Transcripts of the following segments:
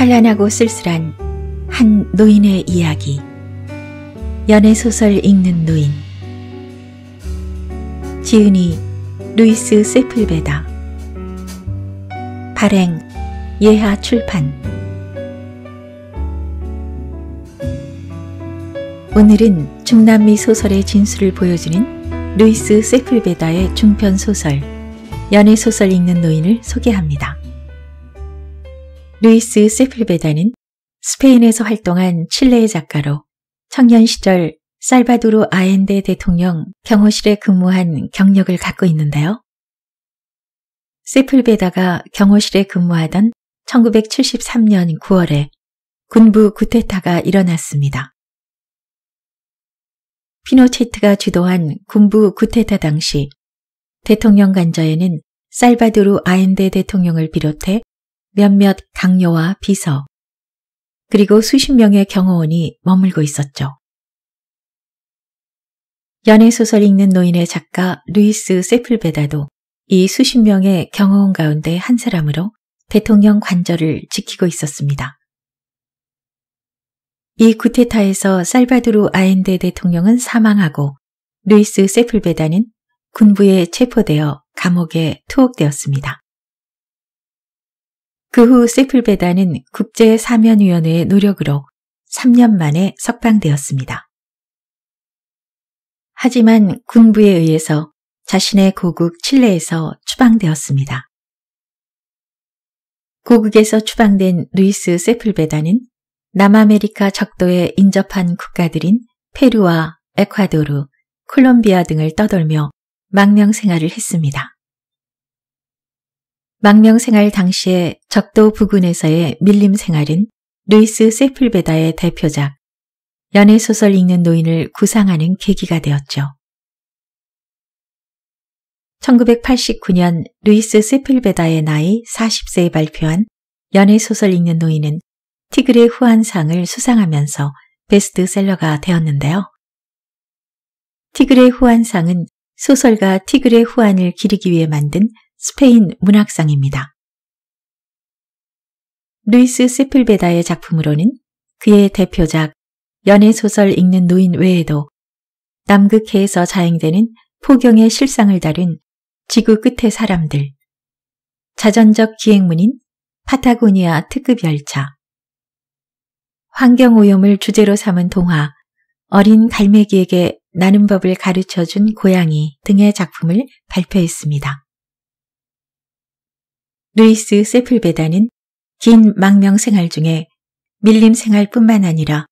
찬란하고 쓸쓸한 한 노인의 이야기 연애소설 읽는 노인 지은이 루이스 세플베다 발행 예하 출판 오늘은 중남미 소설의 진수를 보여주는 루이스 세플베다의 중편 소설 연애소설 읽는 노인을 소개합니다. 루이스 세플베다는 스페인에서 활동한 칠레의 작가로 청년 시절 살바도르 아엔데 대통령 경호실에 근무한 경력을 갖고 있는데요. 세플베다가 경호실에 근무하던 1973년 9월에 군부 구테타가 일어났습니다. 피노체트가 주도한 군부 구테타 당시 대통령 간저에는 살바도르 아엔데 대통령을 비롯해 몇몇 강요와 비서, 그리고 수십 명의 경호원이 머물고 있었죠. 연애소설 읽는 노인의 작가 루이스 세플베다도 이 수십 명의 경호원 가운데 한 사람으로 대통령 관절을 지키고 있었습니다. 이쿠테타에서 살바두르 아엔데 대통령은 사망하고 루이스 세플베다는 군부에 체포되어 감옥에 투옥되었습니다. 그후 세플베다는 국제사면위원회의 노력으로 3년 만에 석방되었습니다. 하지만 군부에 의해서 자신의 고국 칠레에서 추방되었습니다. 고국에서 추방된 루이스 세플베다는 남아메리카 적도에 인접한 국가들인 페루와 에콰도르, 콜롬비아 등을 떠돌며 망명 생활을 했습니다. 망명 생활 당시에 적도 부근에서의 밀림 생활은 루이스 세플베다의 대표작 연애소설 읽는 노인을 구상하는 계기가 되었죠. 1989년 루이스 세필베다의 나이 40세에 발표한 연애소설 읽는 노인은 티그레 후한상을 수상하면서 베스트셀러가 되었는데요. 티그레 후한상은 소설가 티그레 후한을 기리기 위해 만든 스페인 문학상입니다. 루이스 세필베다의 작품으로는 그의 대표작 연애소설 읽는 노인 외에도 남극해에서 자행되는 포경의 실상을 다룬 지구 끝의 사람들, 자전적 기행문인 파타고니아 특급 열차, 환경오염을 주제로 삼은 동화 어린 갈매기에게 나눔 법을 가르쳐준 고양이 등의 작품을 발표했습니다. 루이스 세플베다는 긴 망명 생활 중에 밀림 생활뿐만 아니라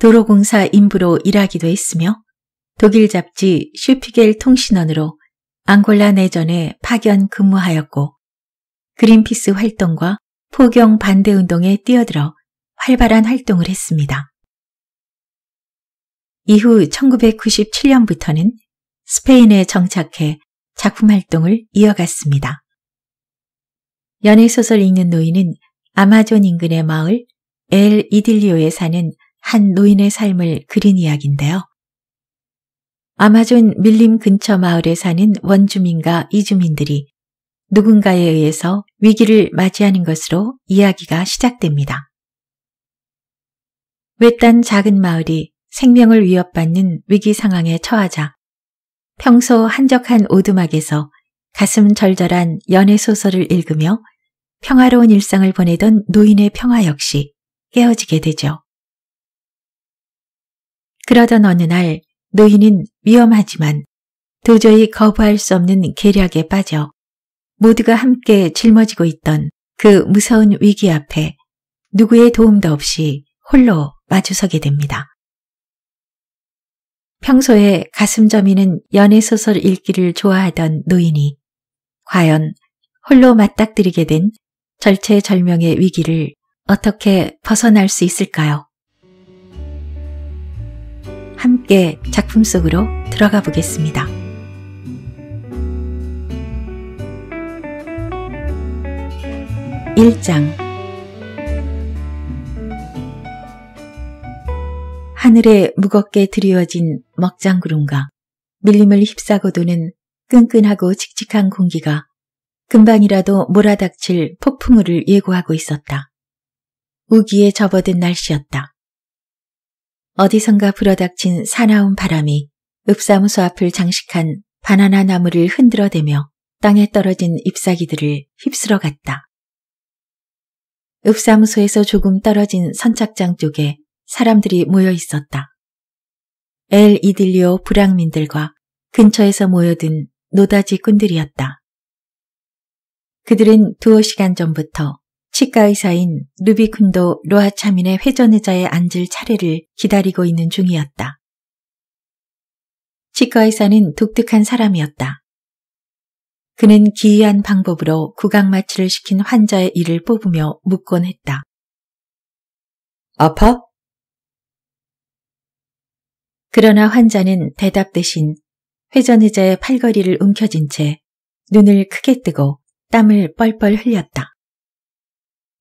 도로공사 임부로 일하기도 했으며 독일 잡지 슈피겔 통신원으로 앙골라 내전에 파견 근무하였고 그린피스 활동과 포경 반대 운동에 뛰어들어 활발한 활동을 했습니다. 이후 1997년부터는 스페인에 정착해 작품 활동을 이어갔습니다. 연애소설 읽는 노인은 아마존 인근의 마을 엘 이딜리오에 사는 한 노인의 삶을 그린 이야기인데요. 아마존 밀림 근처 마을에 사는 원주민과 이주민들이 누군가에 의해서 위기를 맞이하는 것으로 이야기가 시작됩니다. 외딴 작은 마을이 생명을 위협받는 위기 상황에 처하자 평소 한적한 오두막에서 가슴 절절한 연애 소설을 읽으며 평화로운 일상을 보내던 노인의 평화 역시 깨어지게 되죠. 그러던 어느 날 노인은 위험하지만 도저히 거부할 수 없는 계략에 빠져 모두가 함께 짊어지고 있던 그 무서운 위기 앞에 누구의 도움도 없이 홀로 마주서게 됩니다. 평소에 가슴 저미는 연애소설 읽기를 좋아하던 노인이 과연 홀로 맞닥뜨리게 된 절체절명의 위기를 어떻게 벗어날 수 있을까요? 함께 작품 속으로 들어가 보겠습니다. 1장 하늘에 무겁게 드리워진 먹장구름과 밀림을 휩싸고 도는 끈끈하고 칙칙한 공기가 금방이라도 몰아닥칠 폭풍우를 예고하고 있었다. 우기에 접어든 날씨였다. 어디선가 불어닥친 사나운 바람이 읍사무소 앞을 장식한 바나나 나무를 흔들어대며 땅에 떨어진 잎사귀들을 휩쓸어 갔다. 읍사무소에서 조금 떨어진 선착장 쪽에 사람들이 모여 있었다. 엘 이딜리오 불황민들과 근처에서 모여든 노다지 꾼들이었다. 그들은 두어 시간 전부터 치과의사인 루비쿤도 로하차민의 회전의자에 앉을 차례를 기다리고 있는 중이었다. 치과의사는 독특한 사람이었다. 그는 기이한 방법으로 구강마취를 시킨 환자의 이를 뽑으며 묻곤 했다. 아파? 그러나 환자는 대답 대신 회전의자의 팔걸이를 움켜쥔 채 눈을 크게 뜨고 땀을 뻘뻘 흘렸다.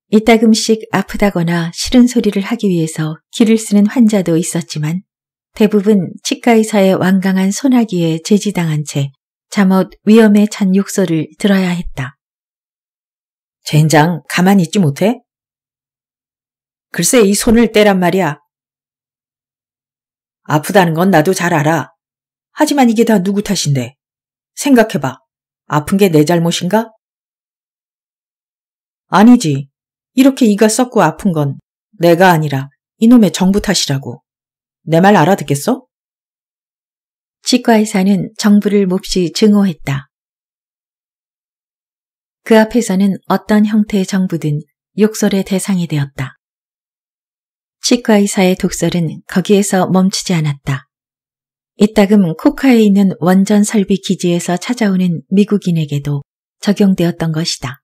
이따금씩 아프다거나 싫은 소리를 하기 위해서 기를 쓰는 환자도 있었지만 대부분 치과의사의 완강한 소나기에 제지당한 채 잠옷 위험에 찬 욕설을 들어야 했다. 젠장 가만히 있지 못해? 글쎄 이 손을 떼란 말이야. 아프다는 건 나도 잘 알아. 하지만 이게 다 누구 탓인데. 생각해봐. 아픈 게 내 잘못인가? 아니지. 이렇게 이가 썩고 아픈 건 내가 아니라 이놈의 정부 탓이라고. 내 말 알아듣겠어? 치과 의사는 정부를 몹시 증오했다. 그 앞에서는 어떤 형태의 정부든 욕설의 대상이 되었다. 치과 의사의 독설은 거기에서 멈추지 않았다. 이따금 코카에 있는 원전 설비 기지에서 찾아오는 미국인에게도 적용되었던 것이다.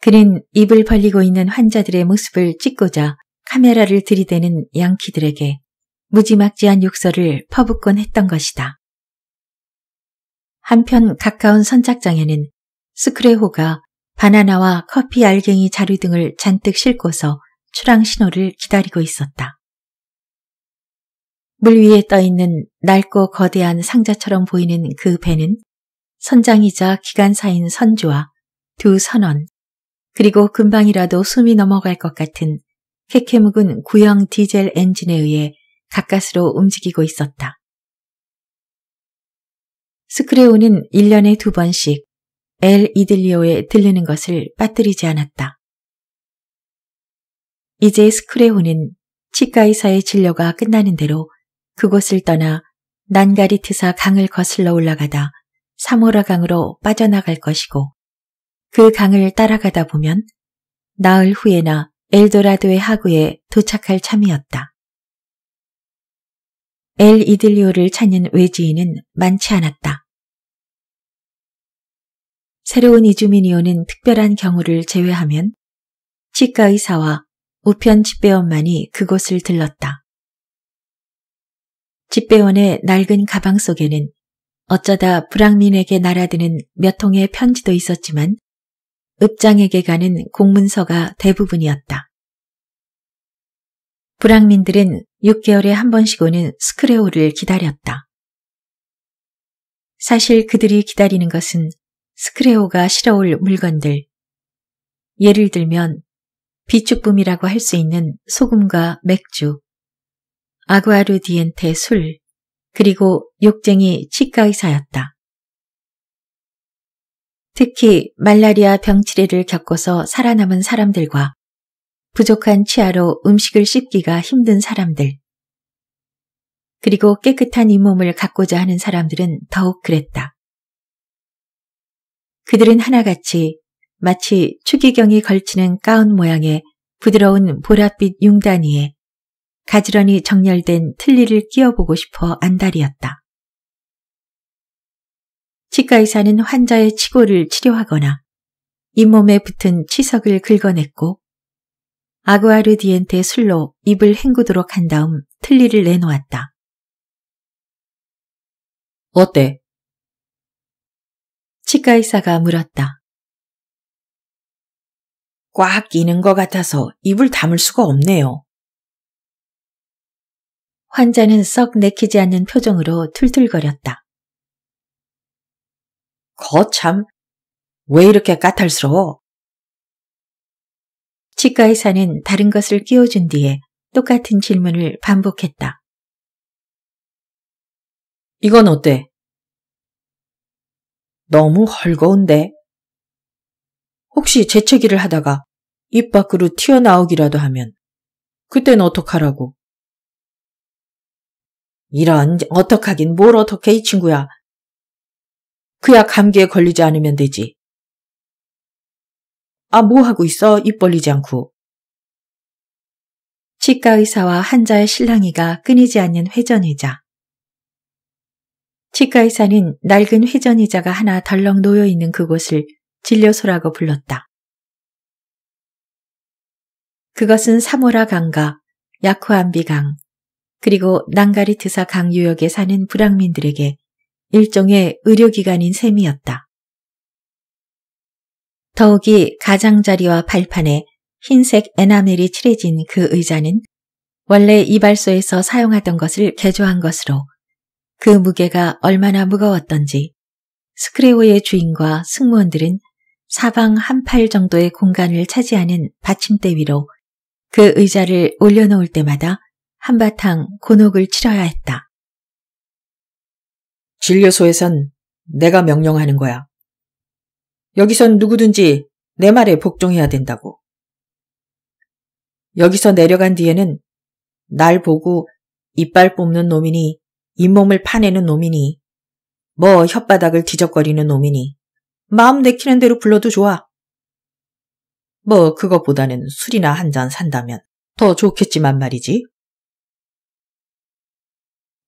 그는 입을 벌리고 있는 환자들의 모습을 찍고자 카메라를 들이대는 양키들에게 무지막지한 욕설을 퍼붓곤 했던 것이다. 한편 가까운 선착장에는 스크레호가 바나나와 커피 알갱이 자루 등을 잔뜩 싣고서 출항 신호를 기다리고 있었다. 물 위에 떠있는 낡고 거대한 상자처럼 보이는 그 배는 선장이자 기간사인 선주와 두 선원, 그리고 금방이라도 숨이 넘어갈 것 같은 캐캐묵은 구형 디젤 엔진에 의해 가까스로 움직이고 있었다. 스크레오는 1년에 두 번씩 엘 이들리오에 들르는 것을 빠뜨리지 않았다. 이제 스크레오는 치과의사의 진료가 끝나는 대로 그곳을 떠나 난가리트사 강을 거슬러 올라가다 사모라 강으로 빠져나갈 것이고 그 강을 따라가다 보면 나흘 후에나 엘도라도의 하구에 도착할 참이었다. 엘 이들리오를 찾는 외지인은 많지 않았다. 새로운 이주민이오는 특별한 경우를 제외하면 치과 의사와 우편 집배원만이 그곳을 들렀다. 집배원의 낡은 가방 속에는 어쩌다 불황민에게 날아드는 몇 통의 편지도 있었지만 읍장에게 가는 공문서가 대부분이었다. 불황민들은 6개월에 한 번씩 오는 스크레오를 기다렸다. 사실 그들이 기다리는 것은 스크레오가 실어올 물건들, 예를 들면 비축품이라고할 수 있는 소금과 맥주, 아구아르디엔테 술, 그리고 욕쟁이 치과 의사였다. 특히 말라리아 병치레를 겪어서 살아남은 사람들과 부족한 치아로 음식을 씹기가 힘든 사람들, 그리고 깨끗한 잇몸을 갖고자 하는 사람들은 더욱 그랬다. 그들은 하나같이 마치 추기경이 걸치는 가운 모양의 부드러운 보랏빛 융단위에 가지런히 정렬된 틀니를 끼워보고 싶어 안달이었다. 치과 의사는 환자의 치골을 치료하거나 잇몸에 붙은 치석을 긁어냈고 아구아르 디엔테 술로 입을 헹구도록 한 다음 틀니를 내놓았다. 어때? 치과 의사가 물었다. 꽉 끼는 것 같아서 입을 담을 수가 없네요. 환자는 썩 내키지 않는 표정으로 툴툴거렸다. 거참, 왜 이렇게 까탈스러워? 치과 의사는 다른 것을 끼워준 뒤에 똑같은 질문을 반복했다. 이건 어때? 너무 헐거운데. 혹시 재채기를 하다가 입 밖으로 튀어나오기라도 하면 그땐 어떡하라고? 이런 어떡하긴 뭘 어떡해 이 친구야. 그야 감기에 걸리지 않으면 되지. 아, 뭐 하고 있어? 입 벌리지 않고. 치과 의사와 환자의 실랑이가 끊이지 않는 회전의자. 치과 의사는 낡은 회전의자가 하나 덜렁 놓여 있는 그곳을 진료소라고 불렀다. 그것은 사모라 강과 야쿠암비 강, 그리고 난가리트사 강 유역에 사는 불황민들에게 일종의 의료기관인 셈이었다. 더욱이 가장자리와 발판에 흰색 에나멜이 칠해진 그 의자는 원래 이발소에서 사용하던 것을 개조한 것으로 그 무게가 얼마나 무거웠던지 스크레오의 주인과 승무원들은 사방 한 팔 정도의 공간을 차지하는 받침대 위로 그 의자를 올려놓을 때마다 한바탕 곤혹을 치러야 했다. 진료소에선 내가 명령하는 거야. 여기선 누구든지 내 말에 복종해야 된다고. 여기서 내려간 뒤에는 날 보고 이빨 뽑는 놈이니 잇몸을 파내는 놈이니 뭐 혓바닥을 뒤적거리는 놈이니 마음 내키는 대로 불러도 좋아. 뭐 그것보다는 술이나 한 잔 산다면 더 좋겠지만 말이지.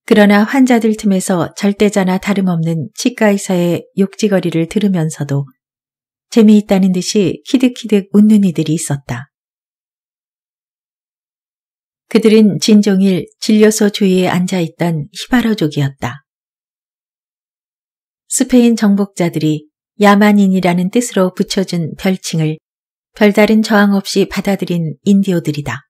그러나 환자들 틈에서 절대자나 다름없는 치과의사의 욕지거리를 들으면서도 재미있다는 듯이 키득키득 웃는 이들이 있었다. 그들은 진종일 진료소 주위에 앉아있던 히바로족이었다. 스페인 정복자들이 야만인이라는 뜻으로 붙여준 별칭을 별다른 저항 없이 받아들인 인디오들이다.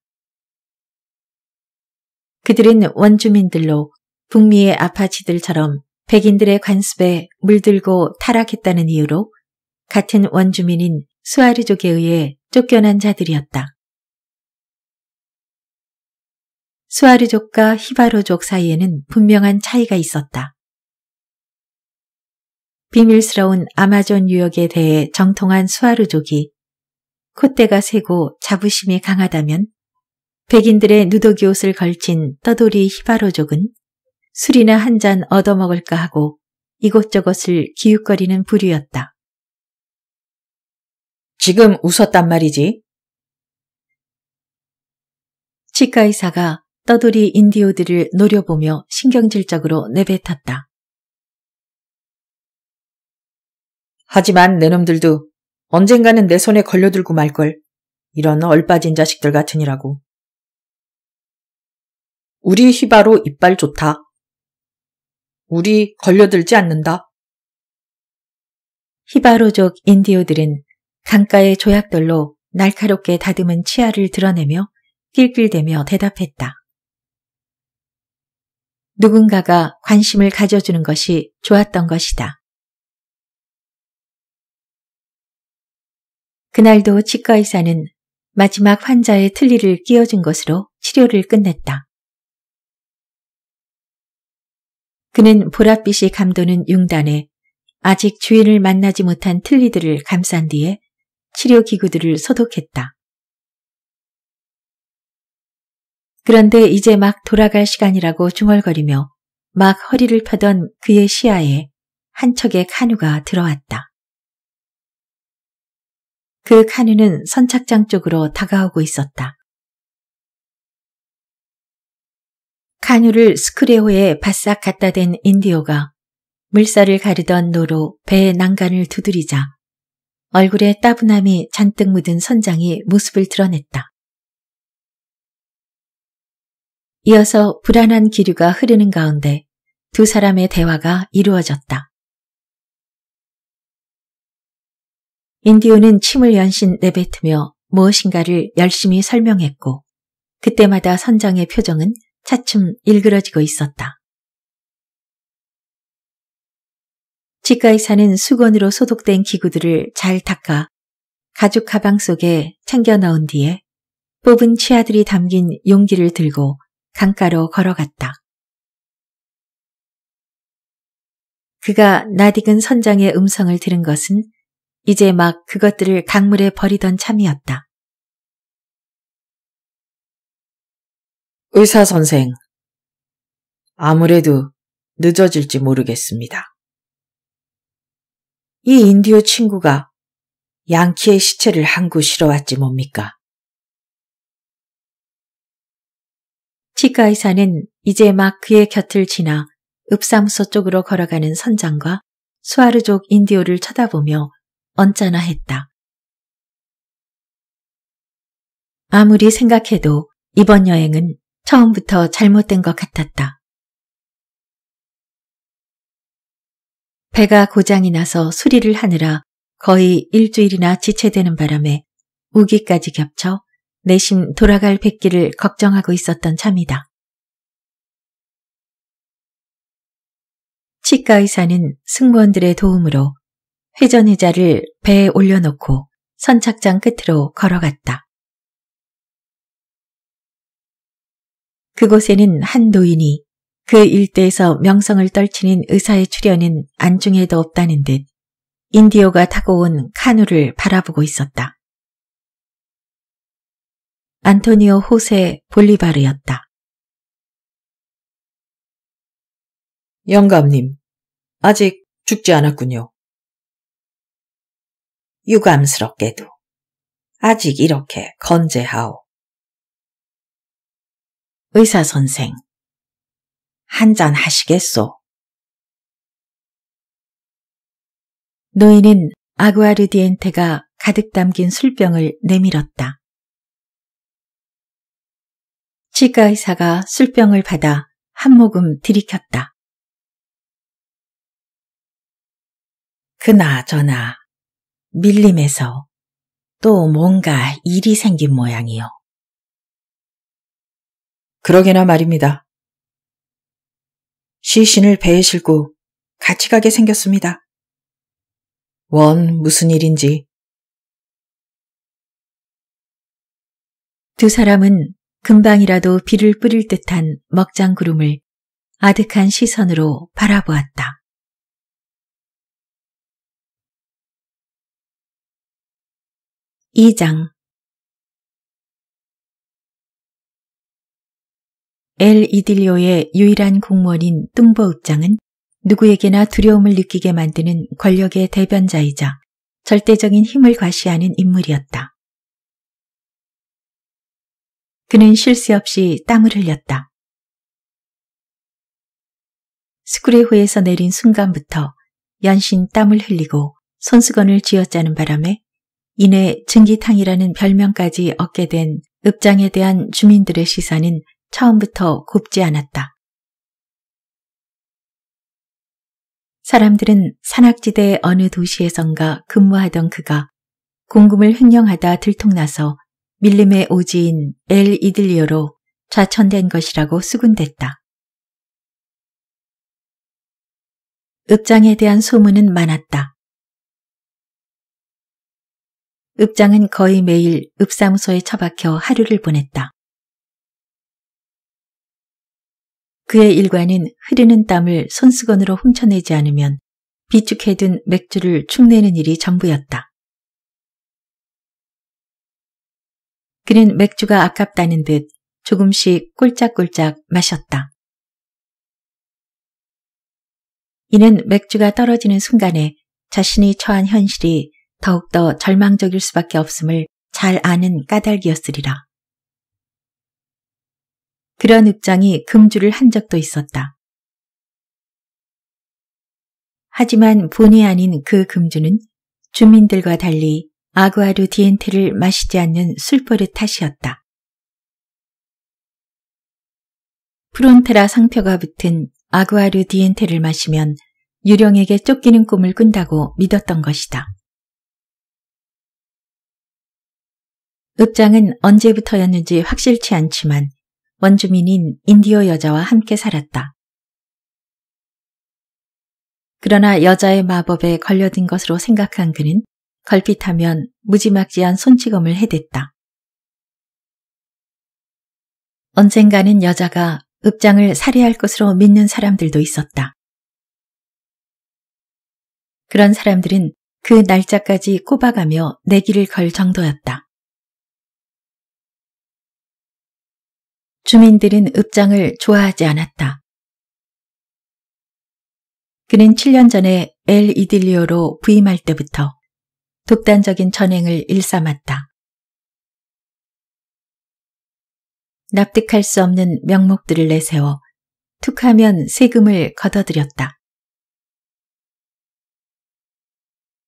그들은 원주민들로 북미의 아파치들처럼 백인들의 관습에 물들고 타락했다는 이유로 같은 원주민인 수아르족에 의해 쫓겨난 자들이었다. 수아르족과 히바로족 사이에는 분명한 차이가 있었다. 비밀스러운 아마존 유역에 대해 정통한 수아르족이 콧대가 세고 자부심이 강하다면 백인들의 누더기 옷을 걸친 떠돌이 히바로족은 술이나 한 잔 얻어먹을까 하고 이곳저곳을 기웃거리는 부류였다. 지금 웃었단 말이지. 치과 의사가 떠돌이 인디오들을 노려보며 신경질적으로 내뱉었다. 하지만 내놈들도 언젠가는 내 손에 걸려들고 말걸. 이런 얼빠진 자식들 같으니라고. 우리 휘바로 이빨 좋다. 우리 걸려들지 않는다. 히바로족 인디오들은 강가의 조약돌로 날카롭게 다듬은 치아를 드러내며 낄낄대며 대답했다. 누군가가 관심을 가져주는 것이 좋았던 것이다. 그날도 치과 의사는 마지막 환자의 틀니를 끼워준 것으로 치료를 끝냈다. 그는 보랏빛이 감도는 융단에 아직 주인을 만나지 못한 틀니들을 감싼 뒤에 치료기구들을 소독했다. 그런데 이제 막 돌아갈 시간이라고 중얼거리며 막 허리를 펴던 그의 시야에 한 척의 카누가 들어왔다. 그 카누는 선착장 쪽으로 다가오고 있었다. 카누를 스크레호에 바싹 갖다 댄 인디오가 물살을 가르던 노로 배의 난간을 두드리자 얼굴에 따분함이 잔뜩 묻은 선장이 모습을 드러냈다. 이어서 불안한 기류가 흐르는 가운데 두 사람의 대화가 이루어졌다. 인디오는 침을 연신 내뱉으며 무엇인가를 열심히 설명했고 그때마다 선장의 표정은 차츰 일그러지고 있었다. 치과의 사는 수건으로 소독된 기구들을 잘 닦아 가죽 가방 속에 챙겨 넣은 뒤에 뽑은 치아들이 담긴 용기를 들고 강가로 걸어갔다. 그가 나딕은 선장의 음성을 들은 것은 이제 막 그것들을 강물에 버리던 참이었다. 의사 선생, 아무래도 늦어질지 모르겠습니다. 이 인디오 친구가 양키의 시체를 한구 실어왔지 뭡니까? 치과 의사는 이제 막 그의 곁을 지나 읍사무소 쪽으로 걸어가는 선장과 수아르족 인디오를 쳐다보며 언짢아 했다. 아무리 생각해도 이번 여행은 처음부터 잘못된 것 같았다. 배가 고장이 나서 수리를 하느라 거의 일주일이나 지체되는 바람에 우기까지 겹쳐 내심 돌아갈 백기를 걱정하고 있었던 참이다. 치과 의사는 승무원들의 도움으로 회전의자를 배에 올려놓고 선착장 끝으로 걸어갔다. 그곳에는 한 노인이 그 일대에서 명성을 떨치는 의사의 출현은 안중에도 없다는 듯 인디오가 타고 온 카누를 바라보고 있었다. 안토니오 호세 볼리바르였다. 영감님, 아직 죽지 않았군요. 유감스럽게도 아직 이렇게 건재하오. 의사 선생, 한 잔 하시겠소? 노인은 아구아르디엔테가 가득 담긴 술병을 내밀었다. 치과 의사가 술병을 받아 한 모금 들이켰다. 그나저나 밀림에서 또 뭔가 일이 생긴 모양이요. 그러게나 말입니다. 시신을 배에 실고 같이 가게 생겼습니다. 원 무슨 일인지. 두 사람은 금방이라도 비를 뿌릴 듯한 먹장구름을 아득한 시선으로 바라보았다. 이장 엘 이딜리오의 유일한 공무원인 뚱보읍장은 누구에게나 두려움을 느끼게 만드는 권력의 대변자이자 절대적인 힘을 과시하는 인물이었다. 그는 쉴 새 없이 땀을 흘렸다. 스크레호에서 내린 순간부터 연신 땀을 흘리고 손수건을 쥐어짜는 바람에 이내 증기탕이라는 별명까지 얻게 된 읍장에 대한 주민들의 시선은 처음부터 곱지 않았다. 사람들은 산악지대의 어느 도시에선가 근무하던 그가 궁금을 횡령하다 들통나서 밀림의 오지인 엘 이들리오로 좌천된 것이라고 수군댔다. 읍장에 대한 소문은 많았다. 읍장은 거의 매일 읍사무소에 처박혀 하루를 보냈다. 그의 일과는 흐르는 땀을 손수건으로 훔쳐내지 않으면 비축해둔 맥주를 축내는 일이 전부였다. 그는 맥주가 아깝다는 듯 조금씩 꼴짝꼴짝 마셨다. 이는 맥주가 떨어지는 순간에 자신이 처한 현실이 더욱더 절망적일 수밖에 없음을 잘 아는 까닭이었으리라. 그런 읍장이 금주를 한 적도 있었다. 하지만 본의 아닌 그 금주는 주민들과 달리 아구아르 디엔테를 마시지 않는 술버릇 탓이었다. 프론테라 상표가 붙은 아구아르 디엔테를 마시면 유령에게 쫓기는 꿈을 꾼다고 믿었던 것이다. 읍장은 언제부터였는지 확실치 않지만 원주민인 인디오 여자와 함께 살았다. 그러나 여자의 마법에 걸려든 것으로 생각한 그는 걸핏하면 무지막지한 손찌검을 해댔다. 언젠가는 여자가 읍장을 살해할 것으로 믿는 사람들도 있었다. 그런 사람들은 그 날짜까지 꼽아가며 내기를 걸 정도였다. 주민들은 읍장을 좋아하지 않았다. 그는 7년 전에 엘 이딜리오로 부임할 때부터 독단적인 전행을 일삼았다. 납득할 수 없는 명목들을 내세워 툭하면 세금을 걷어들였다.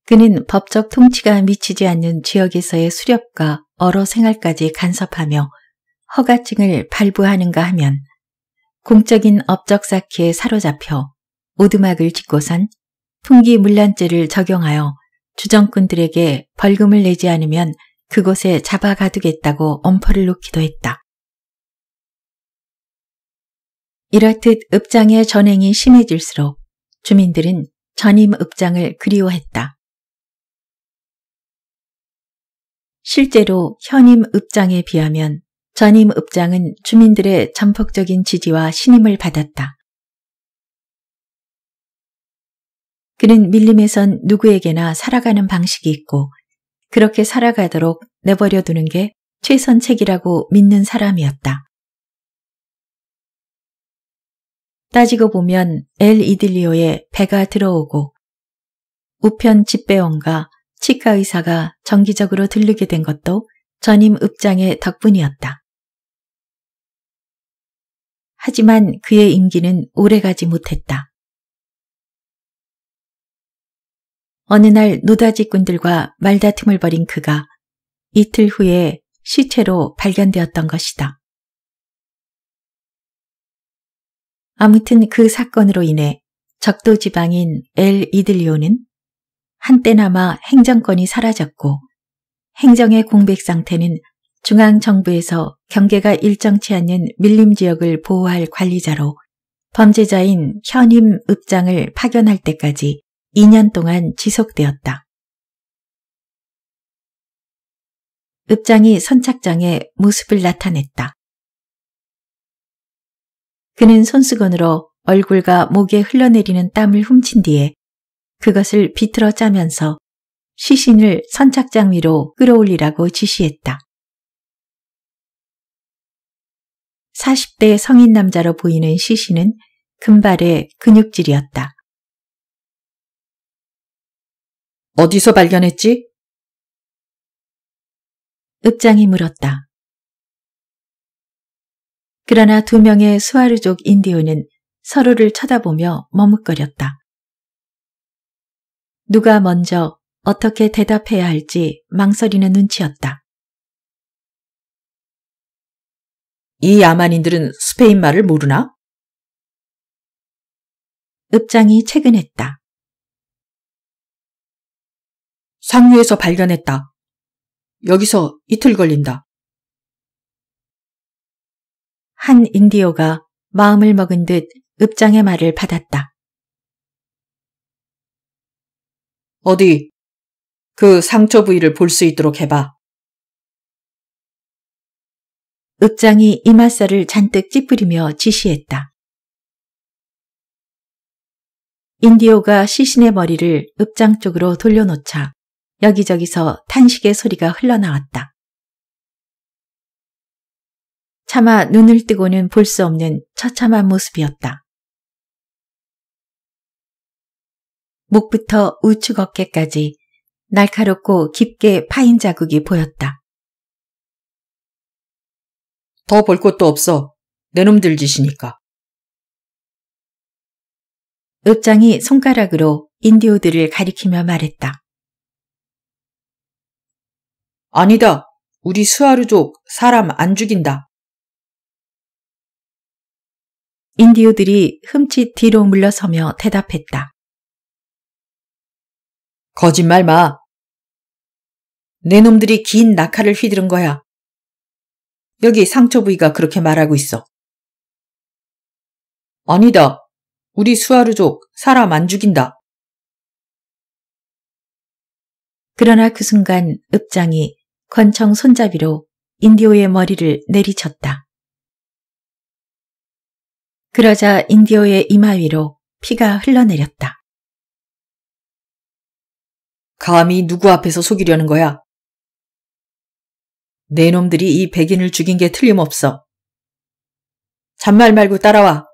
그는 법적 통치가 미치지 않는 지역에서의 수렵과 어로 생활까지 간섭하며 허가증을 발부하는가 하면 공적인 업적 쌓기에 사로잡혀 오두막을 짓고선 풍기 물란죄를 적용하여 주정꾼들에게 벌금을 내지 않으면 그곳에 잡아가두겠다고 엄포를 놓기도 했다. 이렇듯 읍장의 전행이 심해질수록 주민들은 전임 읍장을 그리워했다. 실제로 현임 읍장에 비하면 전임 읍장은 주민들의 전폭적인 지지와 신임을 받았다. 그는 밀림에선 누구에게나 살아가는 방식이 있고 그렇게 살아가도록 내버려 두는 게 최선책이라고 믿는 사람이었다. 따지고 보면 엘이들리오에 배가 들어오고 우편 집배원과 치과 의사가 정기적으로 들르게 된 것도 전임 읍장의 덕분이었다. 하지만 그의 임기는 오래가지 못했다. 어느 날 노다지꾼들과 말다툼을 벌인 그가 이틀 후에 시체로 발견되었던 것이다. 아무튼 그 사건으로 인해 적도 지방인 엘 이들리오는 한때나마 행정권이 사라졌고 행정의 공백 상태는 중앙정부에서 경계가 일정치 않은 밀림 지역을 보호할 관리자로 범죄자인 현임 읍장을 파견할 때까지 2년 동안 지속되었다. 읍장이 선착장에 모습을 나타냈다. 그는 손수건으로 얼굴과 목에 흘러내리는 땀을 훔친 뒤에 그것을 비틀어 짜면서 시신을 선착장 위로 끌어올리라고 지시했다. 40대 성인 남자로 보이는 시신은 금발의 근육질이었다. 어디서 발견했지? 읍장이 물었다. 그러나 두 명의 수아르족 인디오는 서로를 쳐다보며 머뭇거렸다. 누가 먼저 어떻게 대답해야 할지 망설이는 눈치였다. 이 야만인들은 스페인 말을 모르나? 읍장이 체근했다. 상류에서 발견했다. 여기서 이틀 걸린다. 한 인디오가 마음을 먹은 듯 읍장의 말을 받았다. 어디 그 상처 부위를 볼 수 있도록 해봐. 읍장이 이마살을 잔뜩 찌푸리며 지시했다. 인디오가 시신의 머리를 읍장 쪽으로 돌려놓자 여기저기서 탄식의 소리가 흘러나왔다. 차마 눈을 뜨고는 볼 수 없는 처참한 모습이었다. 목부터 우측 어깨까지 날카롭고 깊게 파인 자국이 보였다. 더볼 것도 없어. 내 놈들 짓이니까. 읍장이 손가락으로 인디오들을 가리키며 말했다. 아니다. 우리 수아르족 사람 안 죽인다. 인디오들이 흠칫 뒤로 물러서며 대답했다. 거짓말 마. 내 놈들이 긴 낙하를 휘두른 거야. 여기 상처 부위가 그렇게 말하고 있어. 아니다. 우리 수아르족 사람 안 죽인다. 그러나 그 순간 읍장이 권총 손잡이로 인디오의 머리를 내리쳤다. 그러자 인디오의 이마 위로 피가 흘러내렸다. 감히 누구 앞에서 속이려는 거야? 네 놈들이 이 백인을 죽인 게 틀림없어. 잔말 말고 따라와.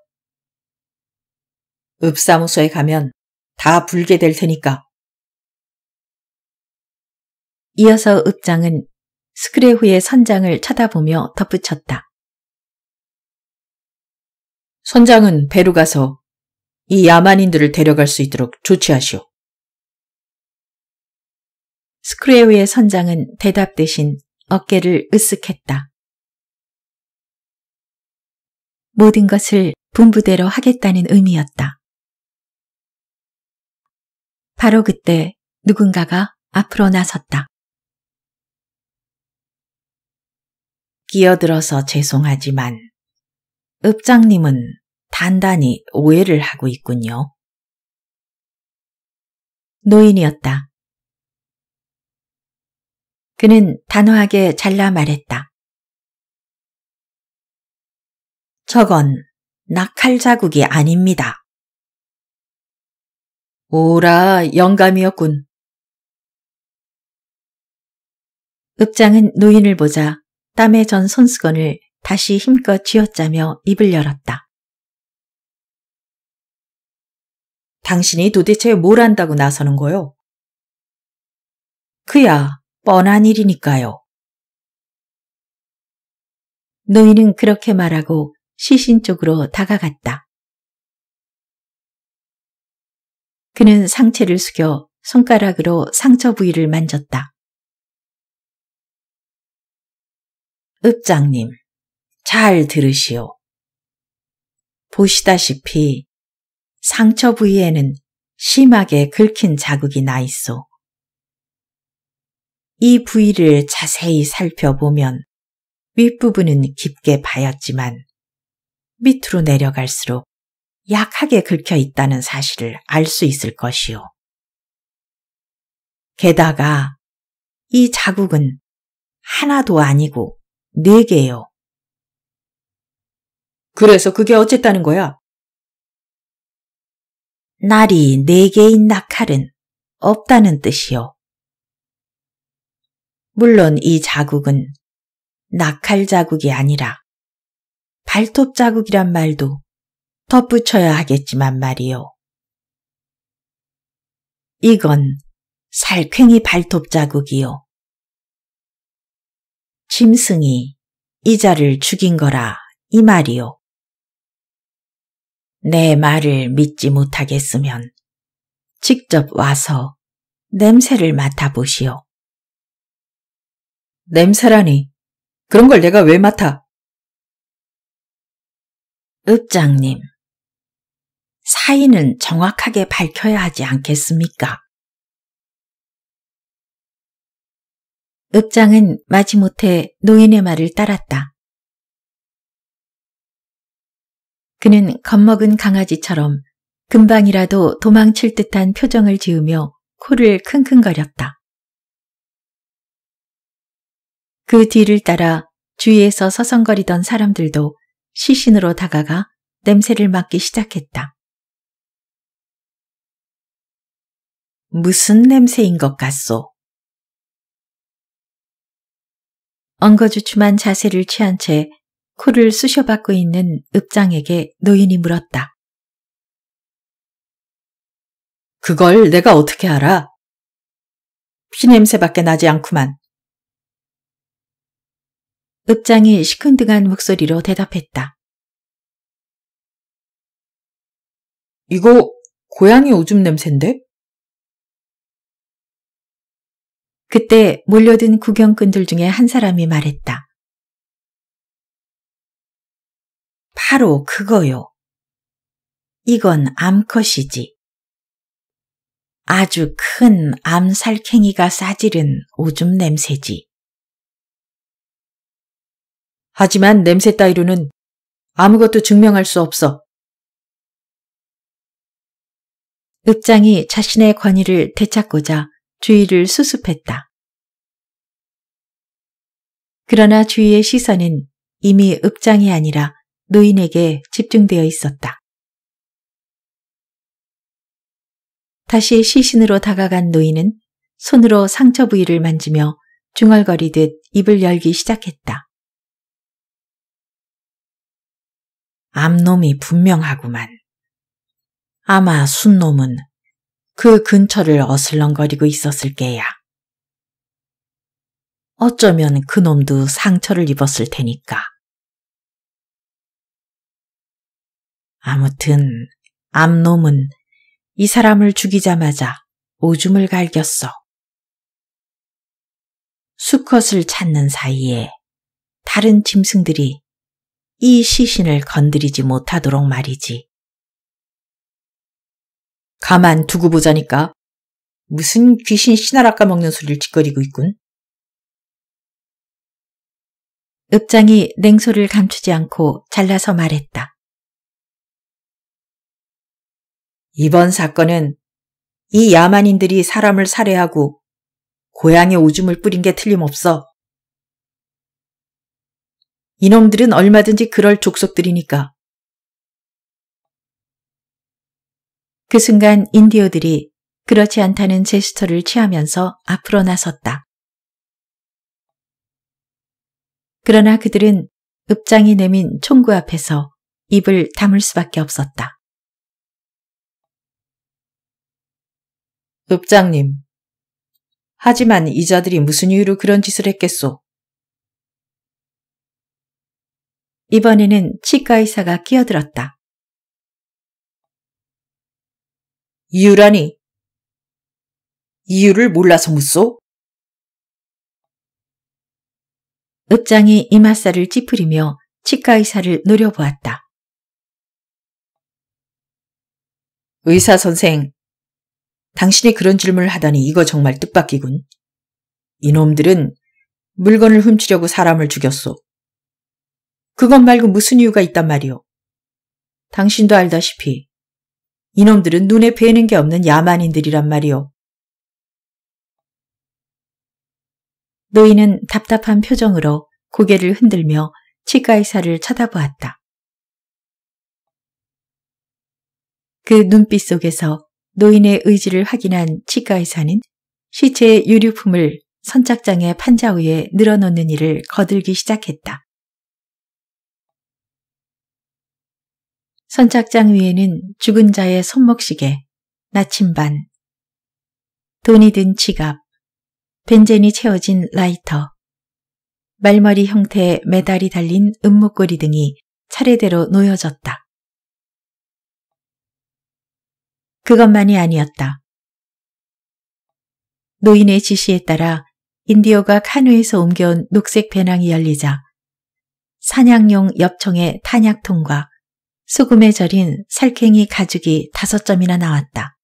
읍사무소에 가면 다 불게 될 테니까. 이어서 읍장은 스크레후의 선장을 쳐다보며 덧붙였다. 선장은 배로 가서 이 야만인들을 데려갈 수 있도록 조치하시오. 스크레우의 선장은 대답 대신 어깨를 으쓱했다. 모든 것을 분부대로 하겠다는 의미였다. 바로 그때 누군가가 앞으로 나섰다. 끼어들어서 죄송하지만 읍장님은 단단히 오해를 하고 있군요. 노인이었다. 그는 단호하게 잘라 말했다. 저건 낙할 자국이 아닙니다. 오라 영감이었군. 읍장은 노인을 보자 땀에 전 손수건을 다시 힘껏 쥐어짜며 입을 열었다. 당신이 도대체 뭘 안다고 나서는 거요? 그야 뻔한 일이니까요. 노인은 그렇게 말하고 시신 쪽으로 다가갔다. 그는 상체를 숙여 손가락으로 상처 부위를 만졌다. 읍장님, 잘 들으시오. 보시다시피 상처 부위에는 심하게 긁힌 자국이 나 있어. 이 부위를 자세히 살펴보면 윗부분은 깊게 바였지만 밑으로 내려갈수록 약하게 긁혀 있다는 사실을 알 수 있을 것이요. 게다가 이 자국은 하나도 아니고 네 개요. 그래서 그게 어쨌다는 거야? 날이 네 개인 낙할은 없다는 뜻이요. 물론 이 자국은 낙할 자국이 아니라 발톱 자국이란 말도 덧붙여야 하겠지만 말이요. 이건 살쾡이 발톱 자국이요. 짐승이 이자를 죽인 거라 이 말이요. 내 말을 믿지 못하겠으면 직접 와서 냄새를 맡아보시오. 냄새라니. 그런 걸 내가 왜 맡아? 읍장님, 사인은 정확하게 밝혀야 하지 않겠습니까? 읍장은 마지못해 노인의 말을 따랐다. 그는 겁먹은 강아지처럼 금방이라도 도망칠 듯한 표정을 지으며 코를 킁킁거렸다. 그 뒤를 따라 주위에서 서성거리던 사람들도 시신으로 다가가 냄새를 맡기 시작했다. 무슨 냄새인 것 같소? 엉거주춤한 자세를 취한 채 코를 쑤셔받고 있는 읍장에게 노인이 물었다. 그걸 내가 어떻게 알아? 피냄새밖에 나지 않구만. 읍장이 시큰둥한 목소리로 대답했다. 이거 고양이 오줌 냄새인데? 그때 몰려든 구경꾼들 중에 한 사람이 말했다. 바로 그거요. 이건 암컷이지. 아주 큰 암살쾡이가 싸지른 오줌 냄새지. 하지만 냄새 따위로는 아무것도 증명할 수 없어. 읍장이 자신의 권위를 되찾고자 주위를 수습했다. 그러나 주위의 시선은 이미 읍장이 아니라 노인에게 집중되어 있었다. 다시 시신으로 다가간 노인은 손으로 상처 부위를 만지며 중얼거리듯 입을 열기 시작했다. 암놈이 분명하구만. 아마 순놈은 그 근처를 어슬렁거리고 있었을 게야. 어쩌면 그놈도 상처를 입었을 테니까. 아무튼 암놈은 이 사람을 죽이자마자 오줌을 갈겼어. 수컷을 찾는 사이에 다른 짐승들이 이 시신을 건드리지 못하도록 말이지. 가만 두고 보자니까 무슨 귀신 씨나라 까먹는 소리를 짓거리고 있군. 읍장이 냉소를 감추지 않고 잘라서 말했다. 이번 사건은 이 야만인들이 사람을 살해하고 고향에 오줌을 뿌린 게 틀림없어. 이놈들은 얼마든지 그럴 족속들이니까. 그 순간 인디오들이 그렇지 않다는 제스처를 취하면서 앞으로 나섰다. 그러나 그들은 읍장이 내민 총구 앞에서 입을 다물 수밖에 없었다. 읍장님, 하지만 이자들이 무슨 이유로 그런 짓을 했겠소? 이번에는 치과 의사가 끼어들었다. 이유라니? 이유를 몰라서 묻소? 읍장이 이마살을 찌푸리며 치과 의사를 노려보았다. 의사 선생, 당신이 그런 질문을 하다니 이거 정말 뜻밖이군. 이놈들은 물건을 훔치려고 사람을 죽였소. 그것 말고 무슨 이유가 있단 말이오. 당신도 알다시피 이놈들은 눈에 뵈는 게 없는 야만인들이란 말이오. 노인은 답답한 표정으로 고개를 흔들며 치과 의사를 쳐다보았다. 그 눈빛 속에서 노인의 의지를 확인한 치과 의사는 시체의 유류품을 선착장의 판자 위에 늘어놓는 일을 거들기 시작했다. 선착장 위에는 죽은 자의 손목시계, 나침반, 돈이 든 지갑, 벤젠이 채워진 라이터, 말머리 형태의 메달이 달린 음목고리 등이 차례대로 놓여졌다. 그것만이 아니었다. 노인의 지시에 따라 인디오가 카누에서 옮겨온 녹색 배낭이 열리자 사냥용 엽총의 탄약통과 소금에 절인 살쾡이 가죽이 다섯 점이나 나왔다.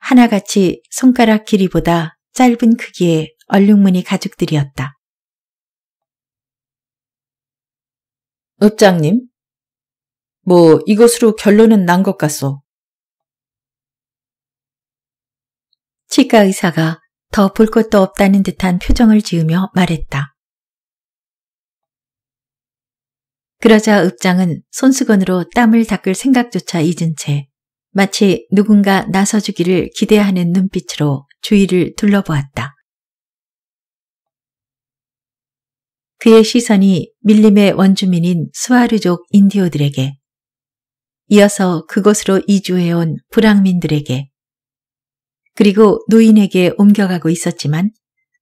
하나같이 손가락 길이보다 짧은 크기의 얼룩무늬 가죽들이었다. 읍장님, 뭐 이것으로 결론은 난 것 같소. 치과 의사가 더 볼 것도 없다는 듯한 표정을 지으며 말했다. 그러자 읍장은 손수건으로 땀을 닦을 생각조차 잊은 채 마치 누군가 나서주기를 기대하는 눈빛으로 주위를 둘러보았다. 그의 시선이 밀림의 원주민인 스와르족 인디오들에게 이어서 그곳으로 이주해온 불황민들에게 그리고 노인에게 옮겨가고 있었지만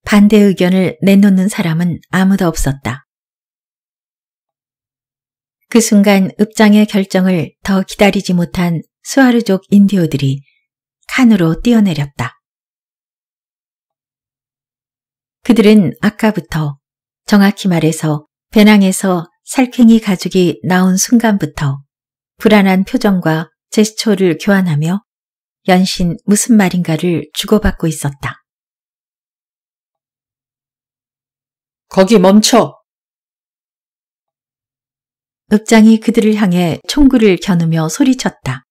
반대 의견을 내놓는 사람은 아무도 없었다. 그 순간 읍장의 결정을 더 기다리지 못한 수아르족 인디오들이 칸으로 뛰어내렸다. 그들은 아까부터 정확히 말해서 배낭에서 살쾡이 가죽이 나온 순간부터 불안한 표정과 제스처를 교환하며 연신 무슨 말인가를 주고받고 있었다. 거기 멈춰! 읍장이 그들을 향해 총구를 겨누며 소리쳤다.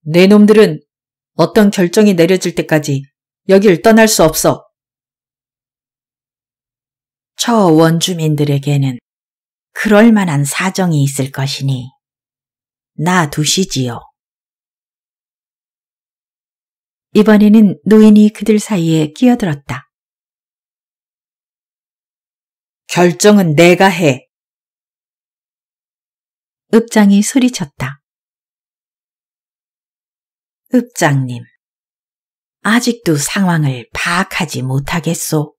내 놈들은 어떤 결정이 내려질 때까지 여길 떠날 수 없어. 저 원주민들에게는 그럴 만한 사정이 있을 것이니 놔두시지요. 이번에는 노인이 그들 사이에 끼어들었다. 결정은 내가 해. 읍장이 소리쳤다. 읍장님, 아직도 상황을 파악하지 못하겠소.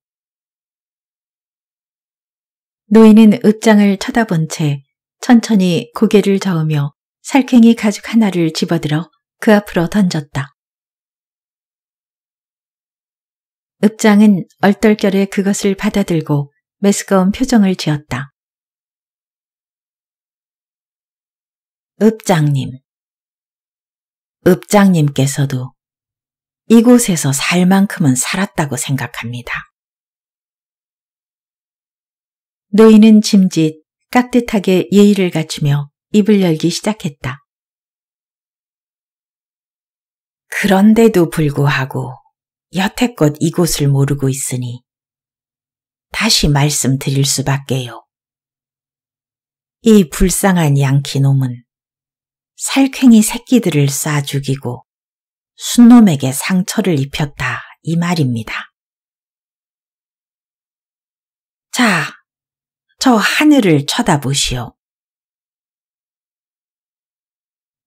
노인은 읍장을 쳐다본 채 천천히 고개를 저으며 살쾡이 가죽 하나를 집어들어 그 앞으로 던졌다. 읍장은 얼떨결에 그것을 받아들고 매스꺼운 표정을 지었다. 읍장님. 읍장님께서도 이곳에서 살 만큼은 살았다고 생각합니다. 노인은 짐짓 깍듯하게 예의를 갖추며 입을 열기 시작했다. 그런데도 불구하고 여태껏 이곳을 모르고 있으니 다시 말씀드릴 수밖에요. 이 불쌍한 양키놈은 살쾡이 새끼들을 쏴 죽이고 순놈에게 상처를 입혔다 이 말입니다. 자, 저 하늘을 쳐다보시오.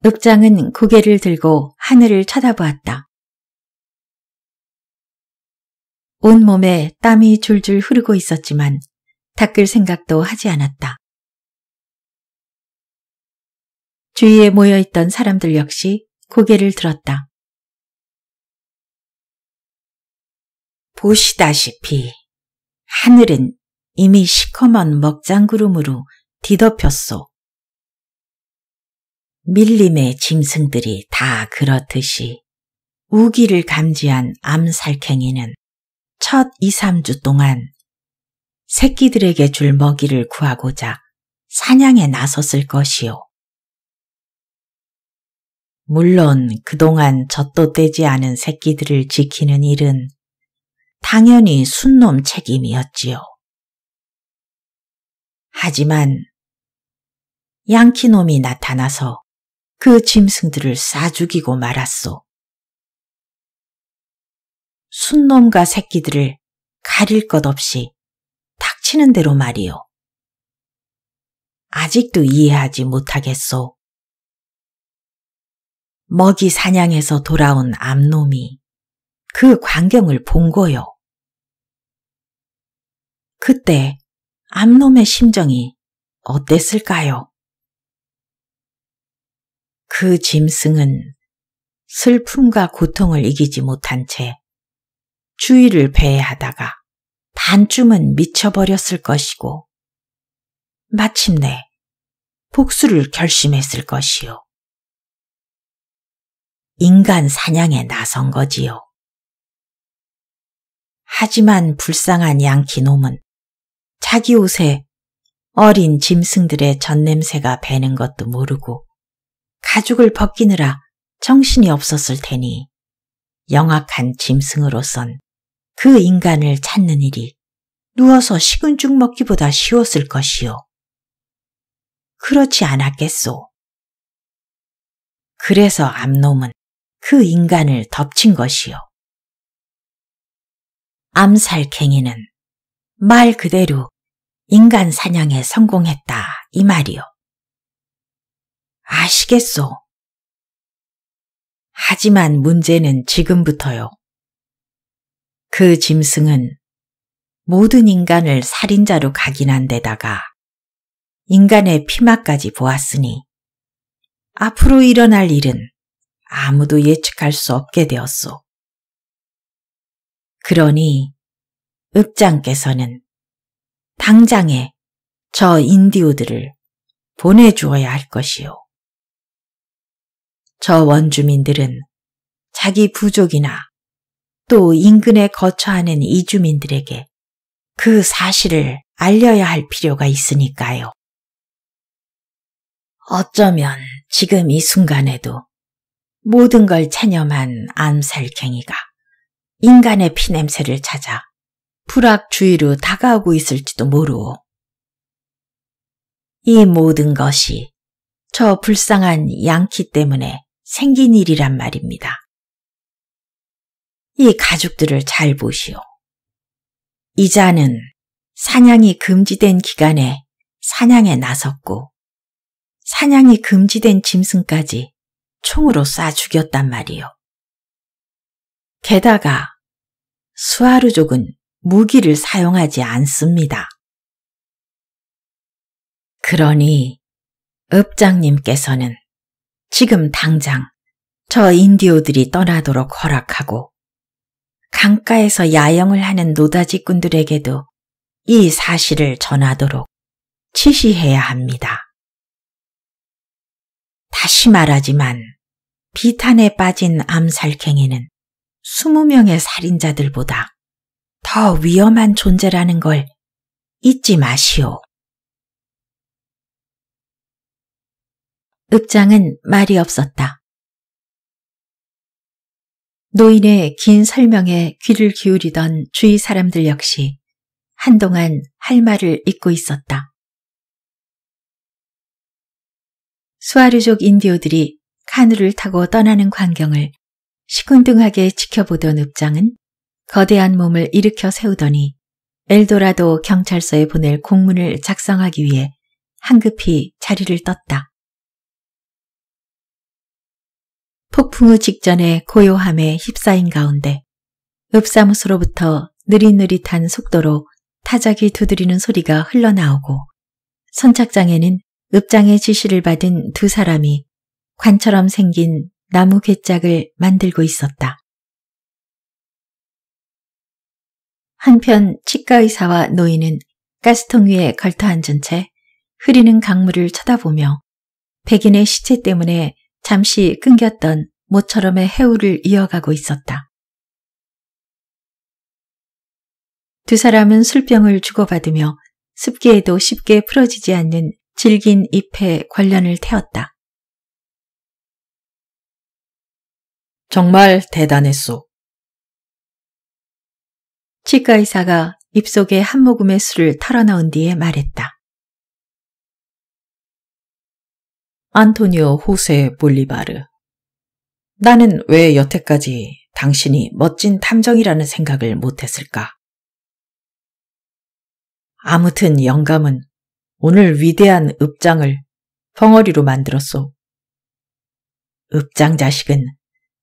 읍장은 고개를 들고 하늘을 쳐다보았다. 온몸에 땀이 줄줄 흐르고 있었지만 닦을 생각도 하지 않았다. 주위에 모여있던 사람들 역시 고개를 들었다. 보시다시피 하늘은 이미 시커먼 먹장구름으로 뒤덮였소. 밀림의 짐승들이 다 그렇듯이 우기를 감지한 암살쾡이는 첫 2, 3주 동안 새끼들에게 줄 먹이를 구하고자 사냥에 나섰을 것이요. 물론 그동안 젖도 되지 않은 새끼들을 지키는 일은 당연히 순놈 책임이었지요. 하지만 양키놈이 나타나서 그 짐승들을 싸 죽이고 말았소. 순놈과 새끼들을 가릴 것 없이 닥치는 대로 말이요. 아직도 이해하지 못하겠소. 먹이 사냥에서 돌아온 암놈이 그 광경을 본 거요. 그때 암놈의 심정이 어땠을까요? 그 짐승은 슬픔과 고통을 이기지 못한 채 주의를 배회하다가 반쯤은 미쳐버렸을 것이고 마침내 복수를 결심했을 것이요. 인간 사냥에 나선 거지요. 하지만 불쌍한 양키놈은 자기 옷에 어린 짐승들의 전냄새가 배는 것도 모르고 가죽을 벗기느라 정신이 없었을 테니 영악한 짐승으로선 그 인간을 찾는 일이 누워서 식은 죽 먹기보다 쉬웠을 것이요. 그렇지 않았겠소. 그래서 암놈은 그 인간을 덮친 것이요. 암살갱이는 말 그대로 인간 사냥에 성공했다 이 말이요. 아시겠소. 하지만 문제는 지금부터요. 그 짐승은 모든 인간을 살인자로 각인한 데다가 인간의 피막까지 보았으니 앞으로 일어날 일은 아무도 예측할 수 없게 되었소. 그러니 읍장께서는 당장에 저 인디오들을 보내주어야 할 것이요. 저 원주민들은 자기 부족이나 또 인근에 거처하는 이주민들에게 그 사실을 알려야 할 필요가 있으니까요. 어쩌면 지금 이 순간에도 모든 걸 체념한 암살갱이가 인간의 피냄새를 찾아 불악주의로 다가오고 있을지도 모르오. 이 모든 것이 저 불쌍한 양키 때문에 생긴 일이란 말입니다. 이 가죽들을 잘 보시오. 이자는 사냥이 금지된 기간에 사냥에 나섰고 사냥이 금지된 짐승까지 총으로 쏴 죽였단 말이오 게다가 수아르족은 무기를 사용하지 않습니다. 그러니 읍장님께서는 지금 당장 저 인디오들이 떠나도록 허락하고 강가에서 야영을 하는 노다지꾼들에게도 이 사실을 전하도록 지시해야 합니다. 다시 말하지만 비탄에 빠진 암살캥이는 20명의 살인자들보다 더 위험한 존재라는 걸 잊지 마시오. 읍장은 말이 없었다. 노인의 긴 설명에 귀를 기울이던 주위 사람들 역시 한동안 할 말을 잊고 있었다. 수아르족 인디오들이 카누를 타고 떠나는 광경을 시큰둥하게 지켜보던 읍장은 거대한 몸을 일으켜 세우더니 엘도라도 경찰서에 보낼 공문을 작성하기 위해 황급히 자리를 떴다. 폭풍우 직전의 고요함에 휩싸인 가운데 읍사무소로부터 느릿느릿한 속도로 타작이 두드리는 소리가 흘러나오고 선착장에는 읍장의 지시를 받은 두 사람이 관처럼 생긴 나무 괴짝을 만들고 있었다. 한편 치과의사와 노인은 가스통 위에 걸터앉은 채 흐리는 강물을 쳐다보며 백인의 시체 때문에 잠시 끊겼던 모처럼의 해우를 이어가고 있었다. 두 사람은 술병을 주고받으며 습기에도 쉽게 풀어지지 않는 질긴 잎에 관련을 태웠다. 정말 대단했소. 치과 의사가 입속에 한 모금의 술을 털어넣은 뒤에 말했다. 안토니오 호세 볼리바르. 나는 왜 여태까지 당신이 멋진 탐정이라는 생각을 못했을까? 아무튼 영감은 오늘 위대한 읍장을 펑어리로 만들었소. 읍장 자식은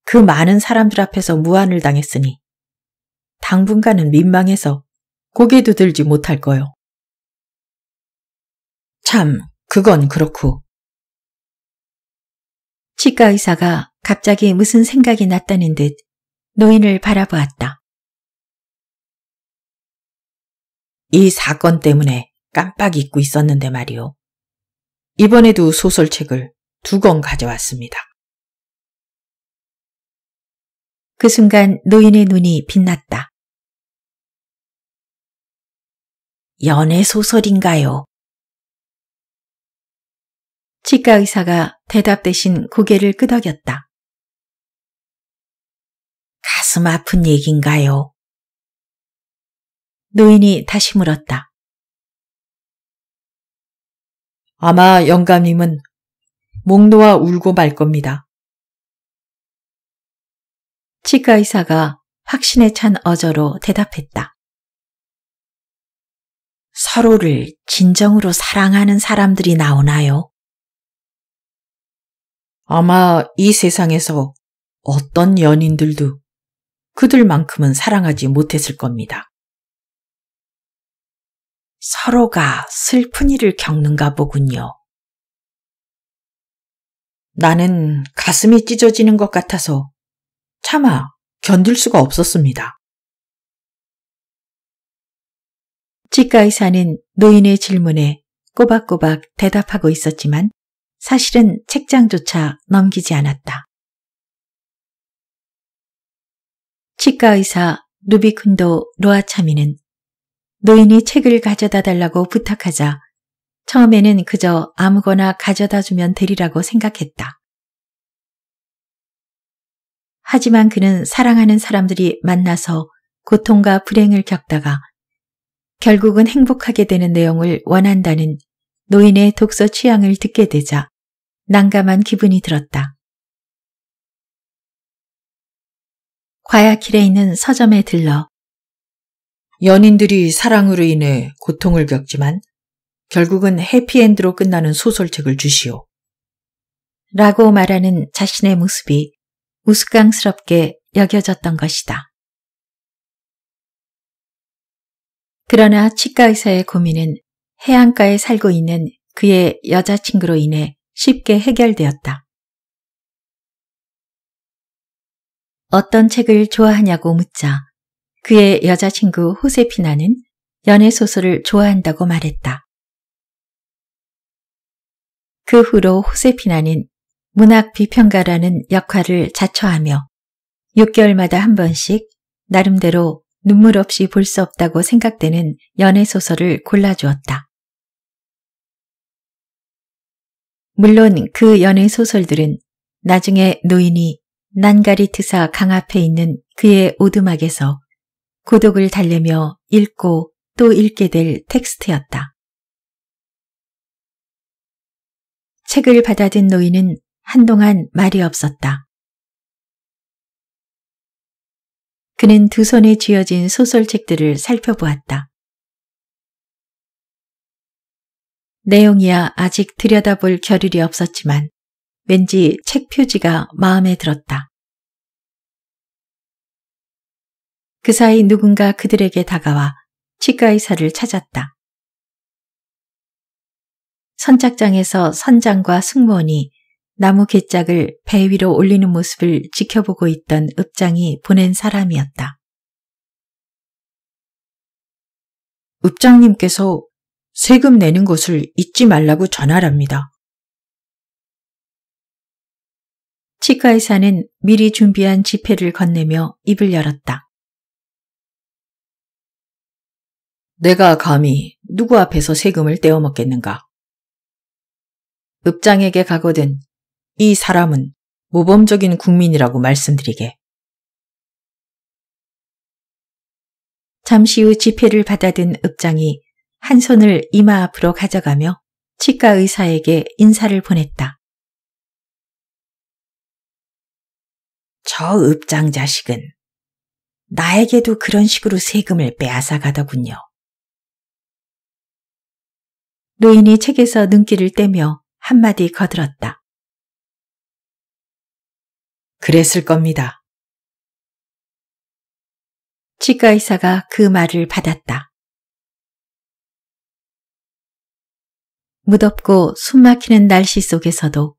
그 많은 사람들 앞에서 무한을 당했으니 당분간은 민망해서 고개도 들지 못할 거요. 참, 그건 그렇고 치과 의사가 갑자기 무슨 생각이 났다는 듯 노인을 바라보았다. 이 사건 때문에 깜빡 잊고 있었는데 말이오. 이번에도 소설책을 두 권 가져왔습니다. 그 순간 노인의 눈이 빛났다. 연애 소설인가요? 치과 의사가 대답 대신 고개를 끄덕였다. 가슴 아픈 얘긴가요? 노인이 다시 물었다. 아마 영감님은 목 놓아 울고 말 겁니다. 치과 의사가 확신에 찬 어조로 대답했다. 서로를 진정으로 사랑하는 사람들이 나오나요? 아마 이 세상에서 어떤 연인들도 그들만큼은 사랑하지 못했을 겁니다. 서로가 슬픈 일을 겪는가 보군요. 나는 가슴이 찢어지는 것 같아서 차마 견딜 수가 없었습니다. 치과 의사는 노인의 질문에 꼬박꼬박 대답하고 있었지만 사실은 책장조차 넘기지 않았다. 치과 의사 루비쿤도 로아차미는 노인이 책을 가져다 달라고 부탁하자 처음에는 그저 아무거나 가져다 주면 되리라고 생각했다. 하지만 그는 사랑하는 사람들이 만나서 고통과 불행을 겪다가 결국은 행복하게 되는 내용을 원한다는 노인의 독서 취향을 듣게 되자 난감한 기분이 들었다. 과야킬에 있는 서점에 들러 연인들이 사랑으로 인해 고통을 겪지만 결국은 해피엔드로 끝나는 소설책을 주시오. 라고 말하는 자신의 모습이 우스꽝스럽게 여겨졌던 것이다. 그러나 치과 의사의 고민은 해안가에 살고 있는 그의 여자친구로 인해 쉽게 해결되었다. 어떤 책을 좋아하냐고 묻자 그의 여자친구 호세피나는 연애소설을 좋아한다고 말했다. 그 후로 호세피나는 문학 비평가라는 역할을 자처하며 6개월마다 한 번씩 나름대로 눈물 없이 볼 수 없다고 생각되는 연애소설을 골라주었다. 물론 그 연애 소설들은 나중에 노인이 난가리트사 강 앞에 있는 그의 오두막에서 고독을 달래며 읽고 또 읽게 될 텍스트였다. 책을 받아든 노인은 한동안 말이 없었다. 그는 두 손에 쥐어진 소설책들을 살펴보았다. 내용이야 아직 들여다볼 겨를이 없었지만 왠지 책 표지가 마음에 들었다. 그 사이 누군가 그들에게 다가와 치과 의사를 찾았다. 선착장에서 선장과 승무원이 나무 개짝을배 위로 올리는 모습을 지켜보고 있던 읍장이 보낸 사람이었다. 읍장님께서 세금 내는 것을 잊지 말라고 전하랍니다. 치과 의사는 미리 준비한 지폐를 건네며 입을 열었다. 내가 감히 누구 앞에서 세금을 떼어먹겠는가? 읍장에게 가거든 이 사람은 모범적인 국민이라고 말씀드리게. 잠시 후 지폐를 받아든 읍장이 한 손을 이마 앞으로 가져가며 치과 의사에게 인사를 보냈다. 저 읍장 자식은 나에게도 그런 식으로 세금을 빼앗아 가더군요. 노인이 책에서 눈길을 떼며 한마디 거들었다. 그랬을 겁니다. 치과 의사가 그 말을 받았다. 무덥고 숨막히는 날씨 속에서도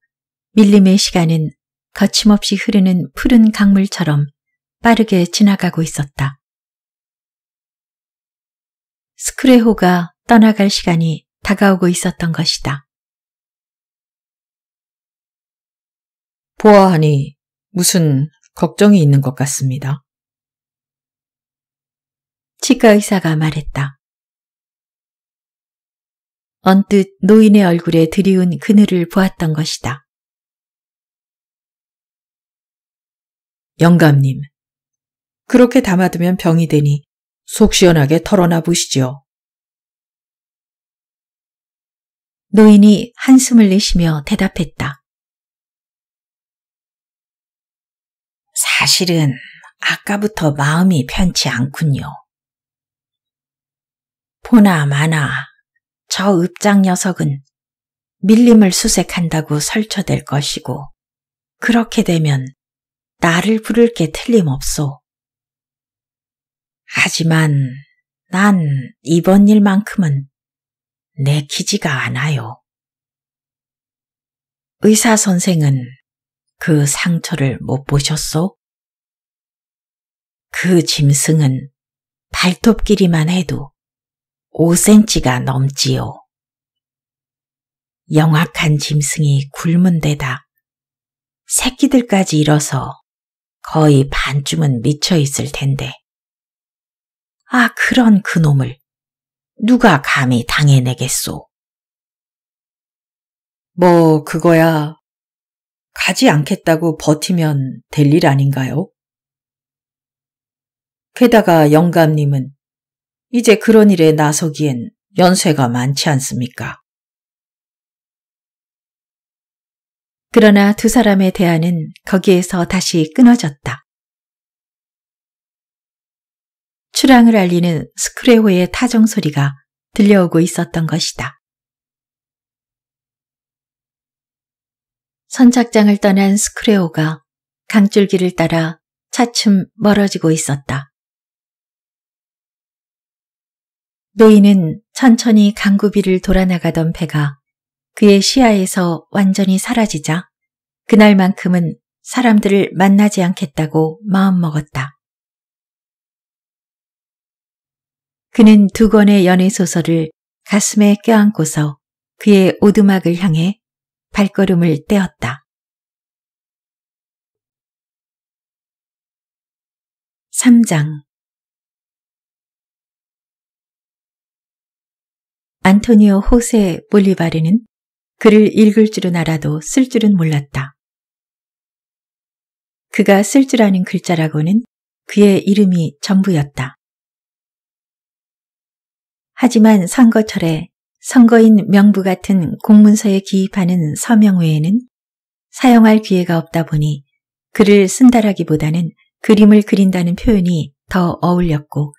밀림의 시간은 거침없이 흐르는 푸른 강물처럼 빠르게 지나가고 있었다. 스크레호가 떠나갈 시간이 다가오고 있었던 것이다. 보아하니 무슨 걱정이 있는 것 같습니다. 치과 의사가 말했다. 언뜻 노인의 얼굴에 드리운 그늘을 보았던 것이다. 영감님, 그렇게 담아두면 병이 되니 속 시원하게 털어놔 보시지요. 노인이 한숨을 내쉬며 대답했다. 사실은 아까부터 마음이 편치 않군요. 보나 마나 저 읍장 녀석은 밀림을 수색한다고 설쳐될 것이고 그렇게 되면 나를 부를 게 틀림없소. 하지만 난 이번 일만큼은 내키지가 않아요. 의사 선생은 그 상처를 못 보셨소? 그 짐승은 발톱끼리만 해도 5cm가 넘지요. 영악한 짐승이 굶은 데다 새끼들까지 잃어서 거의 반쯤은 미쳐 있을 텐데. 아, 그런 그놈을 누가 감히 당해내겠소. 뭐, 그거야. 가지 않겠다고 버티면 될 일 아닌가요? 게다가 영감님은 이제 그런 일에 나서기엔 연세가 많지 않습니까? 그러나 두 사람의 대화는 거기에서 다시 끊어졌다. 출항을 알리는 스크레호의 타정 소리가 들려오고 있었던 것이다. 선착장을 떠난 스크레오가 강줄기를 따라 차츰 멀어지고 있었다. 메이는 천천히 강구비를 돌아나가던 배가 그의 시야에서 완전히 사라지자 그날만큼은 사람들을 만나지 않겠다고 마음먹었다. 그는 두 권의 연애 소설을 가슴에 껴안고서 그의 오두막을 향해 발걸음을 떼었다. 3장 안토니오 호세 볼리바르는 글을 읽을 줄은 알아도 쓸 줄은 몰랐다. 그가 쓸 줄 아는 글자라고는 그의 이름이 전부였다. 하지만 선거철에 선거인 명부 같은 공문서에 기입하는 서명 외에는 사용할 기회가 없다 보니 글을 쓴다라기보다는 그림을 그린다는 표현이 더 어울렸고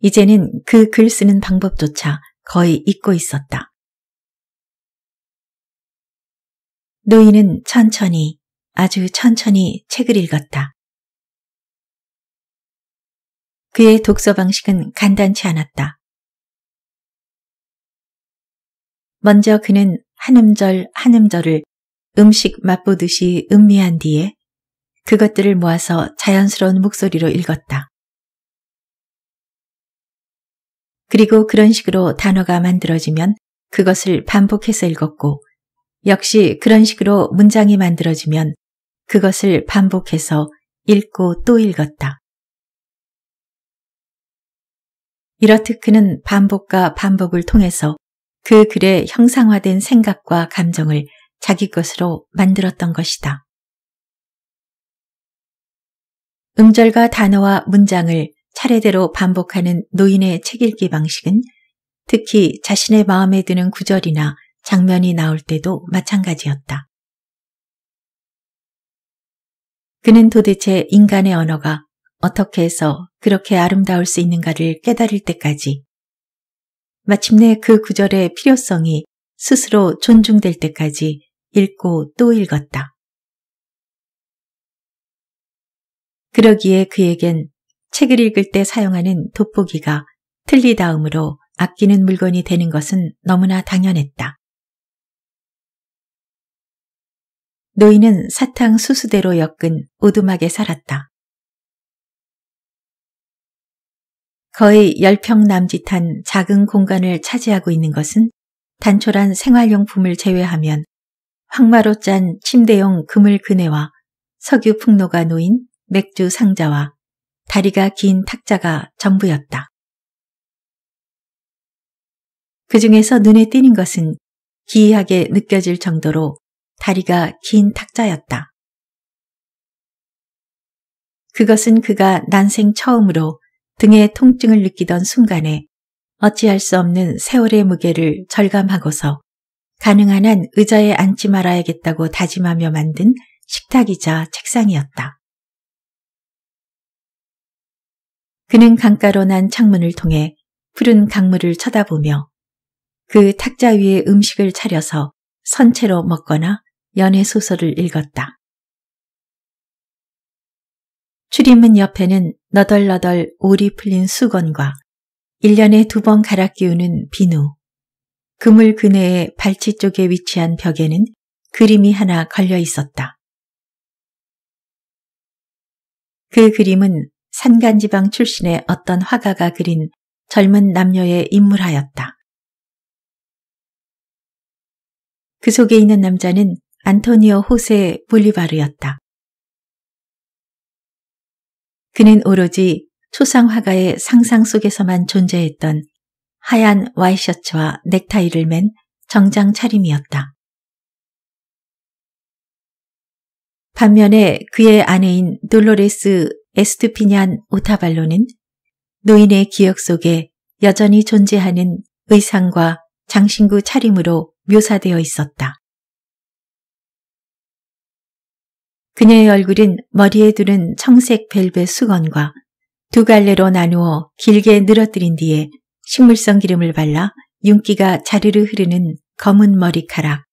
이제는 그 글 쓰는 방법조차 거의 잊고 있었다. 노인은 천천히, 아주 천천히 책을 읽었다. 그의 독서 방식은 간단치 않았다. 먼저 그는 한 음절 한 음절을 음식 맛보듯이 음미한 뒤에 그것들을 모아서 자연스러운 목소리로 읽었다. 그리고 그런 식으로 단어가 만들어지면 그것을 반복해서 읽었고 역시 그런 식으로 문장이 만들어지면 그것을 반복해서 읽고 또 읽었다. 이렇듯 그는 반복과 반복을 통해서 그 글의 형상화된 생각과 감정을 자기 것으로 만들었던 것이다. 음절과 단어와 문장을 차례대로 반복하는 노인의 책 읽기 방식은 특히 자신의 마음에 드는 구절이나 장면이 나올 때도 마찬가지였다. 그는 도대체 인간의 언어가 어떻게 해서 그렇게 아름다울 수 있는가를 깨달을 때까지 마침내 그 구절의 필요성이 스스로 존중될 때까지 읽고 또 읽었다. 그러기에 그에겐 책을 읽을 때 사용하는 돋보기가 틀리다음으로 아끼는 물건이 되는 것은 너무나 당연했다. 노인은 사탕 수수대로 엮은 오두막에 살았다. 거의 10평 남짓한 작은 공간을 차지하고 있는 것은 단촐한 생활용품을 제외하면 황마로 짠 침대용 그물 그네와 석유 풍로가 놓인 맥주 상자와 다리가 긴 탁자가 전부였다. 그 중에서 눈에 띄는 것은 기이하게 느껴질 정도로 다리가 긴 탁자였다. 그것은 그가 난생 처음으로 등의 통증을 느끼던 순간에 어찌할 수 없는 세월의 무게를 절감하고서 가능한 한 의자에 앉지 말아야겠다고 다짐하며 만든 식탁이자 책상이었다. 그는 강가로 난 창문을 통해 푸른 강물을 쳐다보며 그 탁자 위에 음식을 차려서 선체로 먹거나 연애 소설을 읽었다. 출입문 옆에는 너덜너덜 오리 풀린 수건과 1년에 두 번 갈아 끼우는 비누, 그물 그네의 발치 쪽에 위치한 벽에는 그림이 하나 걸려 있었다. 그 그림은 산간지방 출신의 어떤 화가가 그린 젊은 남녀의 인물하였다. 그 속에 있는 남자는 안토니오 호세 볼리바르였다. 그는 오로지 초상화가의 상상 속에서만 존재했던 하얀 와이셔츠와 넥타이를 맨 정장 차림이었다. 반면에 그의 아내인 돌로레스 에스투피냔 오타발로는 노인의 기억 속에 여전히 존재하는 의상과 장신구 차림으로 묘사되어 있었다. 그녀의 얼굴은 머리에 두른 청색 벨벳 수건과 두 갈래로 나누어 길게 늘어뜨린 뒤에 식물성 기름을 발라 윤기가 자르르 흐르는 검은 머리카락,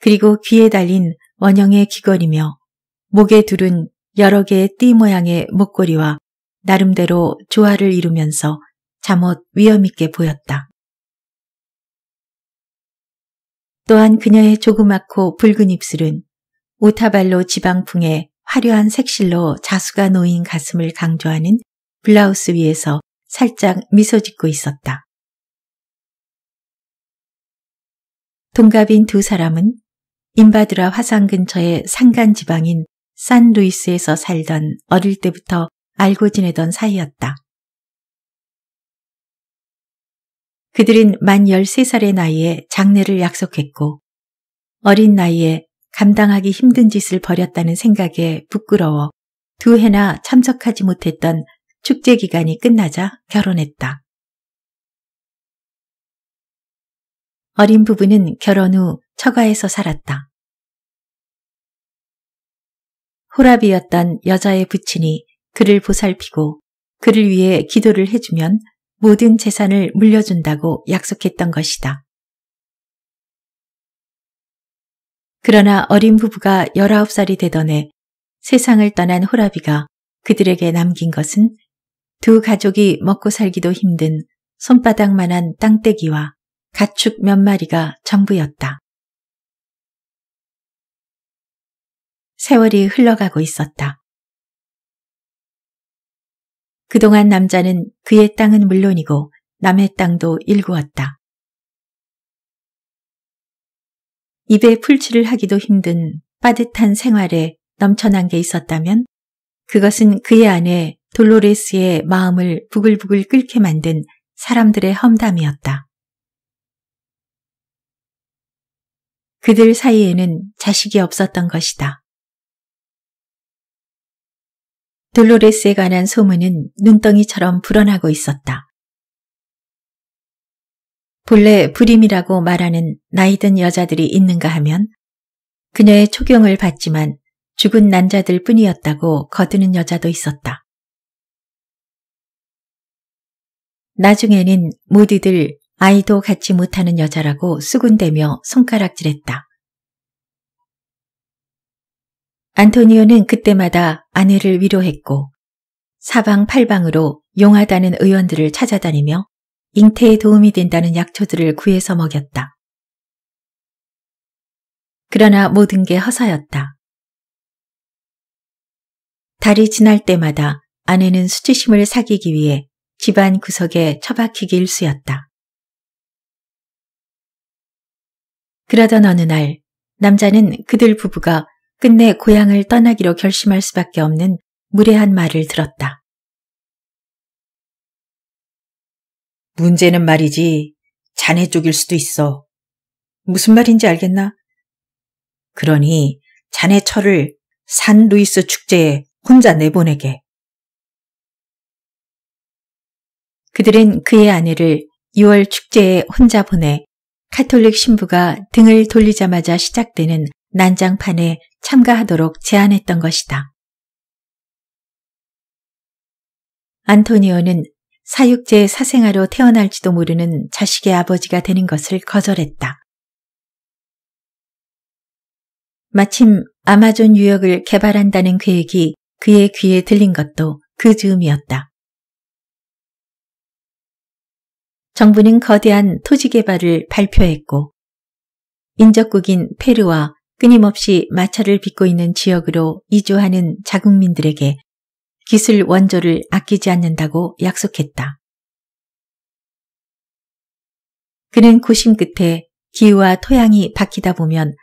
그리고 귀에 달린 원형의 귀걸이며 목에 두른 여러 개의 띠 모양의 목걸이와 나름대로 조화를 이루면서 잠옷 위험있게 보였다. 또한 그녀의 조그맣고 붉은 입술은 오타발로 지방풍의 화려한 색실로 자수가 놓인 가슴을 강조하는 블라우스 위에서 살짝 미소 짓고 있었다. 동갑인 두 사람은 임바드라 화산 근처의 산간 지방인 산루이스에서 살던 어릴 때부터 알고 지내던 사이였다. 그들은 만 13살의 나이에 장례를 약속했고 어린 나이에 감당하기 힘든 짓을 벌였다는 생각에 부끄러워 두 해나 참석하지 못했던 축제 기간이 끝나자 결혼했다. 어린 부부는 결혼 후 처가에서 살았다. 호랍이었던 여자의 부친이 그를 보살피고 그를 위해 기도를 해주면 모든 재산을 물려준다고 약속했던 것이다. 그러나 어린 부부가 19살이 되던 해 세상을 떠난 호라비가 그들에게 남긴 것은 두 가족이 먹고 살기도 힘든 손바닥만한 땅대기와 가축 몇 마리가 전부였다. 세월이 흘러가고 있었다. 그동안 남자는 그의 땅은 물론이고 남의 땅도 일구었다. 입에 풀칠을 하기도 힘든 빠듯한 생활에 넘쳐난 게 있었다면 그것은 그의 아내 돌로레스의 마음을 부글부글 끓게 만든 사람들의 험담이었다. 그들 사이에는 자식이 없었던 것이다. 돌로레스에 관한 소문은 눈덩이처럼 불어나고 있었다. 본래 불임이라고 말하는 나이든 여자들이 있는가 하면 그녀의 초경을 받지만 죽은 난자들 뿐이었다고 거드는 여자도 있었다. 나중에는 모두들 아이도 갖지 못하는 여자라고 수군대며 손가락질했다. 안토니오는 그때마다 아내를 위로했고 사방팔방으로 용하다는 의원들을 찾아다니며 잉태에 도움이 된다는 약초들을 구해서 먹였다. 그러나 모든 게 허사였다. 달이 지날 때마다 아내는 수치심을 사귀기 위해 집안 구석에 처박히기 일쑤였다. 그러던 어느 날 남자는 그들 부부가 끝내 고향을 떠나기로 결심할 수밖에 없는 무례한 말을 들었다. 문제는 말이지 자네 쪽일 수도 있어. 무슨 말인지 알겠나? 그러니 자네 철을 산 루이스 축제에 혼자 내보내게. 그들은 그의 아내를 6월 축제에 혼자 보내 카톨릭 신부가 등을 돌리자마자 시작되는 난장판에 참가하도록 제안했던 것이다. 안토니오는 사육제 의 사생아로 태어날지도 모르는 자식의 아버지가 되는 것을 거절했다. 마침 아마존 유역을 개발한다는 계획이 그의 귀에 들린 것도 그 즈음이었다. 정부는 거대한 토지 개발을 발표했고 인접국인 페르와 끊임없이 마찰을 빚고 있는 지역으로 이주하는 자국민들에게 기술 원조를 아끼지 않는다고 약속했다. 그는 고심 끝에 기후와 토양이 바뀌다 보면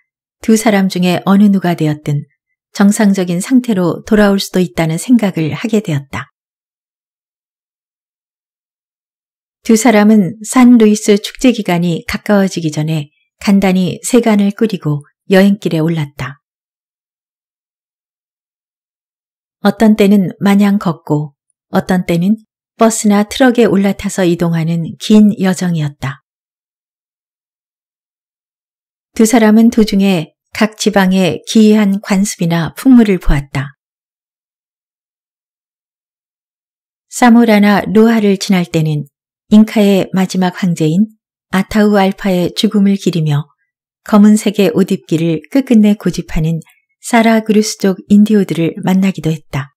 두 사람 중에 어느 누가 되었든 정상적인 상태로 돌아올 수도 있다는 생각을 하게 되었다. 두 사람은 산루이스 축제 기간이 가까워지기 전에 간단히 세간을 꾸리고 여행길에 올랐다. 어떤 때는 마냥 걷고 어떤 때는 버스나 트럭에 올라타서 이동하는 긴 여정이었다. 두 사람은 도중에 각 지방의 기이한 관습이나 풍물을 보았다. 사모라나 루하를 지날 때는 잉카의 마지막 황제인 아타우 알파의 죽음을 기리며 검은색의 옷 입기를 끝끝내 고집하는 사라 그루스족 인디오들을 만나기도 했다.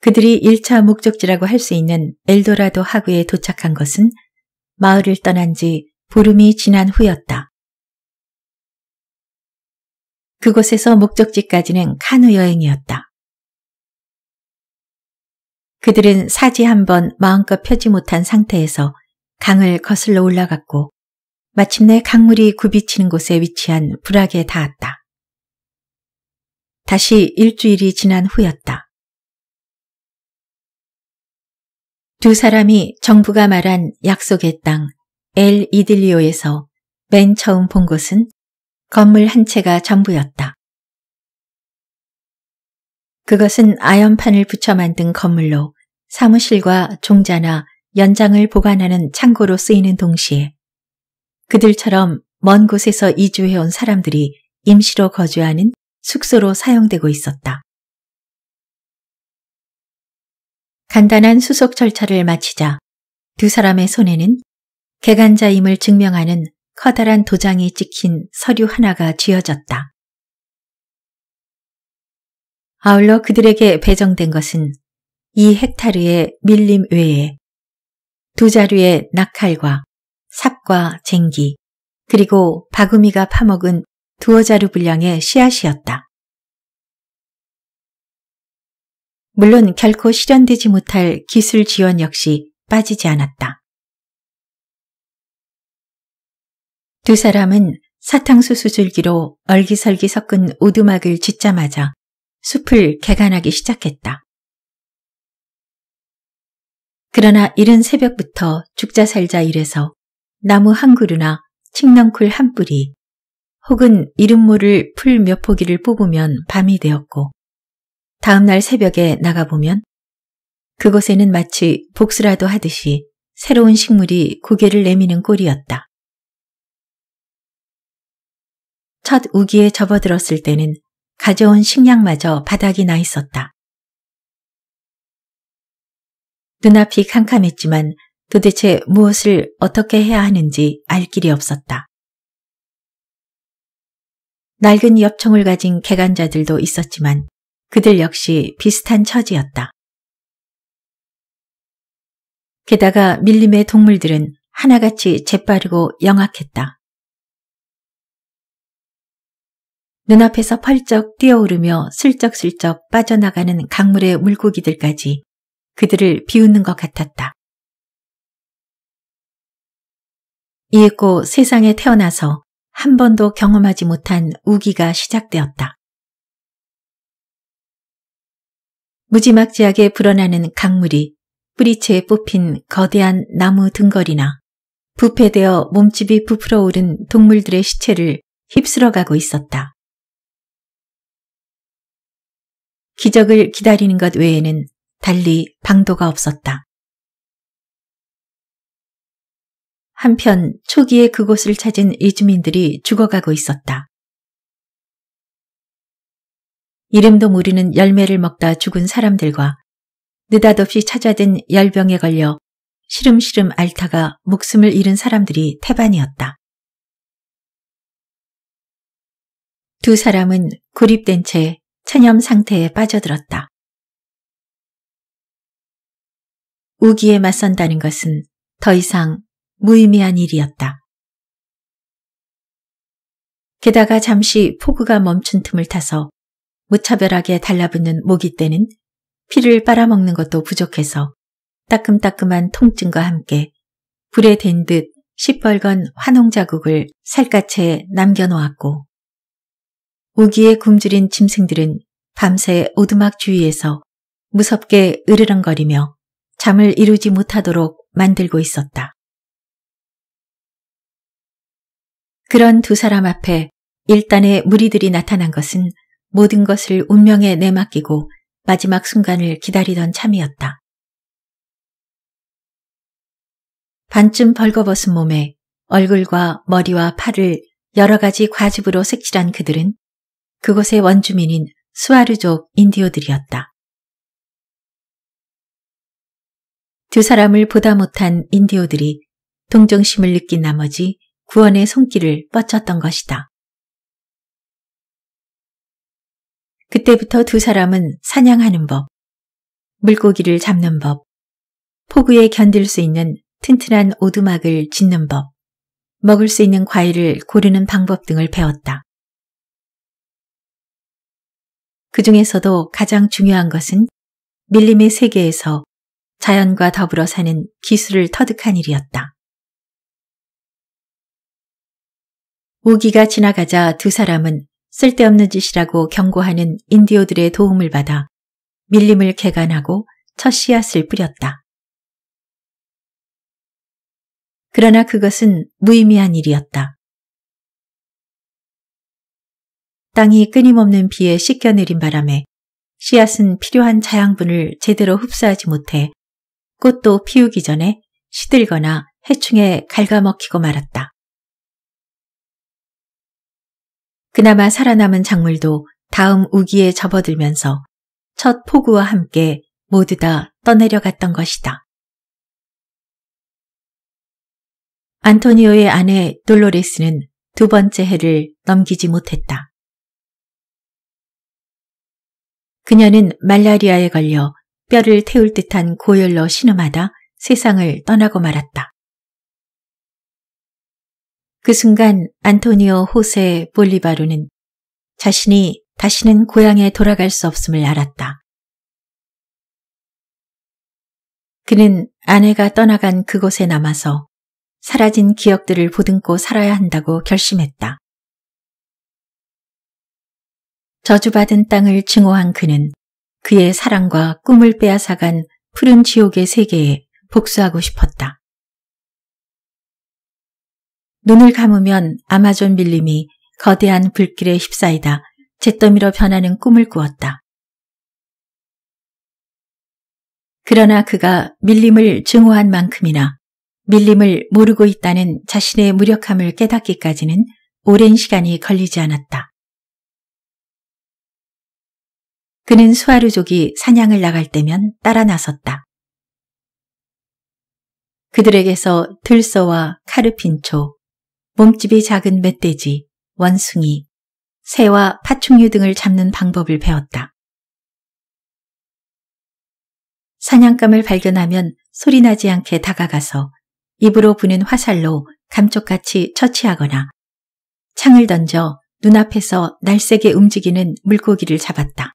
그들이 1차 목적지라고 할 수 있는 엘도라도 하구에 도착한 것은 마을을 떠난 지 보름이 지난 후였다. 그곳에서 목적지까지는 카누 여행이었다. 그들은 사지 한 번 마음껏 펴지 못한 상태에서 강을 거슬러 올라갔고 마침내 강물이 굽이치는 곳에 위치한 불악에 닿았다. 다시 일주일이 지난 후였다. 두 사람이 정부가 말한 약속의 땅, 엘이들리오에서맨 처음 본 곳은 건물 한 채가 전부였다. 그것은 아연판을 붙여 만든 건물로 사무실과 종자나 연장을 보관하는 창고로 쓰이는 동시에 그들처럼 먼 곳에서 이주해온 사람들이 임시로 거주하는 숙소로 사용되고 있었다. 간단한 수속 절차를 마치자 두 사람의 손에는 개간자임을 증명하는 커다란 도장이 찍힌 서류 하나가 쥐어졌다. 아울러 그들에게 배정된 것은 이 헥타르의 밀림 외에 두 자루의 낙칼과 삽과 쟁기 그리고 바구미가 파먹은 두어 자루 분량의 씨앗이었다. 물론 결코 실현되지 못할 기술 지원 역시 빠지지 않았다. 두 사람은 사탕수 수줄기로 얼기설기 섞은 오두막을 짓자마자 숲을 개간하기 시작했다. 그러나 이른 새벽부터 죽자 살자 이래서 나무 한 그루나 칡넝쿨 한 뿌리 혹은 이름 모를 풀 몇 포기를 뽑으면 밤이 되었고 다음날 새벽에 나가보면 그곳에는 마치 복수라도 하듯이 새로운 식물이 고개를 내미는 꼴이었다. 첫 우기에 접어들었을 때는 가져온 식량마저 바닥이 나 있었다. 눈앞이 캄캄했지만 도대체 무엇을 어떻게 해야 하는지 알 길이 없었다. 낡은 엽총을 가진 개간자들도 있었지만 그들 역시 비슷한 처지였다. 게다가 밀림의 동물들은 하나같이 재빠르고 영악했다. 눈앞에서 펄쩍 뛰어오르며 슬쩍슬쩍 빠져나가는 강물의 물고기들까지 그들을 비웃는 것 같았다. 이윽고 세상에 태어나서 한 번도 경험하지 못한 우기가 시작되었다. 무지막지하게 불어나는 강물이 뿌리채 뽑힌 거대한 나무 등걸이나 부패되어 몸집이 부풀어 오른 동물들의 시체를 휩쓸어가고 있었다. 기적을 기다리는 것 외에는 달리 방도가 없었다. 한편 초기에 그곳을 찾은 이주민들이 죽어가고 있었다. 이름도 모르는 열매를 먹다 죽은 사람들과 느닷없이 찾아든 열병에 걸려 시름시름 앓다가 목숨을 잃은 사람들이 태반이었다. 두 사람은 구립된채 천염 상태에 빠져들었다. 우기에 맞선다는 것은 더 이상 무의미한 일이었다. 게다가 잠시 폭우가 멈춘 틈을 타서 무차별하게 달라붙는 모기 때는 피를 빨아먹는 것도 부족해서 따끔따끔한 통증과 함께 불에 댄 듯 시뻘건 환홍 자국을 살갗에 남겨놓았고 우기에 굶주린 짐승들은 밤새 오두막 주위에서 무섭게 으르렁거리며 잠을 이루지 못하도록 만들고 있었다. 그런 두 사람 앞에 일단의 무리들이 나타난 것은 모든 것을 운명에 내맡기고 마지막 순간을 기다리던 참이었다. 반쯤 벌거벗은 몸에 얼굴과 머리와 팔을 여러 가지 과즙으로 색칠한 그들은 그곳의 원주민인 수아르족 인디오들이었다. 두 사람을 보다 못한 인디오들이 동정심을 느낀 나머지 구원의 손길을 뻗쳤던 것이다. 그때부터 두 사람은 사냥하는 법, 물고기를 잡는 법, 폭우에 견딜 수 있는 튼튼한 오두막을 짓는 법, 먹을 수 있는 과일을 고르는 방법 등을 배웠다. 그 중에서도 가장 중요한 것은 밀림의 세계에서 자연과 더불어 사는 기술을 터득한 일이었다. 오기가 지나가자 두 사람은 쓸데없는 짓이라고 경고하는 인디오들의 도움을 받아 밀림을 개간하고 첫 씨앗을 뿌렸다. 그러나 그것은 무의미한 일이었다. 땅이 끊임없는 비에 씻겨내린 바람에 씨앗은 필요한 자양분을 제대로 흡수하지 못해 꽃도 피우기 전에 시들거나 해충에 갉아먹히고 말았다. 그나마 살아남은 작물도 다음 우기에 접어들면서 첫 폭우와 함께 모두 다 떠내려갔던 것이다. 안토니오의 아내 돌로레스는 두 번째 해를 넘기지 못했다. 그녀는 말라리아에 걸려 뼈를 태울 듯한 고열로 신음하다 세상을 떠나고 말았다. 그 순간 안토니오 호세 볼리바루는 자신이 다시는 고향에 돌아갈 수 없음을 알았다. 그는 아내가 떠나간 그곳에 남아서 사라진 기억들을 보듬고 살아야 한다고 결심했다. 저주받은 땅을 증오한 그는 그의 사랑과 꿈을 빼앗아간 푸른 지옥의 세계에 복수하고 싶었다. 눈을 감으면 아마존 밀림이 거대한 불길에 휩싸이다 잿더미로 변하는 꿈을 꾸었다. 그러나 그가 밀림을 증오한 만큼이나 밀림을 모르고 있다는 자신의 무력함을 깨닫기까지는 오랜 시간이 걸리지 않았다. 그는 수아르족이 사냥을 나갈 때면 따라 나섰다. 그들에게서 들서와 카르핀초, 몸집이 작은 멧돼지, 원숭이, 새와 파충류 등을 잡는 방법을 배웠다. 사냥감을 발견하면 소리나지 않게 다가가서 입으로 부는 화살로 감쪽같이 처치하거나 창을 던져 눈앞에서 날쌔게 움직이는 물고기를 잡았다.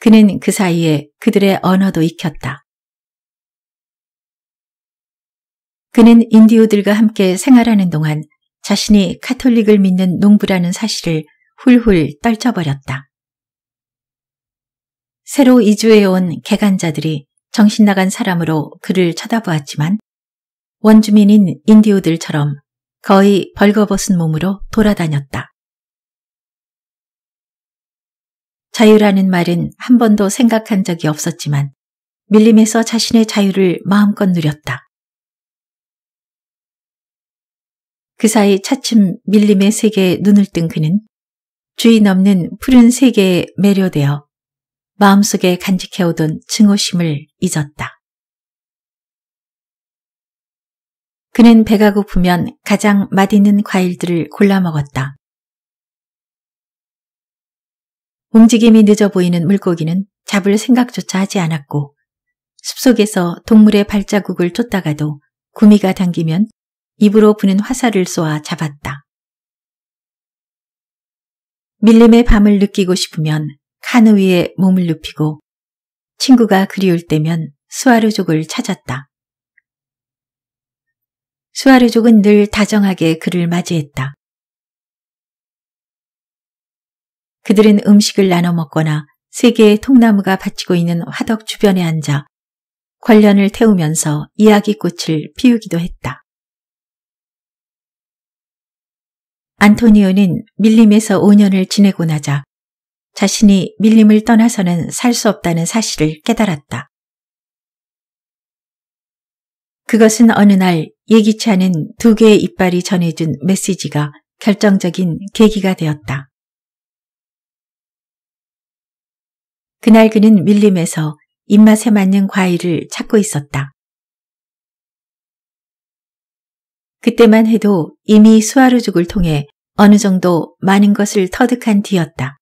그는 그 사이에 그들의 언어도 익혔다. 그는 인디오들과 함께 생활하는 동안 자신이 카톨릭을 믿는 농부라는 사실을 훌훌 떨쳐버렸다. 새로 이주해온 개간자들이 정신나간 사람으로 그를 쳐다보았지만 원주민인 인디오들처럼 거의 벌거벗은 몸으로 돌아다녔다. 자유라는 말은 한 번도 생각한 적이 없었지만 밀림에서 자신의 자유를 마음껏 누렸다. 그 사이 차츰 밀림의 세계에 눈을 뜬 그는 주인 없는 푸른 세계에 매료되어 마음속에 간직해오던 증오심을 잊었다. 그는 배가 고프면 가장 맛있는 과일들을 골라 먹었다. 움직임이 늦어 보이는 물고기는 잡을 생각조차 하지 않았고 숲속에서 동물의 발자국을 쫓다가도 구미가 당기면 입으로 부는 화살을 쏘아 잡았다. 밀림의 밤을 느끼고 싶으면 카누 위에 몸을 눕히고 친구가 그리울 때면 수아르족을 찾았다. 수아르족은늘 다정하게 그를 맞이했다. 그들은 음식을 나눠 먹거나 세 개의 통나무가 받치고 있는 화덕 주변에 앉아 관련을 태우면서 이야기꽃을 피우기도 했다. 안토니오는 밀림에서 5년을 지내고 나자 자신이 밀림을 떠나서는 살 수 없다는 사실을 깨달았다. 그것은 어느 날 예기치 않은 두 개의 이빨이 전해준 메시지가 결정적인 계기가 되었다. 그날 그는 밀림에서 입맛에 맞는 과일을 찾고 있었다. 그때만 해도 이미 수아르족을 통해 어느 정도 많은 것을 터득한 뒤였다.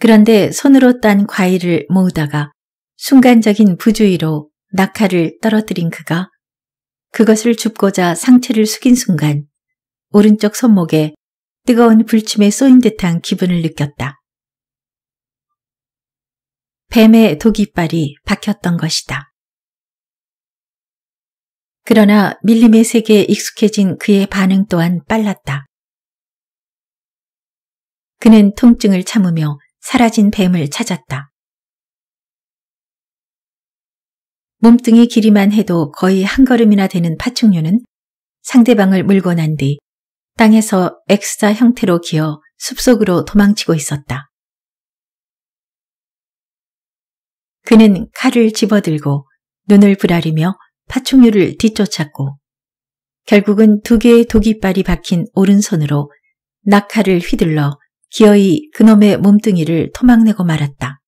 그런데 손으로 딴 과일을 모으다가 순간적인 부주의로 낙하를 떨어뜨린 그가 그것을 줍고자 상체를 숙인 순간 오른쪽 손목에 뜨거운 불침에 쏘인 듯한 기분을 느꼈다. 뱀의 독이빨이 박혔던 것이다. 그러나 밀림의 세계에 익숙해진 그의 반응 또한 빨랐다. 그는 통증을 참으며 사라진 뱀을 찾았다. 몸뚱이 길이만 해도 거의 한 걸음이나 되는 파충류는 상대방을 물고 난뒤 땅에서 X자 형태로 기어 숲속으로 도망치고 있었다. 그는 칼을 집어들고 눈을 부라리며 파충류를 뒤쫓았고 결국은 두 개의 독이빨이 박힌 오른손으로 낙하를 휘둘러 기어이 그놈의 몸뚱이를 토막내고 말았다.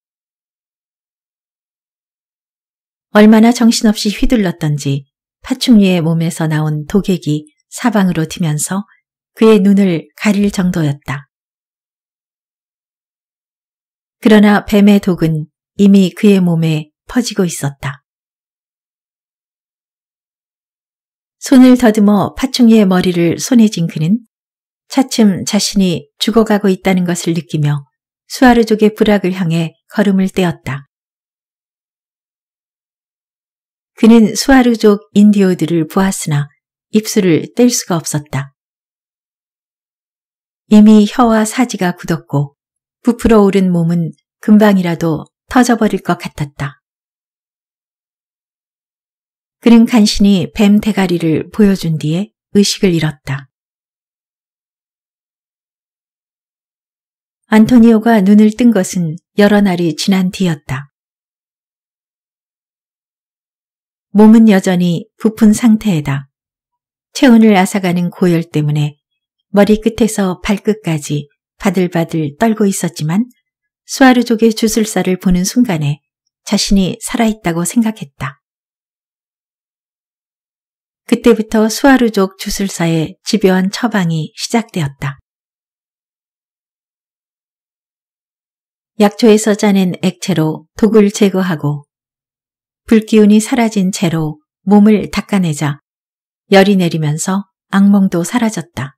얼마나 정신없이 휘둘렀던지 파충류의 몸에서 나온 독액이 사방으로 튀면서 그의 눈을 가릴 정도였다. 그러나 뱀의 독은 이미 그의 몸에 퍼지고 있었다. 손을 더듬어 파충류의 머리를 손에 쥔 그는 차츰 자신이 죽어가고 있다는 것을 느끼며 수아르족의 부락을 향해 걸음을 떼었다. 그는 수아르족 인디오들을 보았으나 입술을 뗄 수가 없었다. 이미 혀와 사지가 굳었고 부풀어 오른 몸은 금방이라도 터져버릴 것 같았다. 그는 간신히 뱀 대가리를 보여준 뒤에 의식을 잃었다. 안토니오가 눈을 뜬 것은 여러 날이 지난 뒤였다. 몸은 여전히 부푼 상태에다. 체온을 앗아가는 고열 때문에 머리끝에서 발끝까지 바들바들 떨고 있었지만 수아르족의 주술사를 보는 순간에 자신이 살아있다고 생각했다. 그때부터 수아르족 주술사의 집요한 처방이 시작되었다. 약초에서 짜낸 액체로 독을 제거하고 불기운이 사라진 채로 몸을 닦아내자 열이 내리면서 악몽도 사라졌다.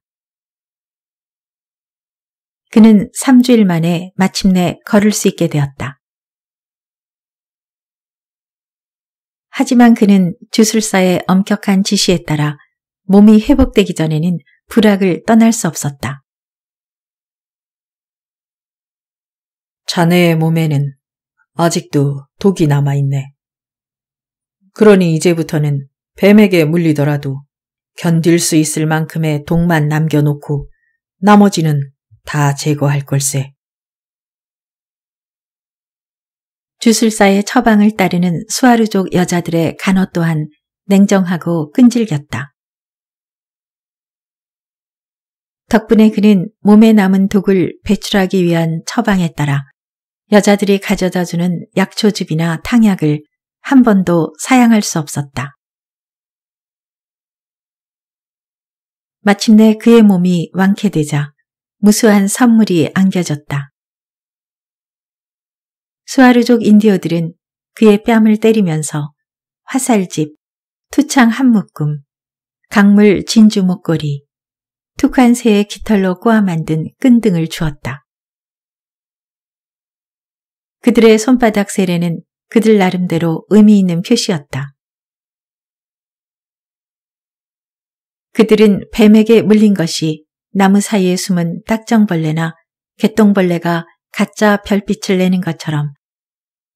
그는 3주일 만에 마침내 걸을 수 있게 되었다. 하지만 그는 주술사의 엄격한 지시에 따라 몸이 회복되기 전에는 불악을 떠날 수 없었다. 자네의 몸에는 아직도 독이 남아있네. 그러니 이제부터는 뱀에게 물리더라도 견딜 수 있을 만큼의 독만 남겨놓고 나머지는 다 제거할 걸세. 주술사의 처방을 따르는 수아르족 여자들의 간호 또한 냉정하고 끈질겼다. 덕분에 그는 몸에 남은 독을 배출하기 위한 처방에 따라 여자들이 가져다 주는 약초즙이나 탕약을 한 번도 사양할 수 없었다. 마침내 그의 몸이 완쾌되자 무수한 선물이 안겨졌다. 수아르족 인디어들은 그의 뺨을 때리면서 화살집, 투창 한 묶음, 강물 진주 목걸이, 툭한 새의 깃털로 꼬아 만든 끈 등을 주었다. 그들의 손바닥 세례는 그들 나름대로 의미 있는 표시였다. 그들은 뱀에게 물린 것이 나무 사이에 숨은 딱정벌레나 개똥벌레가 가짜 별빛을 내는 것처럼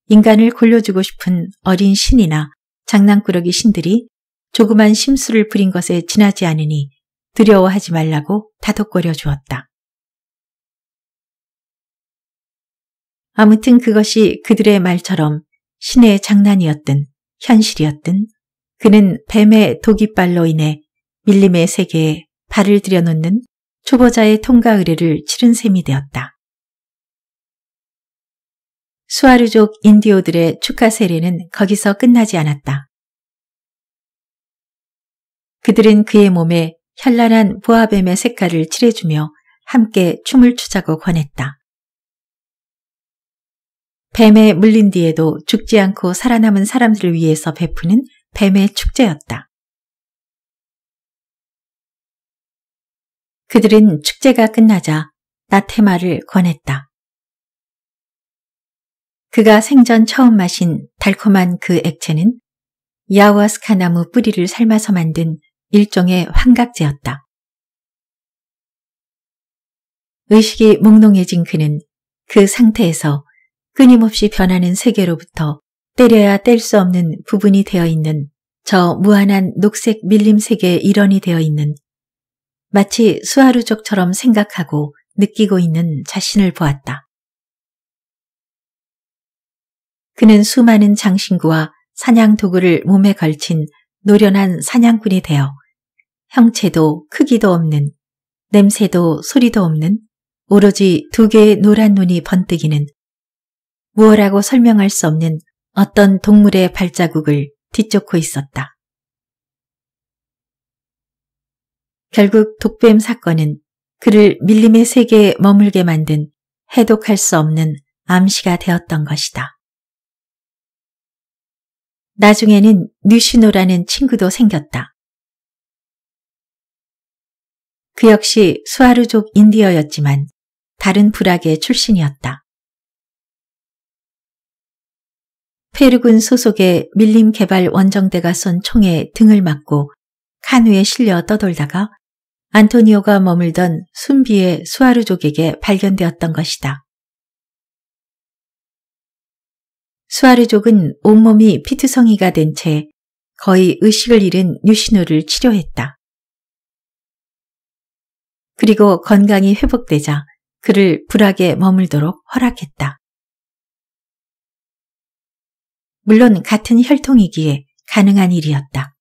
인간을 굴려주고 싶은 어린 신이나 장난꾸러기 신들이 조그만 심술을 부린 것에 지나지 않으니 두려워하지 말라고 다독거려 주었다. 아무튼 그것이 그들의 말처럼 신의 장난이었든 현실이었든 그는 뱀의 독이빨로 인해 밀림의 세계에 발을 들여놓는 초보자의 통과 의뢰를 치른 셈이 되었다. 수아르족 인디오들의 축하 세례는 거기서 끝나지 않았다. 그들은 그의 몸에 현란한 보아뱀의 색깔을 칠해주며 함께 춤을 추자고 권했다. 뱀에 물린 뒤에도 죽지 않고 살아남은 사람들을 위해서 베푸는 뱀의 축제였다. 그들은 축제가 끝나자 나테마를 권했다. 그가 생전 처음 마신 달콤한 그 액체는 야와스카 나무 뿌리를 삶아서 만든 일종의 환각제였다. 의식이 몽롱해진 그는 그 상태에서 끊임없이 변하는 세계로부터 때려야 뗄 수 없는 부분이 되어 있는 저 무한한 녹색 밀림 세계의 일원이 되어 있는 마치 수하루족처럼 생각하고 느끼고 있는 자신을 보았다. 그는 수많은 장신구와 사냥 도구를 몸에 걸친 노련한 사냥꾼이 되어 형체도 크기도 없는 냄새도 소리도 없는 오로지 두 개의 노란 눈이 번뜩이는 무엇라고 설명할 수 없는 어떤 동물의 발자국을 뒤쫓고 있었다. 결국 독뱀 사건은 그를 밀림의 세계에 머물게 만든 해독할 수 없는 암시가 되었던 것이다. 나중에는 뉴시노라는 친구도 생겼다. 그 역시 수아르족 인디어였지만 다른 불악의 출신이었다. 페르군 소속의 밀림 개발 원정대가 쏜 총에 등을 맞고 칸누에 실려 떠돌다가 안토니오가 머물던 순비의 수아르족에게 발견되었던 것이다. 수아르족은 온몸이 피투성이가 된 채 거의 의식을 잃은 뉴시노를 치료했다. 그리고 건강이 회복되자 그를 불하게 머물도록 허락했다. 물론 같은 혈통이기에 가능한 일이었다.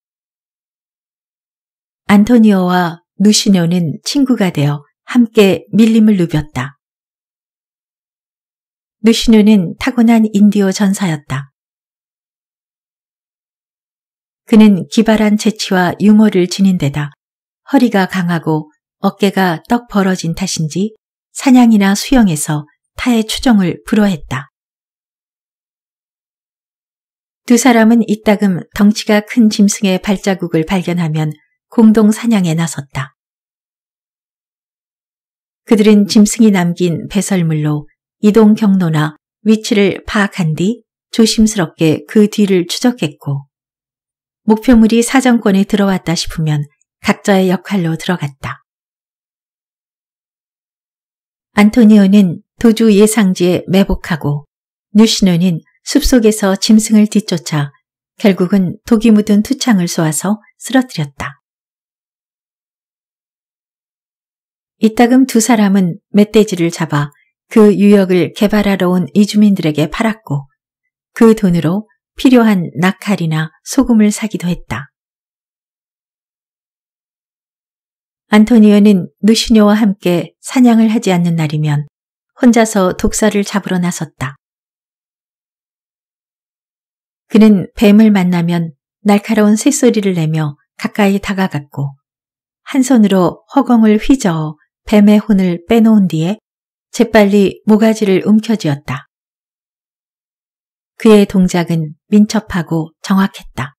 안토니오와 누시녀는 친구가 되어 함께 밀림을 누볐다. 누시녀는 타고난 인디오 전사였다. 그는 기발한 재치와 유머를 지닌 데다 허리가 강하고 어깨가 떡 벌어진 탓인지 사냥이나 수영에서 타의 추종을 불허했다. 두 사람은 이따금 덩치가 큰 짐승의 발자국을 발견하면 공동 사냥에 나섰다. 그들은 짐승이 남긴 배설물로 이동 경로나 위치를 파악한 뒤 조심스럽게 그 뒤를 추적했고 목표물이 사정권에 들어왔다 싶으면 각자의 역할로 들어갔다. 안토니오는 도주 예상지에 매복하고 뉴시노는 숲속에서 짐승을 뒤쫓아 결국은 독이 묻은 투창을 쏘아서 쓰러뜨렸다. 이따금 두 사람은 멧돼지를 잡아 그 유역을 개발하러 온 이주민들에게 팔았고 그 돈으로 필요한 낙칼이나 소금을 사기도 했다. 안토니어는누시녀와 함께 사냥을 하지 않는 날이면 혼자서 독사를 잡으러 나섰다. 그는 뱀을 만나면 날카로운 새소리를 내며 가까이 다가갔고 한 손으로 허공을 휘저어 뱀의 혼을 빼놓은 뒤에 재빨리 모가지를 움켜쥐었다. 그의 동작은 민첩하고 정확했다.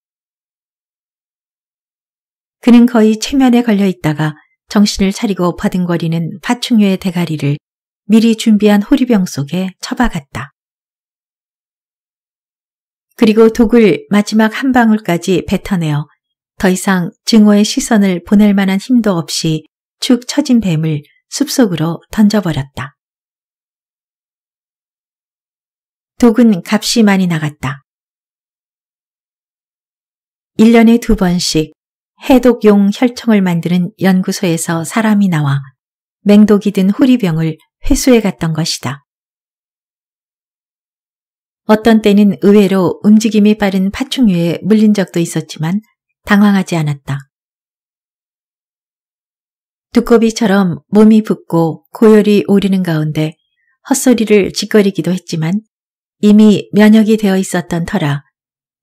그는 거의 최면에 걸려 있다가 정신을 차리고 버둥거리는 파충류의 대가리를 미리 준비한 호리병 속에 처박았다. 그리고 독을 마지막 한 방울까지 뱉어내어 더 이상 증오의 시선을 보낼 만한 힘도 없이 축 처진 뱀을 숲속으로 던져버렸다. 독은 값이 많이 나갔다. 1년에 두 번씩 해독용 혈청을 만드는 연구소에서 사람이 나와 맹독이든 후리병을 회수해 갔던 것이다. 어떤 때는 의외로 움직임이 빠른 파충류에 물린 적도 있었지만 당황하지 않았다. 두꺼비처럼 몸이 붓고 고열이 오르는 가운데 헛소리를 짓거리기도 했지만 이미 면역이 되어 있었던 터라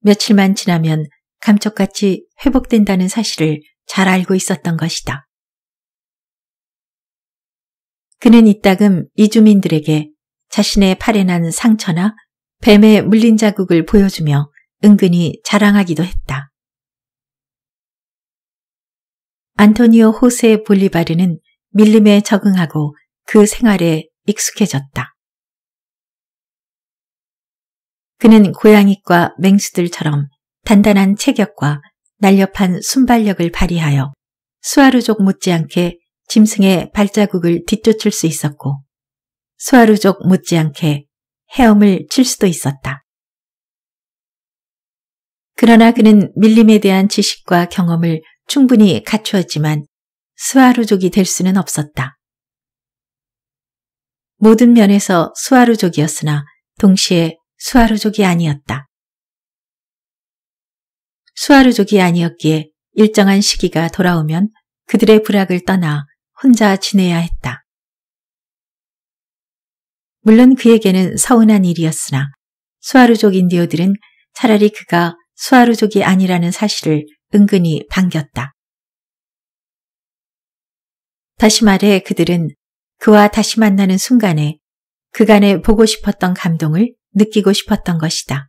며칠만 지나면 감쪽같이 회복된다는 사실을 잘 알고 있었던 것이다. 그는 이따금 이주민들에게 자신의 팔에 난 상처나 뱀에 물린 자국을 보여주며 은근히 자랑하기도 했다. 안토니오 호세 볼리바르는 밀림에 적응하고 그 생활에 익숙해졌다. 그는 고양이과 맹수들처럼 단단한 체격과 날렵한 순발력을 발휘하여 수아루족 못지않게 짐승의 발자국을 뒤쫓을 수 있었고 수아루족 못지않게 헤엄을 칠 수도 있었다. 그러나 그는 밀림에 대한 지식과 경험을 충분히 갖추었지만 수아루족이될 수는 없었다. 모든 면에서 수아루족이었으나 동시에 수아루족이 아니었다. 수아루족이 아니었기에 일정한 시기가 돌아오면 그들의 불악을 떠나 혼자 지내야 했다. 물론 그에게는 서운한 일이었으나 수아루족 인디오들은 차라리 그가 수아루족이 아니라는 사실을 은근히 반겼다. 다시 말해 그들은 그와 다시 만나는 순간에 그간에 보고 싶었던 감동을 느끼고 싶었던 것이다.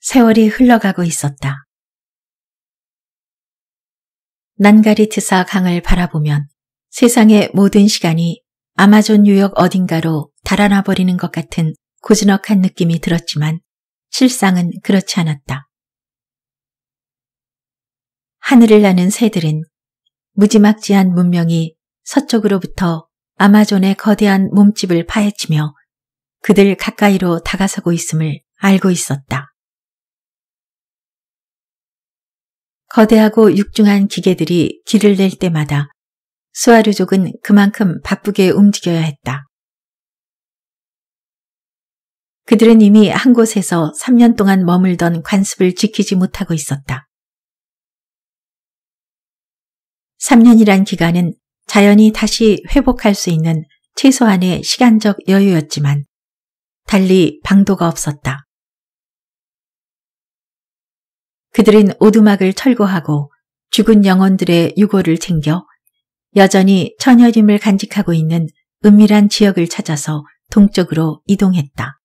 세월이 흘러가고 있었다. 난가리트사 강을 바라보면 세상의 모든 시간이 아마존 뉴욕 어딘가로 달아나버리는 것 같은 고즈넉한 느낌이 들었지만 실상은 그렇지 않았다. 하늘을 나는 새들은 무지막지한 문명이 서쪽으로부터 아마존의 거대한 몸집을 파헤치며 그들 가까이로 다가서고 있음을 알고 있었다. 거대하고 육중한 기계들이 길을 낼 때마다 수아르족은 그만큼 바쁘게 움직여야 했다. 그들은 이미 한 곳에서 3년 동안 머물던 관습을 지키지 못하고 있었다. 3년이란 기간은 자연이 다시 회복할 수 있는 최소한의 시간적 여유였지만 달리 방도가 없었다. 그들은 오두막을 철거하고 죽은 영혼들의 유골을 챙겨 여전히 천여림을 간직하고 있는 은밀한 지역을 찾아서 동쪽으로 이동했다.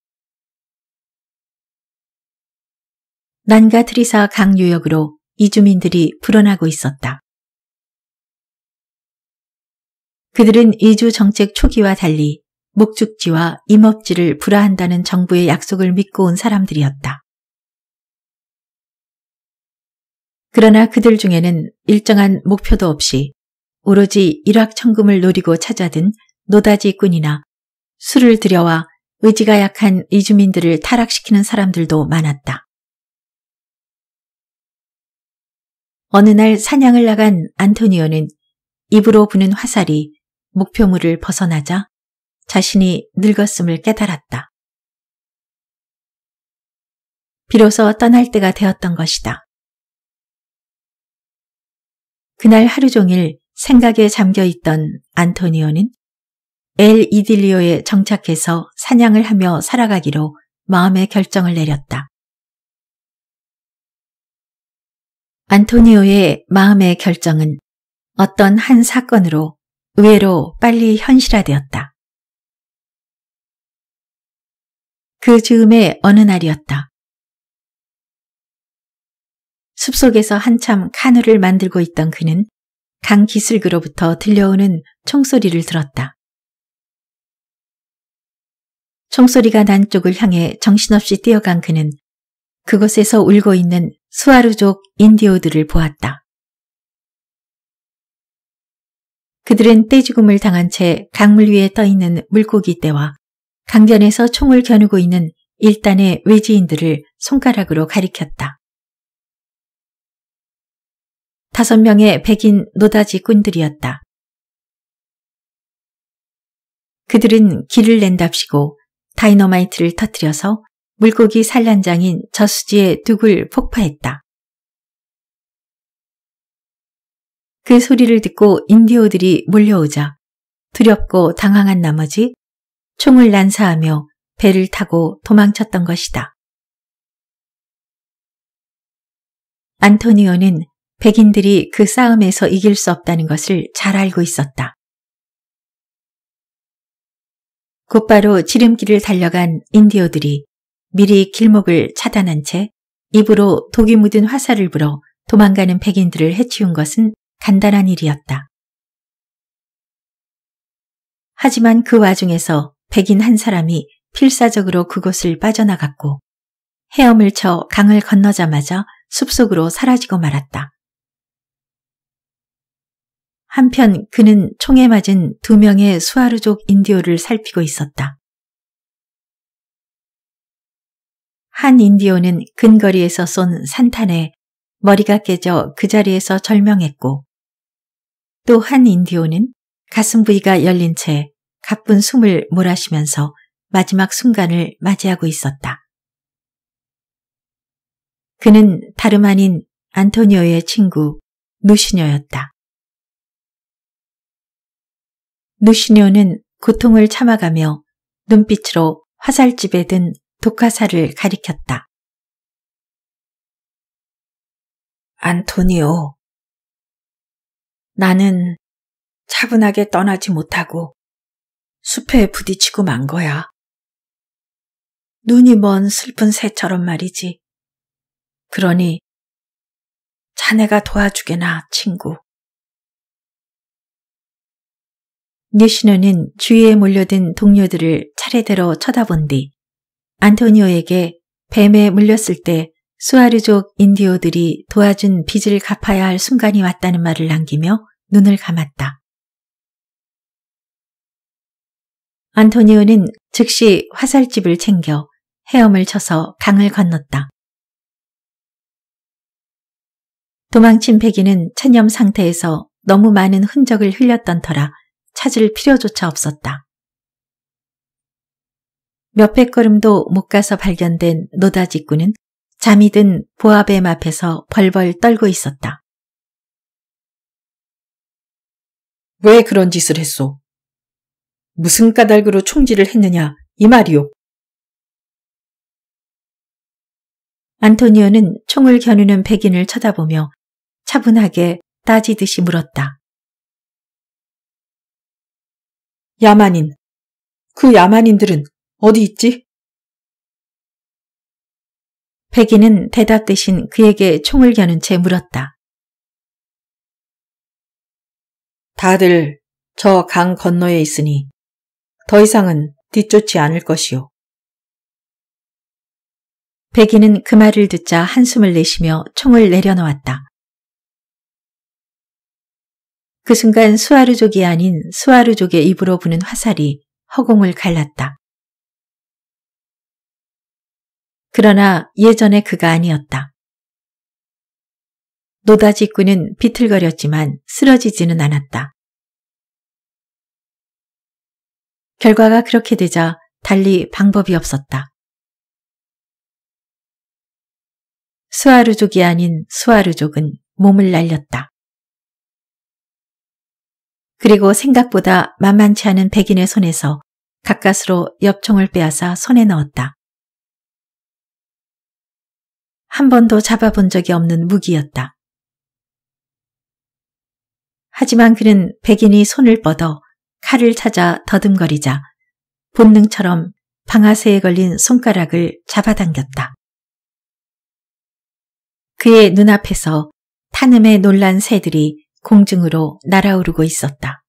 난가 트리사 강 유역으로 이주민들이 불어나고 있었다. 그들은 이주 정책 초기와 달리 목축지와 임업지를 불화한다는 정부의 약속을 믿고 온 사람들이었다. 그러나 그들 중에는 일정한 목표도 없이 오로지 일확천금을 노리고 찾아든 노다지꾼이나 술을 들여와 의지가 약한 이주민들을 타락시키는 사람들도 많았다. 어느 날 사냥을 나간 안토니오는 입으로 부는 화살이 목표물을 벗어나자 자신이 늙었음을 깨달았다. 비로소 떠날 때가 되었던 것이다. 그날 하루 종일 생각에 잠겨 있던 안토니오는 엘 이딜리오에 정착해서 사냥을 하며 살아가기로 마음의 결정을 내렸다. 안토니오의 마음의 결정은 어떤 한 사건으로 의외로 빨리 현실화되었다. 그즈음에 어느 날이었다. 숲속에서 한참 카누를 만들고 있던 그는 강 기슭으로부터 들려오는 총소리를 들었다. 총소리가 난 쪽을 향해 정신없이 뛰어간 그는 그곳에서 울고 있는 수아르족 인디오들을 보았다. 그들은 떼죽음을 당한 채 강물 위에 떠 있는 물고기 떼와 강변에서 총을 겨누고 있는 일단의 외지인들을 손가락으로 가리켰다. 다섯 명의 백인 노다지 꾼들이었다. 그들은 길을 낸답시고 다이너마이트를 터뜨려서 물고기 산란장인 저수지의 둑을 폭파했다. 그 소리를 듣고 인디오들이 몰려오자 두렵고 당황한 나머지 총을 난사하며 배를 타고 도망쳤던 것이다. 안토니오는 백인들이 그 싸움에서 이길 수 없다는 것을 잘 알고 있었다. 곧바로 지름길을 달려간 인디오들이 미리 길목을 차단한 채 입으로 독이 묻은 화살을 불어 도망가는 백인들을 해치운 것은 간단한 일이었다. 하지만 그 와중에서 백인 한 사람이 필사적으로 그곳을 빠져나갔고 헤엄을 쳐 강을 건너자마자 숲속으로 사라지고 말았다. 한편 그는 총에 맞은 두 명의 수아르족 인디오를 살피고 있었다. 한 인디오는 근거리에서 쏜 산탄에 머리가 깨져 그 자리에서 절명했고 또한 인디오는 가슴 부위가 열린 채 가쁜 숨을 몰아쉬면서 마지막 순간을 맞이하고 있었다. 그는 다름 아닌 안토니오의 친구 누시녀였다누시녀는 고통을 참아가며 눈빛으로 화살집에 든 독화살을 가리켰다. 안토니오, 나는 차분하게 떠나지 못하고 숲에 부딪히고 만 거야. 눈이 먼 슬픈 새처럼 말이지. 그러니 자네가 도와주게나 친구. 뉴시노는 주위에 몰려든 동료들을 차례대로 쳐다본 뒤 안토니오에게 뱀에 물렸을 때 수아르족 인디오들이 도와준 빚을 갚아야 할 순간이 왔다는 말을 남기며 눈을 감았다. 안토니오는 즉시 화살집을 챙겨 헤엄을 쳐서 강을 건넜다. 도망친 백인은 천염 상태에서 너무 많은 흔적을 흘렸던 터라 찾을 필요조차 없었다. 몇백 걸음도 못 가서 발견된 노다지꾼은 잠이 든 보아뱀 앞에서 벌벌 떨고 있었다. 왜 그런 짓을 했소? 무슨 까닭으로 총질을 했느냐 이 말이오. 안토니오는 총을 겨누는 백인을 쳐다보며 차분하게 따지듯이 물었다. 야만인, 그 야만인들은 어디 있지? 백인은 대답 대신 그에게 총을 겨눈 채 물었다. 다들 저 강 건너에 있으니 더 이상은 뒤쫓지 않을 것이오 백인은 그 말을 듣자 한숨을 내쉬며 총을 내려놓았다. 그 순간 수아르족이 아닌 수아르족의 입으로 부는 화살이 허공을 갈랐다. 그러나 예전의 그가 아니었다. 노다지꾼은 비틀거렸지만 쓰러지지는 않았다. 결과가 그렇게 되자 달리 방법이 없었다. 수아르족이 아닌 수아르족은 몸을 날렸다. 그리고 생각보다 만만치 않은 백인의 손에서 가까스로 엽총을 빼앗아 손에 넣었다. 한 번도 잡아본 적이 없는 무기였다. 하지만 그는 백인이 손을 뻗어 칼을 찾아 더듬거리자 본능처럼 방아쇠에 걸린 손가락을 잡아당겼다. 그의 눈앞에서 탄음에 놀란 새들이 공중으로 날아오르고 있었다.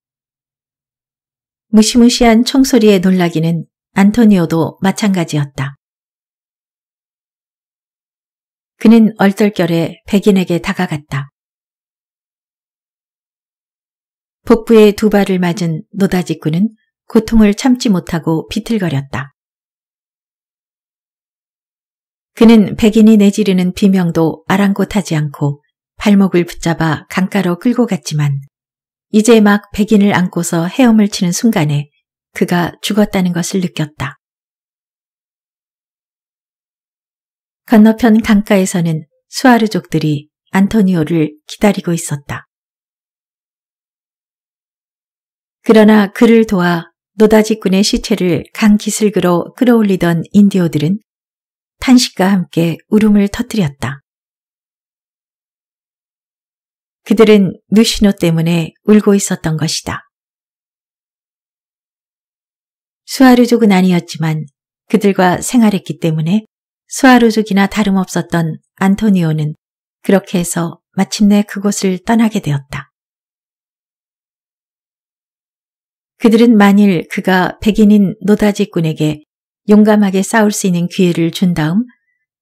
무시무시한 총소리에 놀라기는 안토니오도 마찬가지였다. 그는 얼떨결에 백인에게 다가갔다. 복부에 두 발을 맞은 노다지꾼은 고통을 참지 못하고 비틀거렸다. 그는 백인이 내지르는 비명도 아랑곳하지 않고 발목을 붙잡아 강가로 끌고 갔지만 이제 막 백인을 안고서 헤엄을 치는 순간에 그가 죽었다는 것을 느꼈다. 건너편 강가에서는 수아르족들이 안토니오를 기다리고 있었다. 그러나 그를 도와 노다지꾼의 시체를 강 기슭으로 끌어올리던 인디오들은 탄식과 함께 울음을 터뜨렸다. 그들은 누시노 때문에 울고 있었던 것이다. 수아르족은 아니었지만 그들과 생활했기 때문에 수아루족이나 다름없었던 안토니오는 그렇게 해서 마침내 그곳을 떠나게 되었다. 그들은 만일 그가 백인인 노다지꾼에게 용감하게 싸울 수 있는 기회를 준 다음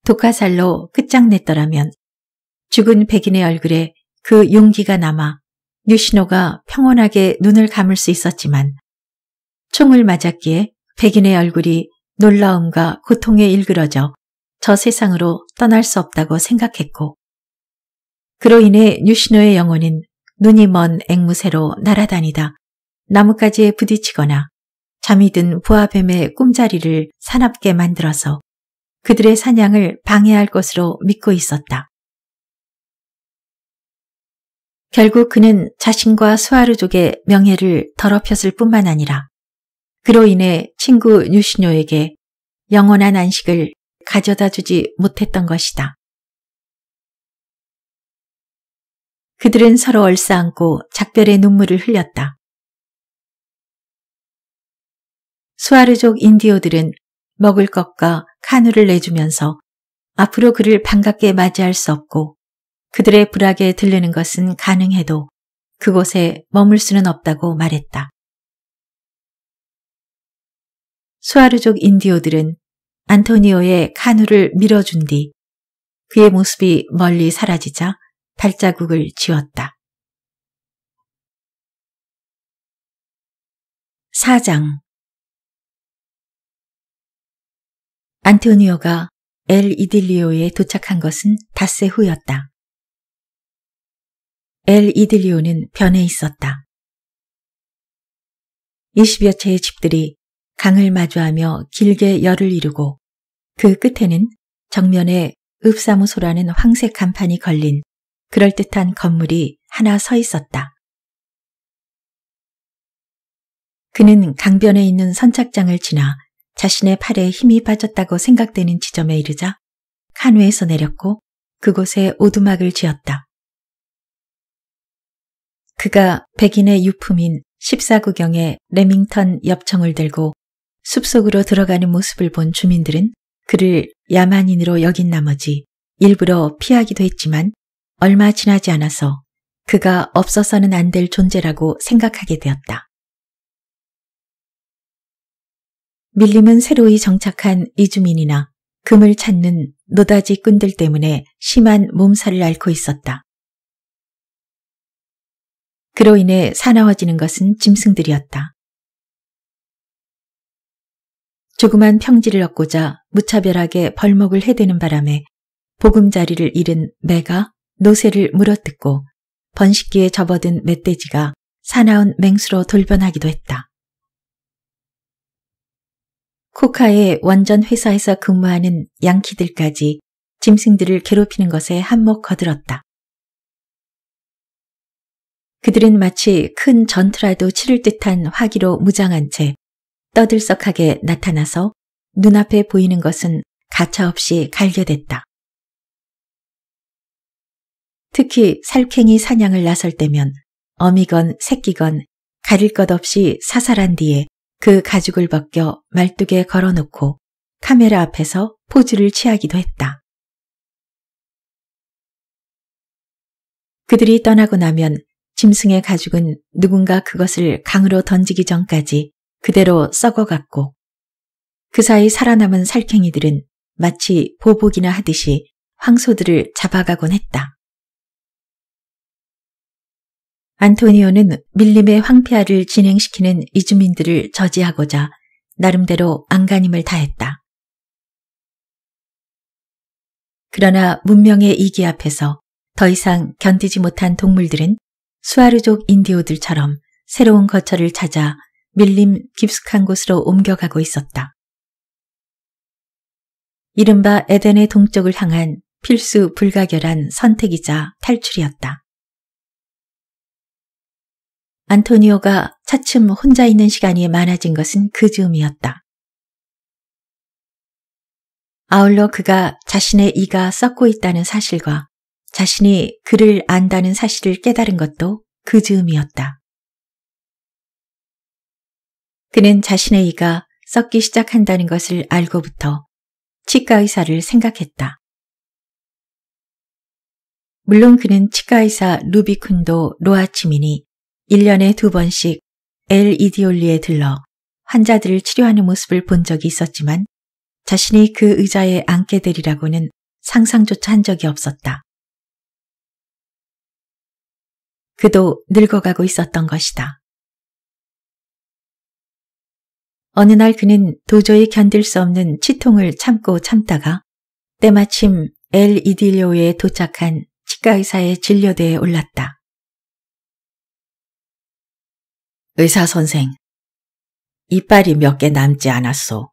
독화살로 끝장냈더라면 죽은 백인의 얼굴에 그 용기가 남아 뉴시노가 평온하게 눈을 감을 수 있었지만 총을 맞았기에 백인의 얼굴이 놀라움과 고통에 일그러져 저 세상으로 떠날 수 없다고 생각했고 그로 인해 뉴시노의 영혼은 눈이 먼 앵무새로 날아다니다 나뭇가지에 부딪히거나 잠이 든 부하뱀의 꿈자리를 사납게 만들어서 그들의 사냥을 방해할 것으로 믿고 있었다. 결국 그는 자신과 수아르족의 명예를 더럽혔을 뿐만 아니라 그로 인해 친구 뉴시노에게 영원한 안식을 가져다 주지 못했던 것이다. 그들은 서로 얼싸안고 작별의 눈물을 흘렸다. 수아르족 인디오들은 먹을 것과 카누를 내주면서 앞으로 그를 반갑게 맞이할 수 없고 그들의 불악에 들르는 것은 가능해도 그곳에 머물 수는 없다고 말했다. 수아르족 인디오들은 안토니오의 카누를 밀어준 뒤 그의 모습이 멀리 사라지자 발자국을 지웠다. 4장 안토니오가 엘 이딜리오에 도착한 것은 닷새 후였다. 엘 이딜리오는 변해 있었다. 20여 채의 집들이 강을 마주하며 길게 열을 이루고 그 끝에는 정면에 읍사무소라는 황색 간판이 걸린 그럴듯한 건물이 하나 서 있었다. 그는 강변에 있는 선착장을 지나 자신의 팔에 힘이 빠졌다고 생각되는 지점에 이르자 칸웨에서 내렸고 그곳에 오두막을 지었다. 그가 백인의 유품인 14구경의 레밍턴 엽청을 들고 숲속으로 들어가는 모습을 본 주민들은 그를 야만인으로 여긴 나머지 일부러 피하기도 했지만 얼마 지나지 않아서 그가 없어서는 안 될 존재라고 생각하게 되었다. 밀림은 새로이 정착한 이주민이나 금을 찾는 노다지 꾼들 때문에 심한 몸살을 앓고 있었다. 그로 인해 사나워지는 것은 짐승들이었다. 조그만 평지를 얻고자 무차별하게 벌목을 해대는 바람에 보금자리를 잃은 매가 노새를 물어뜯고 번식기에 접어든 멧돼지가 사나운 맹수로 돌변하기도 했다. 코카의 원전 회사에서 근무하는 양키들까지 짐승들을 괴롭히는 것에 한몫 거들었다. 그들은 마치 큰 전투라도 치를 듯한 화기로 무장한 채 떠들썩하게 나타나서 눈앞에 보이는 것은 가차없이 갈겨댔다. 특히 살쾡이 사냥을 나설 때면 어미건 새끼건 가릴 것 없이 사살한 뒤에 그 가죽을 벗겨 말뚝에 걸어놓고 카메라 앞에서 포즈를 취하기도 했다. 그들이 떠나고 나면 짐승의 가죽은 누군가 그것을 강으로 던지기 전까지 그대로 썩어갔고 그 사이 살아남은 살쾡이들은 마치 보복이나 하듯이 황소들을 잡아가곤 했다. 안토니오는 밀림의 황폐화를 진행시키는 이주민들을 저지하고자 나름대로 안간힘을 다했다. 그러나 문명의 이기 앞에서 더 이상 견디지 못한 동물들은 수아르족 인디오들처럼 새로운 거처를 찾아 밀림 깊숙한 곳으로 옮겨가고 있었다. 이른바 에덴의 동쪽을 향한 필수 불가결한 선택이자 탈출이었다. 안토니오가 차츰 혼자 있는 시간이 많아진 것은 그 즈음이었다. 아울러 그가 자신의 이가 썩고 있다는 사실과 자신이 그를 안다는 사실을 깨달은 것도 그 즈음이었다. 그는 자신의 이가 썩기 시작한다는 것을 알고부터 치과 의사를 생각했다. 물론 그는 치과 의사 루비쿤도 로아치민이 1년에 두 번씩 엘 이디올리에 들러 환자들을 치료하는 모습을 본 적이 있었지만 자신이 그 의자에 앉게 되리라고는 상상조차 한 적이 없었다. 그도 늙어가고 있었던 것이다. 어느 날 그는 도저히 견딜 수 없는 치통을 참고 참다가 때마침 엘 이딜료에 도착한 치과의사의 진료대에 올랐다. 의사 선생, 이빨이 몇 개 남지 않았소.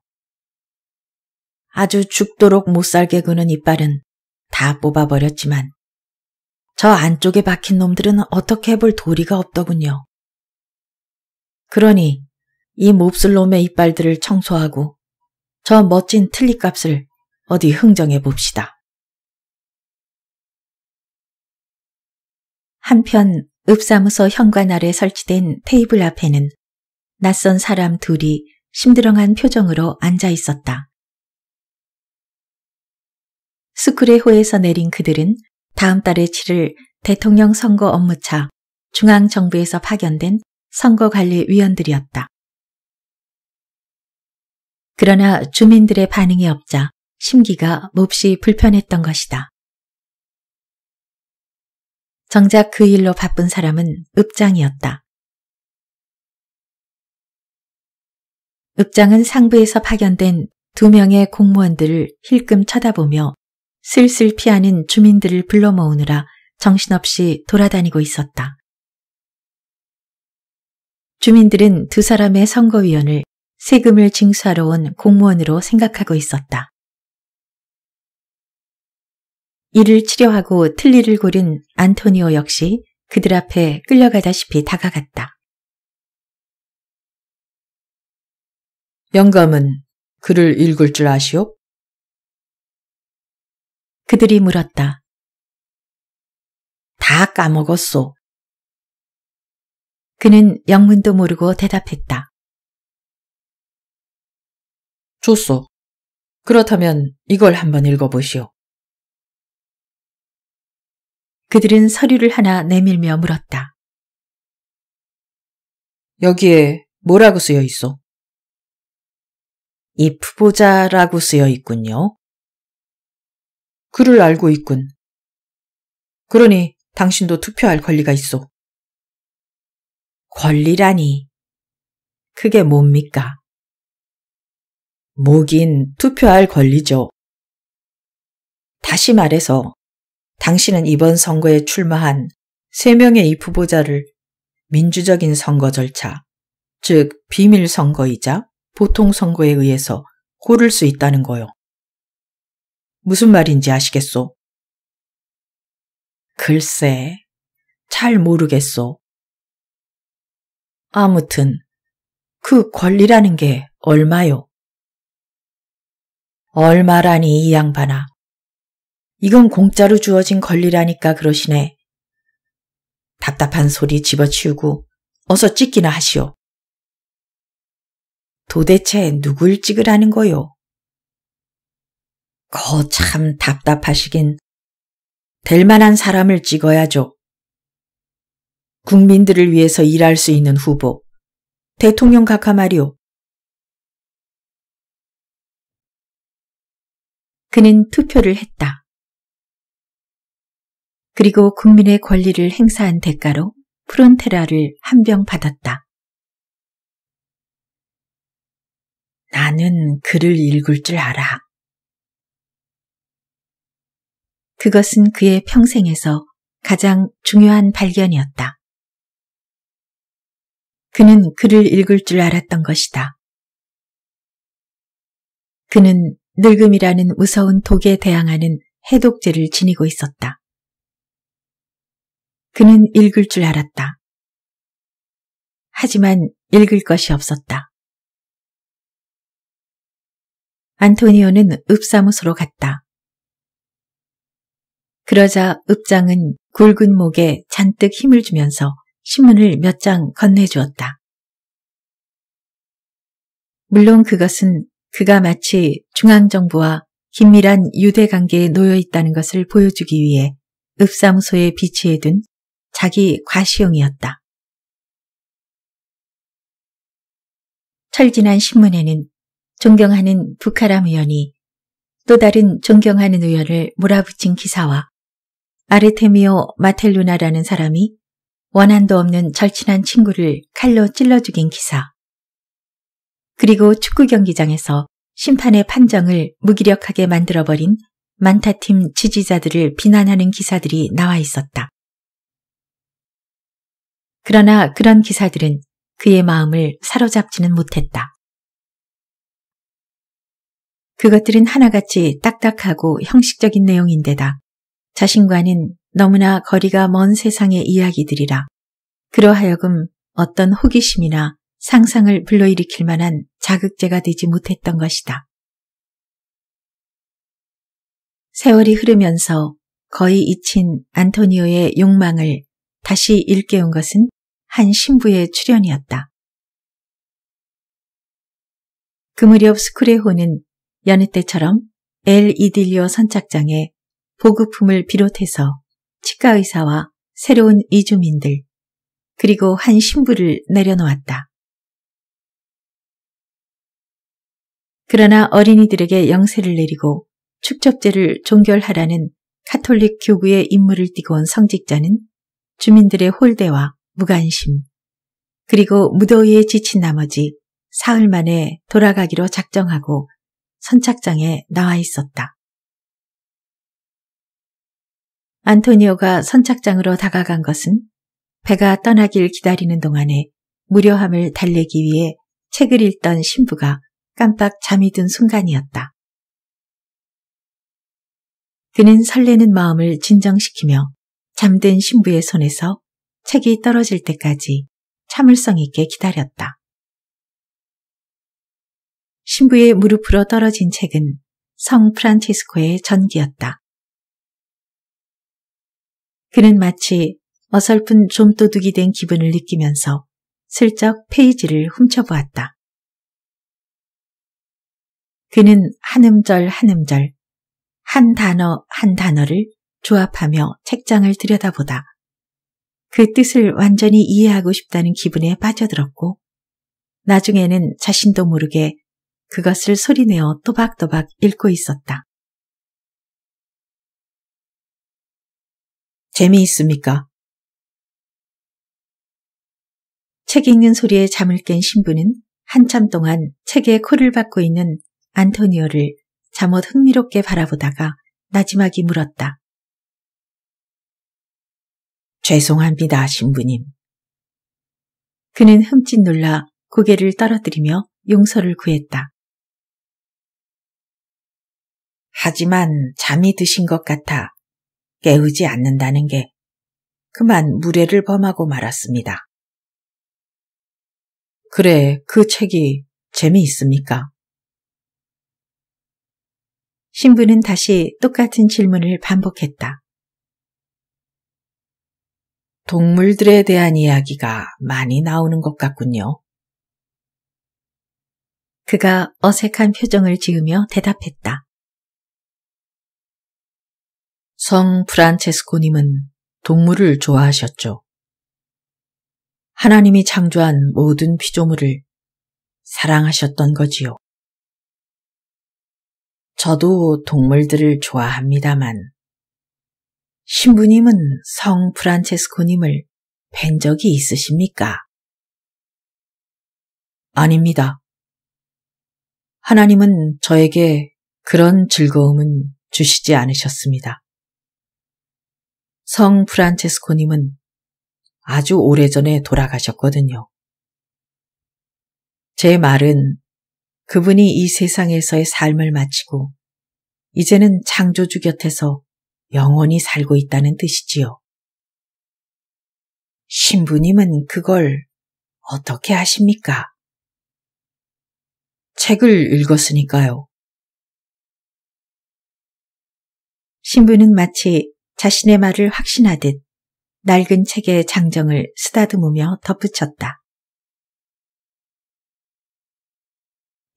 아주 죽도록 못살게 구는 이빨은 다 뽑아버렸지만 저 안쪽에 박힌 놈들은 어떻게 해볼 도리가 없더군요. 그러니 이 몹쓸 놈의 이빨들을 청소하고 저 멋진 틀니값을 어디 흥정해 봅시다. 한편 읍사무소 현관 아래 설치된 테이블 앞에는 낯선 사람 둘이 심드렁한 표정으로 앉아 있었다. 스쿠레호에서 내린 그들은 다음 달에 치를 대통령 선거 업무차 중앙정부에서 파견된 선거관리위원들이었다. 그러나 주민들의 반응이 없자 심기가 몹시 불편했던 것이다. 정작 그 일로 바쁜 사람은 읍장이었다. 읍장은 상부에서 파견된 두 명의 공무원들을 힐끔 쳐다보며 슬슬 피하는 주민들을 불러 모으느라 정신없이 돌아다니고 있었다. 주민들은 두 사람의 선거위원을 세금을 징수하러 온 공무원으로 생각하고 있었다. 이를 치료하고 틀니를 고른 안토니오 역시 그들 앞에 끌려가다시피 다가갔다. 영감은 글을 읽을 줄 아시오? 그들이 물었다. 다 까먹었소. 그는 영문도 모르고 대답했다. 줬소. 그렇다면 이걸 한번 읽어보시오. 그들은 서류를 하나 내밀며 물었다. 여기에 뭐라고 쓰여 있어? 이프보자라고 쓰여 있군요. 그를 알고 있군. 그러니 당신도 투표할 권리가 있어. 권리라니. 그게 뭡니까? 목인 투표할 권리죠. 다시 말해서 당신은 이번 선거에 출마한 3명의 이 후보자를 민주적인 선거 절차, 즉 비밀 선거이자 보통 선거에 의해서 고를 수 있다는 거요. 무슨 말인지 아시겠소? 글쎄, 잘 모르겠소. 아무튼 그 권리라는 게 얼마요? 얼마라니 이 양반아. 이건 공짜로 주어진 권리라니까 그러시네. 답답한 소리 집어치우고 어서 찍기나 하시오. 도대체 누굴 찍으라는 거요? 거 참 답답하시긴 될 만한 사람을 찍어야죠. 국민들을 위해서 일할 수 있는 후보, 대통령 각하 말이오. 그는 투표를 했다. 그리고 국민의 권리를 행사한 대가로 프론테라를 한 병 받았다. 나는 글을 읽을 줄 알아. 그것은 그의 평생에서 가장 중요한 발견이었다. 그는 글을 읽을 줄 알았던 것이다. 그는 늙음이라는 무서운 독에 대항하는 해독제를 지니고 있었다. 그는 읽을 줄 알았다. 하지만 읽을 것이 없었다. 안토니오는 읍사무소로 갔다. 그러자 읍장은 굵은 목에 잔뜩 힘을 주면서 신문을 몇 장 건네주었다. 물론 그것은 그가 마치 중앙정부와 긴밀한 유대 관계에 놓여 있다는 것을 보여주기 위해 읍사무소에 비치해둔 자기 과시용이었다. 철진한 신문에는 존경하는 북하람 의원이 또 다른 존경하는 의원을 몰아붙인 기사와 아르테미오 마텔루나라는 사람이 원한도 없는 절친한 친구를 칼로 찔러 죽인 기사, 그리고 축구 경기장에서 심판의 판정을 무기력하게 만들어버린 만타팀 지지자들을 비난하는 기사들이 나와 있었다. 그러나 그런 기사들은 그의 마음을 사로잡지는 못했다. 그것들은 하나같이 딱딱하고 형식적인 내용인데다 자신과는 너무나 거리가 먼 세상의 이야기들이라 그러하여금 어떤 호기심이나 상상을 불러일으킬 만한 자극제가 되지 못했던 것이다. 세월이 흐르면서 거의 잊힌 안토니오의 욕망을 다시 일깨운 것은 한 신부의 출연이었다. 그 무렵 스쿠레호는 여느 때처럼 엘 이딜리오 선착장에 보급품을 비롯해서 치과의사와 새로운 이주민들, 그리고 한 신부를 내려놓았다. 그러나 어린이들에게 영세를 내리고 축적제를 종결하라는 카톨릭 교구의 임무를 띠고 온 성직자는 주민들의 홀대와 무관심, 그리고 무더위에 지친 나머지 사흘 만에 돌아가기로 작정하고 선착장에 나와 있었다. 안토니오가 선착장으로 다가간 것은 배가 떠나길 기다리는 동안에 무료함을 달래기 위해 책을 읽던 신부가 깜빡 잠이 든 순간이었다. 그는 설레는 마음을 진정시키며 잠든 신부의 손에서 책이 떨어질 때까지 참을성 있게 기다렸다. 신부의 무릎으로 떨어진 책은 성 프란치스코의 전기였다. 그는 마치 어설픈 좀도둑이 된 기분을 느끼면서 슬쩍 페이지를 훔쳐보았다. 그는 한 음절 한 음절, 한 단어 한 단어를 조합하며 책장을 들여다보다 그 뜻을 완전히 이해하고 싶다는 기분에 빠져들었고 나중에는 자신도 모르게 그것을 소리내어 또박또박 읽고 있었다. 재미있습니까? 책 읽는 소리에 잠을 깬 신부는 한참 동안 책에 코를 박고 있는 안토니오를 잠옷 흥미롭게 바라보다가 나지막이 물었다. 죄송합니다, 신부님. 그는 흠칫 놀라 고개를 떨어뜨리며 용서를 구했다. 하지만 잠이 드신 것 같아 깨우지 않는다는 게 그만 무례를 범하고 말았습니다. 그래, 그 책이 재미있습니까? 신부는 다시 똑같은 질문을 반복했다. 동물들에 대한 이야기가 많이 나오는 것 같군요. 그가 어색한 표정을 지으며 대답했다. 성 프란체스코님은 동물을 좋아하셨죠. 하나님이 창조한 모든 피조물을 사랑하셨던 거지요. 저도 동물들을 좋아합니다만 신부님은 성 프란체스코님을 뵌 적이 있으십니까? 아닙니다. 하나님은 저에게 그런 즐거움은 주시지 않으셨습니다. 성 프란체스코님은 아주 오래전에 돌아가셨거든요. 제 말은 그분이 이 세상에서의 삶을 마치고 이제는 창조주 곁에서 영원히 살고 있다는 뜻이지요. 신부님은 그걸 어떻게 아십니까? 책을 읽었으니까요. 신부는 마치 자신의 말을 확신하듯 낡은 책의 장정을 쓰다듬으며 덧붙였다.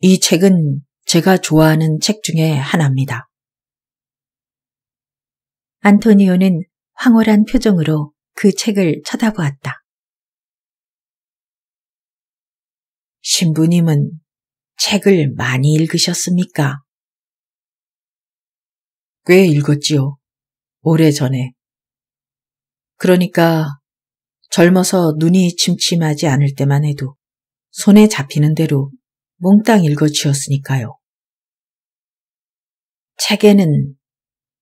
이 책은 제가 좋아하는 책 중에 하나입니다. 안토니오는 황홀한 표정으로 그 책을 쳐다보았다. 신부님은 책을 많이 읽으셨습니까? 꽤 읽었지요. 오래전에. 그러니까 젊어서 눈이 침침하지 않을 때만 해도 손에 잡히는 대로 몽땅 읽어주었으니까요. 책에는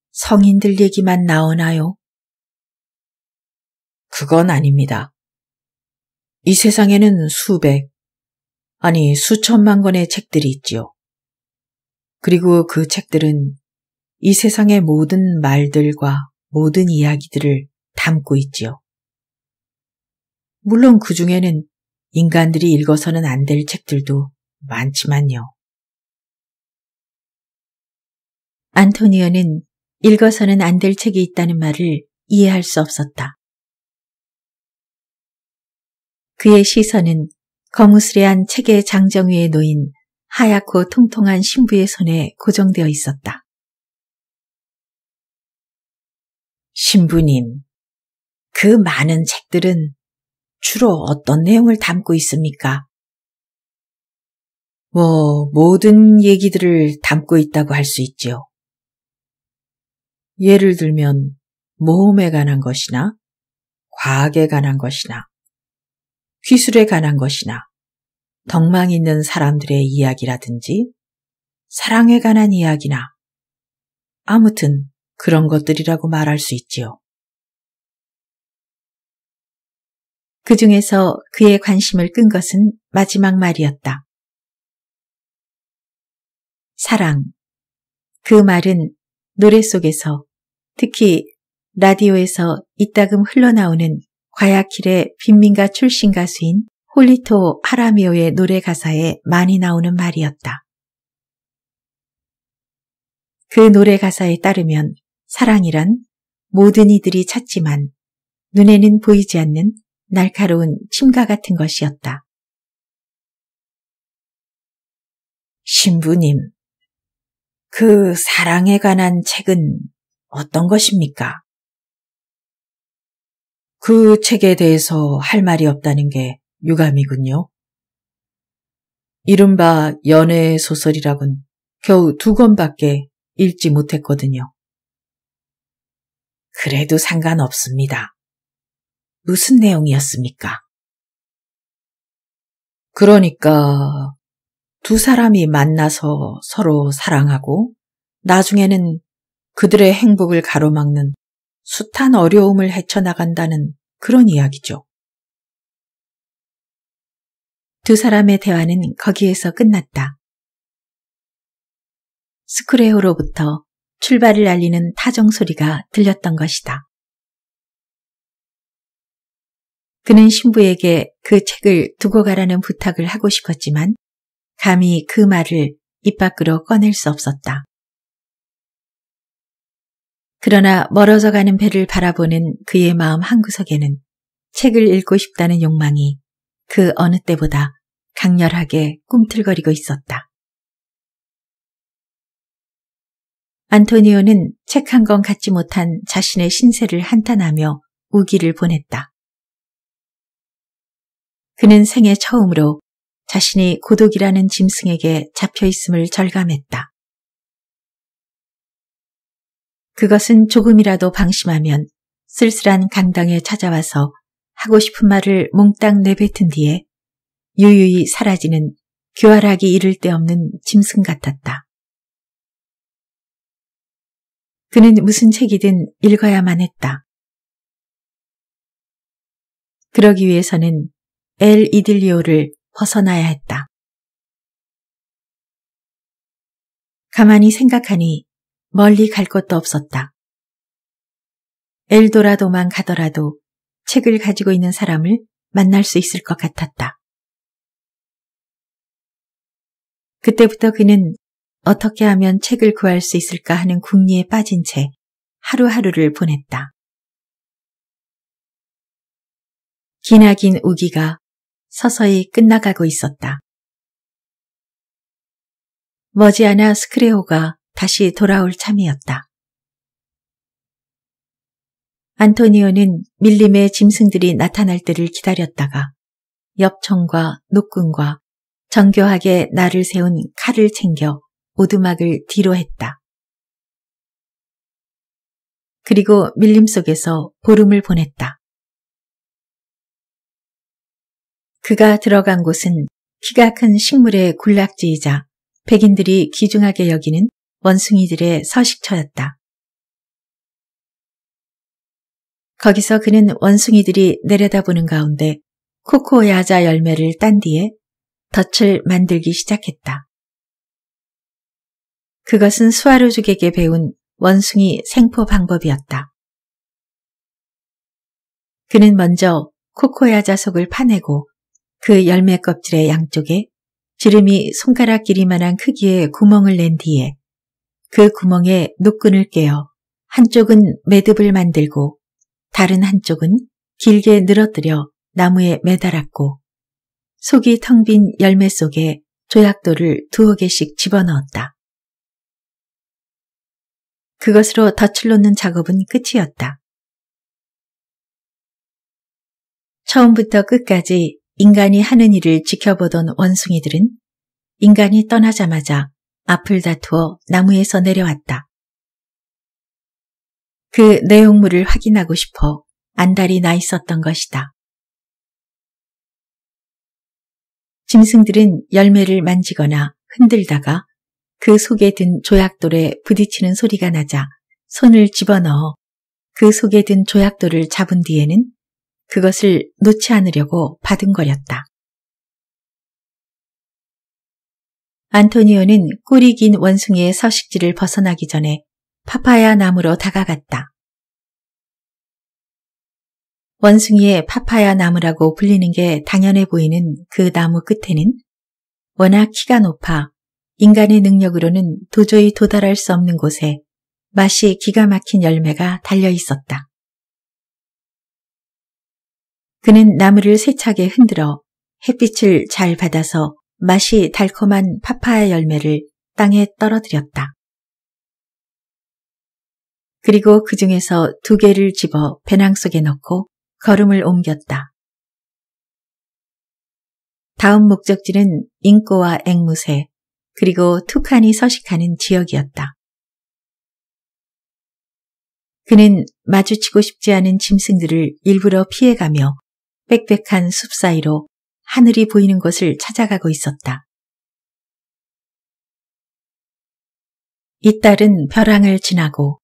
성인들 얘기만 나오나요? 그건 아닙니다. 이 세상에는 수백, 아니 수천만 권의 책들이 있지요. 그리고 그 책들은 이 세상의 모든 말들과 모든 이야기들을 담고 있지요. 물론 그 중에는 인간들이 읽어서는 안 될 책들도 많지만요. 안토니어는 읽어서는 안 될 책이 있다는 말을 이해할 수 없었다. 그의 시선은 거무스레한 책의 장정 위에 놓인 하얗고 통통한 신부의 손에 고정되어 있었다. 신부님, 그 많은 책들은 주로 어떤 내용을 담고 있습니까? 뭐 모든 얘기들을 담고 있다고 할 수 있지요. 예를 들면 모험에 관한 것이나 과학에 관한 것이나 기술에 관한 것이나 덕망 있는 사람들의 이야기라든지 사랑에 관한 이야기나 아무튼 그런 것들이라고 말할 수 있지요. 그 중에서 그의 관심을 끈 것은 마지막 말이었다. 사랑. 그 말은 노래 속에서 특히 라디오에서 이따금 흘러나오는 과야킬의 빈민가 출신 가수인 홀리토 하라미오의 노래 가사에 많이 나오는 말이었다. 그 노래 가사에 따르면 사랑이란 모든 이들이 찾지만 눈에는 보이지 않는 날카로운 침가 같은 것이었다. 신부님, 그 사랑에 관한 책은 어떤 것입니까? 그 책에 대해서 할 말이 없다는 게 유감이군요. 이른바 연애 의 소설이라곤 겨우 두 권밖에 읽지 못했거든요. 그래도 상관없습니다. 무슨 내용이었습니까? 그러니까 두 사람이 만나서 서로 사랑하고 나중에는 그들의 행복을 가로막는 숱한 어려움을 헤쳐나간다는 그런 이야기죠. 두 사람의 대화는 거기에서 끝났다. 스크레오로부터 출발을 알리는 타정 소리가 들렸던 것이다. 그는 신부에게 그 책을 두고 가라는 부탁을 하고 싶었지만 감히 그 말을 입 밖으로 꺼낼 수 없었다. 그러나 멀어져 가는 배를 바라보는 그의 마음 한구석에는 책을 읽고 싶다는 욕망이 그 어느 때보다 강렬하게 꿈틀거리고 있었다. 안토니오는 책 한 권 갖지 못한 자신의 신세를 한탄하며 우기를 보냈다. 그는 생애 처음으로 자신이 고독이라는 짐승에게 잡혀 있음을 절감했다. 그것은 조금이라도 방심하면 쓸쓸한 강당에 찾아와서 하고 싶은 말을 몽땅 내뱉은 뒤에 유유히 사라지는 교활하기 이를 데 없는 짐승 같았다. 그는 무슨 책이든 읽어야만 했다. 그러기 위해서는 엘 이딜리오를 벗어나야 했다. 가만히 생각하니 멀리 갈 곳도 없었다. 엘도라도만 가더라도 책을 가지고 있는 사람을 만날 수 있을 것 같았다. 그때부터 그는 어떻게 하면 책을 구할 수 있을까 하는 궁리에 빠진 채 하루하루를 보냈다. 기나긴 우기가 서서히 끝나가고 있었다. 머지않아 스크레오가 다시 돌아올 참이었다. 안토니오는 밀림의 짐승들이 나타날 때를 기다렸다가 엽총과 녹군과 정교하게 날을 세운 칼을 챙겨 오두막을 뒤로 했다. 그리고 밀림 속에서 보름을 보냈다. 그가 들어간 곳은 키가 큰 식물의 군락지이자 백인들이 귀중하게 여기는 원숭이들의 서식처였다. 거기서 그는 원숭이들이 내려다보는 가운데 코코야자 열매를 딴 뒤에 덫을 만들기 시작했다. 그것은 수아르족에게 배운 원숭이 생포 방법이었다. 그는 먼저 코코야자 속을 파내고 그 열매 껍질의 양쪽에 지름이 손가락 길이만한 크기의 구멍을 낸 뒤에 그 구멍에 노끈을 깨어 한쪽은 매듭을 만들고 다른 한쪽은 길게 늘어뜨려 나무에 매달았고 속이 텅 빈 열매 속에 조약돌을 두어 개씩 집어넣었다. 그것으로 덫을 놓는 작업은 끝이었다. 처음부터 끝까지 인간이 하는 일을 지켜보던 원숭이들은 인간이 떠나자마자 앞을 다투어 나무에서 내려왔다. 그 내용물을 확인하고 싶어 안달이 나 있었던 것이다. 짐승들은 열매를 만지거나 흔들다가 그 속에 든 조약돌에 부딪히는 소리가 나자 손을 집어넣어 그 속에 든 조약돌을 잡은 뒤에는 그것을 놓지 않으려고 바둥거렸다. 안토니오는 꼬리 긴 원숭이의 서식지를 벗어나기 전에 파파야 나무로 다가갔다. 원숭이의 파파야 나무라고 불리는 게 당연해 보이는 그 나무 끝에는 워낙 키가 높아 인간의 능력으로는 도저히 도달할 수 없는 곳에 맛이 기가 막힌 열매가 달려 있었다. 그는 나무를 세차게 흔들어 햇빛을 잘 받아서 맛이 달콤한 파파야 열매를 땅에 떨어뜨렸다. 그리고 그 중에서 두 개를 집어 배낭 속에 넣고 걸음을 옮겼다. 다음 목적지는 잉꼬와 앵무새 그리고 투칸이 서식하는 지역이었다. 그는 마주치고 싶지 않은 짐승들을 일부러 피해가며 빽빽한 숲 사이로 하늘이 보이는 곳을 찾아가고 있었다. 이 딸은 벼랑을 지나고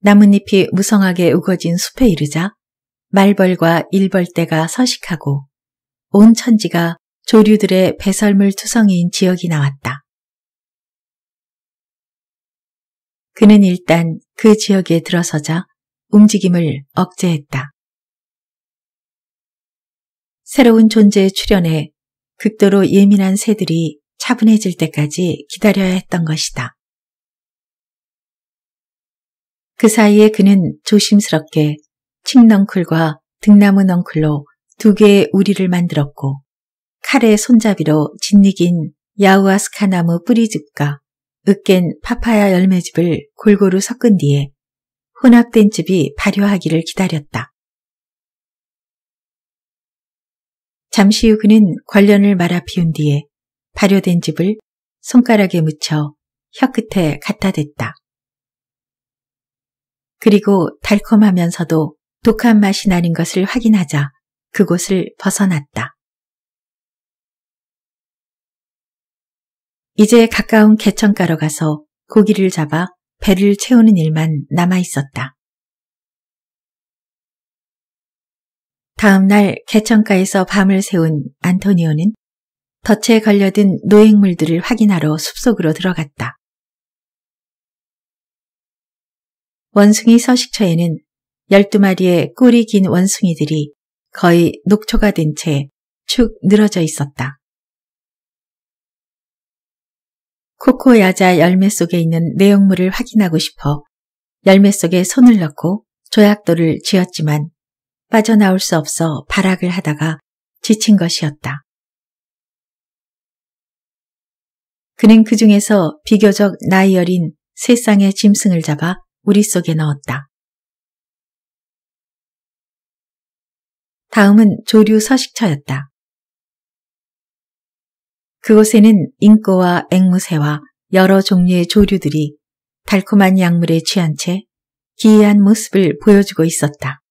나뭇잎이 무성하게 우거진 숲에 이르자 말벌과 일벌떼가 서식하고 온 천지가 조류들의 배설물 투성이인 지역이 나왔다. 그는 일단 그 지역에 들어서자 움직임을 억제했다. 새로운 존재의 출현에 극도로 예민한 새들이 차분해질 때까지 기다려야 했던 것이다. 그 사이에 그는 조심스럽게 칡넝쿨과 등나무 넝쿨로 두 개의 우리를 만들었고 칼의 손잡이로 짓이긴 야우아스카 나무 뿌리즙과 으깬 파파야 열매즙을 골고루 섞은 뒤에 혼합된 즙이 발효하기를 기다렸다. 잠시 후 그는 관련을 말아 비운 뒤에 발효된 즙을 손가락에 묻혀 혀끝에 갖다 댔다. 그리고 달콤하면서도 독한 맛이 나는 것을 확인하자 그곳을 벗어났다. 이제 가까운 개천가로 가서 고기를 잡아 배를 채우는 일만 남아 있었다. 다음날 개천가에서 밤을 세운 안토니오는 덫에 걸려든 노획물들을 확인하러 숲속으로 들어갔다. 원숭이 서식처에는 12마리의 꼬리 긴 원숭이들이 거의 녹초가 된 채 축 늘어져 있었다. 코코 야자 열매 속에 있는 내용물을 확인하고 싶어 열매 속에 손을 넣고 조약돌을 쥐었지만 빠져나올 수 없어 발악을 하다가 지친 것이었다. 그는 그 중에서 비교적 나이 어린 세 쌍의 짐승을 잡아 우리 속에 넣었다. 다음은 조류 서식처였다. 그곳에는 인꼬와 앵무새와 여러 종류의 조류들이 달콤한 약물에 취한 채 기이한 모습을 보여주고 있었다.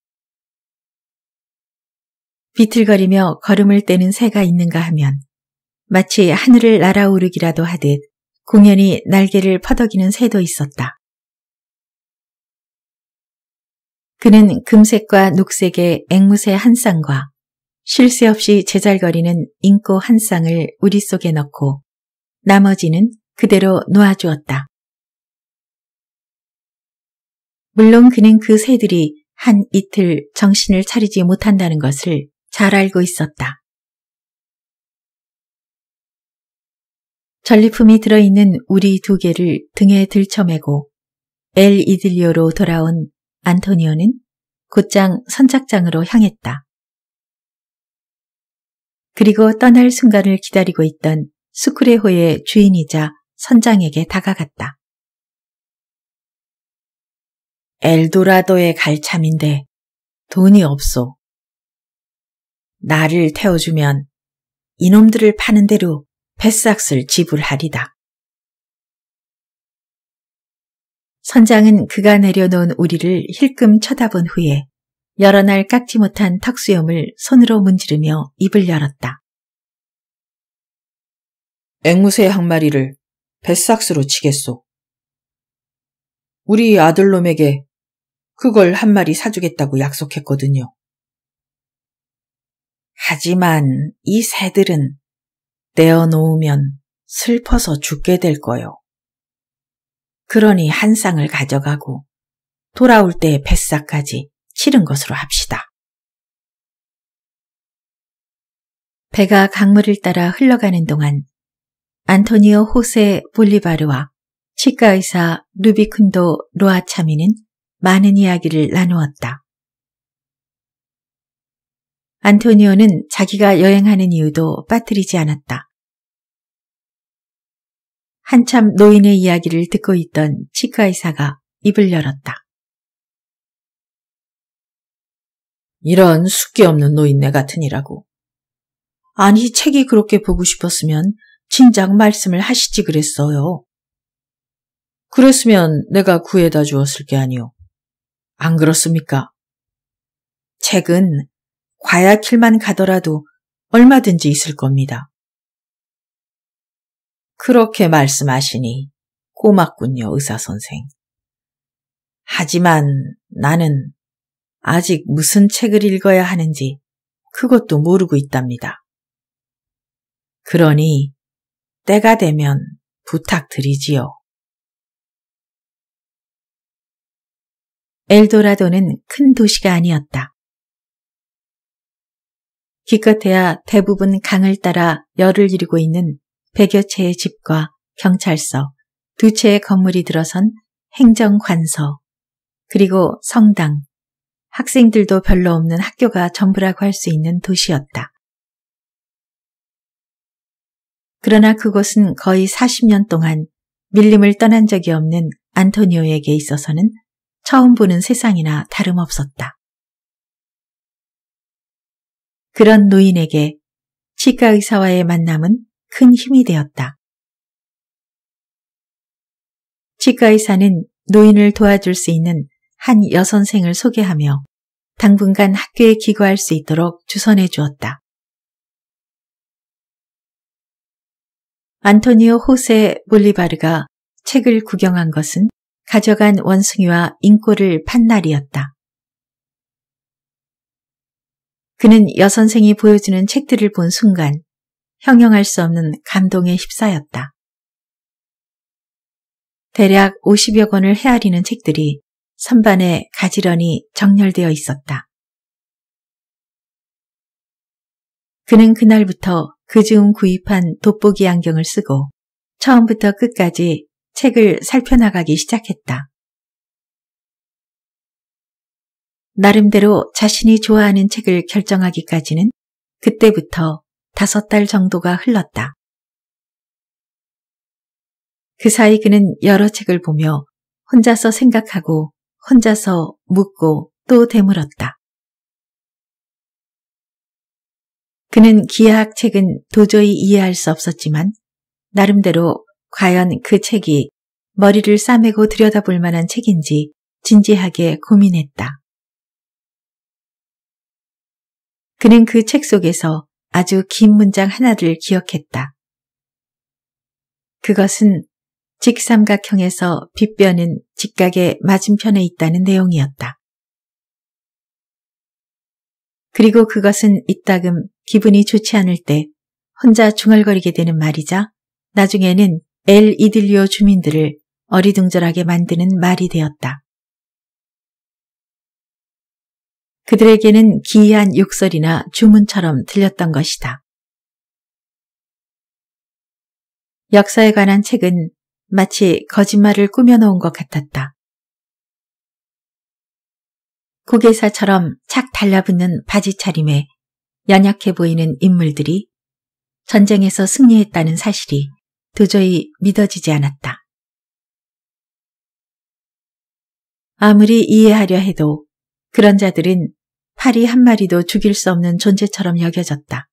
비틀거리며 걸음을 떼는 새가 있는가 하면 마치 하늘을 날아오르기라도 하듯 공연히 날개를 퍼덕이는 새도 있었다. 그는 금색과 녹색의 앵무새 한 쌍과 쉴 새 없이 제잘거리는 잉꼬한 쌍을 우리 속에 넣고 나머지는 그대로 놓아주었다. 물론 그는 그 새들이 한 이틀 정신을 차리지 못한다는 것을 잘 알고 있었다. 전리품이 들어있는 우리 두 개를 등에 들쳐매고 엘 이들리오로 돌아온 안토니오는 곧장 선착장으로 향했다. 그리고 떠날 순간을 기다리고 있던 스쿠레호의 주인이자 선장에게 다가갔다. 엘도라도에 갈 참인데 돈이 없소. 나를 태워주면 이놈들을 파는 대로 뱃삭을 지불하리다. 선장은 그가 내려놓은 우리를 힐끔 쳐다본 후에 여러 날 깎지 못한 턱수염을 손으로 문지르며 입을 열었다. 앵무새 한 마리를 뱃삭스로 치겠소. 우리 아들놈에게 그걸 한 마리 사주겠다고 약속했거든요. 하지만 이 새들은 떼어놓으면 슬퍼서 죽게 될 거요. 그러니 한 쌍을 가져가고 돌아올 때뱃사까지 치른 것으로 합시다. 배가 강물을 따라 흘러가는 동안 안토니오 호세 볼리바르와 치과의사 루비쿤도 로아차미는 많은 이야기를 나누었다. 안토니오는 자기가 여행하는 이유도 빠뜨리지 않았다. 한참 노인의 이야기를 듣고 있던 치과 의사가 입을 열었다. 이런 숙기 없는 노인네 같으니라고. 아니 책이 그렇게 보고 싶었으면 진작 말씀을 하시지 그랬어요. 그랬으면 내가 구해다 주었을 게 아니오. 안 그렇습니까? 책은 과야길만 가더라도 얼마든지 있을 겁니다. 그렇게 말씀하시니 고맙군요, 의사 선생. 하지만 나는 아직 무슨 책을 읽어야 하는지 그것도 모르고 있답니다. 그러니 때가 되면 부탁드리지요. 엘도라도는 큰 도시가 아니었다. 기껏해야 대부분 강을 따라 열을 이루고 있는 백여 채의 집과 경찰서, 두 채의 건물이 들어선 행정관서, 그리고 성당, 학생들도 별로 없는 학교가 전부라고 할 수 있는 도시였다. 그러나 그곳은 거의 40년 동안 밀림을 떠난 적이 없는 안토니오에게 있어서는 처음 보는 세상이나 다름없었다. 그런 노인에게 치과 의사와의 만남은 큰 힘이 되었다. 치과 의사는 노인을 도와줄 수 있는 한 여선생을 소개하며 당분간 학교에 기거할 수 있도록 주선해 주었다. 안토니오 호세 볼리바르가 책을 구경한 것은 가져간 원숭이와 인꼬를 판 날이었다. 그는 여선생이 보여주는 책들을 본 순간 형용할 수 없는 감동에 휩싸였다. 대략 50여 권을 헤아리는 책들이 선반에 가지런히 정렬되어 있었다. 그는 그날부터 그즈음 구입한 돋보기 안경을 쓰고 처음부터 끝까지 책을 살펴나가기 시작했다. 나름대로 자신이 좋아하는 책을 결정하기까지는 그때부터 다섯 달 정도가 흘렀다. 그 사이 그는 여러 책을 보며 혼자서 생각하고 혼자서 묻고 또 되물었다. 그는 기하학 책은 도저히 이해할 수 없었지만 나름대로 과연 그 책이 머리를 싸매고 들여다볼 만한 책인지 진지하게 고민했다. 그는 그 책 속에서 아주 긴 문장 하나를 기억했다. 그것은 직삼각형에서 빗변은 직각의 맞은편에 있다는 내용이었다. 그리고 그것은 이따금 기분이 좋지 않을 때 혼자 중얼거리게 되는 말이자 나중에는 엘 이들리오 주민들을 어리둥절하게 만드는 말이 되었다. 그들에게는 기이한 욕설이나 주문처럼 들렸던 것이다. 역사에 관한 책은 마치 거짓말을 꾸며놓은 것 같았다. 고개사처럼 착 달라붙는 바지 차림에 연약해 보이는 인물들이 전쟁에서 승리했다는 사실이 도저히 믿어지지 않았다. 아무리 이해하려 해도 그런 자들은 파리 한 마리도 죽일 수 없는 존재처럼 여겨졌다.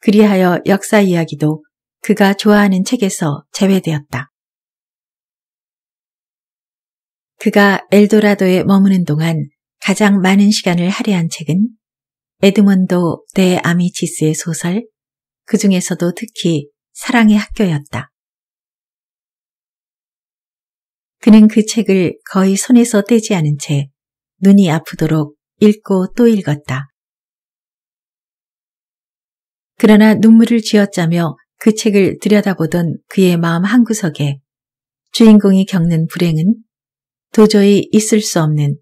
그리하여 역사 이야기도 그가 좋아하는 책에서 제외되었다. 그가 엘도라도에 머무는 동안 가장 많은 시간을 할애한 책은 에드먼도 데 아미치스의 소설, 그 중에서도 특히 사랑의 학교였다. 그는 그 책을 거의 손에서 떼지 않은 채 눈이 아프도록 읽고 또 읽었다. 그러나 눈물을 쥐어짜며 그 책을 들여다보던 그의 마음 한구석에 주인공이 겪는 불행은 도저히 있을 수 없는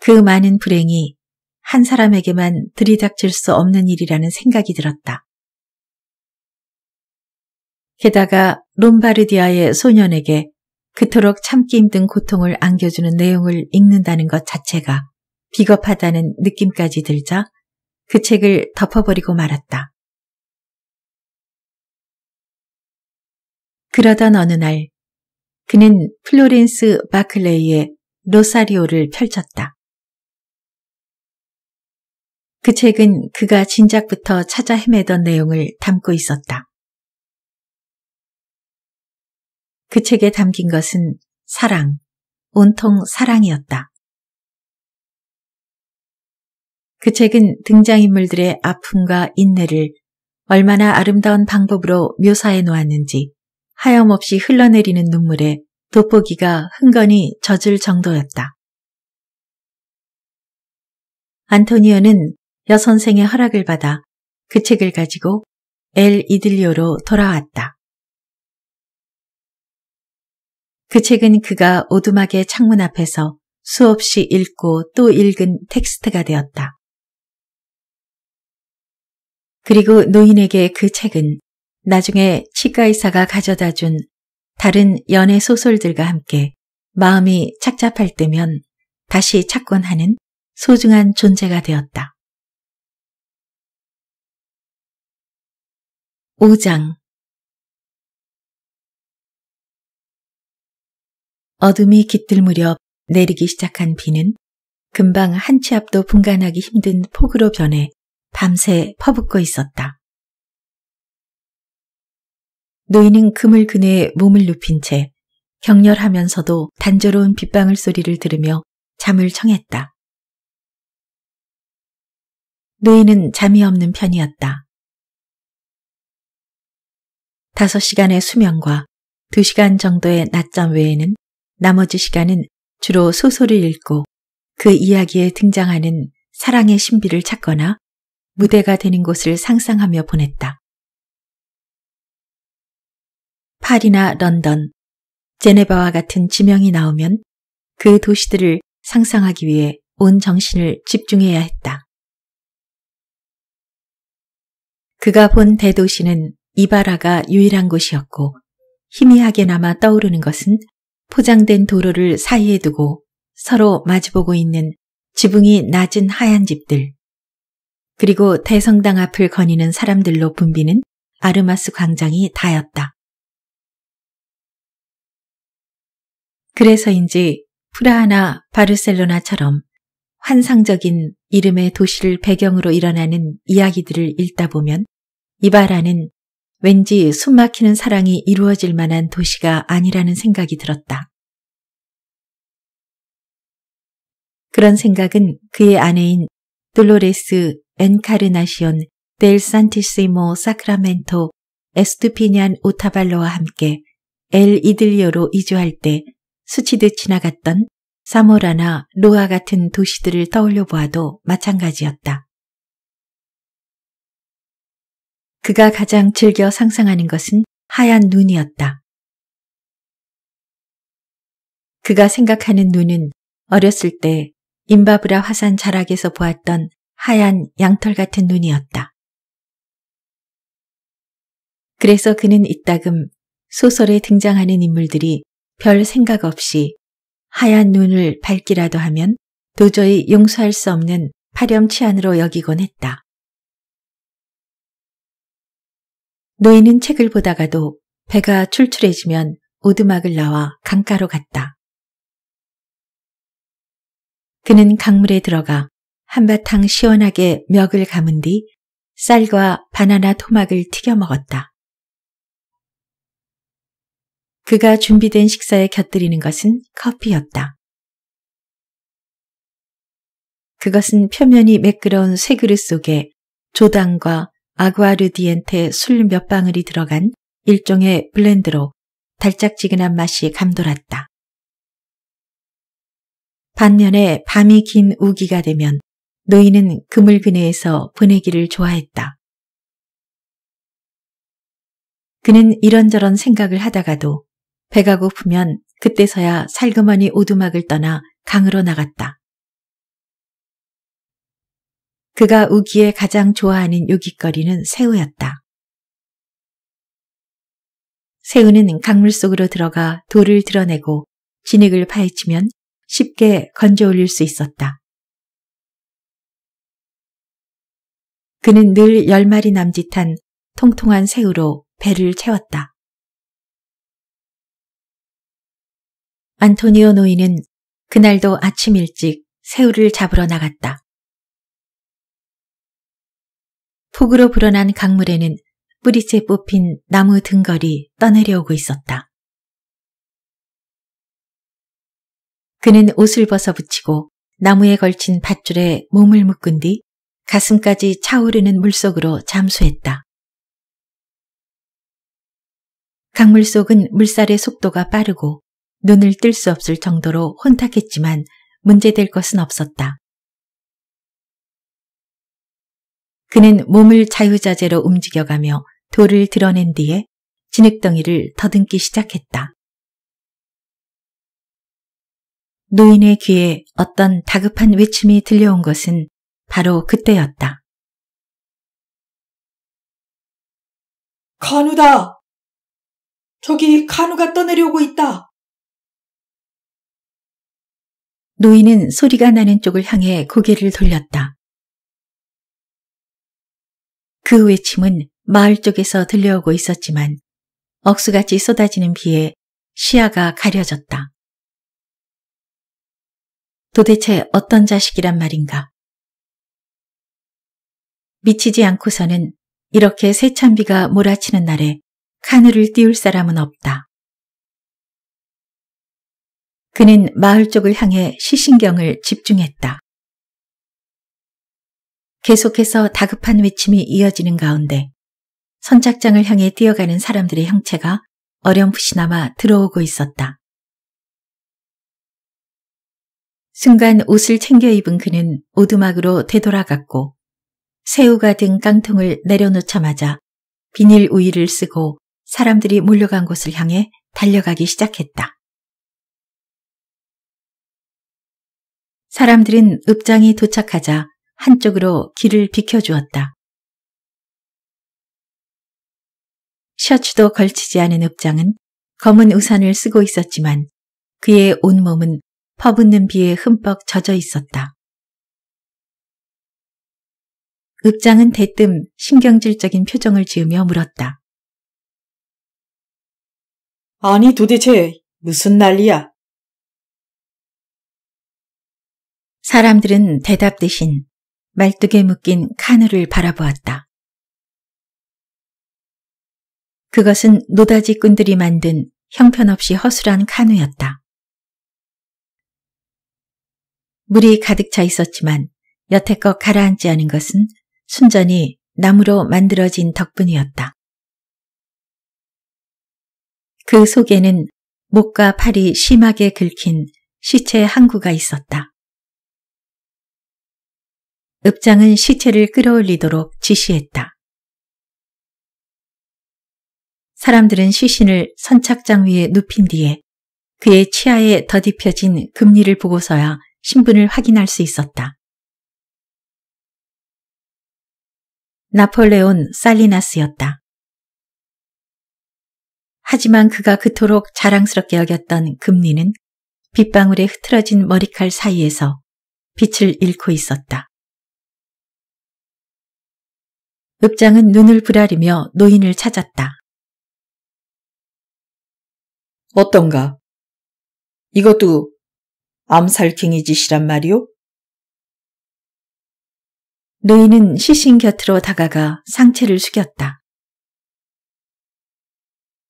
그 많은 불행이 한 사람에게만 들이닥칠 수 없는 일이라는 생각이 들었다. 게다가 롬바르디아의 소년에게 그토록 참기 힘든 고통을 안겨주는 내용을 읽는다는 것 자체가 비겁하다는 느낌까지 들자 그 책을 덮어버리고 말았다. 그러던 어느 날 그는 플로렌스 바클레이의 로사리오를 펼쳤다. 그 책은 그가 진작부터 찾아 헤매던 내용을 담고 있었다. 그 책에 담긴 것은 사랑, 온통 사랑이었다. 그 책은 등장인물들의 아픔과 인내를 얼마나 아름다운 방법으로 묘사해 놓았는지 하염없이 흘러내리는 눈물에 돋보기가 흥건히 젖을 정도였다. 안토니오는 여선생의 허락을 받아 그 책을 가지고 엘 이들리오로 돌아왔다. 그 책은 그가 오두막의 창문 앞에서 수없이 읽고 또 읽은 텍스트가 되었다. 그리고 노인에게 그 책은 나중에 치과의사가 가져다 준 다른 연애 소설들과 함께 마음이 착잡할 때면 다시 찾곤 하는 소중한 존재가 되었다. 5장 어둠이 깃들 무렵 내리기 시작한 비는 금방 한 치 앞도 분간하기 힘든 폭우로 변해 밤새 퍼붓고 있었다. 노인은 그물 근에 몸을 눕힌 채 격렬하면서도 단조로운 빗방울 소리를 들으며 잠을 청했다. 노인은 잠이 없는 편이었다. 다섯 시간의 수면과 두 시간 정도의 낮잠 외에는 나머지 시간은 주로 소설을 읽고 그 이야기에 등장하는 사랑의 신비를 찾거나 무대가 되는 곳을 상상하며 보냈다. 파리나 런던, 제네바와 같은 지명이 나오면 그 도시들을 상상하기 위해 온 정신을 집중해야 했다. 그가 본 대도시는 이바라가 유일한 곳이었고 희미하게나마 떠오르는 것은 포장된 도로를 사이에 두고 서로 마주보고 있는 지붕이 낮은 하얀 집들, 그리고 대성당 앞을 거니는 사람들로 붐비는 아르마스 광장이 다였다. 그래서인지 프라하나 바르셀로나처럼 환상적인 이름의 도시를 배경으로 일어나는 이야기들을 읽다 보면 이바라는 왠지 숨막히는 사랑이 이루어질 만한 도시가 아니라는 생각이 들었다. 그런 생각은 그의 아내인 돌로레스 엔카르나시온 델 산티시모 사크라멘토 에스투피니안 오타발로와 함께 엘 이들리오로 이주할 때수치듯 지나갔던 사모라나 로아 같은 도시들을 떠올려 보아도 마찬가지였다. 그가 가장 즐겨 상상하는 것은 하얀 눈이었다. 그가 생각하는 눈은 어렸을 때 임바브라 화산 자락에서 보았던 하얀 양털 같은 눈이었다. 그래서 그는 이따금 소설에 등장하는 인물들이 별 생각 없이 하얀 눈을 밝기라도 하면 도저히 용서할 수 없는 파렴치한으로 여기곤 했다. 노인은 책을 보다가도 배가 출출해지면 오두막을 나와 강가로 갔다. 그는 강물에 들어가 한바탕 시원하게 멱을 감은 뒤 쌀과 바나나 토막을 튀겨 먹었다. 그가 준비된 식사에 곁들이는 것은 커피였다. 그것은 표면이 매끄러운 쇠그릇 속에 조당과 아구아르디엔테 술 몇 방울이 들어간 일종의 블렌드로 달짝지근한 맛이 감돌았다. 반면에 밤이 긴 우기가 되면 노인은 그물 그네에서 보내기를 좋아했다. 그는 이런저런 생각을 하다가도 배가 고프면 그때서야 살그머니 오두막을 떠나 강으로 나갔다. 그가 우기에 가장 좋아하는 요깃거리는 새우였다. 새우는 강물 속으로 들어가 돌을 드러내고 진흙을 파헤치면 쉽게 건져 올릴 수 있었다. 그는 늘 열 마리 남짓한 통통한 새우로 배를 채웠다. 안토니오 노인은 그날도 아침 일찍 새우를 잡으러 나갔다. 폭으로 불어난 강물에는 뿌리째 뽑힌 나무 등걸이 떠내려오고 있었다. 그는 옷을 벗어 붙이고 나무에 걸친 밧줄에 몸을 묶은 뒤 가슴까지 차오르는 물속으로 잠수했다. 강물 속은 물살의 속도가 빠르고 눈을 뜰 수 없을 정도로 혼탁했지만 문제될 것은 없었다. 그는 몸을 자유자재로 움직여가며 돌을 드러낸 뒤에 진흙덩이를 더듬기 시작했다. 노인의 귀에 어떤 다급한 외침이 들려온 것은 바로 그때였다. 간우다! 저기 간우가 떠내려오고 있다! 노인은 소리가 나는 쪽을 향해 고개를 돌렸다. 그 외침은 마을 쪽에서 들려오고 있었지만 억수같이 쏟아지는 비에 시야가 가려졌다. 도대체 어떤 자식이란 말인가? 미치지 않고서는 이렇게 세찬비가 몰아치는 날에 카누를 띄울 사람은 없다. 그는 마을 쪽을 향해 시신경을 집중했다. 계속해서 다급한 외침이 이어지는 가운데 선착장을 향해 뛰어가는 사람들의 형체가 어렴풋이나마 들어오고 있었다. 순간 옷을 챙겨 입은 그는 오두막으로 되돌아갔고 새우가 든 깡통을 내려놓자마자 비닐 우위를 쓰고 사람들이 몰려간 곳을 향해 달려가기 시작했다. 사람들은 읍장이 도착하자 한쪽으로 길을 비켜주었다. 셔츠도 걸치지 않은 읍장은 검은 우산을 쓰고 있었지만 그의 온몸은 퍼붓는 비에 흠뻑 젖어 있었다. 읍장은 대뜸 신경질적인 표정을 지으며 물었다. 아니 도대체 무슨 난리야? 사람들은 대답 대신 말뚝에 묶인 카누를 바라보았다. 그것은 노다지꾼들이 만든 형편없이 허술한 카누였다. 물이 가득 차 있었지만 여태껏 가라앉지 않은 것은 순전히 나무로 만들어진 덕분이었다. 그 속에는 목과 팔이 심하게 긁힌 시체의 항구가 있었다. 읍장은 시체를 끌어올리도록 지시했다. 사람들은 시신을 선착장 위에 눕힌 뒤에 그의 치아에 더딥혀진 금리를 보고서야 신분을 확인할 수 있었다. 나폴레온 살리나스였다. 하지만 그가 그토록 자랑스럽게 여겼던 금리는 빗방울에 흐트러진 머리칼 사이에서 빛을 잃고 있었다. 읍장은 눈을 부라리며 노인을 찾았다. 어떤가? 이것도 암살킹이 짓이란 말이오? 노인은 시신 곁으로 다가가 상체를 숙였다.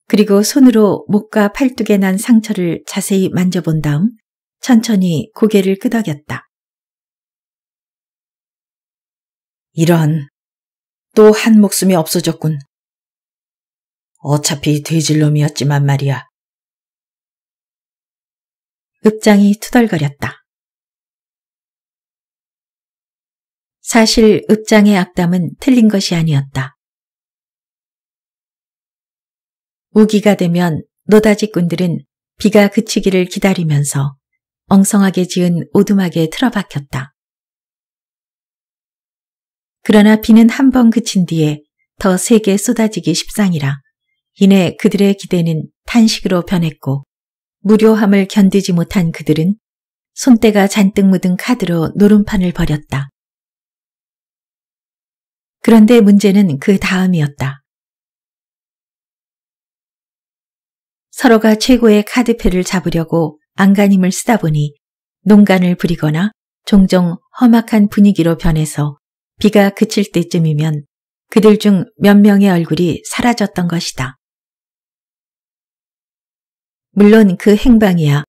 그리고 손으로 목과 팔뚝에 난 상처를 자세히 만져본 다음 천천히 고개를 끄덕였다. 이런, 또한 목숨이 없어졌군. 어차피 돼질놈이었지만 말이야. 읍장이 투덜거렸다. 사실 읍장의 악담은 틀린 것이 아니었다. 우기가 되면 노다지꾼들은 비가 그치기를 기다리면서 엉성하게 지은 오두막에 틀어박혔다. 그러나 비는 한 번 그친 뒤에 더 세게 쏟아지기 십상이라 이내 그들의 기대는 탄식으로 변했고 무료함을 견디지 못한 그들은 손때가 잔뜩 묻은 카드로 노름판을 버렸다 그런데 문제는 그 다음이었다. 서로가 최고의 카드패를 잡으려고 안간힘을 쓰다 보니 농간을 부리거나 종종 험악한 분위기로 변해서 비가 그칠 때쯤이면 그들 중 몇 명의 얼굴이 사라졌던 것이다. 물론 그 행방이야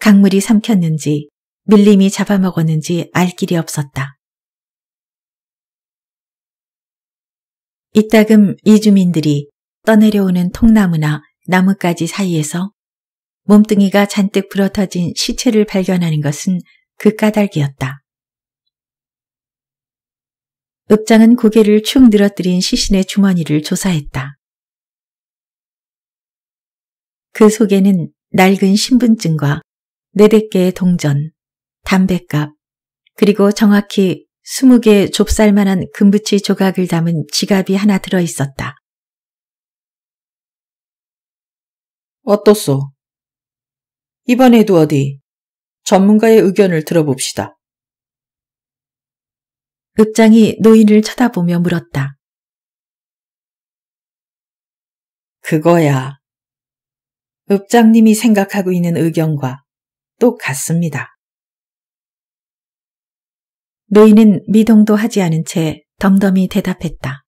강물이 삼켰는지 밀림이 잡아먹었는지 알 길이 없었다. 이따금 이주민들이 떠내려오는 통나무나 나뭇가지 사이에서 몸뚱이가 잔뜩 불어터진 시체를 발견하는 것은 그 까닭이었다. 읍장은 고개를 축 늘어뜨린 시신의 주머니를 조사했다. 그 속에는 낡은 신분증과 네댓 개의 동전, 담뱃값 그리고 정확히 20개 의 좁쌀만한 금붙이 조각을 담은 지갑이 하나 들어있었다. 어떻소? 이번에도 어디 전문가의 의견을 들어봅시다. 읍장이 노인을 쳐다보며 물었다. 그거야. 읍장님이 생각하고 있는 의견과 똑같습니다. 노인은 미동도 하지 않은 채 덤덤히 대답했다.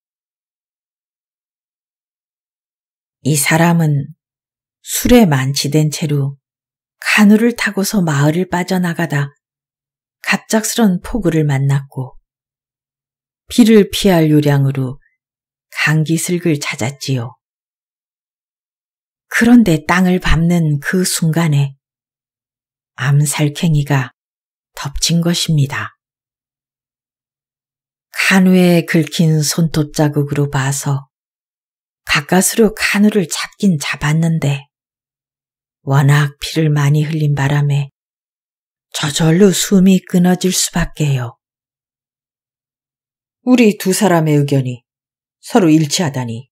이 사람은 술에 만취된 채로 간호를 타고서 마을을 빠져나가다 갑작스런 폭우를 만났고 피를 피할 요량으로 강기슬글 찾았지요. 그런데 땅을 밟는 그 순간에 암살캥이가 덮친 것입니다. 간우에 긁힌 손톱 자국으로 봐서 가까스로 간우를 잡긴 잡았는데 워낙 피를 많이 흘린 바람에 저절로 숨이 끊어질 수밖에요. 우리 두 사람의 의견이 서로 일치하다니.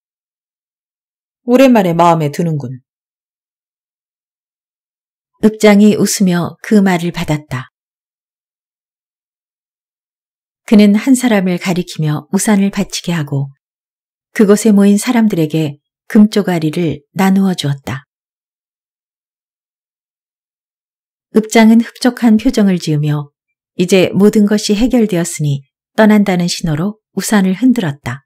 오랜만에 마음에 드는군. 읍장이 웃으며 그 말을 받았다. 그는 한 사람을 가리키며 우산을 받치게 하고 그곳에 모인 사람들에게 금조가리를 나누어 주었다. 읍장은 흡족한 표정을 지으며 이제 모든 것이 해결되었으니 떠난다는 신호로 우산을 흔들었다.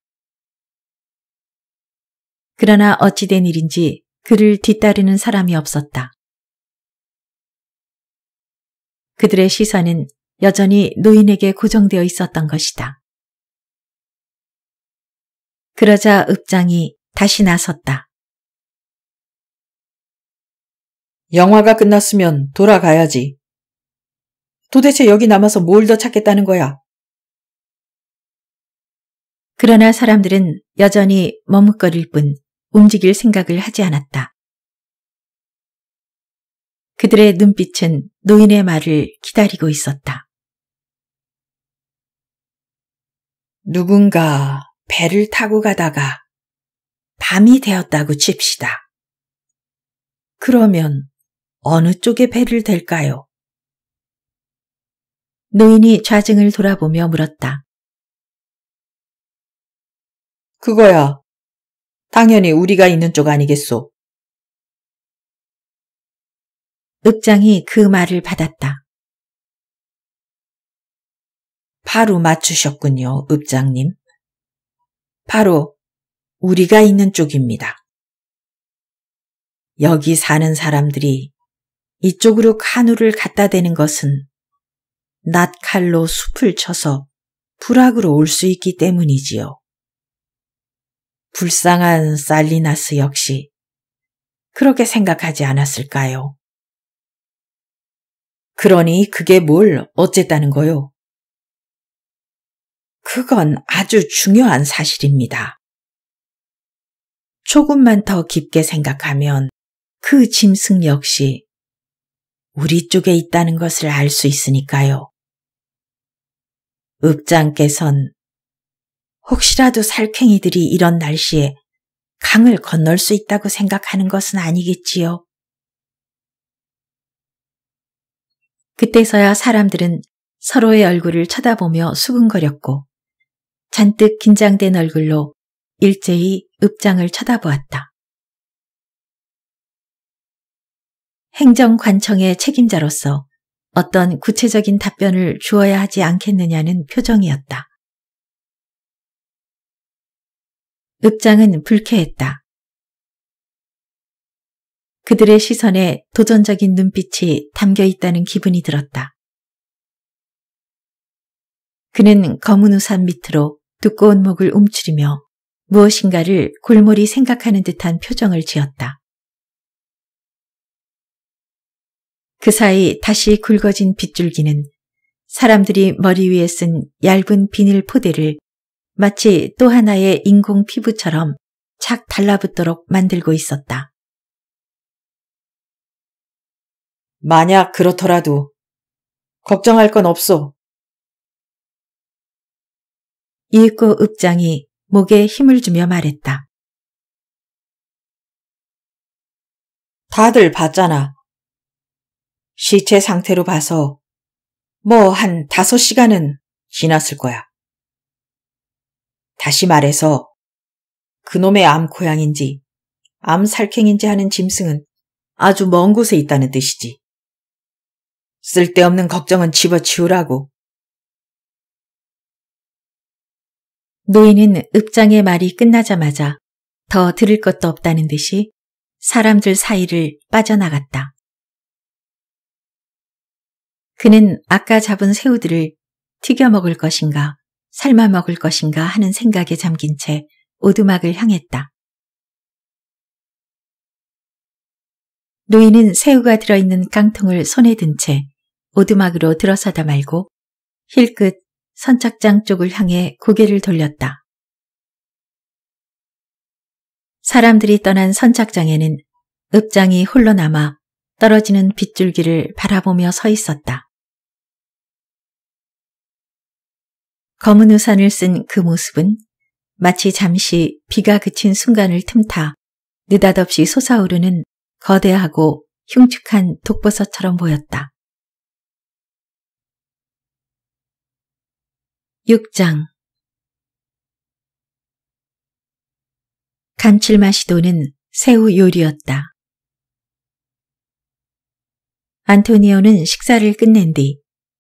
그러나 어찌된 일인지 그를 뒤따르는 사람이 없었다. 그들의 시선은 여전히 노인에게 고정되어 있었던 것이다. 그러자 읍장이 다시 나섰다. 영화가 끝났으면 돌아가야지. 도대체 여기 남아서 뭘 더 찾겠다는 거야? 그러나 사람들은 여전히 머뭇거릴 뿐 움직일 생각을 하지 않았다. 그들의 눈빛은 노인의 말을 기다리고 있었다. 누군가 배를 타고 가다가 밤이 되었다고 칩시다. 그러면 어느 쪽에 배를 댈까요? 노인이 좌증을 돌아보며 물었다. 그거야. 당연히 우리가 있는 쪽 아니겠소. 읍장이 그 말을 받았다. 바로 맞추셨군요, 읍장님. 바로 우리가 있는 쪽입니다. 여기 사는 사람들이 이쪽으로 카누를 갖다 대는 것은 낫칼로 숲을 쳐서 불악으로 올 수 있기 때문이지요. 불쌍한 살리나스 역시 그렇게 생각하지 않았을까요? 그러니 그게 뭘 어쨌다는 거요? 그건 아주 중요한 사실입니다. 조금만 더 깊게 생각하면 그 짐승 역시 우리 쪽에 있다는 것을 알 수 있으니까요. 읍장께선 혹시라도 살쾡이들이 이런 날씨에 강을 건널 수 있다고 생각하는 것은 아니겠지요. 그때서야 사람들은 서로의 얼굴을 쳐다보며 수근거렸고 잔뜩 긴장된 얼굴로 일제히 읍장을 쳐다보았다. 행정관청의 책임자로서 어떤 구체적인 답변을 주어야 하지 않겠느냐는 표정이었다. 늑장은 불쾌했다. 그들의 시선에 도전적인 눈빛이 담겨 있다는 기분이 들었다. 그는 검은 우산 밑으로 두꺼운 목을 움츠리며 무엇인가를 골몰이 생각하는 듯한 표정을 지었다. 그 사이 다시 굵어진 빗줄기는 사람들이 머리 위에 쓴 얇은 비닐 포대를 마치 또 하나의 인공 피부처럼 착 달라붙도록 만들고 있었다. 만약 그렇더라도 걱정할 건 없소. 이윽고 읍장이 목에 힘을 주며 말했다. 다들 봤잖아. 시체 상태로 봐서 뭐 한 다섯 시간은 지났을 거야. 다시 말해서 그놈의 암고양인지 암살쾡인지 하는 짐승은 아주 먼 곳에 있다는 뜻이지. 쓸데없는 걱정은 집어치우라고. 노인은 읍장의 말이 끝나자마자 더 들을 것도 없다는 듯이 사람들 사이를 빠져나갔다. 그는 아까 잡은 새우들을 튀겨 먹을 것인가 삶아 먹을 것인가 하는 생각에 잠긴 채 오두막을 향했다. 노인은 새우가 들어있는 깡통을 손에 든 채 오두막으로 들어서다 말고 힐끗 선착장 쪽을 향해 고개를 돌렸다. 사람들이 떠난 선착장에는 읍장이 홀로 남아 떨어지는 빗줄기를 바라보며 서 있었다. 검은 우산을 쓴 그 모습은 마치 잠시 비가 그친 순간을 틈타 느닷없이 솟아오르는 거대하고 흉측한 독버섯처럼 보였다. 6장 감칠맛이 도는 새우 요리였다. 안토니오는 식사를 끝낸 뒤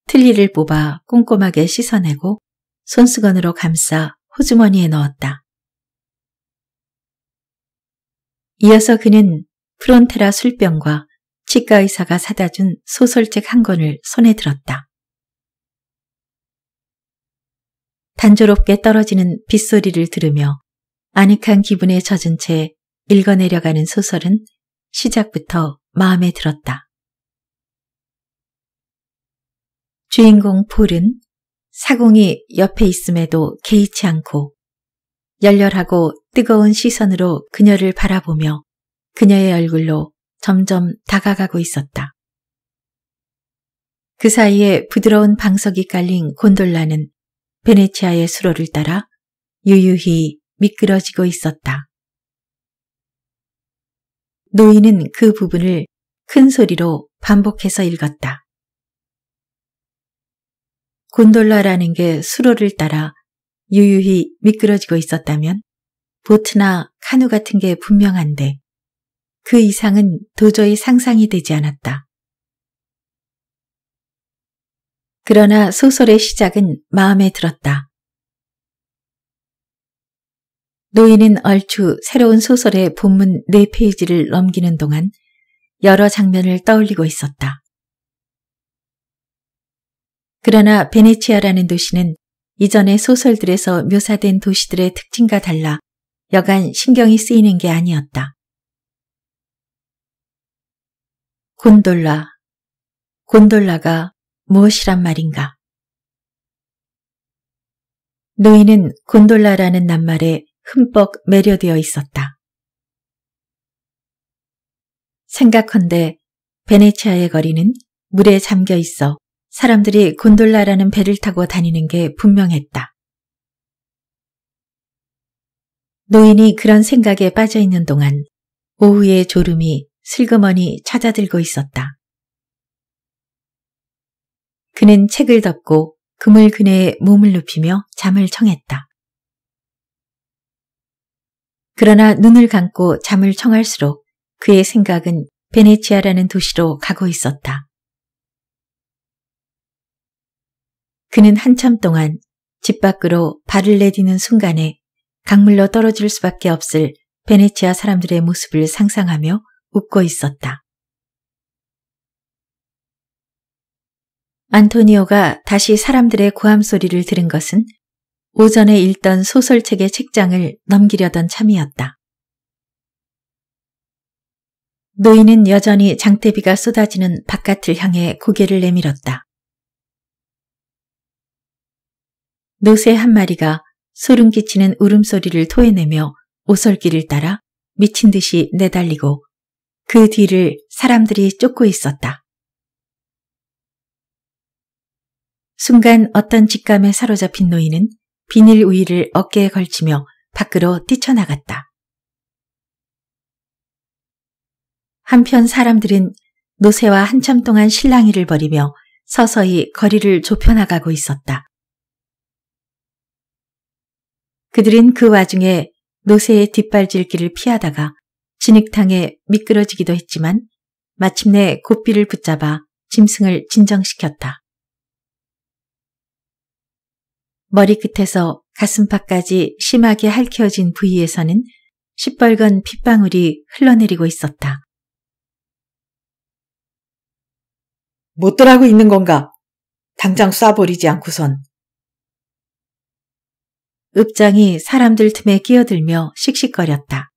틀니를 뽑아 꼼꼼하게 씻어내고 손수건으로 감싸 호주머니에 넣었다. 이어서 그는 프론테라 술병과 치과 의사가 사다 준 소설책 한 권을 손에 들었다. 단조롭게 떨어지는 빗소리를 들으며 아늑한 기분에 젖은 채 읽어내려가는 소설은 시작부터 마음에 들었다. 주인공 폴은 사공이 옆에 있음에도 개의치 않고 열렬하고 뜨거운 시선으로 그녀를 바라보며 그녀의 얼굴로 점점 다가가고 있었다. 그 사이에 부드러운 방석이 깔린 곤돌라는 베네치아의 수로를 따라 유유히 미끄러지고 있었다. 노인은 그 부분을 큰 소리로 반복해서 읽었다. 곤돌라라는 게 수로를 따라 유유히 미끄러지고 있었다면 보트나 카누 같은 게 분명한데 그 이상은 도저히 상상이 되지 않았다. 그러나 소설의 시작은 마음에 들었다. 노인은 얼추 새로운 소설의 본문 4페이지를 넘기는 동안 여러 장면을 떠올리고 있었다. 그러나 베네치아라는 도시는 이전의 소설들에서 묘사된 도시들의 특징과 달라 여간 신경이 쓰이는 게 아니었다. 곤돌라. 곤돌라가 무엇이란 말인가? 노인은 곤돌라라는 낱말에 흠뻑 매료되어 있었다. 생각컨데 베네치아의 거리는 물에 잠겨 있어 사람들이 곤돌라라는 배를 타고 다니는 게 분명했다. 노인이 그런 생각에 빠져 있는 동안 오후의 졸음이 슬그머니 찾아들고 있었다. 그는 책을 덮고 그물 그네에 몸을 눕히며 잠을 청했다. 그러나 눈을 감고 잠을 청할수록 그의 생각은 베네치아라는 도시로 가고 있었다. 그는 한참 동안 집 밖으로 발을 내딛는 순간에 강물로 떨어질 수밖에 없을 베네치아 사람들의 모습을 상상하며 웃고 있었다. 안토니오가 다시 사람들의 고함 소리를 들은 것은 오전에 읽던 소설책의 책장을 넘기려던 참이었다. 노인은 여전히 장대비가 쏟아지는 바깥을 향해 고개를 내밀었다. 노새 한 마리가 소름 끼치는 울음소리를 토해내며 오솔길을 따라 미친 듯이 내달리고 그 뒤를 사람들이 쫓고 있었다. 순간 어떤 직감에 사로잡힌 노인은 비닐 우위를 어깨에 걸치며 밖으로 뛰쳐나갔다. 한편 사람들은 노새와 한참 동안 실랑이를 벌이며 서서히 거리를 좁혀나가고 있었다. 그들은 그 와중에 노새의 뒷발질기를 피하다가 진흙탕에 미끄러지기도 했지만 마침내 고삐를 붙잡아 짐승을 진정시켰다. 머리끝에서 가슴팍까지 심하게 할퀴어진 부위에서는 시뻘건 핏방울이 흘러내리고 있었다. 못들하고 있는 건가? 당장 쏴버리지 않고선 읍장이 사람들 틈에 끼어들며 씩씩거렸다.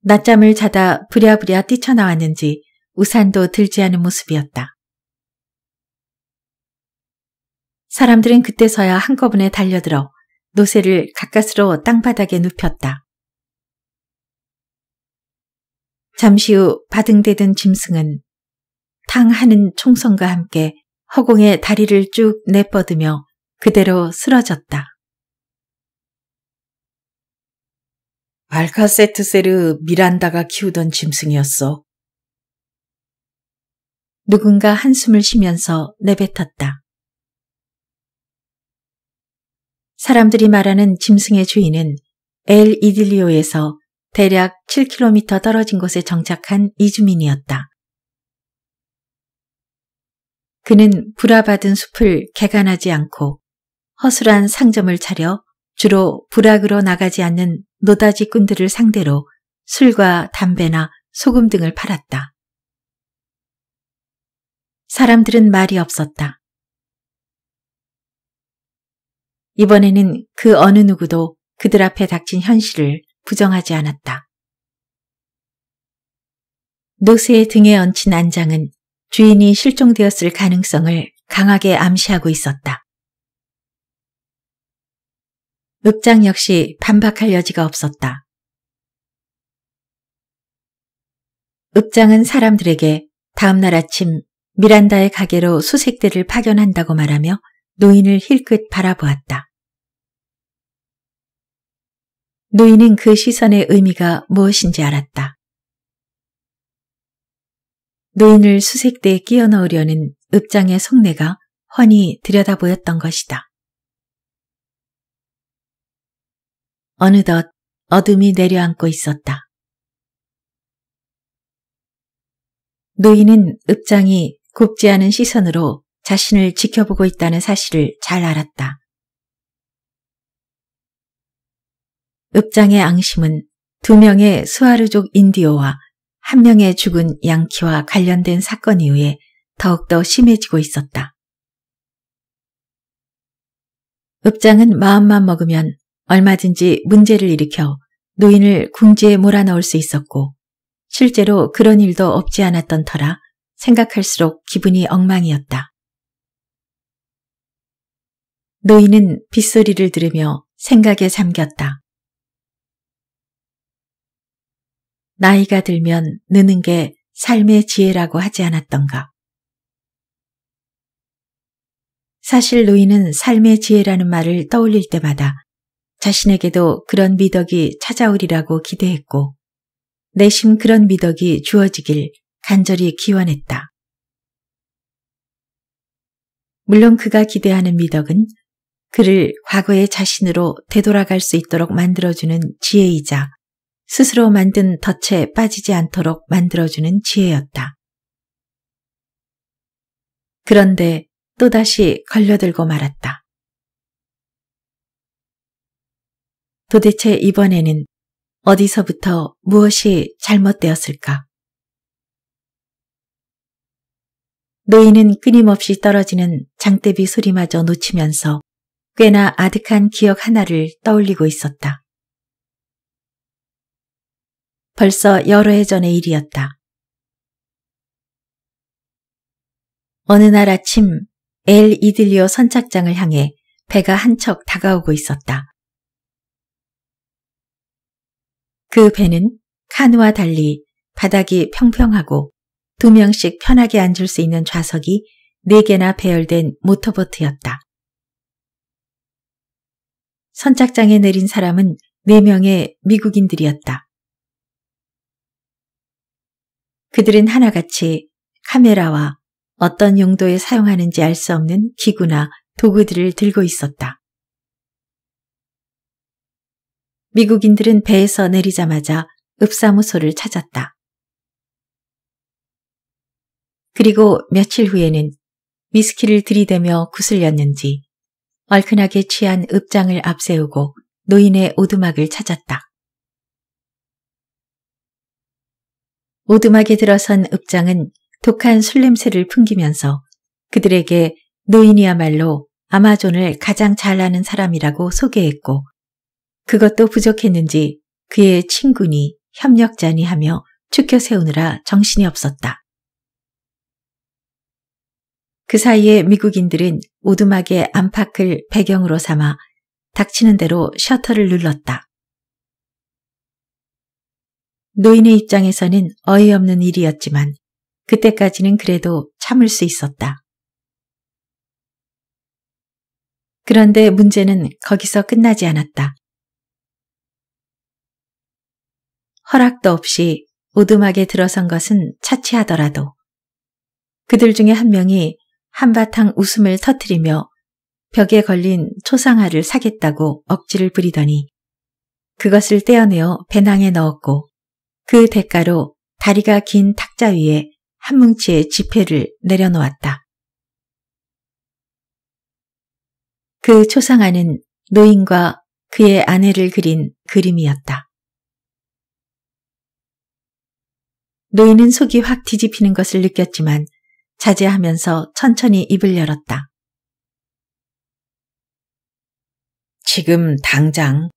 낮잠을 자다 부랴부랴 뛰쳐나왔는지 우산도 들지 않은 모습이었다. 사람들은 그때서야 한꺼번에 달려들어 노새를 가까스로 땅바닥에 눕혔다. 잠시 후 바등대든 짐승은 탕 하는 총성과 함께 허공에 다리를 쭉 내뻗으며 그대로 쓰러졌다. 알카세트세르 미란다가 키우던 짐승이었어. 누군가 한숨을 쉬면서 내뱉었다. 사람들이 말하는 짐승의 주인은 엘 이딜리오에서 대략 7km 떨어진 곳에 정착한 이주민이었다. 그는 불화받은 숲을 개간하지 않고 허술한 상점을 차려 주로 불악으로 나가지 않는 노다지 꾼들을 상대로 술과 담배나 소금 등을 팔았다. 사람들은 말이 없었다. 이번에는 그 어느 누구도 그들 앞에 닥친 현실을 부정하지 않았다. 노스의 등에 얹힌 안장은 주인이 실종되었을 가능성을 강하게 암시하고 있었다. 읍장 역시 반박할 여지가 없었다. 읍장은 사람들에게 다음날 아침 미란다의 가게로 수색대를 파견한다고 말하며 노인을 힐끗 바라보았다. 노인은 그 시선의 의미가 무엇인지 알았다. 노인을 수색대에 끼워 넣으려는 읍장의 속내가 훤히 들여다보였던 것이다. 어느덧 어둠이 내려앉고 있었다. 노인은 읍장이 곱지 않은 시선으로 자신을 지켜보고 있다는 사실을 잘 알았다. 읍장의 앙심은 두 명의 스와르족 인디오와 한 명의 죽은 양키와 관련된 사건 이후에 더욱더 심해지고 있었다. 읍장은 마음만 먹으면 얼마든지 문제를 일으켜 노인을 궁지에 몰아넣을 수 있었고 실제로 그런 일도 없지 않았던 터라 생각할수록 기분이 엉망이었다. 노인은 빗소리를 들으며 생각에 잠겼다. 나이가 들면 느는 게 삶의 지혜라고 하지 않았던가. 사실 노인은 삶의 지혜라는 말을 떠올릴 때마다 자신에게도 그런 미덕이 찾아오리라고 기대했고 내심 그런 미덕이 주어지길 간절히 기원했다. 물론 그가 기대하는 미덕은 그를 과거의 자신으로 되돌아갈 수 있도록 만들어주는 지혜이자 스스로 만든 덫에 빠지지 않도록 만들어주는 지혜였다. 그런데 또다시 걸려들고 말았다. 도대체 이번에는 어디서부터 무엇이 잘못되었을까? 노인은 끊임없이 떨어지는 장대비 소리마저 놓치면서 꽤나 아득한 기억 하나를 떠올리고 있었다. 벌써 여러 해 전의 일이었다. 어느 날 아침 엘 이들리오 선착장을 향해 배가 한 척 다가오고 있었다. 그 배는 카누와 달리 바닥이 평평하고 두 명씩 편하게 앉을 수 있는 좌석이 네 개나 배열된 모터보트였다. 선착장에 내린 사람은 네 명의 미국인들이었다. 그들은 하나같이 카메라와 어떤 용도에 사용하는지 알 수 없는 기구나 도구들을 들고 있었다. 미국인들은 배에서 내리자마자 읍사무소를 찾았다. 그리고 며칠 후에는 미스키를 들이대며 구슬렸는지 얼큰하게 취한 읍장을 앞세우고 노인의 오두막을 찾았다. 오두막에 들어선 읍장은 독한 술 냄새를 풍기면서 그들에게 노인이야말로 아마존을 가장 잘 아는 사람이라고 소개했고 그것도 부족했는지 그의 친구니 협력자니 하며 추켜 세우느라 정신이 없었다. 그 사이에 미국인들은 오두막의 안팎을 배경으로 삼아 닥치는 대로 셔터를 눌렀다. 노인의 입장에서는 어이없는 일이었지만 그때까지는 그래도 참을 수 있었다. 그런데 문제는 거기서 끝나지 않았다. 허락도 없이 오두막에 들어선 것은 차치하더라도 그들 중에 한 명이 한바탕 웃음을 터뜨리며 벽에 걸린 초상화를 사겠다고 억지를 부리더니 그것을 떼어내어 배낭에 넣었고 그 대가로 다리가 긴 탁자 위에 한 뭉치의 지폐를 내려놓았다. 그 초상화는 노인과 그의 아내를 그린 그림이었다. 노인은 속이 확 뒤집히는 것을 느꼈지만 자제하면서 천천히 입을 열었다. 지금 당장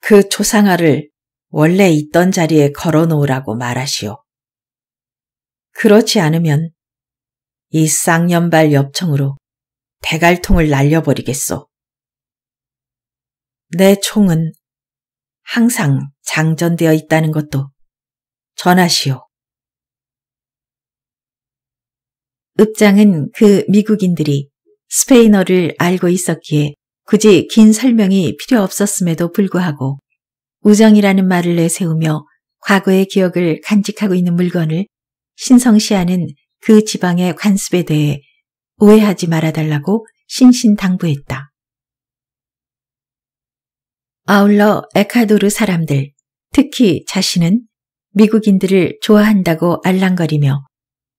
그 초상화를 원래 있던 자리에 걸어 놓으라고 말하시오. 그렇지 않으면 이 쌍년발 엽총으로 대갈통을 날려버리겠소. 내 총은 항상 장전되어 있다는 것도 전하시오. 읍장은 그 미국인들이 스페인어를 알고 있었기에 굳이 긴 설명이 필요 없었음에도 불구하고 우정이라는 말을 내세우며 과거의 기억을 간직하고 있는 물건을 신성시하는 그 지방의 관습에 대해 오해하지 말아달라고 신신당부했다. 아울러 에카도르 사람들, 특히 자신은 미국인들을 좋아한다고 알랑거리며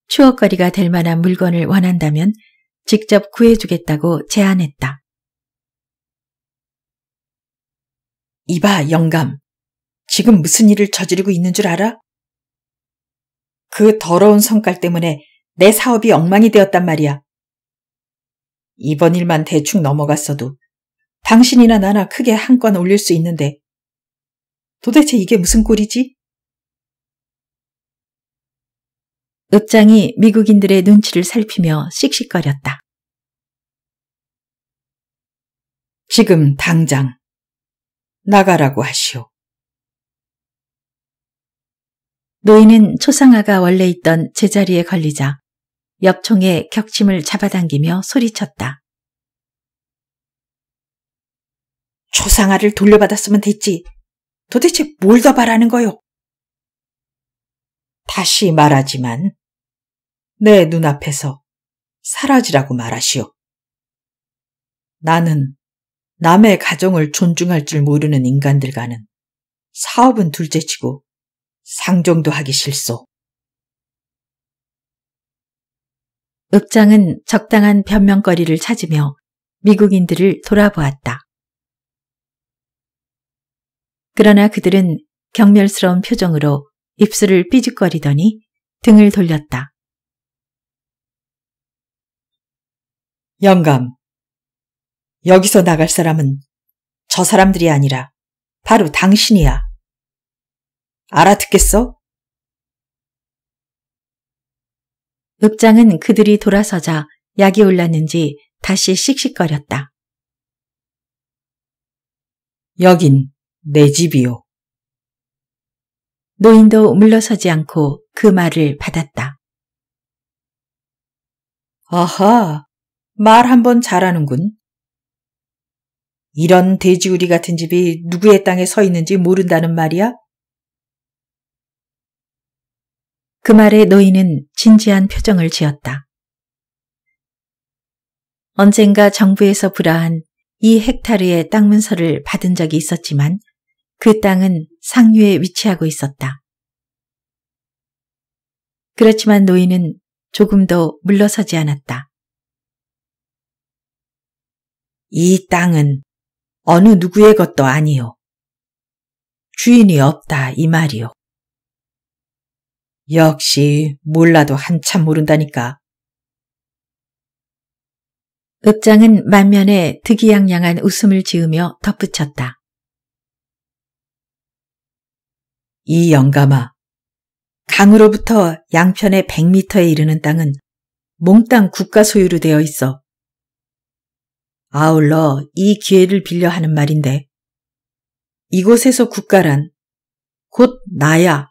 추억거리가 될 만한 물건을 원한다면 직접 구해주겠다고 제안했다. 이봐, 영감. 지금 무슨 일을 저지르고 있는 줄 알아? 그 더러운 성깔 때문에 내 사업이 엉망이 되었단 말이야. 이번 일만 대충 넘어갔어도 당신이나 나나 크게 한 건 올릴 수 있는데 도대체 이게 무슨 꼴이지? 읍장이 미국인들의 눈치를 살피며 씩씩거렸다. 지금 당장 나가라고 하시오. 노인은 초상화가 원래 있던 제자리에 걸리자 옆총에 격침을 잡아당기며 소리쳤다. 초상화를 돌려받았으면 됐지. 도대체 뭘 더 바라는 거요? 다시 말하지만 내 눈앞에서 사라지라고 말하시오. 나는 남의 가정을 존중할 줄 모르는 인간들과는 사업은 둘째치고 상종도 하기 싫소. 읍장은 적당한 변명거리를 찾으며 미국인들을 돌아보았다. 그러나 그들은 경멸스러운 표정으로 입술을 삐죽거리더니 등을 돌렸다. 영감, 여기서 나갈 사람은 저 사람들이 아니라 바로 당신이야. 알아듣겠어? 읍장은 그들이 돌아서자 약이 올랐는지 다시 씩씩거렸다. 여긴 내 집이요. 노인도 물러서지 않고 그 말을 받았다. 아하, 말한번 잘하는군. 이런 돼지우리 같은 집이 누구의 땅에 서 있는지 모른다는 말이야? 그 말에 노인은 진지한 표정을 지었다. 언젠가 정부에서 불화한 이 헥타르의 땅 문서를 받은 적이 있었지만 그 땅은 상류에 위치하고 있었다. 그렇지만 노인은 조금도 물러서지 않았다. 이 땅은 어느 누구의 것도 아니요. 주인이 없다 이 말이요. 역시 몰라도 한참 모른다니까. 읍장은 만면에 득이양양한 웃음을 지으며 덧붙였다. 이 영감아, 강으로부터 양편의 100m에 이르는 땅은 몽땅 국가 소유로 되어 있어 아울러 이 기회를 빌려 하는 말인데 이곳에서 국가란 곧 나야.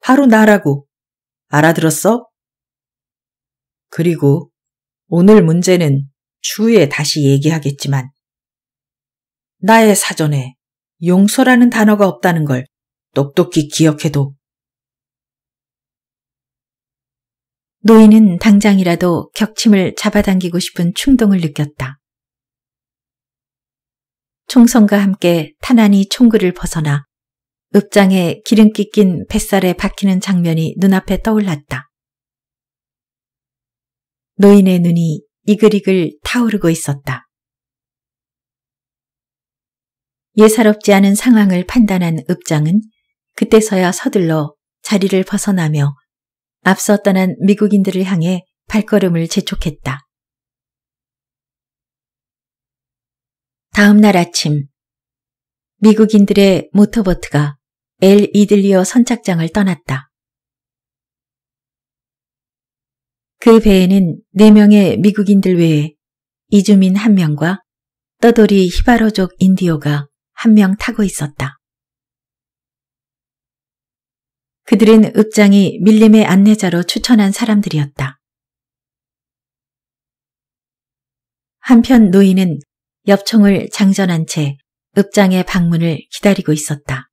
바로 나라고. 알아들었어? 그리고 오늘 문제는 추후에 다시 얘기하겠지만 나의 사전에 용서라는 단어가 없다는 걸 똑똑히 기억해도 노인은 당장이라도 격침을 잡아당기고 싶은 충동을 느꼈다. 총성과 함께 탄안이 총구를 벗어나 읍장에 기름기 낀 뱃살에 박히는 장면이 눈앞에 떠올랐다. 노인의 눈이 이글이글 타오르고 있었다. 예사롭지 않은 상황을 판단한 읍장은 그때서야 서둘러 자리를 벗어나며 앞서 떠난 미국인들을 향해 발걸음을 재촉했다. 다음 날 아침 미국인들의 모터보트가 엘 이들리어 선착장을 떠났다. 그 배에는 4명의 미국인들 외에 이주민 1명과 떠돌이 히바로족 인디오가 1명 타고 있었다. 그들은 읍장이 밀림의 안내자로 추천한 사람들이었다. 한편 노인은 엽총을 장전한 채 읍장의 방문을 기다리고 있었다.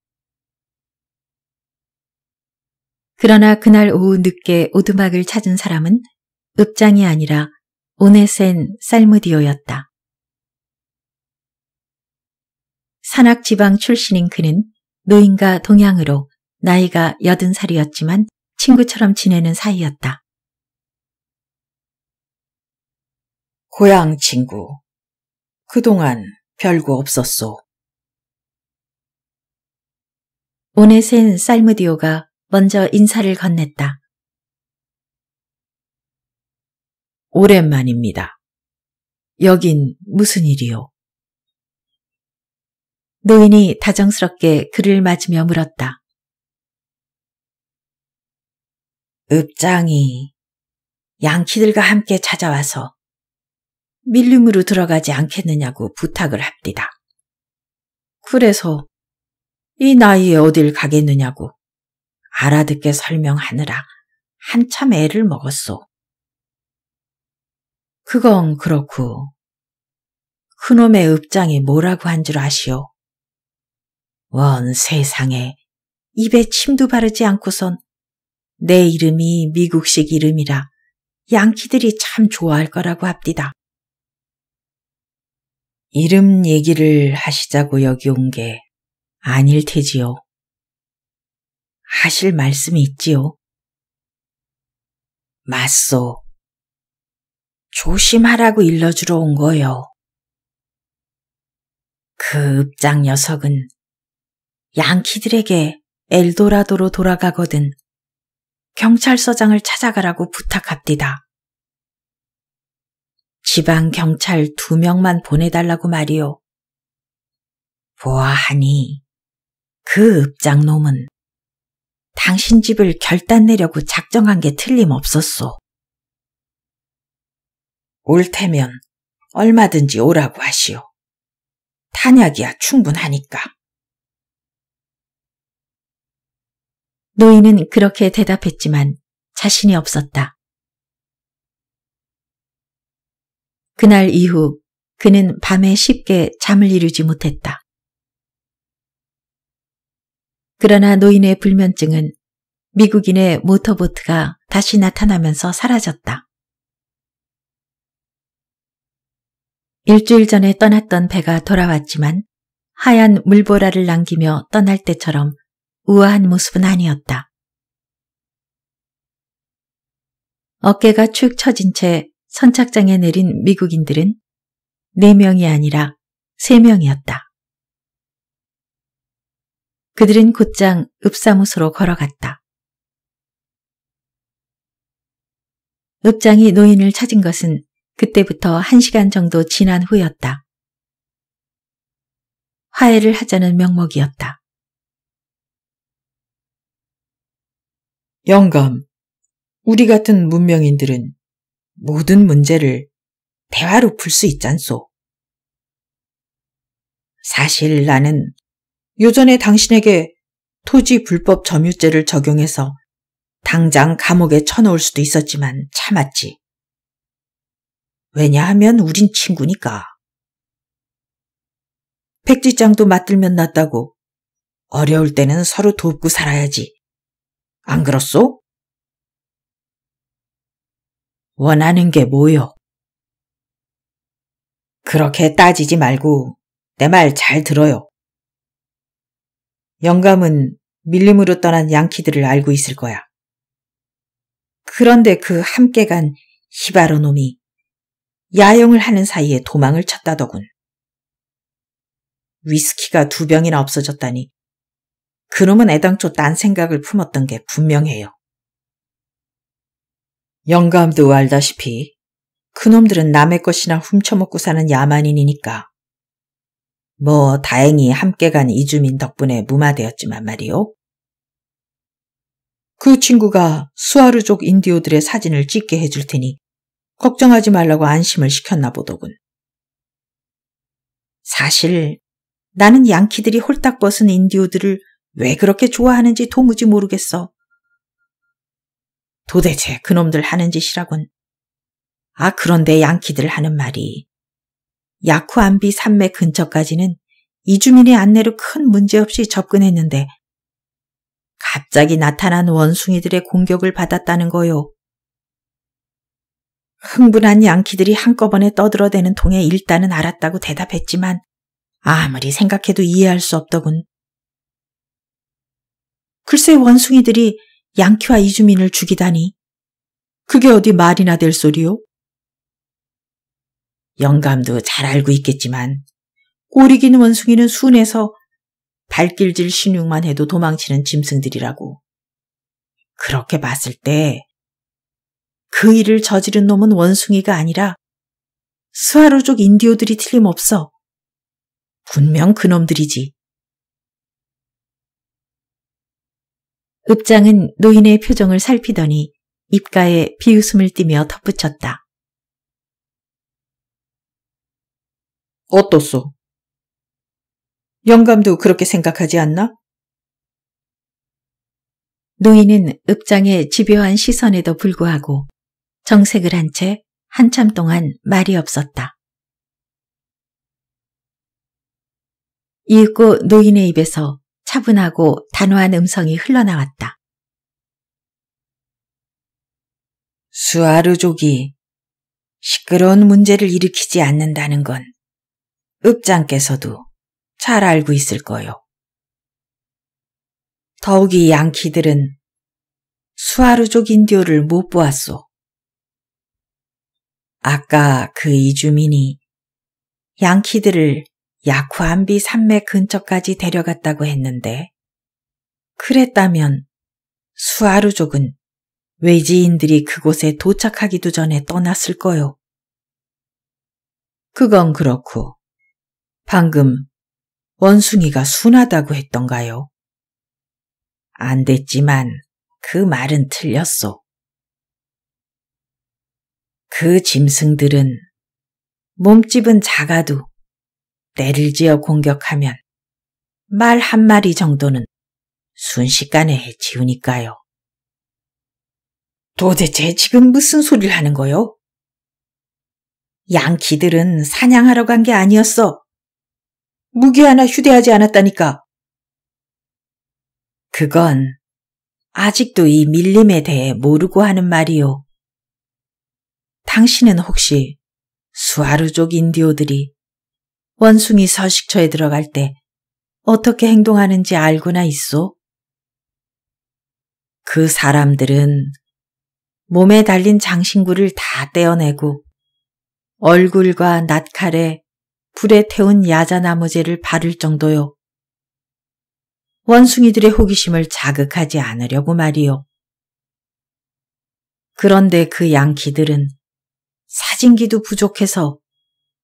그러나 그날 오후 늦게 오두막을 찾은 사람은 읍장이 아니라 오네센 살무디오였다. 산악지방 출신인 그는 노인과 동양으로 나이가 80살이었지만 친구처럼 지내는 사이였다. 고향 친구, 그동안 별거 없었소. 오네센 살무디오가 먼저 인사를 건넸다. 오랜만입니다. 여긴 무슨 일이오 노인이 다정스럽게 그를 맞으며 물었다. 읍장이 양키들과 함께 찾아와서 밀림으로 들어가지 않겠느냐고 부탁을 합니다. 그래서 이 나이에 어딜 가겠느냐고 알아듣게 설명하느라 한참 애를 먹었소. 그건 그렇고 그놈의 읍장이 뭐라고 한 줄 아시오. 원 세상에 입에 침도 바르지 않고선 내 이름이 미국식 이름이라 양키들이 참 좋아할 거라고 합디다. 이름 얘기를 하시자고 여기 온 게 아닐 테지요. 하실 말씀이 있지요. 맞소. 조심하라고 일러주러 온 거요. 그 읍장 녀석은 양키들에게 엘도라도로 돌아가거든 경찰서장을 찾아가라고 부탁합디다. 지방 경찰 두 명만 보내달라고 말이오. 보아하니 그 읍장놈은 당신 집을 결단 내려고 작정한 게 틀림없었소. 올 테면 얼마든지 오라고 하시오. 탄약이야 충분하니까. 노인은 그렇게 대답했지만 자신이 없었다. 그날 이후 그는 밤에 쉽게 잠을 이루지 못했다. 그러나 노인의 불면증은 미국인의 모터보트가 다시 나타나면서 사라졌다. 일주일 전에 떠났던 배가 돌아왔지만 하얀 물보라를 남기며 떠날 때처럼 우아한 모습은 아니었다. 어깨가 축 처진 채 선착장에 내린 미국인들은 4명이 아니라 3명이었다. 그들은 곧장 읍사무소로 걸어갔다. 읍장이 노인을 찾은 것은 그때부터 1시간 정도 지난 후였다. 화해를 하자는 명목이었다. 영감, 우리 같은 문명인들은 모든 문제를 대화로 풀 수 있잖소. 사실 나는 요전에 당신에게 토지 불법 점유죄를 적용해서 당장 감옥에 쳐넣을 수도 있었지만 참았지. 왜냐하면 우린 친구니까. 백지장도 맞들면 낫다고. 어려울 때는 서로 돕고 살아야지. 안 그렇소? 원하는 게 뭐요? 그렇게 따지지 말고 내 말 잘 들어요. 영감은 밀림으로 떠난 양키들을 알고 있을 거야. 그런데 그 함께 간 히바로 놈이 야영을 하는 사이에 도망을 쳤다더군. 위스키가 두 병이나 없어졌다니 그놈은 애당초 딴 생각을 품었던 게 분명해요. 영감도 알다시피 그놈들은 남의 것이나 훔쳐먹고 사는 야만인이니까. 뭐 다행히 함께 간 이주민 덕분에 무마되었지만 말이오그 친구가 수아르족 인디오들의 사진을 찍게 해줄 테니 걱정하지 말라고 안심을 시켰나 보더군. 사실 나는 양키들이 홀딱 벗은 인디오들을 왜 그렇게 좋아하는지 도무지 모르겠어. 도대체 그놈들 하는 짓이라곤. 아 그런데 양키들 하는 말이 야쿠안비 산맥 근처까지는 이주민의 안내로 큰 문제 없이 접근했는데 갑자기 나타난 원숭이들의 공격을 받았다는 거요. 흥분한 양키들이 한꺼번에 떠들어대는 통에 일단은 알았다고 대답했지만 아무리 생각해도 이해할 수 없더군. 글쎄 원숭이들이 양키와 이주민을 죽이다니. 그게 어디 말이나 될 소리요? 영감도 잘 알고 있겠지만 꼬리 긴 원숭이는 순해서 발길질 신용만 해도 도망치는 짐승들이라고. 그렇게 봤을 때 그 일을 저지른 놈은 원숭이가 아니라 스와루족 인디오들이 틀림없어. 분명 그놈들이지. 읍장은 노인의 표정을 살피더니 입가에 비웃음을 띠며 덧붙였다. 어떻소? 영감도 그렇게 생각하지 않나? 노인은 읍장의 집요한 시선에도 불구하고 정색을 한 채 한참 동안 말이 없었다. 이윽고 노인의 입에서 차분하고 단호한 음성이 흘러나왔다. 수아르족이 시끄러운 문제를 일으키지 않는다는 건 읍장께서도 잘 알고 있을 거요. 더욱이 양키들은 수아르족 인디오를 못 보았소. 아까 그 이주민이 양키들을 야쿠안비 산맥 근처까지 데려갔다고 했는데 그랬다면 수아루족은 외지인들이 그곳에 도착하기도 전에 떠났을 거요. 그건 그렇고 방금 원숭이가 순하다고 했던가요? 안 됐지만 그 말은 틀렸소. 그 짐승들은 몸집은 작아도 때를 지어 공격하면 말 한마리 정도는 순식간에 해치우니까요. 도대체 지금 무슨 소리를 하는 거요? 양키들은 사냥하러 간 게 아니었어. 무기 하나 휴대하지 않았다니까. 그건 아직도 이 밀림에 대해 모르고 하는 말이요. 당신은 혹시 수아르족 인디오들이 원숭이 서식처에 들어갈 때 어떻게 행동하는지 알고나 있소? 그 사람들은 몸에 달린 장신구를 다 떼어내고 얼굴과 낯칼에 불에 태운 야자나무재를 바를 정도요. 원숭이들의 호기심을 자극하지 않으려고 말이요. 그런데 그 양키들은 사진기도 부족해서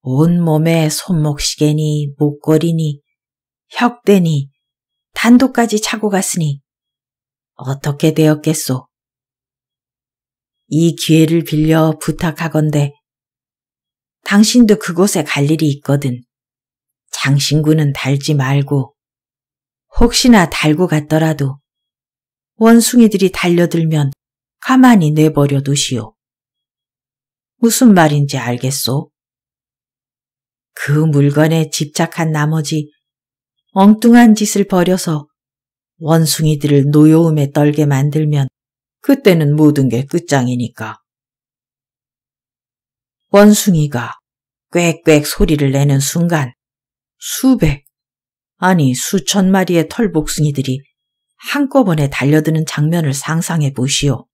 온몸에 손목시계니 목걸이니 혁대니 단독까지 차고 갔으니 어떻게 되었겠소? 이 기회를 빌려 부탁하건대 당신도 그곳에 갈 일이 있거든. 장신구는 달지 말고 혹시나 달고 갔더라도 원숭이들이 달려들면 가만히 내버려 두시오. 무슨 말인지 알겠소? 그 물건에 집착한 나머지 엉뚱한 짓을 벌여서 원숭이들을 노여움에 떨게 만들면 그때는 모든 게 끝장이니까. 원숭이가 꽥꽥 소리를 내는 순간 수백, 아니 수천 마리의 털복숭이들이 한꺼번에 달려드는 장면을 상상해 보시오.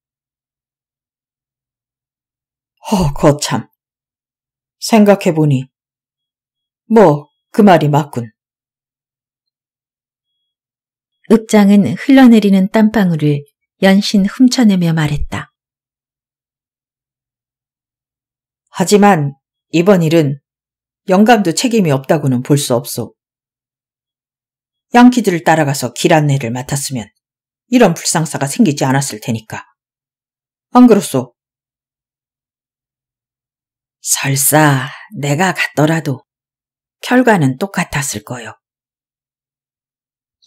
허, 거참. 생각해보니 뭐, 그 말이 맞군. 읍장은 흘러내리는 땀방울을 연신 훔쳐내며 말했다. 하지만 이번 일은 영감도 책임이 없다고는 볼 수 없소. 양키들을 따라가서 길 안내를 맡았으면 이런 불상사가 생기지 않았을 테니까. 안 그렇소? 설사 내가 갔더라도 결과는 똑같았을 거요.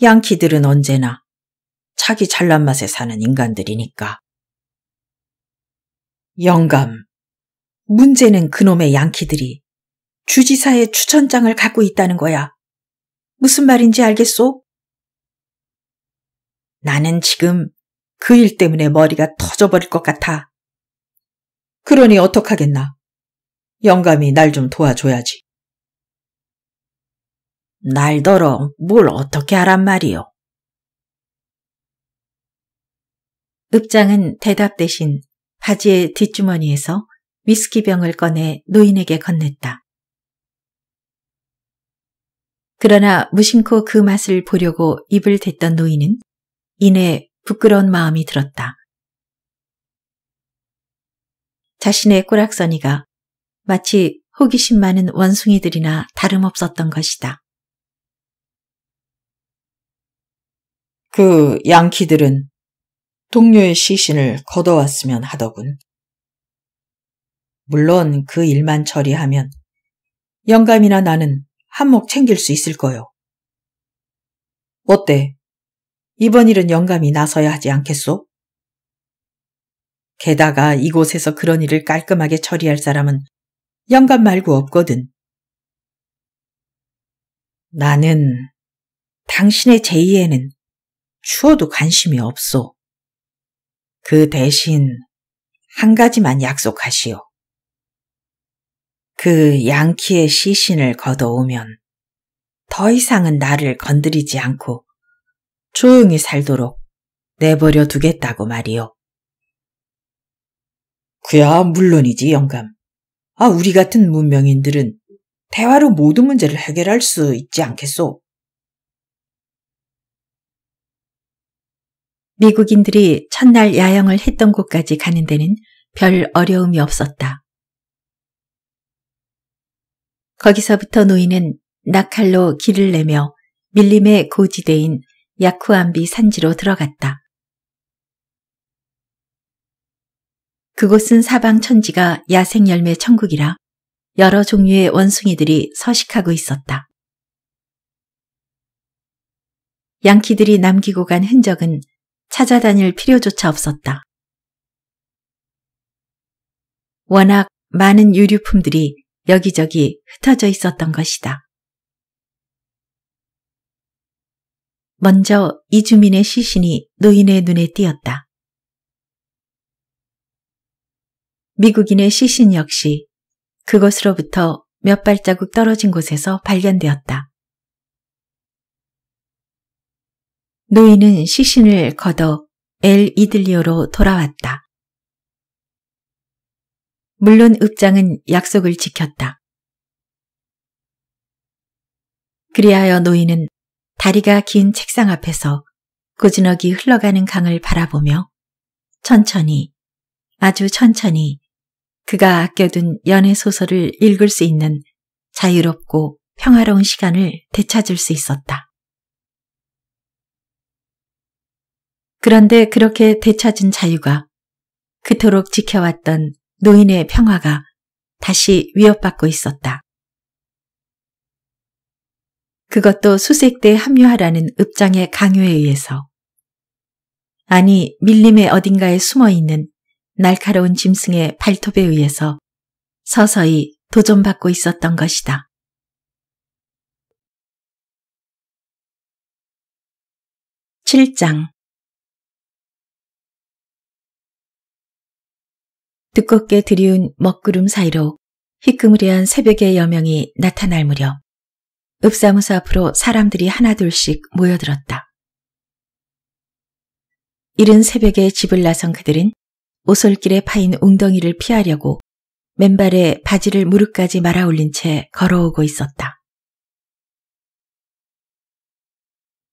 양키들은 언제나 자기 잘난 맛에 사는 인간들이니까. 영감. 문제는 그놈의 양키들이 주지사의 추천장을 갖고 있다는 거야. 무슨 말인지 알겠소? 나는 지금 그 일 때문에 머리가 터져버릴 것 같아. 그러니 어떡하겠나. 영감이 날 좀 도와줘야지. 날더러 뭘 어떻게 하란 말이오. 읍장은 대답 대신 바지의 뒷주머니에서 위스키병을 꺼내 노인에게 건넸다. 그러나 무심코 그 맛을 보려고 입을 댔던 노인은 이내 부끄러운 마음이 들었다. 자신의 꼬락서니가 마치 호기심 많은 원숭이들이나 다름없었던 것이다. 그 양키들은 동료의 시신을 걷어왔으면 하더군. 물론 그 일만 처리하면 영감이나 나는 한몫 챙길 수 있을 거요. 어때? 이번 일은 영감이 나서야 하지 않겠소? 게다가 이곳에서 그런 일을 깔끔하게 처리할 사람은 영감 말고 없거든. 나는 당신의 제의에는 추워도 관심이 없소. 그 대신 한 가지만 약속하시오. 그 양키의 시신을 걷어오면 더 이상은 나를 건드리지 않고 조용히 살도록 내버려 두겠다고 말이오. 그야 물론이지 영감. 아 우리 같은 문명인들은 대화로 모든 문제를 해결할 수 있지 않겠소. 미국인들이 첫날 야영을 했던 곳까지 가는 데는 별 어려움이 없었다. 거기서부터 노인은 나칼로 길을 내며 밀림의 고지대인 야쿠암비 산지로 들어갔다. 그곳은 사방 천지가 야생 열매 천국이라 여러 종류의 원숭이들이 서식하고 있었다. 양키들이 남기고 간 흔적은 찾아다닐 필요조차 없었다. 워낙 많은 유류품들이 여기저기 흩어져 있었던 것이다. 먼저 이 주민의 시신이 노인의 눈에 띄었다. 미국인의 시신 역시 그곳으로부터 몇 발자국 떨어진 곳에서 발견되었다. 노인은 시신을 걷어 엘 이들리오로 돌아왔다. 물론 읍장은 약속을 지켰다. 그리하여 노인은 다리가 긴 책상 앞에서 꾸준하게 흘러가는 강을 바라보며 천천히, 아주 천천히 그가 아껴둔 연애 소설을 읽을 수 있는 자유롭고 평화로운 시간을 되찾을 수 있었다. 그런데 그렇게 되찾은 자유가 그토록 지켜왔던 노인의 평화가 다시 위협받고 있었다. 그것도 수색대에 합류하라는 읍장의 강요에 의해서. 아니 밀림의 어딘가에 숨어있는 날카로운 짐승의 발톱에 의해서 서서히 도전받고 있었던 것이다. 7장 두껍게 들이운 먹구름 사이로 희끄무리한 새벽의 여명이 나타날 무렵 읍사무소 앞으로 사람들이 하나둘씩 모여들었다. 이른 새벽에 집을 나선 그들은 오솔길에 파인 웅덩이를 피하려고 맨발에 바지를 무릎까지 말아 올린 채 걸어오고 있었다.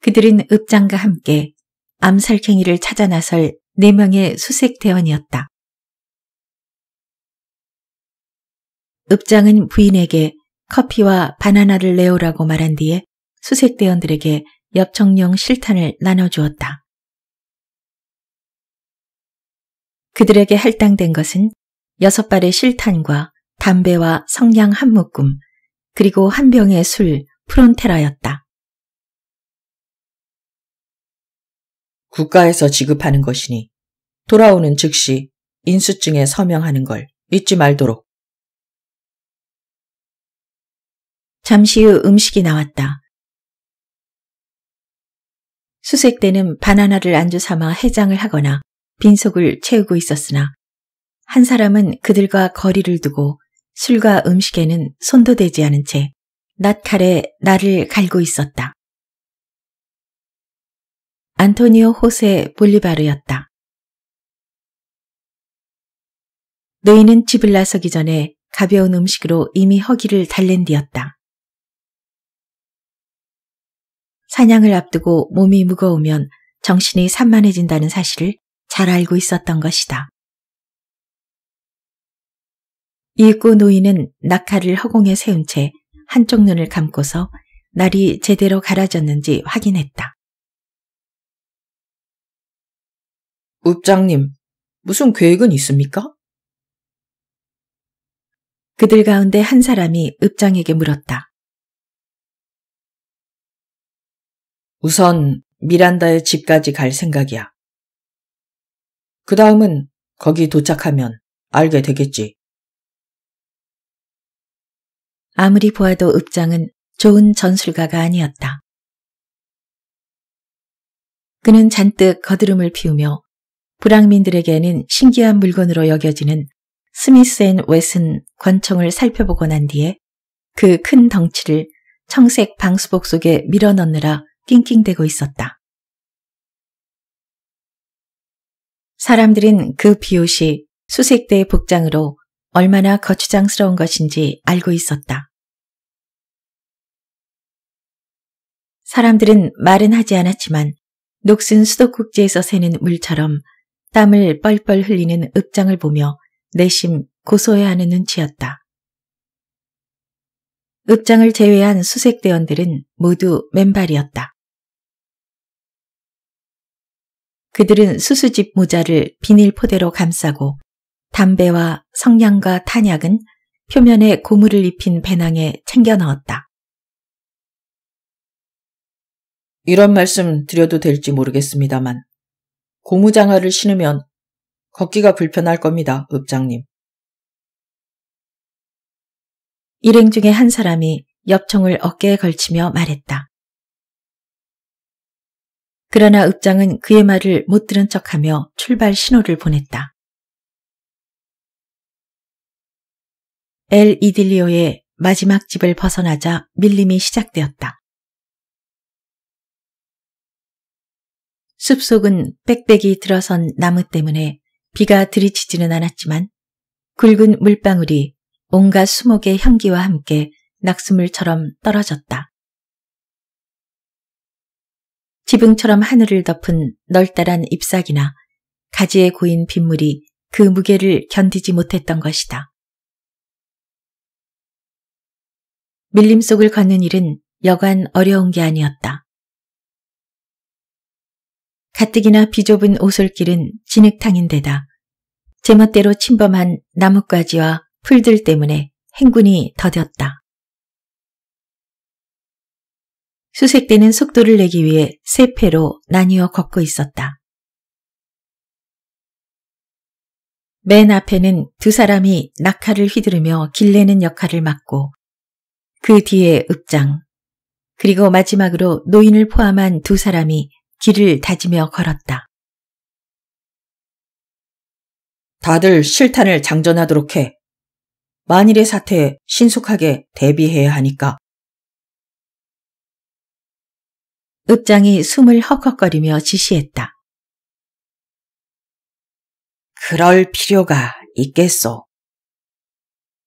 그들은 읍장과 함께 암살행이를 찾아 나설 4명의 수색대원이었다. 읍장은 부인에게 커피와 바나나를 내오라고 말한 뒤에 수색대원들에게 엽청용 실탄을 나눠주었다. 그들에게 할당된 것은 여섯 발의 실탄과 담배와 성냥 한 묶음, 그리고 한 병의 술, 프론테라였다. 국가에서 지급하는 것이니 돌아오는 즉시 인수증에 서명하는 걸 잊지 말도록. 잠시 후 음식이 나왔다. 수색대는 바나나를 안주 삼아 해장을 하거나 빈속을 채우고 있었으나 한 사람은 그들과 거리를 두고 술과 음식에는 손도 대지 않은 채 낫칼에 나를 갈고 있었다. 안토니오 호세 볼리바르였다. 노인은 집을 나서기 전에 가벼운 음식으로 이미 허기를 달랜 뒤였다. 사냥을 앞두고 몸이 무거우면 정신이 산만해진다는 사실을 잘 알고 있었던 것이다. 이윽고 노인은 낙하를 허공에 세운 채 한쪽 눈을 감고서 날이 제대로 갈아졌는지 확인했다. 읍장님, 무슨 계획은 있습니까? 그들 가운데 한 사람이 읍장에게 물었다. 우선 미란다의 집까지 갈 생각이야. 그 다음은 거기 도착하면 알게 되겠지. 아무리 보아도 읍장은 좋은 전술가가 아니었다. 그는 잔뜩 거드름을 피우며 불황민들에게는 신기한 물건으로 여겨지는 스미스 앤 웨슨 권총을 살펴보고 난 뒤에 그 큰 덩치를 청색 방수복 속에 밀어넣느라 낑낑대고 있었다. 사람들은 그 비옷이 수색대의 복장으로 얼마나 거추장스러운 것인지 알고 있었다. 사람들은 말은 하지 않았지만 녹슨 수도꼭지에서 새는 물처럼 땀을 뻘뻘 흘리는 읍장을 보며 내심 고소해하는 눈치였다. 읍장을 제외한 수색대원들은 모두 맨발이었다. 그들은 수수집 모자를 비닐 포대로 감싸고 담배와 성냥과 탄약은 표면에 고무를 입힌 배낭에 챙겨 넣었다. 이런 말씀 드려도 될지 모르겠습니다만 고무장화를 신으면 걷기가 불편할 겁니다, 읍장님. 일행 중에 한 사람이 엽총을 어깨에 걸치며 말했다. 그러나 읍장은 그의 말을 못 들은 척하며 출발 신호를 보냈다. 엘 이딜리오의 마지막 집을 벗어나자 밀림이 시작되었다. 숲속은 빽빽이 들어선 나무 때문에 비가 들이치지는 않았지만 굵은 물방울이 온갖 수목의 향기와 함께 낙수물처럼 떨어졌다. 지붕처럼 하늘을 덮은 널따란 잎사귀나 가지에 고인 빗물이 그 무게를 견디지 못했던 것이다. 밀림 속을 걷는 일은 여간 어려운 게 아니었다. 가뜩이나 비좁은 오솔길은 진흙탕인데다 제멋대로 침범한 나뭇가지와 풀들 때문에 행군이 더뎠다. 수색대는 속도를 내기 위해 세 패로 나뉘어 걷고 있었다. 맨 앞에는 두 사람이 낙하를 휘두르며 길내는 역할을 맡고 그 뒤에 읍장, 그리고 마지막으로 노인을 포함한 두 사람이 길을 다지며 걸었다. 다들 실탄을 장전하도록 해. 만일의 사태에 신속하게 대비해야 하니까. 읍장이 숨을 헉헉거리며 지시했다. 그럴 필요가 있겠소.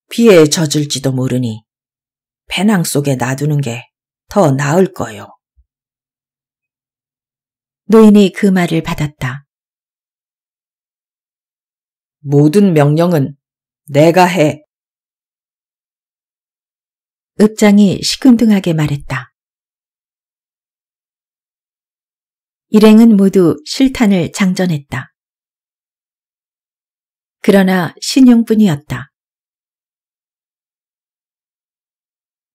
비에 젖을지도 모르니 배낭 속에 놔두는 게 더 나을 거요. 노인이 그 말을 받았다. 모든 명령은 내가 해. 읍장이 시큰둥하게 말했다. 일행은 모두 실탄을 장전했다. 그러나 신용뿐이었다.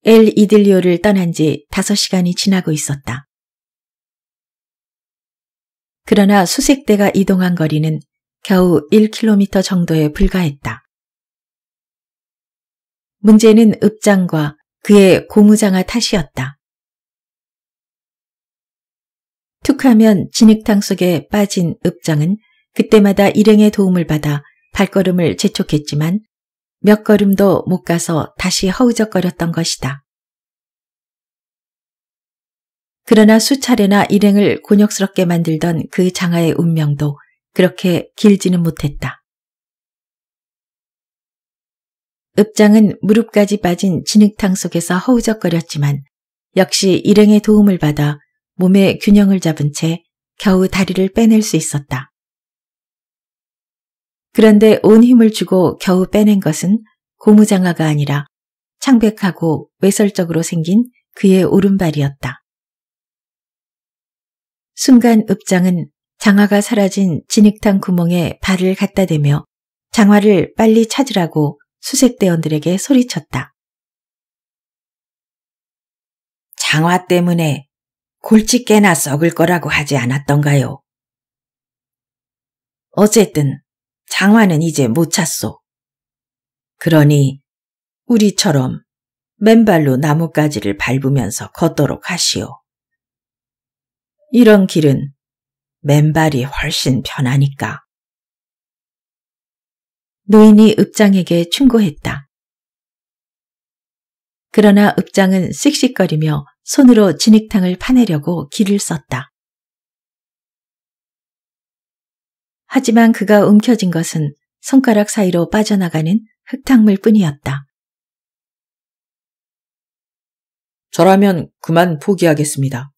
엘 이들리오를 떠난 지 5시간이 지나고 있었다. 그러나 수색대가 이동한 거리는 겨우 1km 정도에 불과했다. 문제는 읍장과 그의 고무장화 탓이었다. 툭하면 진흙탕 속에 빠진 읍장은 그때마다 일행의 도움을 받아 발걸음을 재촉했지만 몇 걸음도 못 가서 다시 허우적거렸던 것이다. 그러나 수차례나 일행을 곤욕스럽게 만들던 그 장화의 운명도 그렇게 길지는 못했다. 읍장은 무릎까지 빠진 진흙탕 속에서 허우적거렸지만 역시 일행의 도움을 받아 몸의 균형을 잡은 채 겨우 다리를 빼낼 수 있었다. 그런데 온 힘을 주고 겨우 빼낸 것은 고무장화가 아니라 창백하고 외설적으로 생긴 그의 오른발이었다. 순간 읍장은 장화가 사라진 진흙탕 구멍에 발을 갖다 대며 장화를 빨리 찾으라고 수색대원들에게 소리쳤다. 장화 때문에 골칫깨나 썩을 거라고 하지 않았던가요? 어쨌든 장화는 이제 못 찾소. 그러니 우리처럼 맨발로 나뭇가지를 밟으면서 걷도록 하시오. 이런 길은 맨발이 훨씬 편하니까. 노인이 읍장에게 충고했다. 그러나 읍장은 씩씩거리며 손으로 진흙탕을 파내려고 길을 썼다. 하지만 그가 움켜진 것은 손가락 사이로 빠져나가는 흙탕물 뿐이었다. 저라면 그만 포기하겠습니다.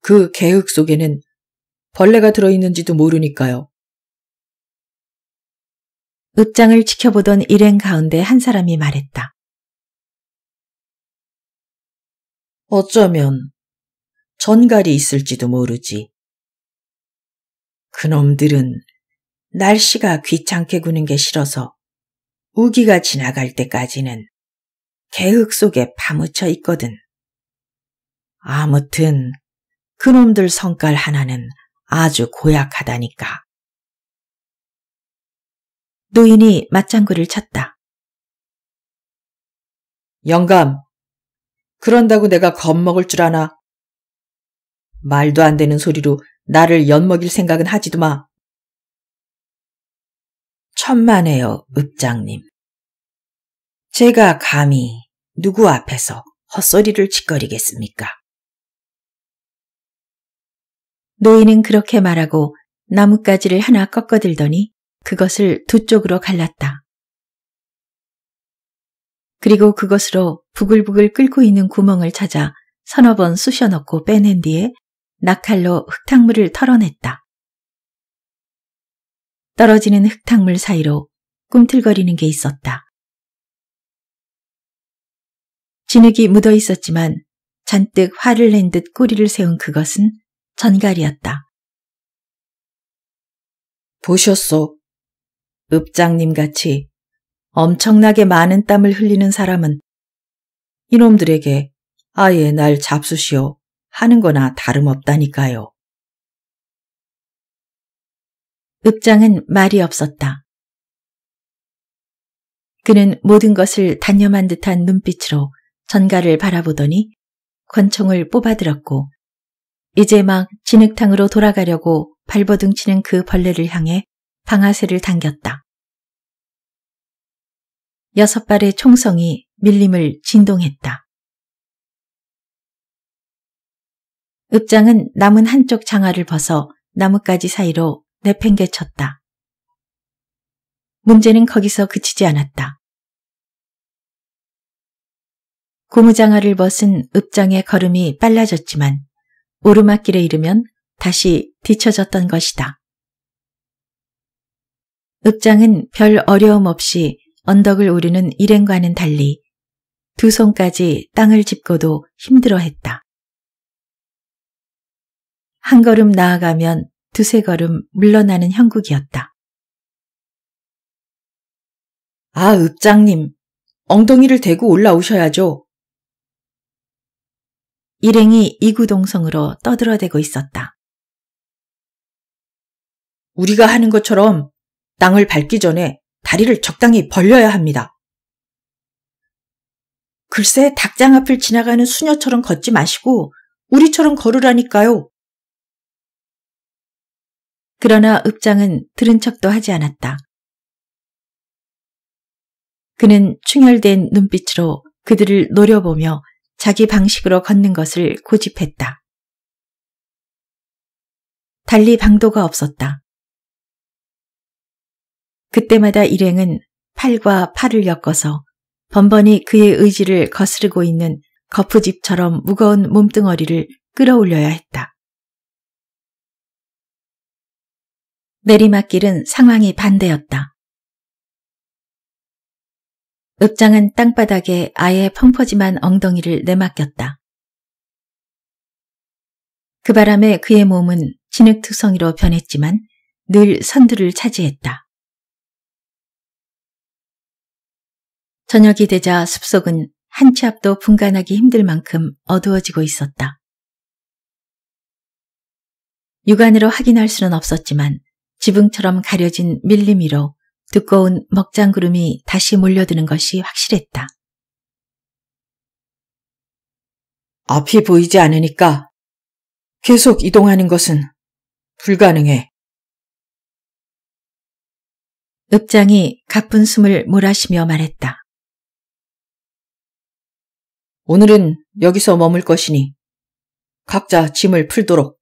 그계흙 속에는 벌레가 들어있는지도 모르니까요. 읍장을 지켜보던 일행 가운데 한 사람이 말했다. 어쩌면 전갈이 있을지도 모르지. 그놈들은 날씨가 귀찮게 구는 게 싫어서 우기가 지나갈 때까지는 계흙 속에 파묻혀 있거든. 아무튼 그놈들 성깔 하나는 아주 고약하다니까. 노인이 맞장구를 쳤다. 영감, 그런다고 내가 겁먹을 줄 아나. 말도 안 되는 소리로 나를 엿먹일 생각은 하지도 마. 천만에요, 읍장님. 제가 감히 누구 앞에서 헛소리를 짓거리겠습니까? 노인은 그렇게 말하고 나뭇가지를 하나 꺾어들더니 그것을 두 쪽으로 갈랐다. 그리고 그것으로 부글부글 끓고 있는 구멍을 찾아 서너 번 쑤셔 넣고 빼낸 뒤에 낙칼로 흙탕물을 털어냈다. 떨어지는 흙탕물 사이로 꿈틀거리는 게 있었다. 진흙이 묻어 있었지만 잔뜩 화를 낸 듯 꼬리를 세운 그것은 전갈이었다. 보셨소? 읍장님 같이 엄청나게 많은 땀을 흘리는 사람은 이놈들에게 아예 날 잡수시오 하는 거나 다름없다니까요. 읍장은 말이 없었다. 그는 모든 것을 단념한 듯한 눈빛으로 전가를 바라보더니 권총을 뽑아들었고 이제 막 진흙탕으로 돌아가려고 발버둥치는 그 벌레를 향해 방아쇠를 당겼다. 여섯 발의 총성이 밀림을 진동했다. 읍장은 남은 한쪽 장화를 벗어 나뭇가지 사이로 내팽개쳤다. 문제는 거기서 그치지 않았다. 고무장화를 벗은 읍장의 걸음이 빨라졌지만 오르막길에 이르면 다시 뒤처졌던 것이다. 읍장은 별 어려움 없이 언덕을 오르는 일행과는 달리 두 손까지 땅을 짚고도 힘들어했다. 한 걸음 나아가면 두세 걸음 물러나는 형국이었다. 아, 읍장님, 엉덩이를 대고 올라오셔야죠. 일행이 이구동성으로 떠들어대고 있었다. 우리가 하는 것처럼 땅을 밟기 전에 다리를 적당히 벌려야 합니다. 글쎄 닭장 앞을 지나가는 수녀처럼 걷지 마시고 우리처럼 걸으라니까요. 그러나 읍장은 들은 척도 하지 않았다. 그는 충혈된 눈빛으로 그들을 노려보며 자기 방식으로 걷는 것을 고집했다. 달리 방도가 없었다. 그때마다 일행은 팔과 팔을 엮어서 번번이 그의 의지를 거스르고 있는 거푸집처럼 무거운 몸뚱어리를 끌어올려야 했다. 내리막길은 상황이 반대였다. 읍장은 땅바닥에 아예 펑퍼짐한 엉덩이를 내맡겼다. 그 바람에 그의 몸은 진흙투성이로 변했지만 늘 선두를 차지했다. 저녁이 되자 숲속은 한 치 앞도 분간하기 힘들 만큼 어두워지고 있었다. 육안으로 확인할 수는 없었지만 지붕처럼 가려진 밀림위로 두꺼운 먹장구름이 다시 몰려드는 것이 확실했다. 앞이 보이지 않으니까 계속 이동하는 것은 불가능해. 읍장이 가쁜 숨을 몰아쉬며 말했다. 오늘은 여기서 머물 것이니 각자 짐을 풀도록.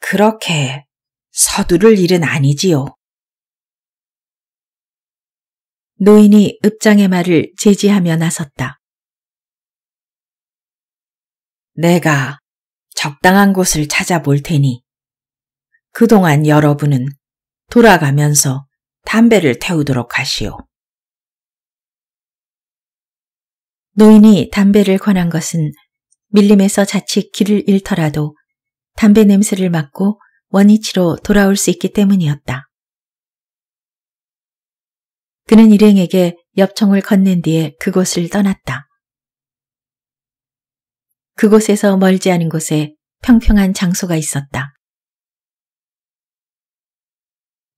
그렇게 서두를 일은 아니지요. 노인이 읍장의 말을 제지하며 나섰다. 내가 적당한 곳을 찾아볼 테니 그동안 여러분은 돌아가면서 담배를 태우도록 하시오. 노인이 담배를 권한 것은 밀림에서 자칫 길을 잃더라도 담배 냄새를 맡고 원위치로 돌아올 수 있기 때문이었다. 그는 일행에게 엽총을 건넨 뒤에 그곳을 떠났다. 그곳에서 멀지 않은 곳에 평평한 장소가 있었다.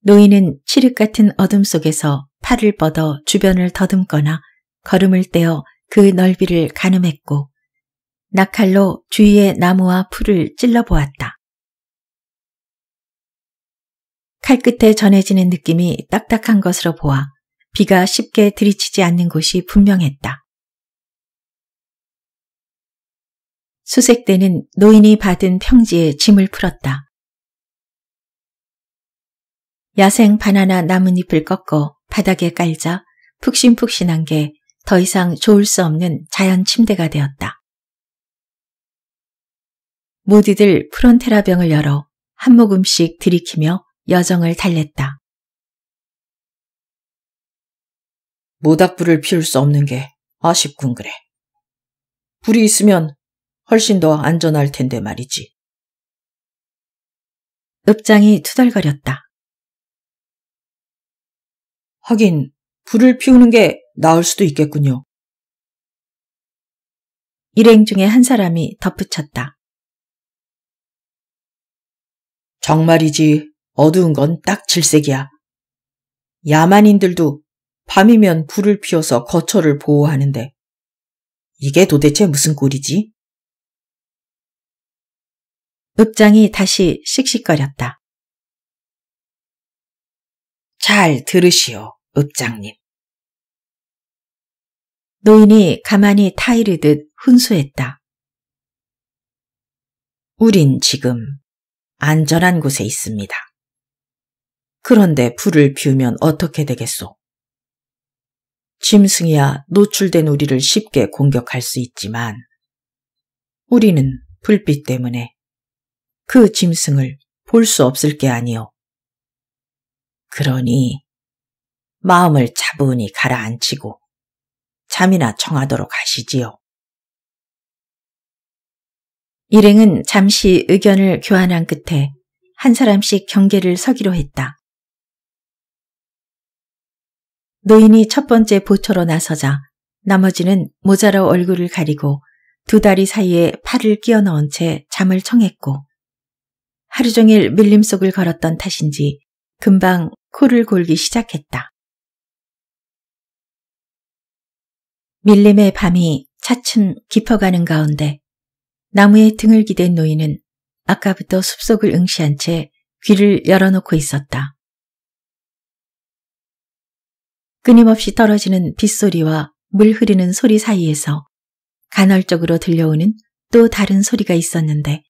노인은 칠흑 같은 어둠 속에서 팔을 뻗어 주변을 더듬거나 걸음을 떼어 그 넓이를 가늠했고 낙칼로 주위의 나무와 풀을 찔러보았다. 칼끝에 전해지는 느낌이 딱딱한 것으로 보아 비가 쉽게 들이치지 않는 곳이 분명했다. 수색대는 노인이 받은 평지에 짐을 풀었다. 야생 바나나 나뭇잎을 꺾어 바닥에 깔자 푹신푹신한 게더 이상 좋을 수 없는 자연 침대가 되었다. 모디들 프론테라 병을 열어 한 모금씩 들이키며 여정을 달랬다. 모닥불을 피울 수 없는 게 아쉽군 그래. 불이 있으면 훨씬 더 안전할 텐데 말이지. 읍장이 투덜거렸다. 하긴 불을 피우는 게 나올 수도 있겠군요. 일행 중에 한 사람이 덧붙였다. 정말이지 어두운 건 딱 질색이야. 야만인들도 밤이면 불을 피워서 거처를 보호하는데 이게 도대체 무슨 꼴이지? 읍장이 다시 씩씩거렸다. 잘 들으시오, 읍장님. 노인이 가만히 타이르듯 훈수했다. 우린 지금 안전한 곳에 있습니다. 그런데 불을 피우면 어떻게 되겠소? 짐승이야 노출된 우리를 쉽게 공격할 수 있지만 우리는 불빛 때문에 그 짐승을 볼 수 없을 게 아니오. 그러니 마음을 차분히 가라앉히고 잠이나 청하도록 하시지요. 일행은 잠시 의견을 교환한 끝에 한 사람씩 경계를 서기로 했다. 노인이 첫 번째 보초로 나서자 나머지는 모자로 얼굴을 가리고 두 다리 사이에 팔을 끼워 넣은 채 잠을 청했고 하루 종일 밀림 속을 걸었던 탓인지 금방 코를 골기 시작했다. 밀림의 밤이 차츰 깊어가는 가운데 나무에 등을 기댄 노인은 아까부터 숲속을 응시한 채 귀를 열어놓고 있었다. 끊임없이 떨어지는 빗소리와 물 흐르는 소리 사이에서 간헐적으로 들려오는 또 다른 소리가 있었는데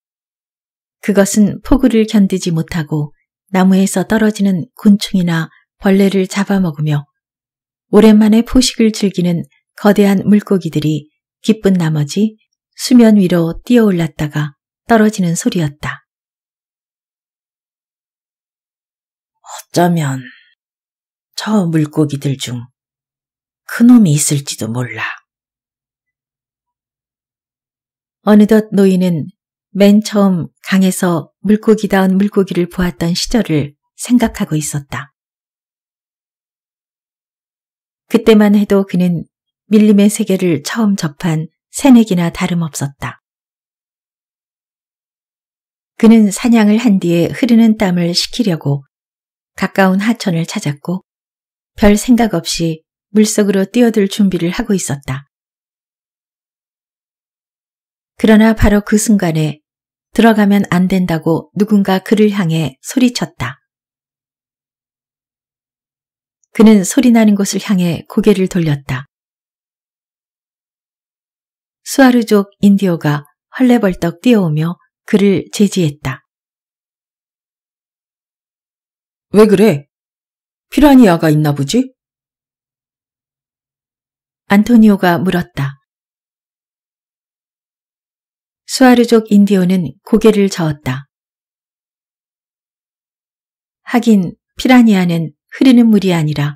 그것은 폭우를 견디지 못하고 나무에서 떨어지는 곤충이나 벌레를 잡아먹으며 오랜만에 포식을 즐기는 거대한 물고기들이 기쁜 나머지 수면 위로 뛰어올랐다가 떨어지는 소리였다. 어쩌면 저 물고기들 중 그놈이 있을지도 몰라. 어느덧 노인은 맨 처음 강에서 물고기다운 물고기를 보았던 시절을 생각하고 있었다. 그때만 해도 그는 밀림의 세계를 처음 접한 새내기나 다름없었다. 그는 사냥을 한 뒤에 흐르는 땀을 식히려고 가까운 하천을 찾았고 별 생각 없이 물속으로 뛰어들 준비를 하고 있었다. 그러나 바로 그 순간에 들어가면 안 된다고 누군가 그를 향해 소리쳤다. 그는 소리나는 곳을 향해 고개를 돌렸다. 수아르족 인디오가 헐레벌떡 뛰어오며 그를 제지했다. 왜 그래? 피라니아가 있나 보지? 안토니오가 물었다. 수아르족 인디오는 고개를 저었다. 하긴 피라니아는 흐르는 물이 아니라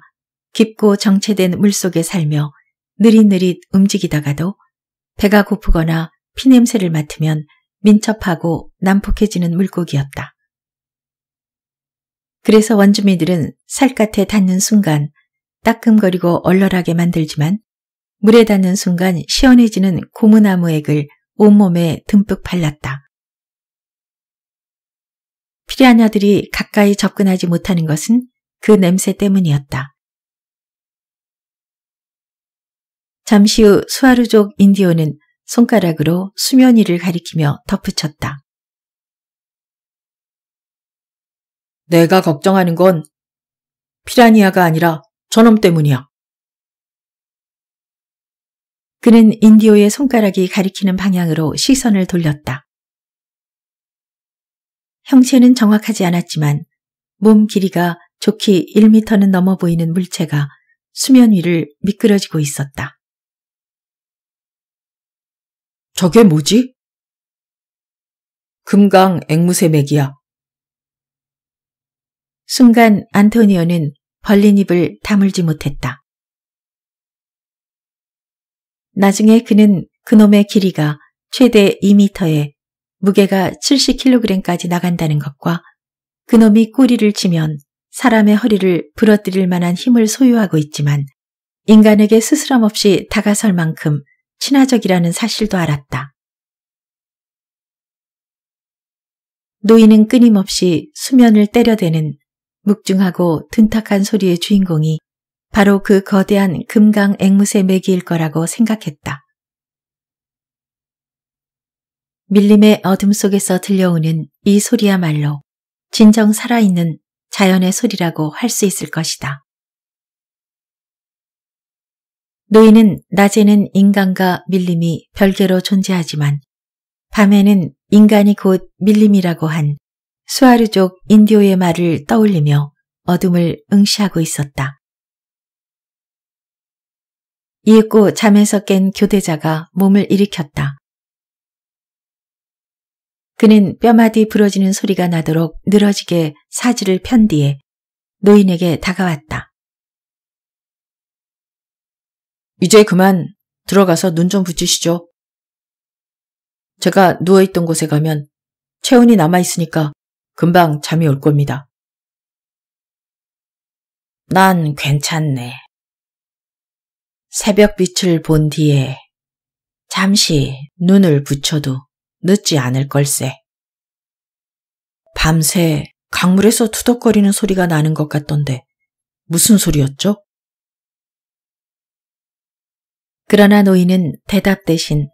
깊고 정체된 물속에 살며 느릿느릿 움직이다가도 배가 고프거나 피냄새를 맡으면 민첩하고 난폭해지는 물고기였다. 그래서 원주민들은 살갗에 닿는 순간 따끔거리고 얼얼하게 만들지만 물에 닿는 순간 시원해지는 고무나무액을 온몸에 듬뿍 발랐다. 피라냐들이 가까이 접근하지 못하는 것은 그 냄새 때문이었다. 잠시 후수아르족 인디오는 손가락으로 수면 위를 가리키며 덧붙였다. 내가 걱정하는 건 피라니아가 아니라 저놈 때문이야. 그는 인디오의 손가락이 가리키는 방향으로 시선을 돌렸다. 형체는 정확하지 않았지만 몸 길이가 좋게 1미터는 넘어 보이는 물체가 수면 위를 미끄러지고 있었다. 저게 뭐지? 금강 앵무새맥이야. 순간 안토니오는 벌린 입을 다물지 못했다. 나중에 그는 그놈의 길이가 최대 2미터에 무게가 70kg까지 나간다는 것과 그놈이 꼬리를 치면 사람의 허리를 부러뜨릴 만한 힘을 소유하고 있지만 인간에게 스스럼 없이 다가설 만큼 친화적이라는 사실도 알았다. 노인은 끊임없이 수면을 때려대는 묵중하고 둔탁한 소리의 주인공이 바로 그 거대한 금강 앵무새 매기일 거라고 생각했다. 밀림의 어둠 속에서 들려오는 이 소리야말로 진정 살아있는 자연의 소리라고 할 수 있을 것이다. 노인은 낮에는 인간과 밀림이 별개로 존재하지만 밤에는 인간이 곧 밀림이라고 한 수아르족 인디오의 말을 떠올리며 어둠을 응시하고 있었다. 이윽고 잠에서 깬 교대자가 몸을 일으켰다. 그는 뼈마디 부러지는 소리가 나도록 늘어지게 사지를 편 뒤에 노인에게 다가왔다. 이제 그만 들어가서 눈 좀 붙이시죠. 제가 누워있던 곳에 가면 체온이 남아있으니까 금방 잠이 올 겁니다. 난 괜찮네. 새벽빛을 본 뒤에 잠시 눈을 붙여도 늦지 않을 걸세. 밤새 강물에서 투덕거리는 소리가 나는 것 같던데 무슨 소리였죠? 그러나 노인은 대답 대신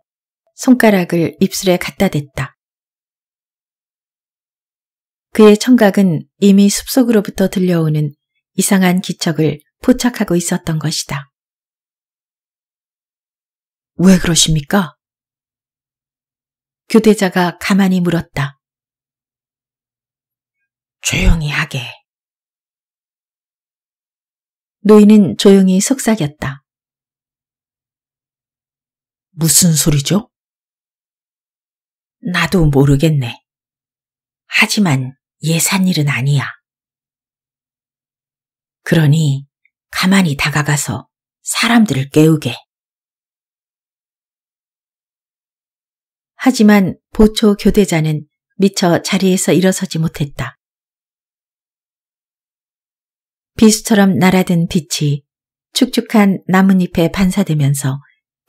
손가락을 입술에 갖다 댔다. 그의 청각은 이미 숲속으로부터 들려오는 이상한 기척을 포착하고 있었던 것이다. 왜 그러십니까? 교대자가 가만히 물었다. 조용히 하게. 노인은 조용히 속삭였다. 무슨 소리죠? 나도 모르겠네. 하지만 예산일은 아니야. 그러니 가만히 다가가서 사람들을 깨우게. 하지만 보초 교대자는 미처 자리에서 일어서지 못했다. 비수처럼 날아든 빛이 축축한 나뭇잎에 반사되면서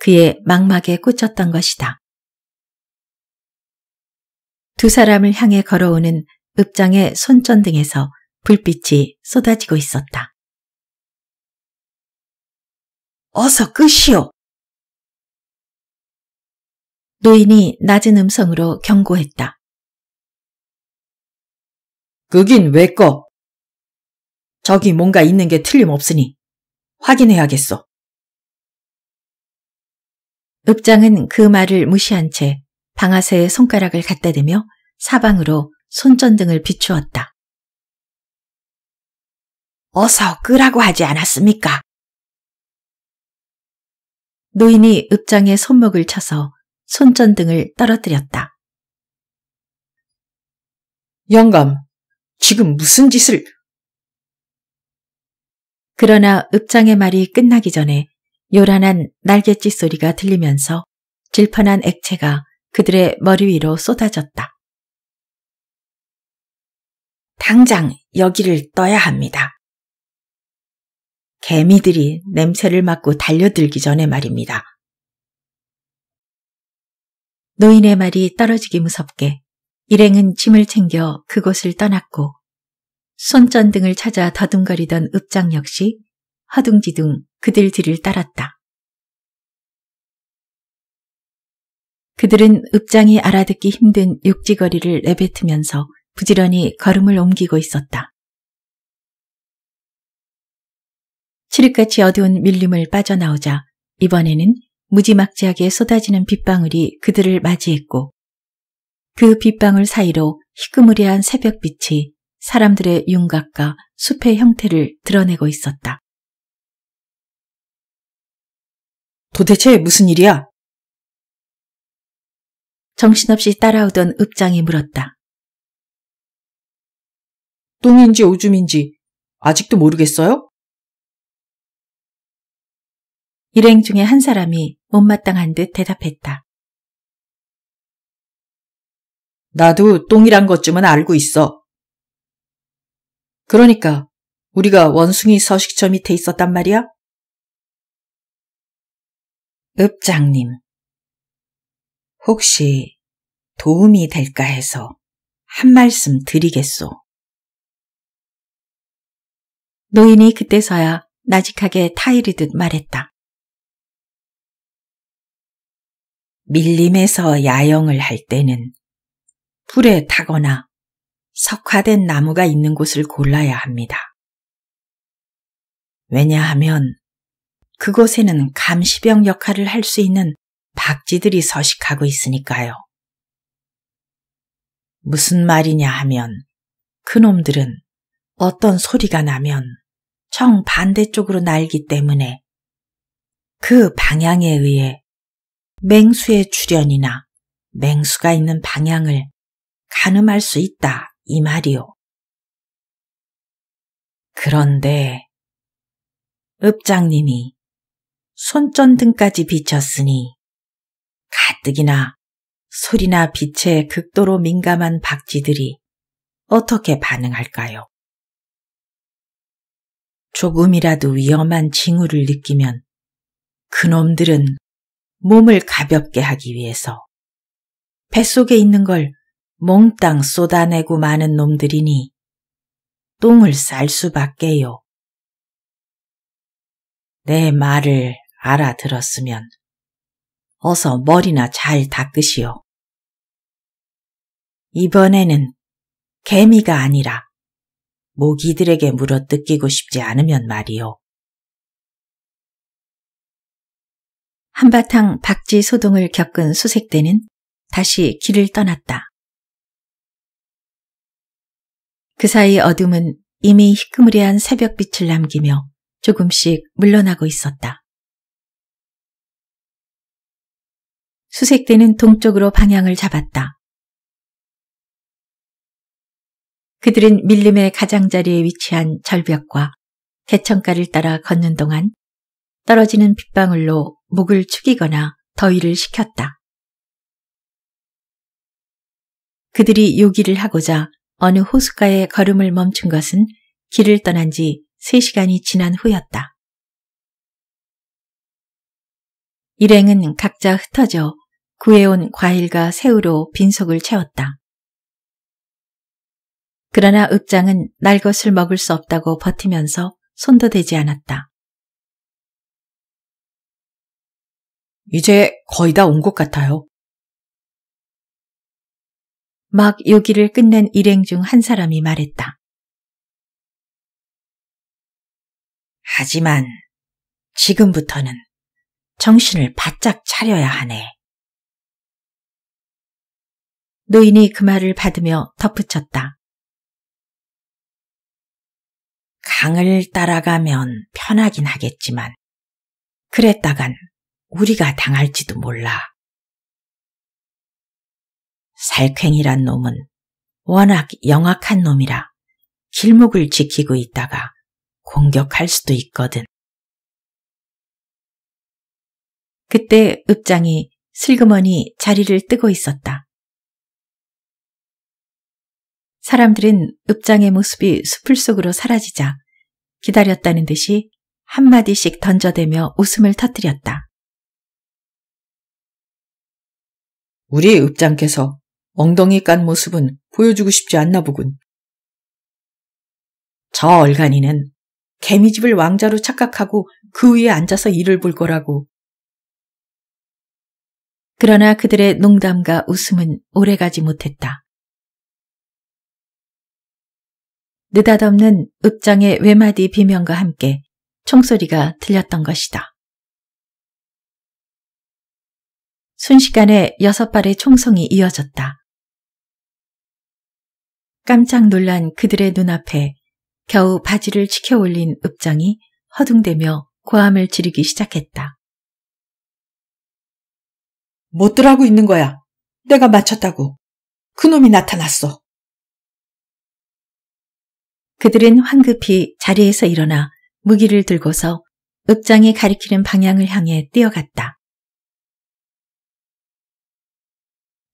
그의 망막에 꽂혔던 것이다. 두 사람을 향해 걸어오는 읍장의 손전등에서 불빛이 쏟아지고 있었다. 어서 끄시오! 노인이 낮은 음성으로 경고했다. 그긴 왜 꺼? 저기 뭔가 있는 게 틀림없으니 확인해야겠어. 읍장은 그 말을 무시한 채 방아쇠에 손가락을 갖다 대며 사방으로 손전등을 비추었다. 어서 끄라고 하지 않았습니까? 노인이 읍장의 손목을 쳐서 손전등을 떨어뜨렸다. 영감, 지금 무슨 짓을... 그러나 읍장의 말이 끝나기 전에 요란한 날갯짓 소리가 들리면서 질펀한 액체가 그들의 머리 위로 쏟아졌다. 당장 여기를 떠야 합니다. 개미들이 냄새를 맡고 달려들기 전에 말입니다. 노인의 말이 떨어지기 무섭게 일행은 짐을 챙겨 그곳을 떠났고 손전등을 찾아 더듬거리던 읍장 역시 허둥지둥 그들 뒤를 따랐다. 그들은 읍장이 알아듣기 힘든 육지거리를 내뱉으면서 부지런히 걸음을 옮기고 있었다. 칠흑같이 어두운 밀림을 빠져나오자 이번에는 무지막지하게 쏟아지는 빗방울이 그들을 맞이했고 그 빗방울 사이로 희끄무리한 새벽빛이 사람들의 윤곽과 숲의 형태를 드러내고 있었다. 도대체 무슨 일이야? 정신없이 따라오던 읍장이 물었다. 똥인지 오줌인지 아직도 모르겠어요? 일행 중에 한 사람이 못마땅한 듯 대답했다. 나도 똥이란 것쯤은 알고 있어. 그러니까 우리가 원숭이 서식처 밑에 있었단 말이야? 읍장님, 혹시 도움이 될까 해서 한 말씀 드리겠소. 노인이 그때서야 나직하게 타이르듯 말했다. 밀림에서 야영을 할 때는 풀에 타거나 석화된 나무가 있는 곳을 골라야 합니다. 왜냐하면 그곳에는 감시병 역할을 할 수 있는 박쥐들이 서식하고 있으니까요. 무슨 말이냐 하면 그놈들은 어떤 소리가 나면 정반대쪽으로 날기 때문에 그 방향에 의해 맹수의 출현이나 맹수가 있는 방향을 가늠할 수 있다 이 말이요. 그런데 읍장님이 손전등까지 비쳤으니 가뜩이나 소리나 빛에 극도로 민감한 박쥐들이 어떻게 반응할까요? 조금이라도 위험한 징후를 느끼면 그놈들은 몸을 가볍게 하기 위해서 뱃속에 있는 걸 몽땅 쏟아내고 마는 놈들이니 똥을 쌀 수밖에요. 내 말을 알아들었으면 어서 머리나 잘 닦으시오. 이번에는 개미가 아니라 모기들에게 물어뜯기고 싶지 않으면 말이오. 한바탕 박쥐 소동을 겪은 수색대는 다시 길을 떠났다. 그 사이 어둠은 이미 희끄무리한 새벽빛을 남기며 조금씩 물러나고 있었다. 수색대는 동쪽으로 방향을 잡았다. 그들은 밀림의 가장자리에 위치한 절벽과 개천가를 따라 걷는 동안 떨어지는 빗방울로 목을 축이거나 더위를 식혔다. 그들이 요기를 하고자 어느 호숫가에 걸음을 멈춘 것은 길을 떠난 지 3시간이 지난 후였다. 일행은 각자 흩어져 구해온 과일과 새우로 빈속을 채웠다. 그러나 읍장은 날 것을 먹을 수 없다고 버티면서 손도 대지 않았다. 이제 거의 다 온 것 같아요. 막 요기를 끝낸 일행 중 한 사람이 말했다. 하지만 지금부터는 정신을 바짝 차려야 하네. 노인이 그 말을 받으며 덧붙였다. 강을 따라가면 편하긴 하겠지만 그랬다간 우리가 당할지도 몰라. 살쾡이란 놈은 워낙 영악한 놈이라 길목을 지키고 있다가 공격할 수도 있거든. 그때 읍장이 슬그머니 자리를 뜨고 있었다. 사람들은 읍장의 모습이 수풀 속으로 사라지자 기다렸다는 듯이 한마디씩 던져대며 웃음을 터뜨렸다. 우리 읍장께서 엉덩이 깐 모습은 보여주고 싶지 않나 보군. 저 얼간이는 개미집을 왕자로 착각하고 그 위에 앉아서 일을 볼 거라고. 그러나 그들의 농담과 웃음은 오래가지 못했다. 느닷없는 읍장의 외마디 비명과 함께 총소리가 들렸던 것이다. 순식간에 여섯 발의 총성이 이어졌다. 깜짝 놀란 그들의 눈앞에 겨우 바지를 치켜 올린 읍장이 허둥대며 고함을 지르기 시작했다. 못들 하고 있는 거야. 내가 맞췄다고. 그놈이 나타났어. 그들은 황급히 자리에서 일어나 무기를 들고서 읍장이 가리키는 방향을 향해 뛰어갔다.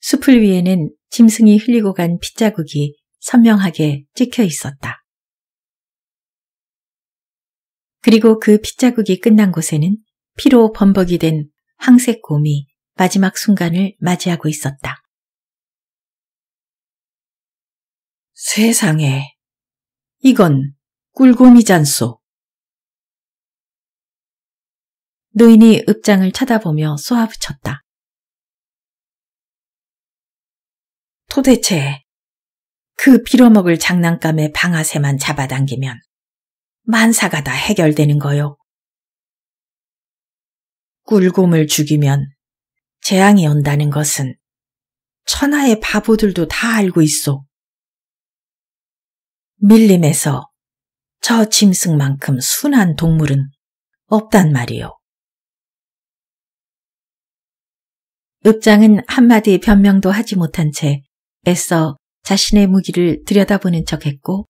숲을 위에는 짐승이 흘리고 간 핏자국이 선명하게 찍혀 있었다. 그리고 그 핏자국이 끝난 곳에는 피로 범벅이 된 황색 곰이 마지막 순간을 맞이하고 있었다. 세상에 이건 꿀곰이잔소. 노인이 읍장을 쳐다보며 쏘아붙였다. 도대체 그 빌어먹을 장난감의 방아쇠만 잡아당기면 만사가 다 해결되는 거요. 꿀곰을 죽이면 재앙이 온다는 것은 천하의 바보들도 다 알고 있어. 밀림에서 저 짐승만큼 순한 동물은 없단 말이오 읍장은 한마디 변명도 하지 못한 채 애써 자신의 무기를 들여다보는 척했고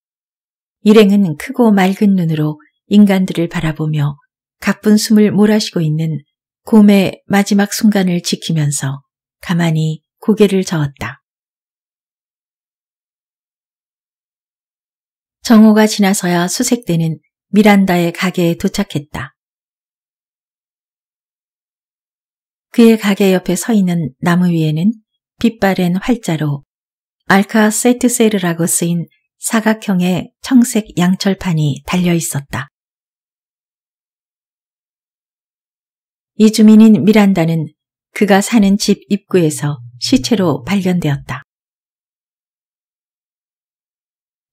일행은 크고 맑은 눈으로 인간들을 바라보며 가쁜 숨을 몰아쉬고 있는 곰의 마지막 순간을 지키면서 가만히 고개를 저었다. 정호가 지나서야 수색대는 미란다의 가게에 도착했다. 그의 가게 옆에 서 있는 나무 위에는 빛바랜 활자로 알카 세트세르라고 쓰인 사각형의 청색 양철판이 달려 있었다. 이주민인 미란다는 그가 사는 집 입구에서 시체로 발견되었다.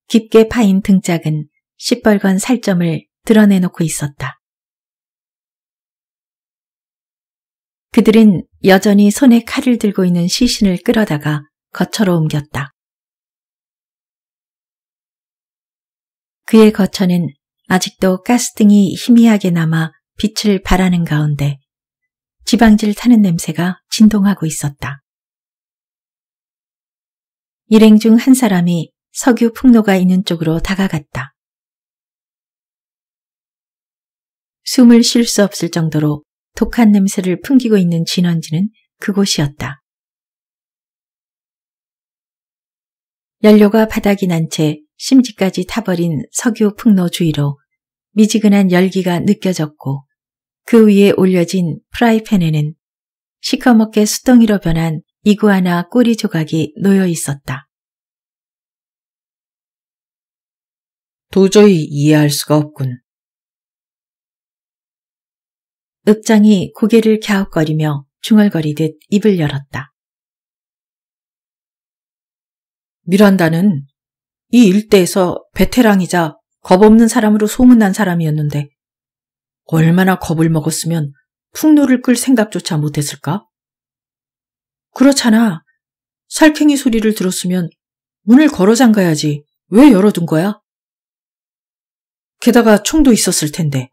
깊게 파인 등짝은 시뻘건 살점을 드러내놓고 있었다. 그들은 여전히 손에 칼을 들고 있는 시신을 끌어다가 거처로 옮겼다. 그의 거처는 아직도 가스등이 희미하게 남아 빛을 발하는 가운데 지방질 타는 냄새가 진동하고 있었다. 일행 중 한 사람이 석유 풍로가 있는 쪽으로 다가갔다. 숨을 쉴 수 없을 정도로 독한 냄새를 풍기고 있는 진원지는 그곳이었다. 연료가 바닥이 난 채 심지까지 타버린 석유 풍로 주위로 미지근한 열기가 느껴졌고 그 위에 올려진 프라이팬에는 시커멓게 수덩이로 변한 이구아나 꼬리 조각이 놓여 있었다. 도저히 이해할 수가 없군. 읍장이 고개를 갸웃거리며 중얼거리듯 입을 열었다. 미란다는 이 일대에서 베테랑이자 겁없는 사람으로 소문난 사람이었는데 얼마나 겁을 먹었으면 풍로를 끌 생각조차 못했을까? 그렇잖아. 살쾡이 소리를 들었으면 문을 걸어 잠가야지. 왜 열어둔 거야? 게다가 총도 있었을 텐데.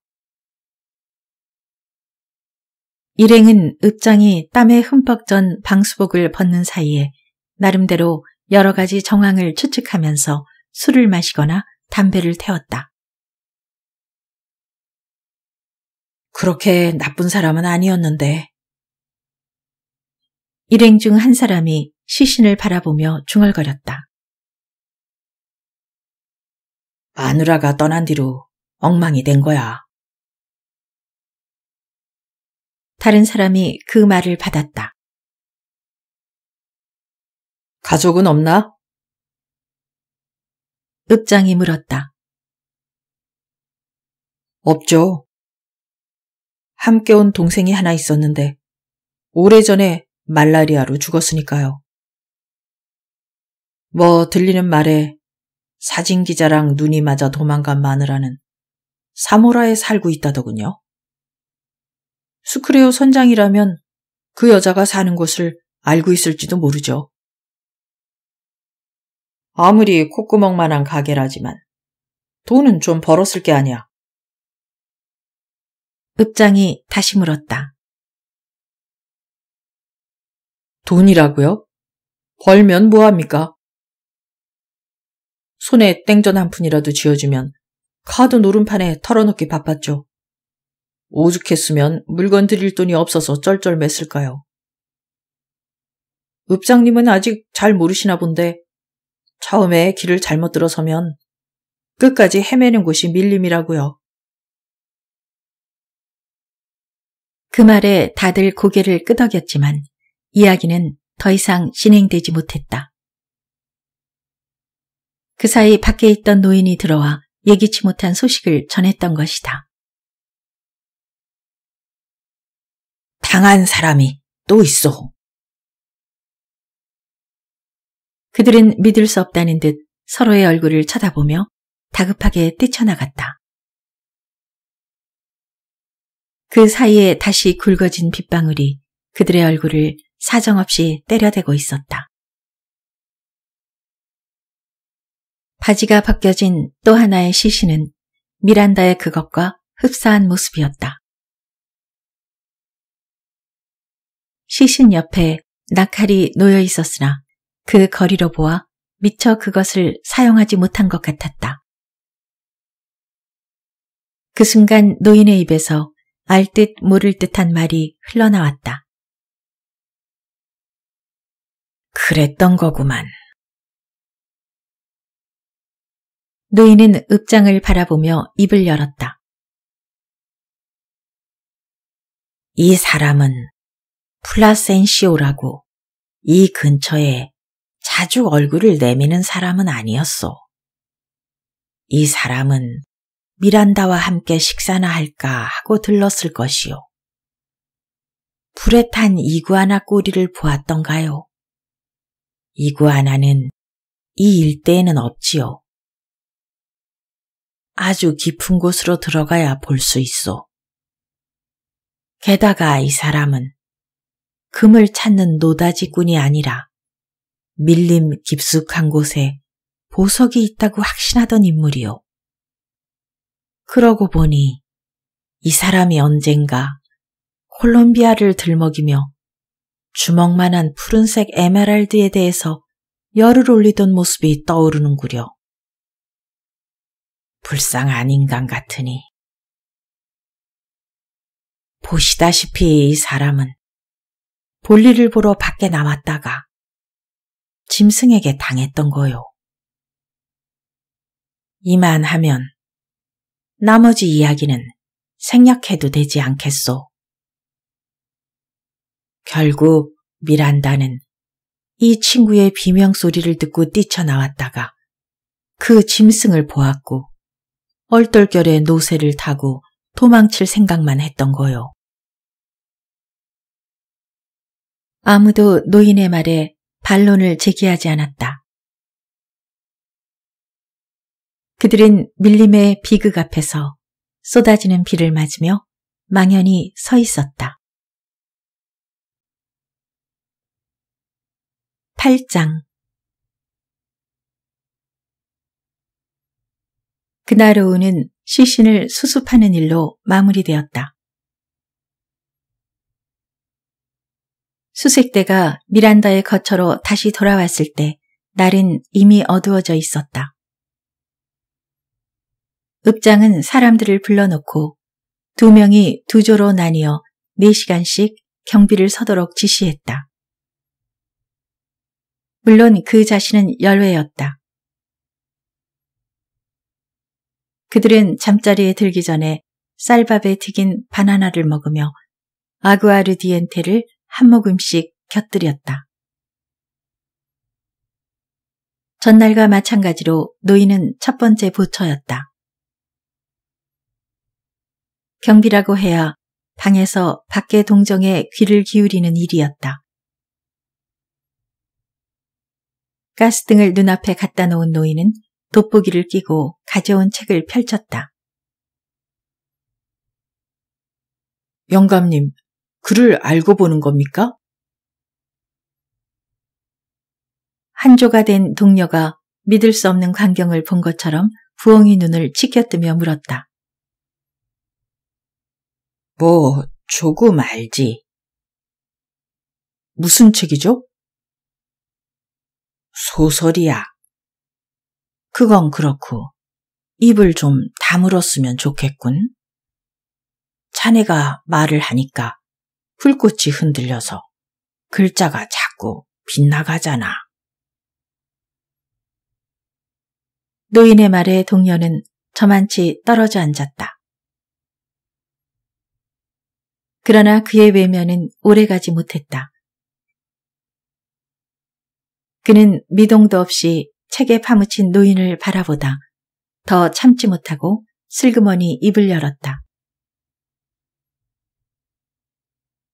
일행은 읍장이 땀에 흠뻑 전 방수복을 벗는 사이에 나름대로 여러 가지 정황을 추측하면서 술을 마시거나 담배를 태웠다. 그렇게 나쁜 사람은 아니었는데. 일행 중 한 사람이 시신을 바라보며 중얼거렸다. 아누라가 떠난 뒤로 엉망이 된 거야. 다른 사람이 그 말을 받았다. 가족은 없나? 읍장이 물었다. 없죠. 함께 온 동생이 하나 있었는데 오래전에 말라리아로 죽었으니까요. 뭐 들리는 말에 사진 기자랑 눈이 맞아 도망간 마누라는 사모라에 살고 있다더군요. 스크레오 선장이라면 그 여자가 사는 곳을 알고 있을지도 모르죠. 아무리 콧구멍만한 가게라지만 돈은 좀 벌었을 게 아니야. 읍장이 다시 물었다. 돈이라고요? 벌면 뭐합니까? 손에 땡전 한 푼이라도 쥐어주면 카드 노름판에 털어넣기 바빴죠. 오죽했으면 물건 드릴 돈이 없어서 쩔쩔맸을까요. 읍장님은 아직 잘 모르시나 본데 처음에 길을 잘못 들어서면 끝까지 헤매는 곳이 밀림이라고요. 그 말에 다들 고개를 끄덕였지만 이야기는 더 이상 진행되지 못했다. 그 사이 밖에 있던 노인이 들어와 예기치 못한 소식을 전했던 것이다. 당한 사람이 또 있어. 그들은 믿을 수 없다는 듯 서로의 얼굴을 쳐다보며 다급하게 뛰쳐나갔다. 그 사이에 다시 굵어진 빗방울이 그들의 얼굴을 사정없이 때려대고 있었다. 바지가 벗겨진 또 하나의 시신은 미란다의 그것과 흡사한 모습이었다. 시신 옆에 낙칼이 놓여 있었으나 그 거리로 보아 미처 그것을 사용하지 못한 것 같았다. 그 순간 노인의 입에서 알듯 모를 듯한 말이 흘러나왔다. 그랬던 거구만. 노인은 읍장을 바라보며 입을 열었다. 이 사람은 플라센시오라고 이 근처에 자주 얼굴을 내미는 사람은 아니었소. 이 사람은 미란다와 함께 식사나 할까 하고 들렀을 것이오 불에 탄 이구아나 꼬리를 보았던가요? 이구아나는 이 일대에는 없지요. 아주 깊은 곳으로 들어가야 볼 수 있어. 게다가 이 사람은 금을 찾는 노다지꾼이 아니라 밀림 깊숙한 곳에 보석이 있다고 확신하던 인물이요. 그러고 보니 이 사람이 언젠가 콜롬비아를 들먹이며 주먹만한 푸른색 에메랄드에 대해서 열을 올리던 모습이 떠오르는구려. 불쌍한 인간 같으니. 보시다시피 이 사람은 볼일을 보러 밖에 나왔다가 짐승에게 당했던 거요. 이만 하면 나머지 이야기는 생략해도 되지 않겠소. 결국 미란다는 이 친구의 비명 소리를 듣고 뛰쳐나왔다가 그 짐승을 보았고 얼떨결에 노새를 타고 도망칠 생각만 했던 거요. 아무도 노인의 말에 반론을 제기하지 않았다. 그들은 밀림의 비극 앞에서 쏟아지는 비를 맞으며 망연히 서 있었다. 8장 그날 오후는 시신을 수습하는 일로 마무리되었다. 수색대가 미란다의 거처로 다시 돌아왔을 때 날은 이미 어두워져 있었다. 읍장은 사람들을 불러놓고 두 명이 두 조로 나뉘어 4시간씩 경비를 서도록 지시했다. 물론 그 자신은 열외였다. 그들은 잠자리에 들기 전에 쌀밥에 튀긴 바나나를 먹으며 아구아르디엔테를 한 모금씩 곁들였다. 전날과 마찬가지로 노인은 첫 번째 보처였다. 경비라고 해야 방에서 밖의 동정에 귀를 기울이는 일이었다. 가스등을 눈앞에 갖다 놓은 노인은 돋보기를 끼고 가져온 책을 펼쳤다. 영감님, 글을 알고 보는 겁니까? 한조가 된동녀가 믿을 수 없는 광경을 본 것처럼 부엉이 눈을 치켜뜨며 물었다. 뭐, 조금 알지. 무슨 책이죠? 소설이야. 그건 그렇고, 입을 좀 다물었으면 좋겠군. 자네가 말을 하니까 풀꽃이 흔들려서 글자가 자꾸 빗나가잖아. 노인의 말에 동료는 저만치 떨어져 앉았다. 그러나 그의 외면은 오래가지 못했다. 그는 미동도 없이 책에 파묻힌 노인을 바라보다 더 참지 못하고 슬그머니 입을 열었다.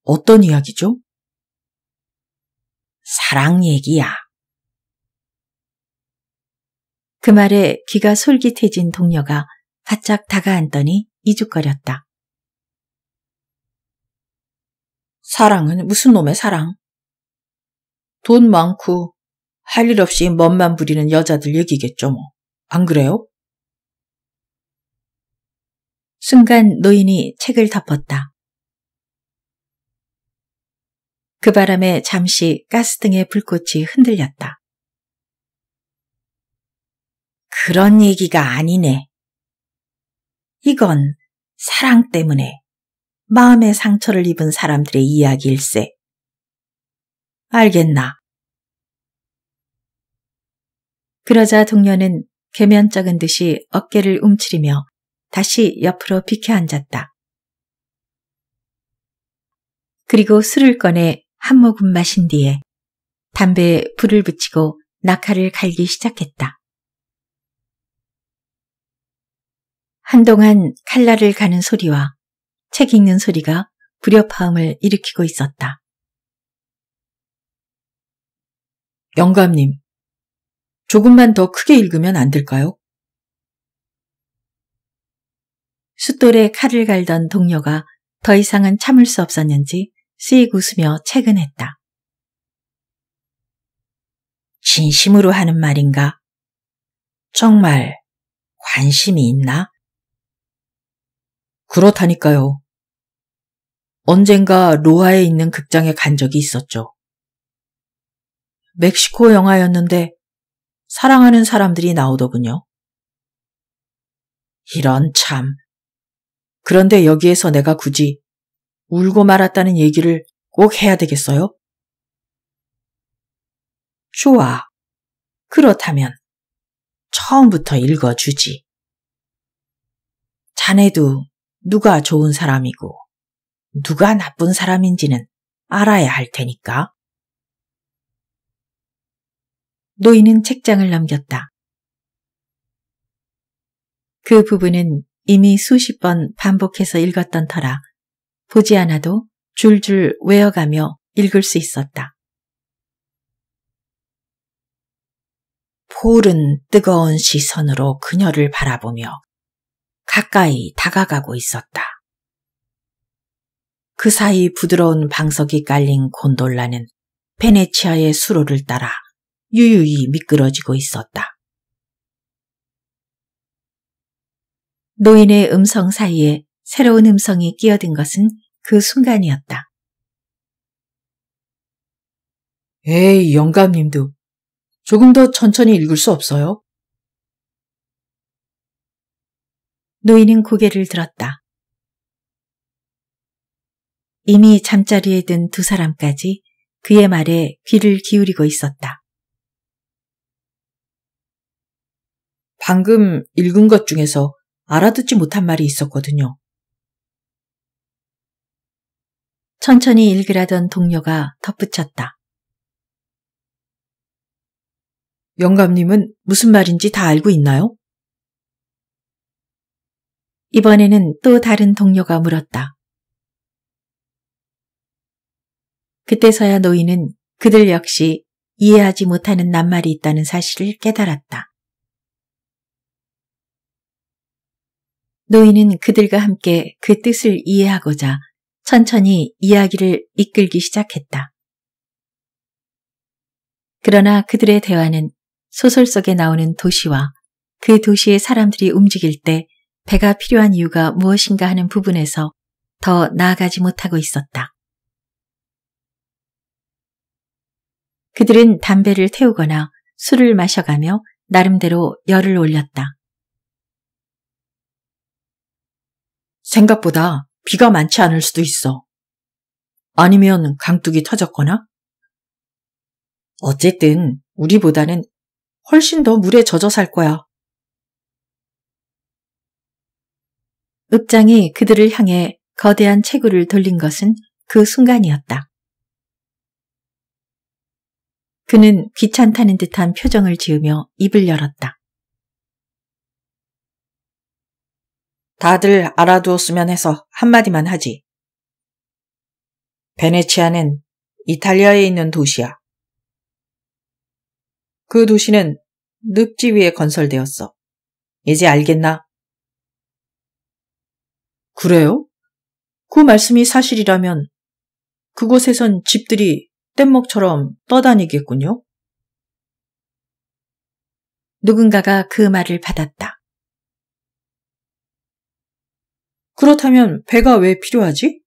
어떤 이야기죠? 사랑 얘기야. 그 말에 귀가 솔깃해진 동료가 바짝 다가앉더니 이죽거렸다. 사랑은 무슨 놈의 사랑? 돈 많고 할 일 없이 멋만 부리는 여자들 얘기겠죠 뭐. 안 그래요? 순간 노인이 책을 덮었다. 그 바람에 잠시 가스등의 불꽃이 흔들렸다. 그런 얘기가 아니네. 이건 사랑 때문에 마음의 상처를 입은 사람들의 이야기일세. 알겠나? 그러자 동료는 괴면쩍은 듯이 어깨를 움츠리며 다시 옆으로 비켜 앉았다. 그리고 술을 꺼내 한 모금 마신 뒤에 담배에 불을 붙이고 낙하를 갈기 시작했다. 한동안 칼날을 가는 소리와 책 읽는 소리가 불협화음을 일으키고 있었다. 영감님, 조금만 더 크게 읽으면 안 될까요? 숫돌에 칼을 갈던 동료가 더 이상은 참을 수 없었는지 씩 웃으며 퇴근했다. 진심으로 하는 말인가? 정말 관심이 있나? 그렇다니까요. 언젠가 로하에 있는 극장에 간 적이 있었죠. 멕시코 영화였는데 사랑하는 사람들이 나오더군요. 이런 참 그런데 여기에서 내가 굳이 울고 말았다는 얘기를 꼭 해야 되겠어요? 좋아. 그렇다면 처음부터 읽어주지. 자네도 누가 좋은 사람이고 누가 나쁜 사람인지는 알아야 할 테니까. 노인은 책장을 넘겼다. 그부분은 이미 수십 번 반복해서 읽었던 터라 보지 않아도 줄줄 외어가며 읽을 수 있었다. 폴은 뜨거운 시선으로 그녀를 바라보며 가까이 다가가고 있었다. 그 사이 부드러운 방석이 깔린 곤돌라는 베네치아의 수로를 따라 유유히 미끄러지고 있었다. 노인의 음성 사이에 새로운 음성이 끼어든 것은 그 순간이었다. 에이, 영감님도 조금 더 천천히 읽을 수 없어요? 노인은 고개를 들었다. 이미 잠자리에 든 두 사람까지 그의 말에 귀를 기울이고 있었다. 방금 읽은 것 중에서 알아듣지 못한 말이 있었거든요. 천천히 읽으라던 동료가 덧붙였다. 영감님은 무슨 말인지 다 알고 있나요? 이번에는 또 다른 동료가 물었다. 그때서야 노인은 그들 역시 이해하지 못하는 낱말이 있다는 사실을 깨달았다. 노인은 그들과 함께 그 뜻을 이해하고자 천천히 이야기를 이끌기 시작했다. 그러나 그들의 대화는 소설 속에 나오는 도시와 그 도시의 사람들이 움직일 때 배가 필요한 이유가 무엇인가 하는 부분에서 더 나아가지 못하고 있었다. 그들은 담배를 태우거나 술을 마셔가며 나름대로 열을 올렸다. 생각보다 비가 많지 않을 수도 있어. 아니면 강둑이 터졌거나? 어쨌든 우리보다는 훨씬 더 물에 젖어 살 거야. 읍장이 그들을 향해 거대한 체구를 돌린 것은 그 순간이었다. 그는 귀찮다는 듯한 표정을 지으며 입을 열었다. 다들 알아두었으면 해서 한마디만 하지. 베네치아는 이탈리아에 있는 도시야. 그 도시는 늪지 위에 건설되었어. 이제 알겠나? 그래요? 그 말씀이 사실이라면 그곳에선 집들이 뗏목처럼 떠다니겠군요. 누군가가 그 말을 받았다. 그렇다면 배가 왜 필요하지?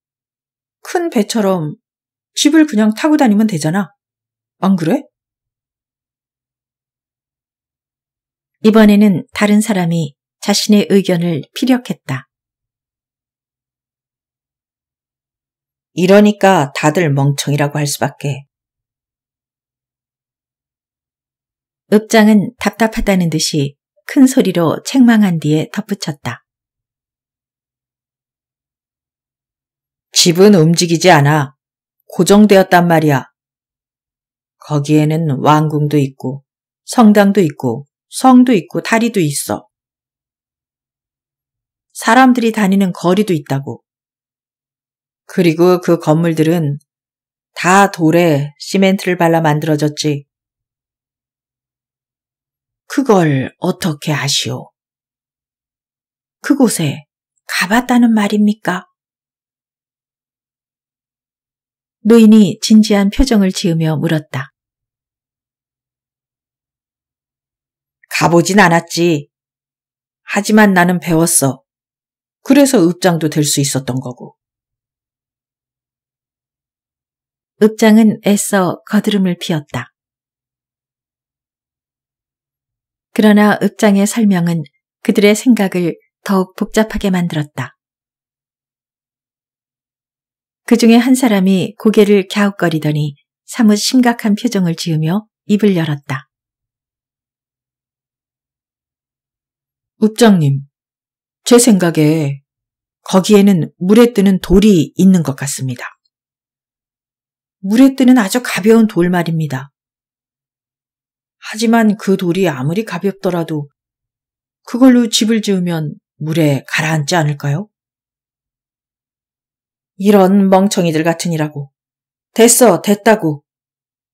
큰 배처럼 집을 그냥 타고 다니면 되잖아. 안 그래? 이번에는 다른 사람이 자신의 의견을 피력했다. 이러니까 다들 멍청이라고 할 수밖에. 읍장은 답답하다는 듯이 큰 소리로 책망한 뒤에 덧붙였다. 집은 움직이지 않아. 고정되었단 말이야. 거기에는 왕궁도 있고 성당도 있고 성도 있고 다리도 있어. 사람들이 다니는 거리도 있다고. 그리고 그 건물들은 다 돌에 시멘트를 발라 만들어졌지. 그걸 어떻게 아시오? 그곳에 가봤다는 말입니까? 노인이 진지한 표정을 지으며 물었다. 가보진 않았지. 하지만 나는 배웠어. 그래서 읍장도 될 수 있었던 거고. 읍장은 애써 거드름을 피웠다. 그러나 읍장의 설명은 그들의 생각을 더욱 복잡하게 만들었다. 그 중에 한 사람이 고개를 갸웃거리더니 사뭇 심각한 표정을 지으며 입을 열었다. 읍장님, 제 생각에 거기에는 물에 뜨는 돌이 있는 것 같습니다. 물에 뜨는 아주 가벼운 돌 말입니다. 하지만 그 돌이 아무리 가볍더라도 그걸로 집을 지으면 물에 가라앉지 않을까요? 이런 멍청이들 같으니라고. 됐어, 됐다고.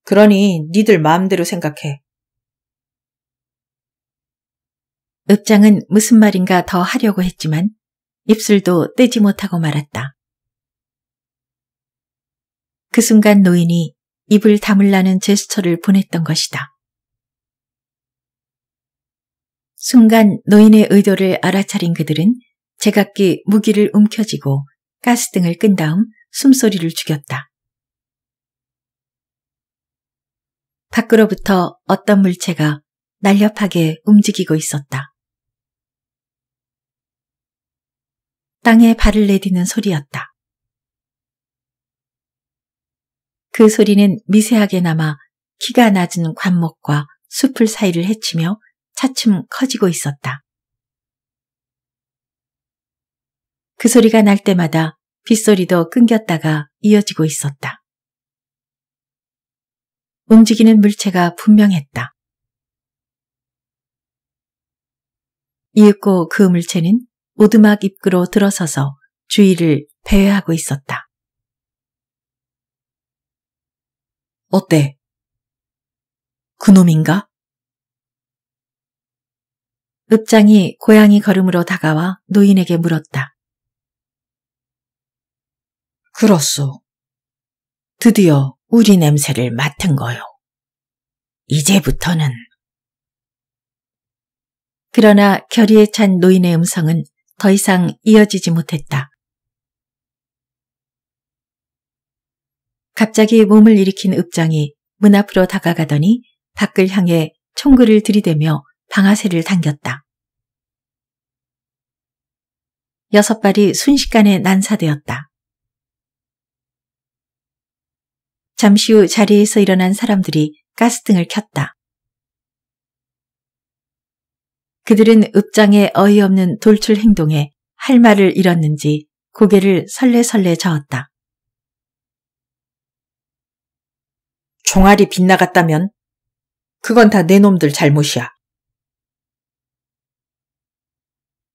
그러니 니들 마음대로 생각해. 읍장은 무슨 말인가 더 하려고 했지만 입술도 떼지 못하고 말았다. 그 순간 노인이 입을 다물라는 제스처를 보냈던 것이다. 순간 노인의 의도를 알아차린 그들은 제각기 무기를 움켜쥐고 가스등을 끈 다음 숨소리를 죽였다. 밖으로부터 어떤 물체가 날렵하게 움직이고 있었다. 땅에 발을 내딛는 소리였다. 그 소리는 미세하게 남아 키가 낮은 관목과 숲을 사이를 헤치며 차츰 커지고 있었다. 그 소리가 날 때마다 빗소리도 끊겼다가 이어지고 있었다. 움직이는 물체가 분명했다. 이윽고 그 물체는 오두막 입구로 들어서서 주위를 배회하고 있었다. 어때? 그놈인가? 읍장이 고양이 걸음으로 다가와 노인에게 물었다. 그렇소. 드디어 우리 냄새를 맡은 거요. 이제부터는. 그러나 결의에 찬 노인의 음성은 더 이상 이어지지 못했다. 갑자기 몸을 일으킨 읍장이 문 앞으로 다가가더니 밖을 향해 총구를 들이대며 방아쇠를 당겼다. 여섯 발이 순식간에 난사되었다. 잠시 후 자리에서 일어난 사람들이 가스등을 켰다. 그들은 읍장의 어이없는 돌출 행동에 할 말을 잃었는지 고개를 설레설레 저었다. 종알이 빗나갔다면 그건 다 내 놈들 잘못이야.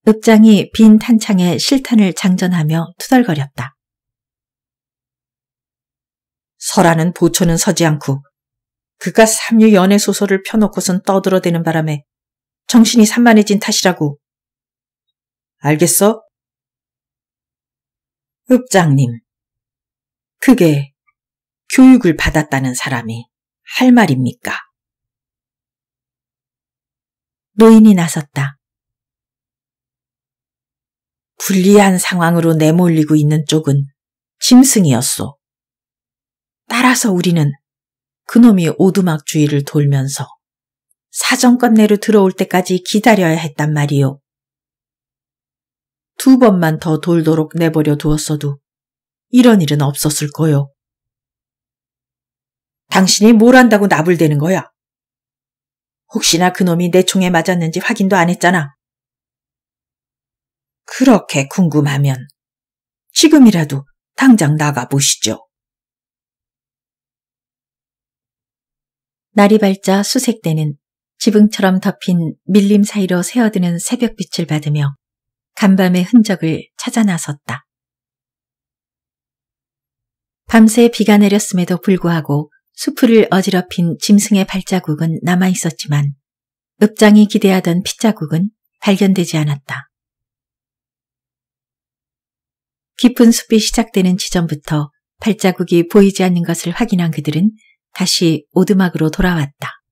읍장이 빈 탄창에 실탄을 장전하며 투덜거렸다. 서라는 보초는 서지 않고 그가 삼류 연애 소설을 펴놓고선 떠들어대는 바람에 정신이 산만해진 탓이라고. 알겠어? 읍장님. 그게 교육을 받았다는 사람이 할 말입니까? 노인이 나섰다. 불리한 상황으로 내몰리고 있는 쪽은 짐승이었소. 따라서 우리는 그놈이 오두막 주위를 돌면서 사정권 내로 들어올 때까지 기다려야 했단 말이요. 두 번만 더 돌도록 내버려 두었어도 이런 일은 없었을 거요. 당신이 뭘 한다고 나불대는 거야? 혹시나 그놈이 내 총에 맞았는지 확인도 안 했잖아. 그렇게 궁금하면 지금이라도 당장 나가보시죠. 날이 밝자 수색대는 지붕처럼 덮인 밀림 사이로 새어드는 새벽빛을 받으며 간밤의 흔적을 찾아 나섰다. 밤새 비가 내렸음에도 불구하고 수풀을 어지럽힌 짐승의 발자국은 남아 있었지만 읍장이 기대하던 핏자국은 발견되지 않았다. 깊은 숲이 시작되는 지점부터 발자국이 보이지 않는 것을 확인한 그들은 다시 오두막으로 돌아왔다.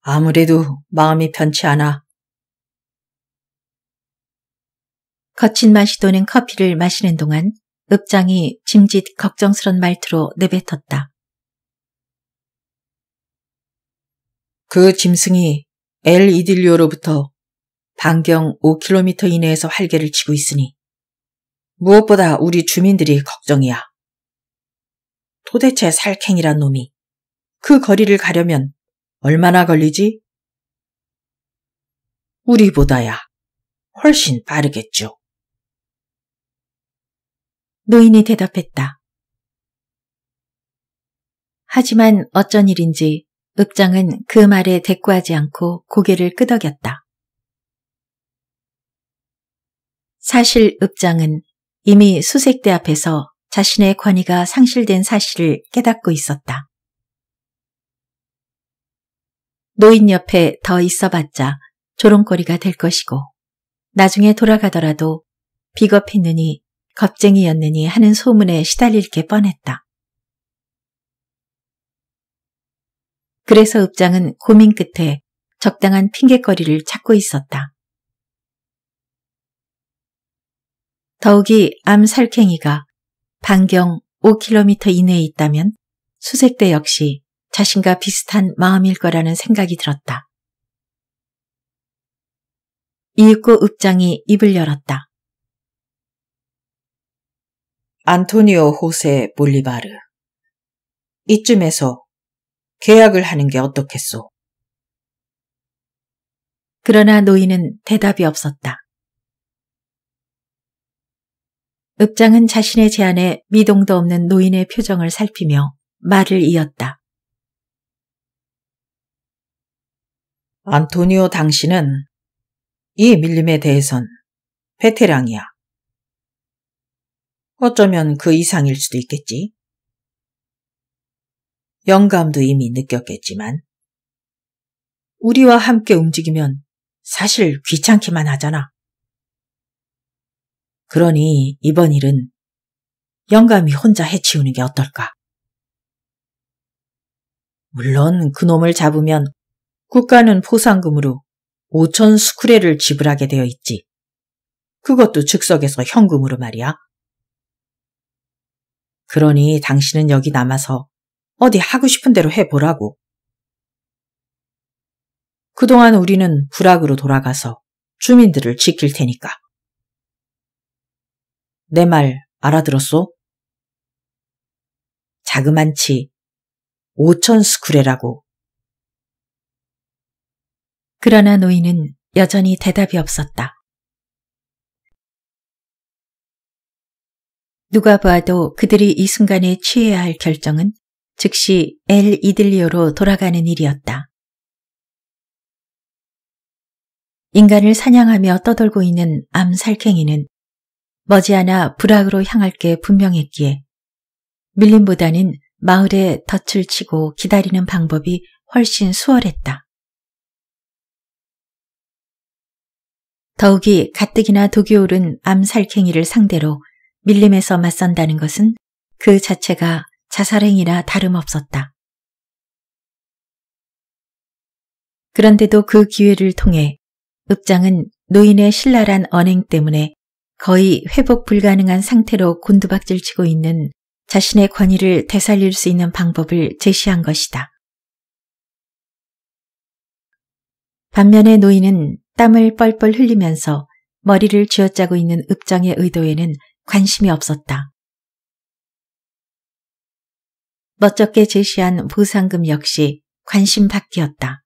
아무래도 마음이 편치 않아. 거친 맛이 도는 커피를 마시는 동안 읍장이 짐짓 걱정스런 말투로 내뱉었다. 그 짐승이 엘 이딜리오로부터 반경 5km 이내에서 활개를 치고 있으니 무엇보다 우리 주민들이 걱정이야. 도대체 살쾡이란 놈이 그 거리를 가려면 얼마나 걸리지? 우리보다야 훨씬 빠르겠죠. 노인이 대답했다. 하지만 어쩐 일인지 읍장은 그 말에 대꾸하지 않고 고개를 끄덕였다. 사실 읍장은 이미 수색대 앞에서 자신의 권위가 상실된 사실을 깨닫고 있었다. 노인 옆에 더 있어봤자 조롱거리가 될 것이고 나중에 돌아가더라도 비겁했느니 겁쟁이였느니 하는 소문에 시달릴 게 뻔했다. 그래서 읍장은 고민 끝에 적당한 핑계거리를 찾고 있었다. 더욱이 암 살쾡이가 반경 5km 이내에 있다면 수색대 역시 자신과 비슷한 마음일 거라는 생각이 들었다. 이윽고 읍장이 입을 열었다. 안토니오 호세 볼리바르. 이쯤에서 계약을 하는 게 어떻겠소? 그러나 노인은 대답이 없었다. 읍장은 자신의 제안에 미동도 없는 노인의 표정을 살피며 말을 이었다. 안토니오 당신은 이 밀림에 대해선 베테랑이야. 어쩌면 그 이상일 수도 있겠지. 영감도 이미 느꼈겠지만 우리와 함께 움직이면 사실 귀찮기만 하잖아. 그러니 이번 일은 영감이 혼자 해치우는 게 어떨까? 물론 그놈을 잡으면 국가는 포상금으로 5천 스쿠레를 지불하게 되어 있지. 그것도 즉석에서 현금으로 말이야. 그러니 당신은 여기 남아서 어디 하고 싶은 대로 해보라고. 그동안 우리는 부락으로 돌아가서 주민들을 지킬 테니까. 내말 알아들었소? 자그만치 5천 스쿠레라고. 그러나 노인은 여전히 대답이 없었다. 누가 봐도 그들이 이 순간에 취해야 할 결정은 즉시 엘 이들리오로 돌아가는 일이었다. 인간을 사냥하며 떠돌고 있는 암살쾡이는 머지않아 불악으로 향할 게 분명했기에 밀림보다는 마을에 덫을 치고 기다리는 방법이 훨씬 수월했다. 더욱이 가뜩이나 독이 오른 암살쾡이를 상대로 밀림에서 맞선다는 것은 그 자체가 자살행위나 다름없었다. 그런데도 그 기회를 통해 읍장은 노인의 신랄한 언행 때문에 거의 회복 불가능한 상태로 곤두박질치고 있는 자신의 권위를 되살릴 수 있는 방법을 제시한 것이다. 반면에 노인은 땀을 뻘뻘 흘리면서 머리를 쥐어짜고 있는 읍정의 의도에는 관심이 없었다. 멋쩍게 제시한 보상금 역시 관심 밖이었다.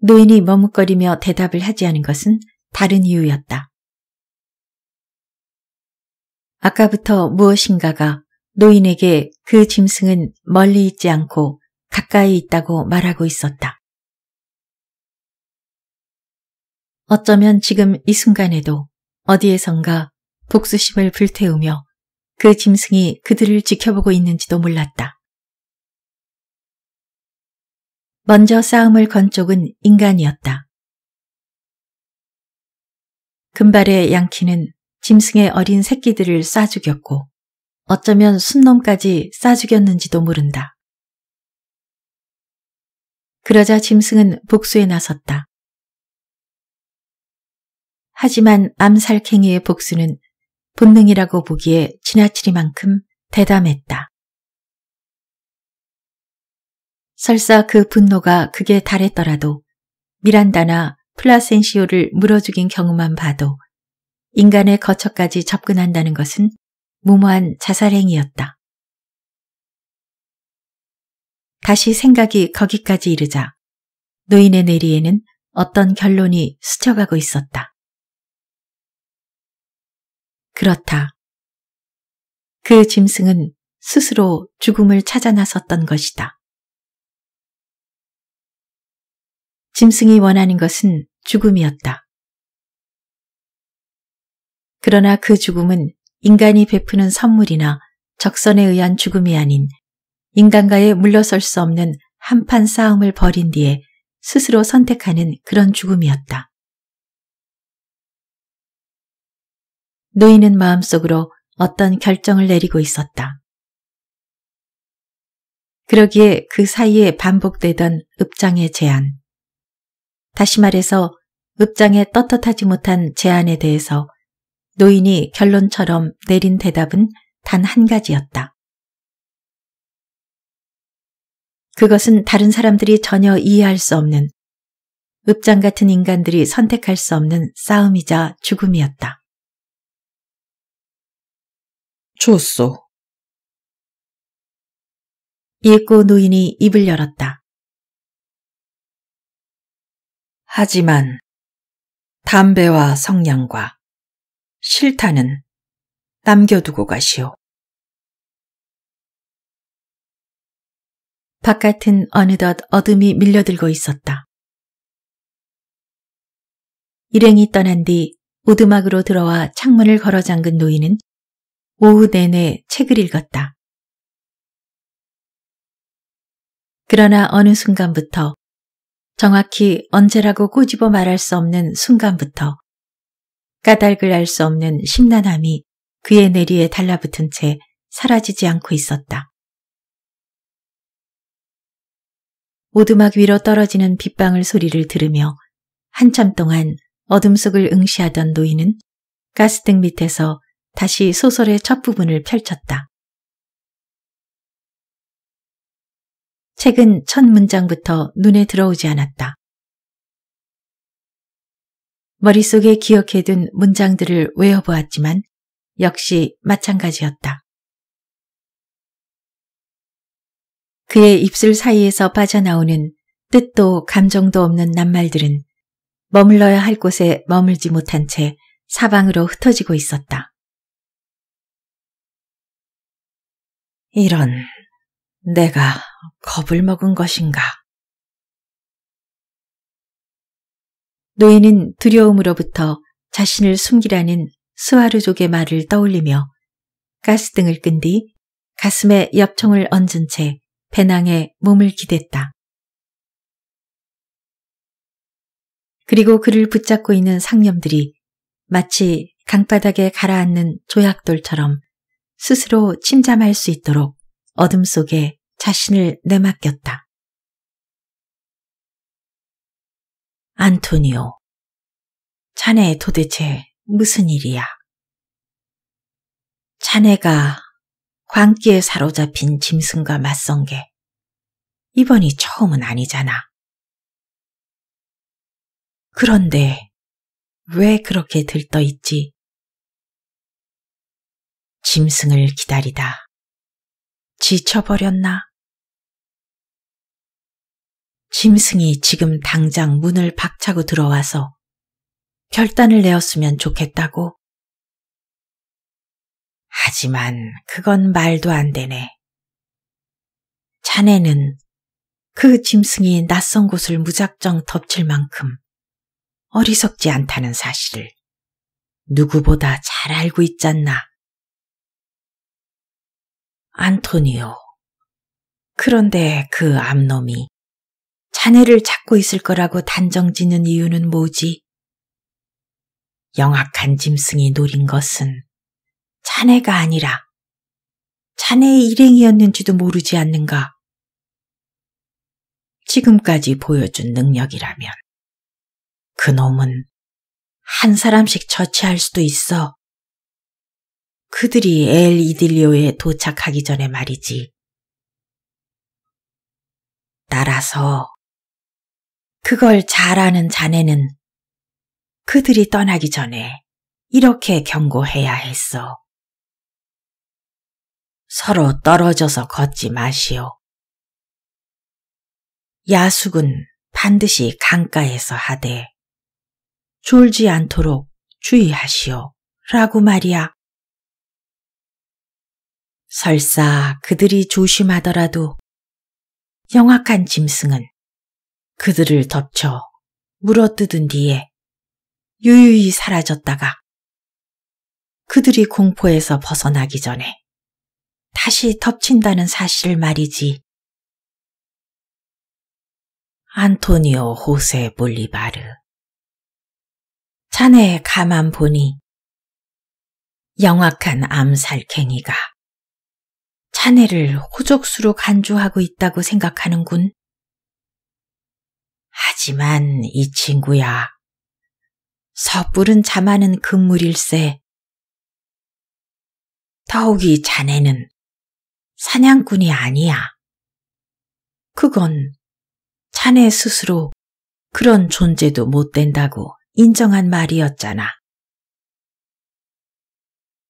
노인이 머뭇거리며 대답을 하지 않은 것은 다른 이유였다. 아까부터 무엇인가가 노인에게 그 짐승은 멀리 있지 않고 가까이 있다고 말하고 있었다. 어쩌면 지금 이 순간에도 어디에선가 복수심을 불태우며 그 짐승이 그들을 지켜보고 있는지도 몰랐다. 먼저 싸움을 건 쪽은 인간이었다. 금발의 양키는 짐승의 어린 새끼들을 싸 죽였고 어쩌면 순놈까지 싸 죽였는지도 모른다. 그러자 짐승은 복수에 나섰다. 하지만 암살행위의 복수는 본능이라고 보기에 지나치리만큼 대담했다. 설사 그 분노가 극에 달했더라도 미란다나 플라센시오를 물어 죽인 경우만 봐도 인간의 거처까지 접근한다는 것은 무모한 자살행위였다. 다시 생각이 거기까지 이르자 노인의 내리에는 어떤 결론이 스쳐가고 있었다. 그렇다. 그 짐승은 스스로 죽음을 찾아 나섰던 것이다. 짐승이 원하는 것은 죽음이었다. 그러나 그 죽음은 인간이 베푸는 선물이나 적선에 의한 죽음이 아닌 인간과의 물러설 수 없는 한판 싸움을 벌인 뒤에 스스로 선택하는 그런 죽음이었다. 노인은 마음속으로 어떤 결정을 내리고 있었다. 그러기에 그 사이에 반복되던 읍장의 제안. 다시 말해서 읍장에 떳떳하지 못한 제안에 대해서 노인이 결론처럼 내린 대답은 단 한 가지였다. 그것은 다른 사람들이 전혀 이해할 수 없는 읍장 같은 인간들이 선택할 수 없는 싸움이자 죽음이었다. 좋소. 읽고 노인이 입을 열었다. 하지만 담배와 성냥과 실탄은 남겨두고 가시오. 바깥은 어느덧 어둠이 밀려들고 있었다. 일행이 떠난 뒤우두막으로 들어와 창문을 걸어 잠근 노인은 오후 내내 책을 읽었다. 그러나 어느 순간부터 정확히 언제라고 꼬집어 말할 수 없는 순간부터 까닭을 알 수 없는 심란함이 그의 내리에 달라붙은 채 사라지지 않고 있었다. 오두막 위로 떨어지는 빗방울 소리를 들으며 한참 동안 어둠 속을 응시하던 노인은 가스등 밑에서 다시 소설의 첫 부분을 펼쳤다. 책은 첫 문장부터 눈에 들어오지 않았다. 머릿속에 기억해둔 문장들을 외워보았지만 역시 마찬가지였다. 그의 입술 사이에서 빠져나오는 뜻도 감정도 없는 낱말들은 머물러야 할 곳에 머물지 못한 채 사방으로 흩어지고 있었다. 이런, 내가 겁을 먹은 것인가? 노예는 두려움으로부터 자신을 숨기라는 스와르족의 말을 떠올리며 가스등을 끈 뒤 가슴에 엽총을 얹은 채 배낭에 몸을 기댔다. 그리고 그를 붙잡고 있는 상념들이 마치 강바닥에 가라앉는 조약돌처럼 스스로 침잠할 수 있도록 어둠 속에 자신을 내맡겼다. 안토니오, 자네 도대체 무슨 일이야? 자네가 광기에 사로잡힌 짐승과 맞선 게 이번이 처음은 아니잖아. 그런데 왜 그렇게 들떠 있지? 짐승을 기다리다 지쳐버렸나? 짐승이 지금 당장 문을 박차고 들어와서 결단을 내었으면 좋겠다고. 하지만 그건 말도 안 되네. 자네는 그 짐승이 낯선 곳을 무작정 덮칠 만큼 어리석지 않다는 사실을 누구보다 잘 알고 있잖나. 안토니오. 그런데 그 암놈이 자네를 찾고 있을 거라고 단정 짓는 이유는 뭐지? 영악한 짐승이 노린 것은 자네가 아니라 자네의 일행이었는지도 모르지 않는가? 지금까지 보여준 능력이라면 그놈은 한 사람씩 처치할 수도 있어. 그들이 엘 이딜리오에 도착하기 전에 말이지. 따라서 그걸 잘 아는 자네는 그들이 떠나기 전에 이렇게 경고해야 했어. 서로 떨어져서 걷지 마시오. 야숙은 반드시 강가에서 하되 졸지 않도록 주의하시오. 라고 말이야. 설사 그들이 조심하더라도 영악한 짐승은 그들을 덮쳐 물어뜯은 뒤에 유유히 사라졌다가 그들이 공포에서 벗어나기 전에 다시 덮친다는 사실 말이지. 안토니오 호세 볼리바르 자네 가만 보니 영악한 암살갱이가 자네를 호적수로 간주하고 있다고 생각하는군. 하지만 이 친구야. 섣부른 자만은 금물일세. 더욱이 자네는 사냥꾼이 아니야. 그건 자네 스스로 그런 존재도 못 된다고 인정한 말이었잖아.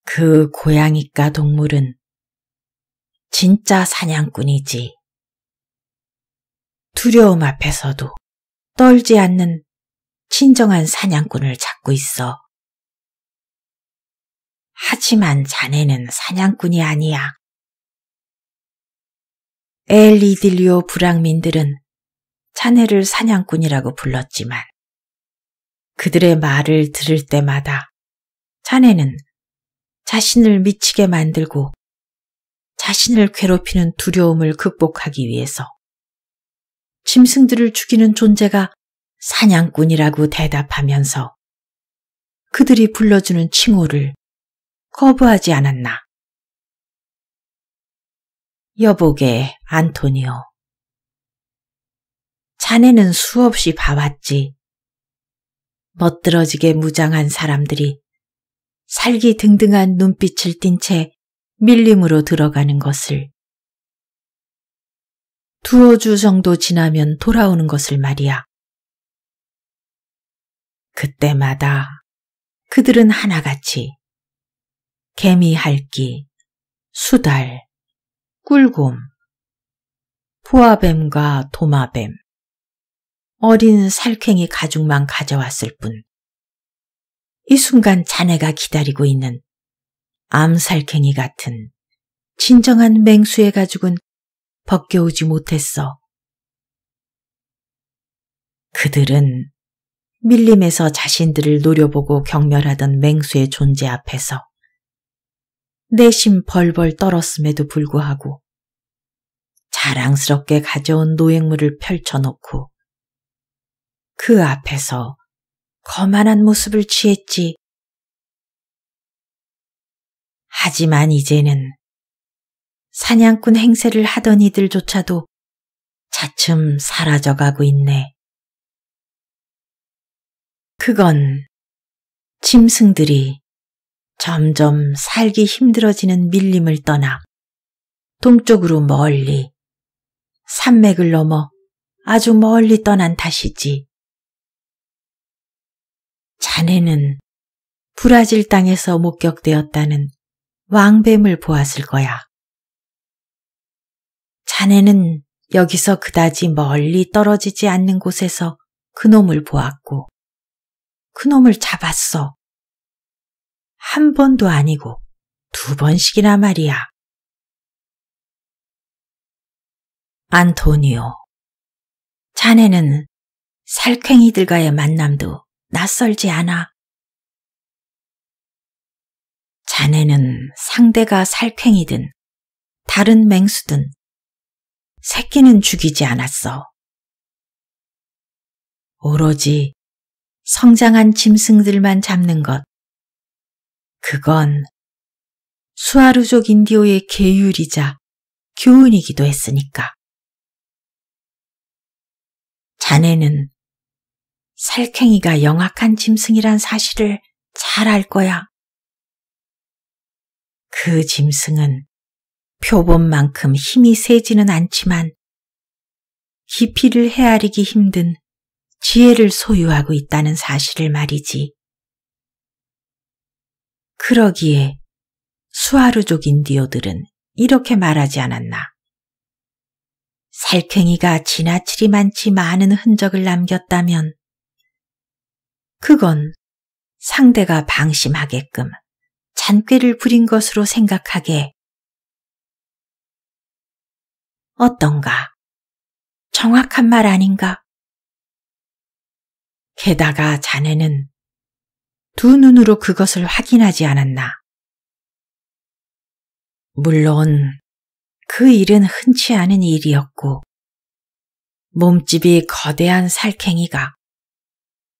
그 고양이과 동물은 진짜 사냥꾼이지. 두려움 앞에서도 떨지 않는 친정한 사냥꾼을 찾고 있어. 하지만 자네는 사냥꾼이 아니야. 엘리딜리오 불황민들은 자네를 사냥꾼이라고 불렀지만 그들의 말을 들을 때마다 자네는 자신을 미치게 만들고 자신을 괴롭히는 두려움을 극복하기 위해서 짐승들을 죽이는 존재가 사냥꾼이라고 대답하면서 그들이 불러주는 칭호를 거부하지 않았나. 여보게 안토니오. 자네는 수없이 봐왔지. 멋들어지게 무장한 사람들이 살기 등등한 눈빛을 띤 채 밀림으로 들어가는 것을 두어 주 정도 지나면 돌아오는 것을 말이야. 그때마다 그들은 하나같이 개미 할기, 수달, 꿀곰, 포화뱀과 도마뱀, 어린 살쾡이 가죽만 가져왔을 뿐. 이 순간 자네가 기다리고 있는 암살쾡이 같은 진정한 맹수의 가죽은 벗겨오지 못했어. 그들은 밀림에서 자신들을 노려보고 경멸하던 맹수의 존재 앞에서 내심 벌벌 떨었음에도 불구하고 자랑스럽게 가져온 노획물을 펼쳐놓고 그 앞에서 거만한 모습을 취했지. 하지만 이제는 사냥꾼 행세를 하던 이들조차도 차츰 사라져가고 있네. 그건 짐승들이 점점 살기 힘들어지는 밀림을 떠나 동쪽으로 멀리 산맥을 넘어 아주 멀리 떠난 탓이지. 자네는 브라질 땅에서 목격되었다는 왕뱀을 보았을 거야. 자네는 여기서 그다지 멀리 떨어지지 않는 곳에서 그놈을 보았고 그놈을 잡았어. 한 번도 아니고 두 번씩이나 말이야. 안토니오. 자네는 살쾡이들과의 만남도 낯설지 않아. 자네는 상대가 살쾡이든 다른 맹수든 새끼는 죽이지 않았어. 오로지 성장한 짐승들만 잡는 것. 그건 수아루족 인디오의 계율이자 교훈이기도 했으니까. 자네는 살쾡이가 영악한 짐승이란 사실을 잘 알 거야. 그 짐승은 표본만큼 힘이 세지는 않지만 깊이를 헤아리기 힘든 지혜를 소유하고 있다는 사실을 말이지. 그러기에 수하루족 인디오들은 이렇게 말하지 않았나. 살쾡이가 지나치리 많지 많은 흔적을 남겼다면 그건 상대가 방심하게끔 잔꾀를 부린 것으로 생각하게 어떤가? 정확한 말 아닌가? 게다가 자네는 두 눈으로 그것을 확인하지 않았나? 물론 그 일은 흔치 않은 일이었고 몸집이 거대한 살쾡이가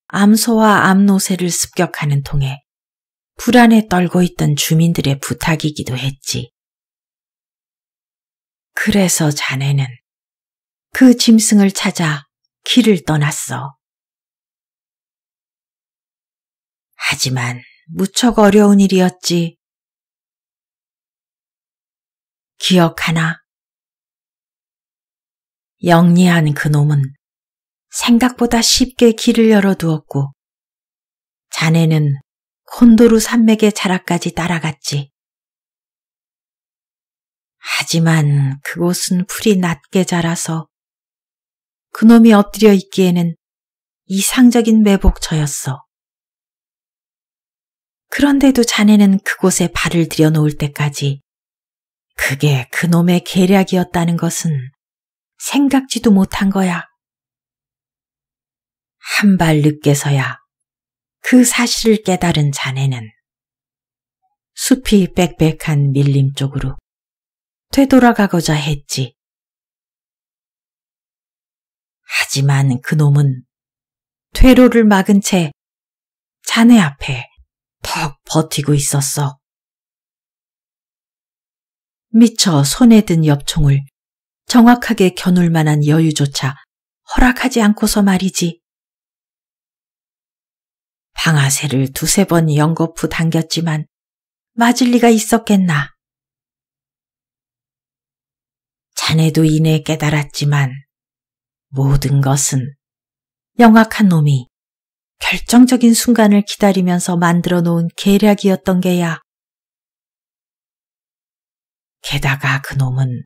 암소와 암노새를 습격하는 통에 불안에 떨고 있던 주민들의 부탁이기도 했지. 그래서 자네는 그 짐승을 찾아 길을 떠났어. 하지만 무척 어려운 일이었지. 기억하나? 영리한 그놈은 생각보다 쉽게 길을 열어두었고 자네는 콘도루 산맥의 자락까지 따라갔지. 하지만 그곳은 풀이 낮게 자라서 그놈이 엎드려 있기에는 이상적인 매복처였어. 그런데도 자네는 그곳에 발을 들여놓을 때까지 그게 그놈의 계략이었다는 것은 생각지도 못한 거야. 한 발 늦게서야 그 사실을 깨달은 자네는 숲이 빽빽한 밀림 쪽으로 되돌아가고자 했지. 하지만 그놈은 퇴로를 막은 채 자네 앞에 턱 버티고 있었어. 미처 손에 든 엽총을 정확하게 겨눌 만한 여유조차 허락하지 않고서 말이지. 방아쇠를 두세 번 연거푸 당겼지만 맞을 리가 있었겠나. 자네도 이내 깨달았지만 모든 것은 영악한 놈이 결정적인 순간을 기다리면서 만들어 놓은 계략이었던 게야. 게다가 그놈은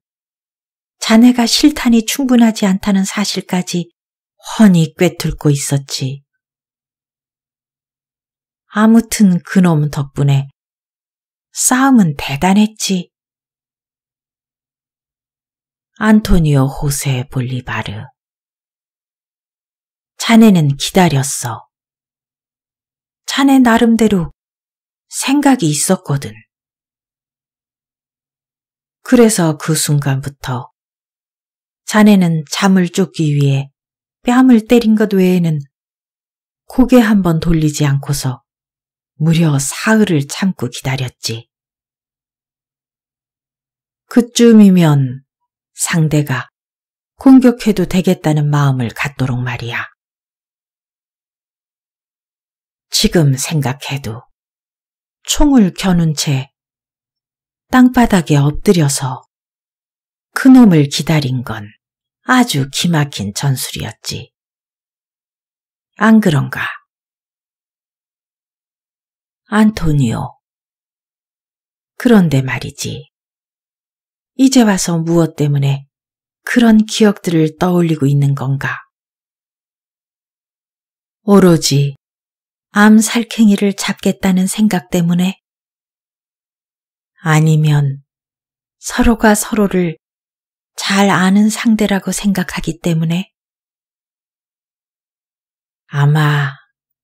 자네가 실탄이 충분하지 않다는 사실까지 훤히 꿰뚫고 있었지. 아무튼 그 놈 덕분에 싸움은 대단했지. 안토니오 호세 볼리바르. 자네는 기다렸어. 자네 나름대로 생각이 있었거든. 그래서 그 순간부터 자네는 잠을 쫓기 위해 뺨을 때린 것 외에는 고개 한번 돌리지 않고서 무려 사흘을 참고 기다렸지. 그쯤이면 상대가 공격해도 되겠다는 마음을 갖도록 말이야. 지금 생각해도 총을 겨눈 채 땅바닥에 엎드려서 그놈을 기다린 건 아주 기막힌 전술이었지. 안 그런가? 안토니오. 그런데 말이지. 이제 와서 무엇 때문에 그런 기억들을 떠올리고 있는 건가? 오로지 암 살쾡이를 잡겠다는 생각 때문에 아니면 서로가 서로를 잘 아는 상대라고 생각하기 때문에 아마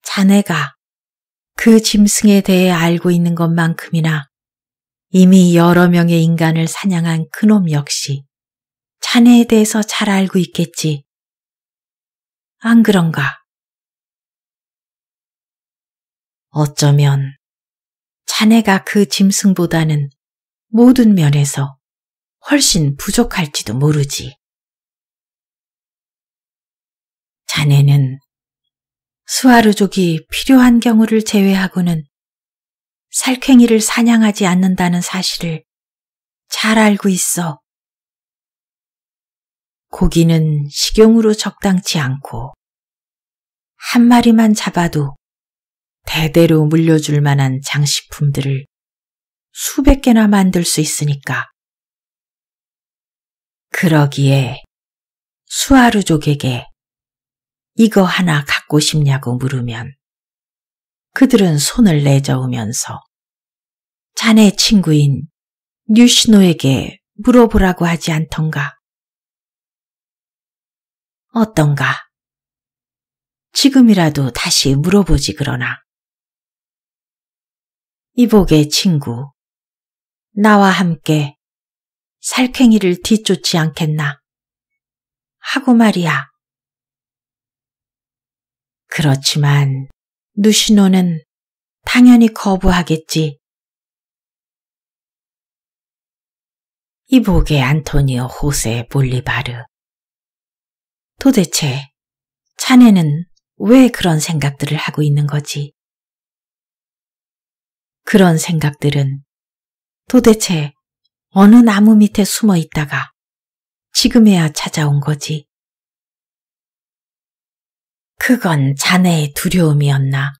자네가 그 짐승에 대해 알고 있는 것만큼이나 이미 여러 명의 인간을 사냥한 그놈 역시 자네에 대해서 잘 알고 있겠지. 안 그런가? 어쩌면 자네가 그 짐승보다는 모든 면에서 훨씬 부족할지도 모르지. 자네는 수아르족이 필요한 경우를 제외하고는 살쾡이를 사냥하지 않는다는 사실을 잘 알고 있어. 고기는 식용으로 적당치 않고 한 마리만 잡아도 대대로 물려줄 만한 장식품들을 수백 개나 만들 수 있으니까. 그러기에 수아루족에게 이거 하나 갖고 싶냐고 물으면 그들은 손을 내저으면서 자네 친구인 뉴시노에게 물어보라고 하지 않던가? 어떤가? 지금이라도 다시 물어보지 그러나. 이복의 친구, 나와 함께 살쾡이를 뒤쫓지 않겠나? 하고 말이야. 그렇지만 누시노는 당연히 거부하겠지. 이보게 안토니오 호세 몰리바르. 도대체 자네는 왜 그런 생각들을 하고 있는 거지? 그런 생각들은 도대체 어느 나무 밑에 숨어 있다가 지금에야 찾아온 거지. 그건 자네의 두려움이었나.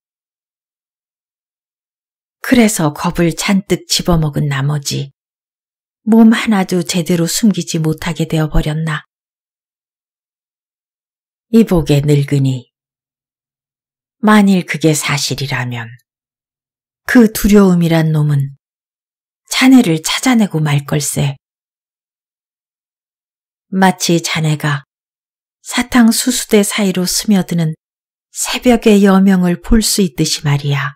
그래서 겁을 잔뜩 집어먹은 나머지 몸 하나도 제대로 숨기지 못하게 되어버렸나. 이복의 늙으니 만일 그게 사실이라면 그 두려움이란 놈은 자네를 찾아내고 말 걸세. 마치 자네가 사탕 수수대 사이로 스며드는 새벽의 여명을 볼 수 있듯이 말이야.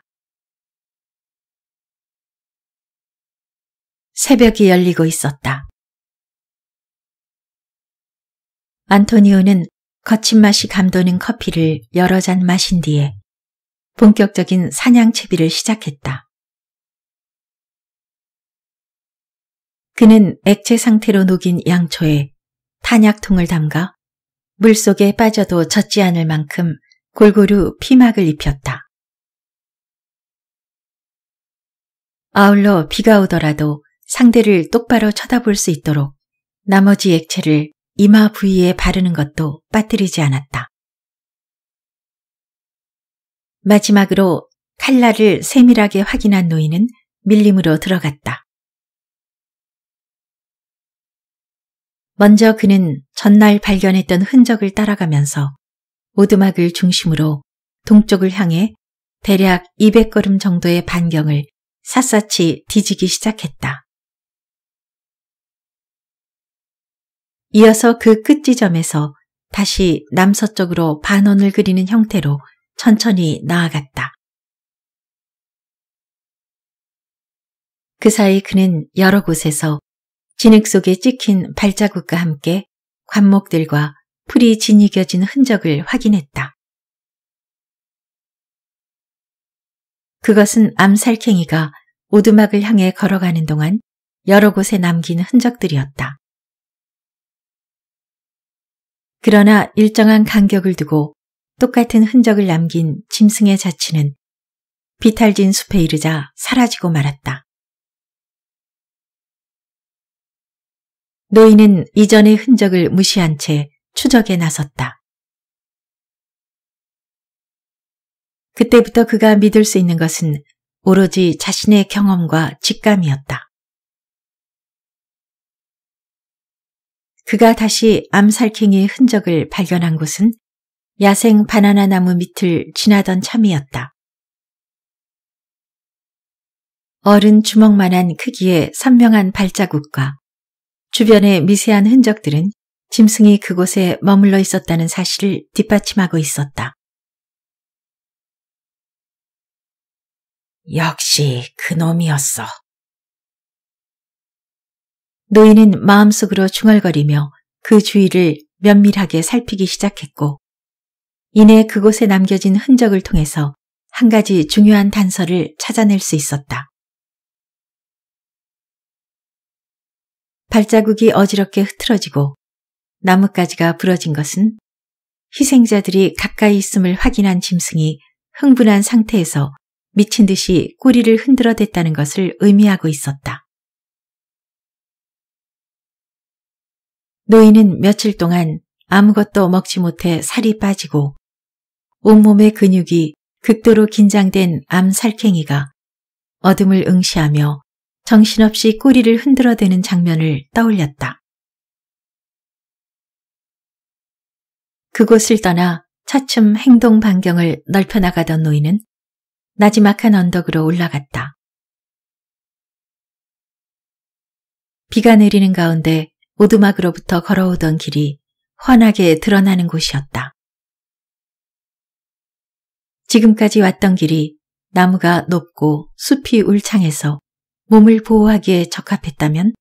새벽이 열리고 있었다. 안토니오는 거친 맛이 감도는 커피를 여러 잔 마신 뒤에 본격적인 사냥 채비를 시작했다. 그는 액체 상태로 녹인 양초에 탄약통을 담가 물속에 빠져도 젖지 않을 만큼 골고루 피막을 입혔다. 아울러 비가 오더라도 상대를 똑바로 쳐다볼 수 있도록 나머지 액체를 이마 부위에 바르는 것도 빠뜨리지 않았다. 마지막으로 칼날을 세밀하게 확인한 노인은 밀림으로 들어갔다. 먼저 그는 전날 발견했던 흔적을 따라가면서 오두막을 중심으로 동쪽을 향해 대략 200걸음 정도의 반경을 샅샅이 뒤지기 시작했다. 이어서 그 끝지점에서 다시 남서쪽으로 반원을 그리는 형태로 천천히 나아갔다. 그 사이 그는 여러 곳에서 진흙 속에 찍힌 발자국과 함께 관목들과 풀이 진이겨진 흔적을 확인했다. 그것은 암살캥이가 오두막을 향해 걸어가는 동안 여러 곳에 남긴 흔적들이었다. 그러나 일정한 간격을 두고 똑같은 흔적을 남긴 짐승의 자취는 비탈진 숲에 이르자 사라지고 말았다. 노인은 이전의 흔적을 무시한 채 추적에 나섰다. 그때부터 그가 믿을 수 있는 것은 오로지 자신의 경험과 직감이었다. 그가 다시 암살킹의 흔적을 발견한 곳은 야생 바나나 나무 밑을 지나던 참이었다. 어른 주먹만한 크기의 선명한 발자국과 주변의 미세한 흔적들은 짐승이 그곳에 머물러 있었다는 사실을 뒷받침하고 있었다. 역시 그놈이었어. 노인은 마음속으로 중얼거리며 그 주위를 면밀하게 살피기 시작했고 이내 그곳에 남겨진 흔적을 통해서 한 가지 중요한 단서를 찾아낼 수 있었다. 발자국이 어지럽게 흐트러지고 나뭇가지가 부러진 것은 희생자들이 가까이 있음을 확인한 짐승이 흥분한 상태에서 미친 듯이 꼬리를 흔들어댔다는 것을 의미하고 있었다. 노인은 며칠 동안 아무것도 먹지 못해 살이 빠지고 온몸의 근육이 극도로 긴장된 암살쾡이가 어둠을 응시하며 정신없이 꼬리를 흔들어대는 장면을 떠올렸다. 그곳을 떠나 차츰 행동 반경을 넓혀나가던 노인은 나지막한 언덕으로 올라갔다. 비가 내리는 가운데 오두막으로부터 걸어오던 길이 환하게 드러나는 곳이었다. 지금까지 왔던 길이 나무가 높고 숲이 울창해서 몸을 보호하기에 적합했다면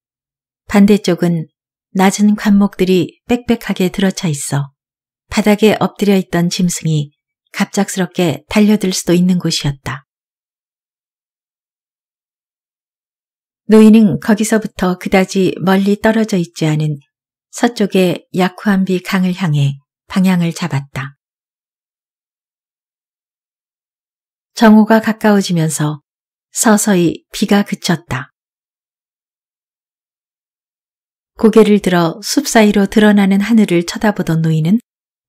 반대쪽은 낮은 관목들이 빽빽하게 들어차 있어 바닥에 엎드려 있던 짐승이 갑작스럽게 달려들 수도 있는 곳이었다. 노인은 거기서부터 그다지 멀리 떨어져 있지 않은 서쪽의 야쿠안비 강을 향해 방향을 잡았다. 정오가 가까워지면서 서서히 비가 그쳤다. 고개를 들어 숲 사이로 드러나는 하늘을 쳐다보던 노인은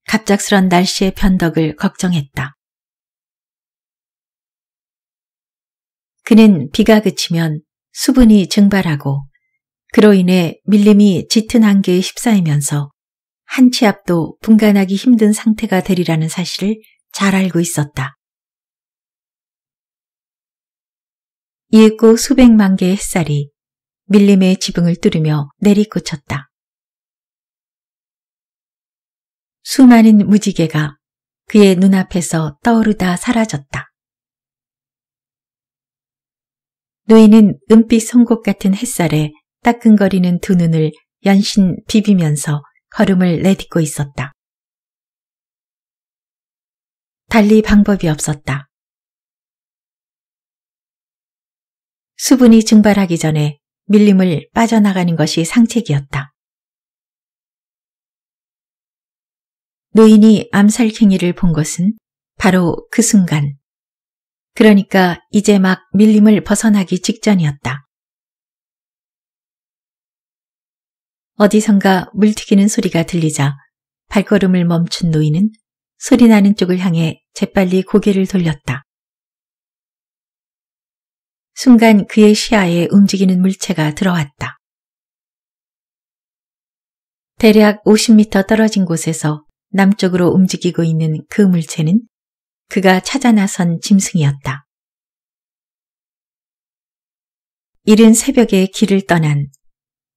갑작스런 날씨의 변덕을 걱정했다. 그는 비가 그치면 수분이 증발하고 그로 인해 밀림이 짙은 안개에 휩싸이면서 한 치 앞도 분간하기 힘든 상태가 되리라는 사실을 잘 알고 있었다. 이윽고 수백만 개의 햇살이 밀림의 지붕을 뚫으며 내리꽂혔다. 수많은 무지개가 그의 눈앞에서 떠오르다 사라졌다. 노인은 은빛 송곳 같은 햇살에 따끈거리는 두 눈을 연신 비비면서 걸음을 내딛고 있었다. 달리 방법이 없었다. 수분이 증발하기 전에 밀림을 빠져나가는 것이 상책이었다. 노인이 암살행위를 본 것은 바로 그 순간. 그러니까 이제 막 밀림을 벗어나기 직전이었다. 어디선가 물 튀기는 소리가 들리자 발걸음을 멈춘 노인은 소리 나는 쪽을 향해 재빨리 고개를 돌렸다. 순간 그의 시야에 움직이는 물체가 들어왔다. 대략 50m 떨어진 곳에서 남쪽으로 움직이고 있는 그 물체는 그가 찾아 나선 짐승이었다. 이른 새벽에 길을 떠난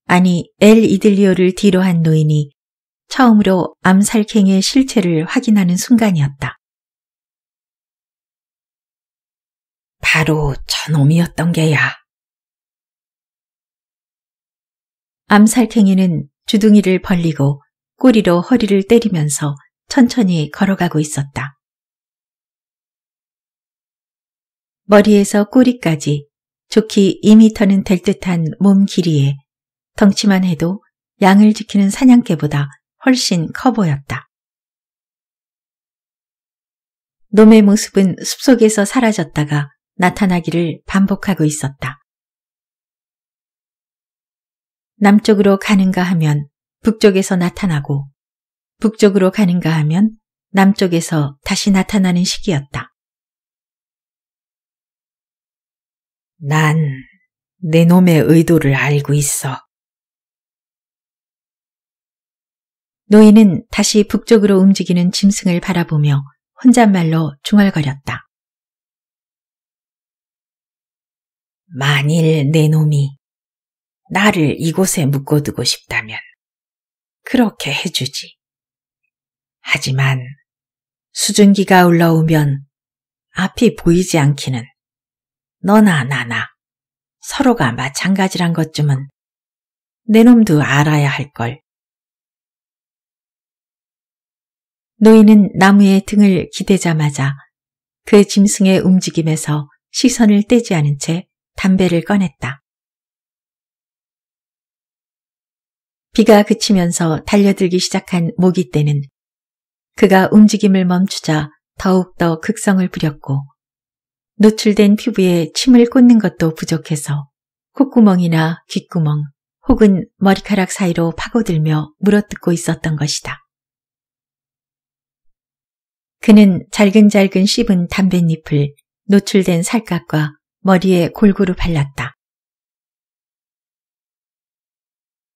아니 엘 이들리오를 뒤로한 노인이 처음으로 암살캥의 실체를 확인하는 순간이었다. 바로 저놈이었던 게야. 암살탱이는 주둥이를 벌리고 꼬리로 허리를 때리면서 천천히 걸어가고 있었다. 머리에서 꼬리까지 좋기 2미터는 될 듯한 몸 길이에 덩치만 해도 양을 지키는 사냥개보다 훨씬 커 보였다. 놈의 모습은 숲속에서 사라졌다가 나타나기를 반복하고 있었다. 남쪽으로 가는가 하면 북쪽에서 나타나고 북쪽으로 가는가 하면 남쪽에서 다시 나타나는 시기였다. 난 내 놈의 의도를 알고 있어. 노인은 다시 북쪽으로 움직이는 짐승을 바라보며 혼잣말로 중얼거렸다. 만일 내 놈이 나를 이곳에 묶어두고 싶다면 그렇게 해주지. 하지만 수증기가 올라오면 앞이 보이지 않기는 너나 나나 서로가 마찬가지란 것쯤은 내 놈도 알아야 할걸. 노인은 나무의 등을 기대자마자 그 짐승의 움직임에서 시선을 떼지 않은 채 담배를 꺼냈다. 비가 그치면서 달려들기 시작한 모기 때는 그가 움직임을 멈추자 더욱더 극성을 부렸고 노출된 피부에 침을 꽂는 것도 부족해서 콧구멍이나 귓구멍 혹은 머리카락 사이로 파고들며 물어뜯고 있었던 것이다. 그는 잘근잘근 씹은 담뱃잎을 노출된 살갗과 머리에 골고루 발랐다.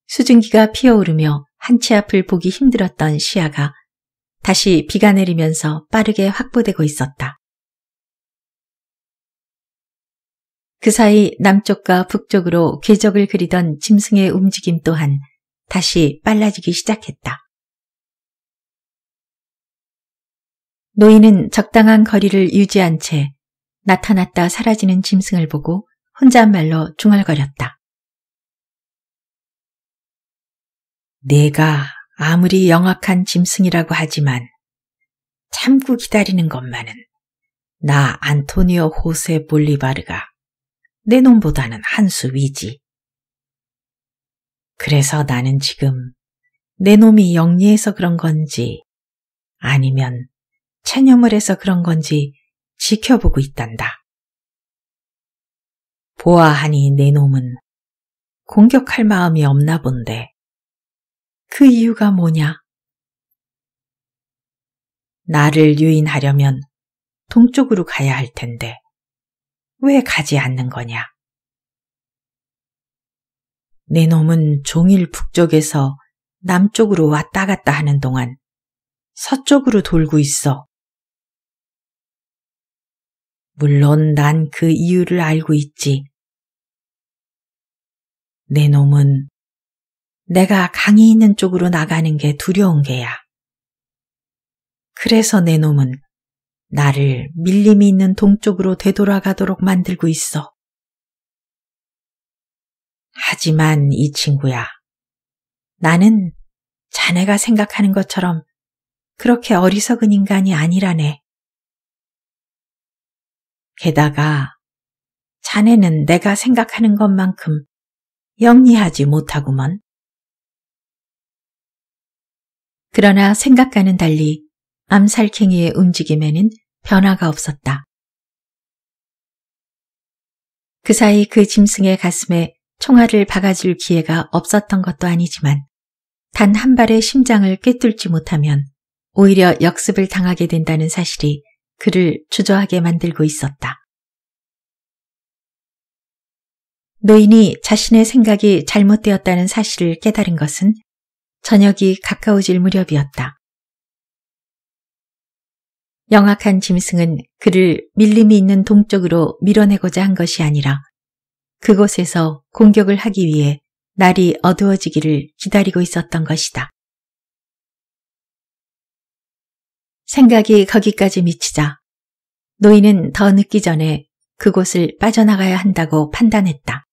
수증기가 피어오르며 한치 앞을 보기 힘들었던 시야가 다시 비가 내리면서 빠르게 확보되고 있었다. 그 사이 남쪽과 북쪽으로 궤적을 그리던 짐승의 움직임 또한 다시 빨라지기 시작했다. 노인은 적당한 거리를 유지한 채 나타났다 사라지는 짐승을 보고 혼잣말로 중얼거렸다. 내가 아무리 영악한 짐승이라고 하지만 참고 기다리는 것만은 나 안토니오 호세 볼리바르가 내 놈보다는 한 수 위지. 그래서 나는 지금 내 놈이 영리해서 그런 건지 아니면 체념을 해서 그런 건지 지켜보고 있단다. 보아하니 내 놈은 공격할 마음이 없나 본데 그 이유가 뭐냐? 나를 유인하려면 동쪽으로 가야 할 텐데 왜 가지 않는 거냐? 내 놈은 종일 북쪽에서 남쪽으로 왔다 갔다 하는 동안 서쪽으로 돌고 있어 물론 난 그 이유를 알고 있지. 내 놈은 내가 강이 있는 쪽으로 나가는 게 두려운 게야. 그래서 내 놈은 나를 밀림이 있는 동쪽으로 되돌아가도록 만들고 있어. 하지만 이 친구야, 나는 자네가 생각하는 것처럼 그렇게 어리석은 인간이 아니라네. 게다가 자네는 내가 생각하는 것만큼 영리하지 못하구먼. 그러나 생각과는 달리 암살캥이의 움직임에는 변화가 없었다. 그 사이 그 짐승의 가슴에 총알을 박아줄 기회가 없었던 것도 아니지만 단 한 발의 심장을 꿰뚫지 못하면 오히려 역습을 당하게 된다는 사실이 그를 주저하게 만들고 있었다. 노인이 자신의 생각이 잘못되었다는 사실을 깨달은 것은 저녁이 가까워질 무렵이었다. 영악한 짐승은 그를 밀림이 있는 동쪽으로 밀어내고자 한 것이 아니라 그곳에서 공격을 하기 위해 날이 어두워지기를 기다리고 있었던 것이다. 생각이 거기까지 미치자 노인은 더 늦기 전에 그곳을 빠져나가야 한다고 판단했다.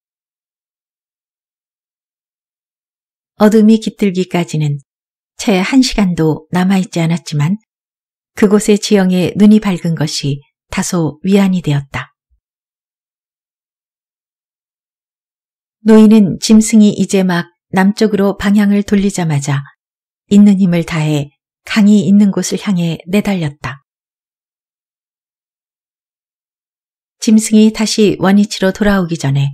어둠이 깃들기까지는 채 한 시간도 남아있지 않았지만 그곳의 지형에 눈이 밝은 것이 다소 위안이 되었다. 노인은 짐승이 이제 막 남쪽으로 방향을 돌리자마자 있는 힘을 다해 강이 있는 곳을 향해 내달렸다. 짐승이 다시 원위치로 돌아오기 전에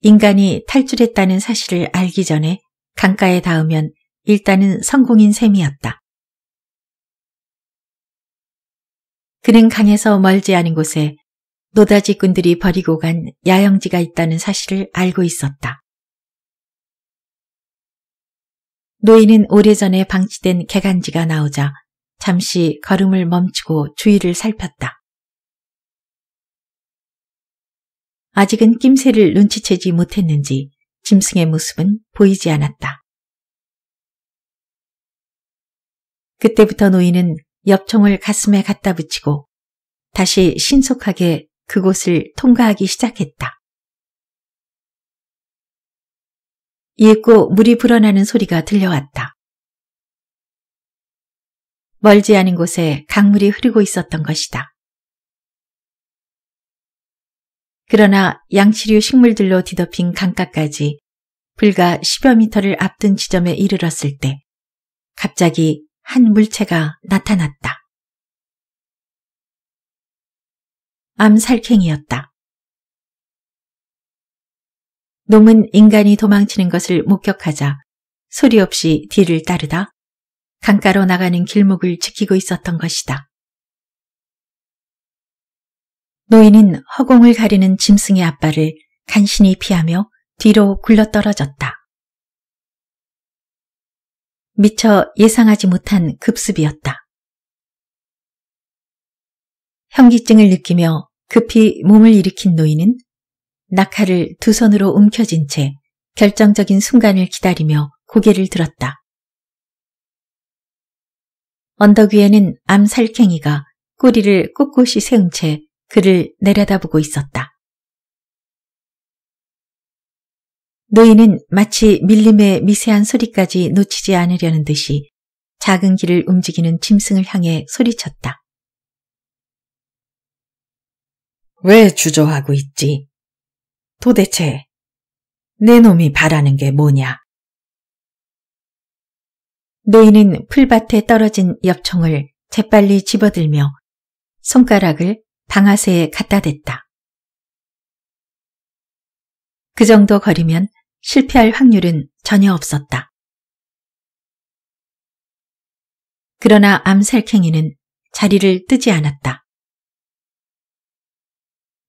인간이 탈출했다는 사실을 알기 전에 강가에 닿으면 일단은 성공인 셈이었다. 그는 강에서 멀지 않은 곳에 노다지꾼들이 버리고 간 야영지가 있다는 사실을 알고 있었다. 노인은 오래전에 방치된 개간지가 나오자 잠시 걸음을 멈추고 주위를 살폈다. 아직은 낌새를 눈치채지 못했는지 짐승의 모습은 보이지 않았다. 그때부터 노인은 엽총을 가슴에 갖다 붙이고 다시 신속하게 그곳을 통과하기 시작했다. 이고 물이 불어나는 소리가 들려왔다. 멀지 않은 곳에 강물이 흐르고 있었던 것이다. 그러나 양치류 식물들로 뒤덮인 강가까지 불과 10여 미터를 앞둔 지점에 이르렀을 때 갑자기 한 물체가 나타났다. 암살쾡이었다. 놈은 인간이 도망치는 것을 목격하자 소리 없이 뒤를 따르다 강가로 나가는 길목을 지키고 있었던 것이다. 노인은 허공을 가리는 짐승의 앞발을 간신히 피하며 뒤로 굴러떨어졌다. 미처 예상하지 못한 급습이었다. 현기증을 느끼며 급히 몸을 일으킨 노인은 낙하를 두 손으로 움켜쥔 채 결정적인 순간을 기다리며 고개를 들었다. 언덕 위에는 암살캥이가 꼬리를 꼿꼿이 세운 채 그를 내려다보고 있었다. 노인은 마치 밀림의 미세한 소리까지 놓치지 않으려는 듯이 작은 길을 움직이는 짐승을 향해 소리쳤다. 왜 주저하고 있지? 도대체 내 놈이 바라는 게 뭐냐? 노인은 풀밭에 떨어진 엽총을 재빨리 집어들며 손가락을 방아쇠에 갖다 댔다. 그 정도 거리면 실패할 확률은 전혀 없었다. 그러나 암살캥이는 자리를 뜨지 않았다.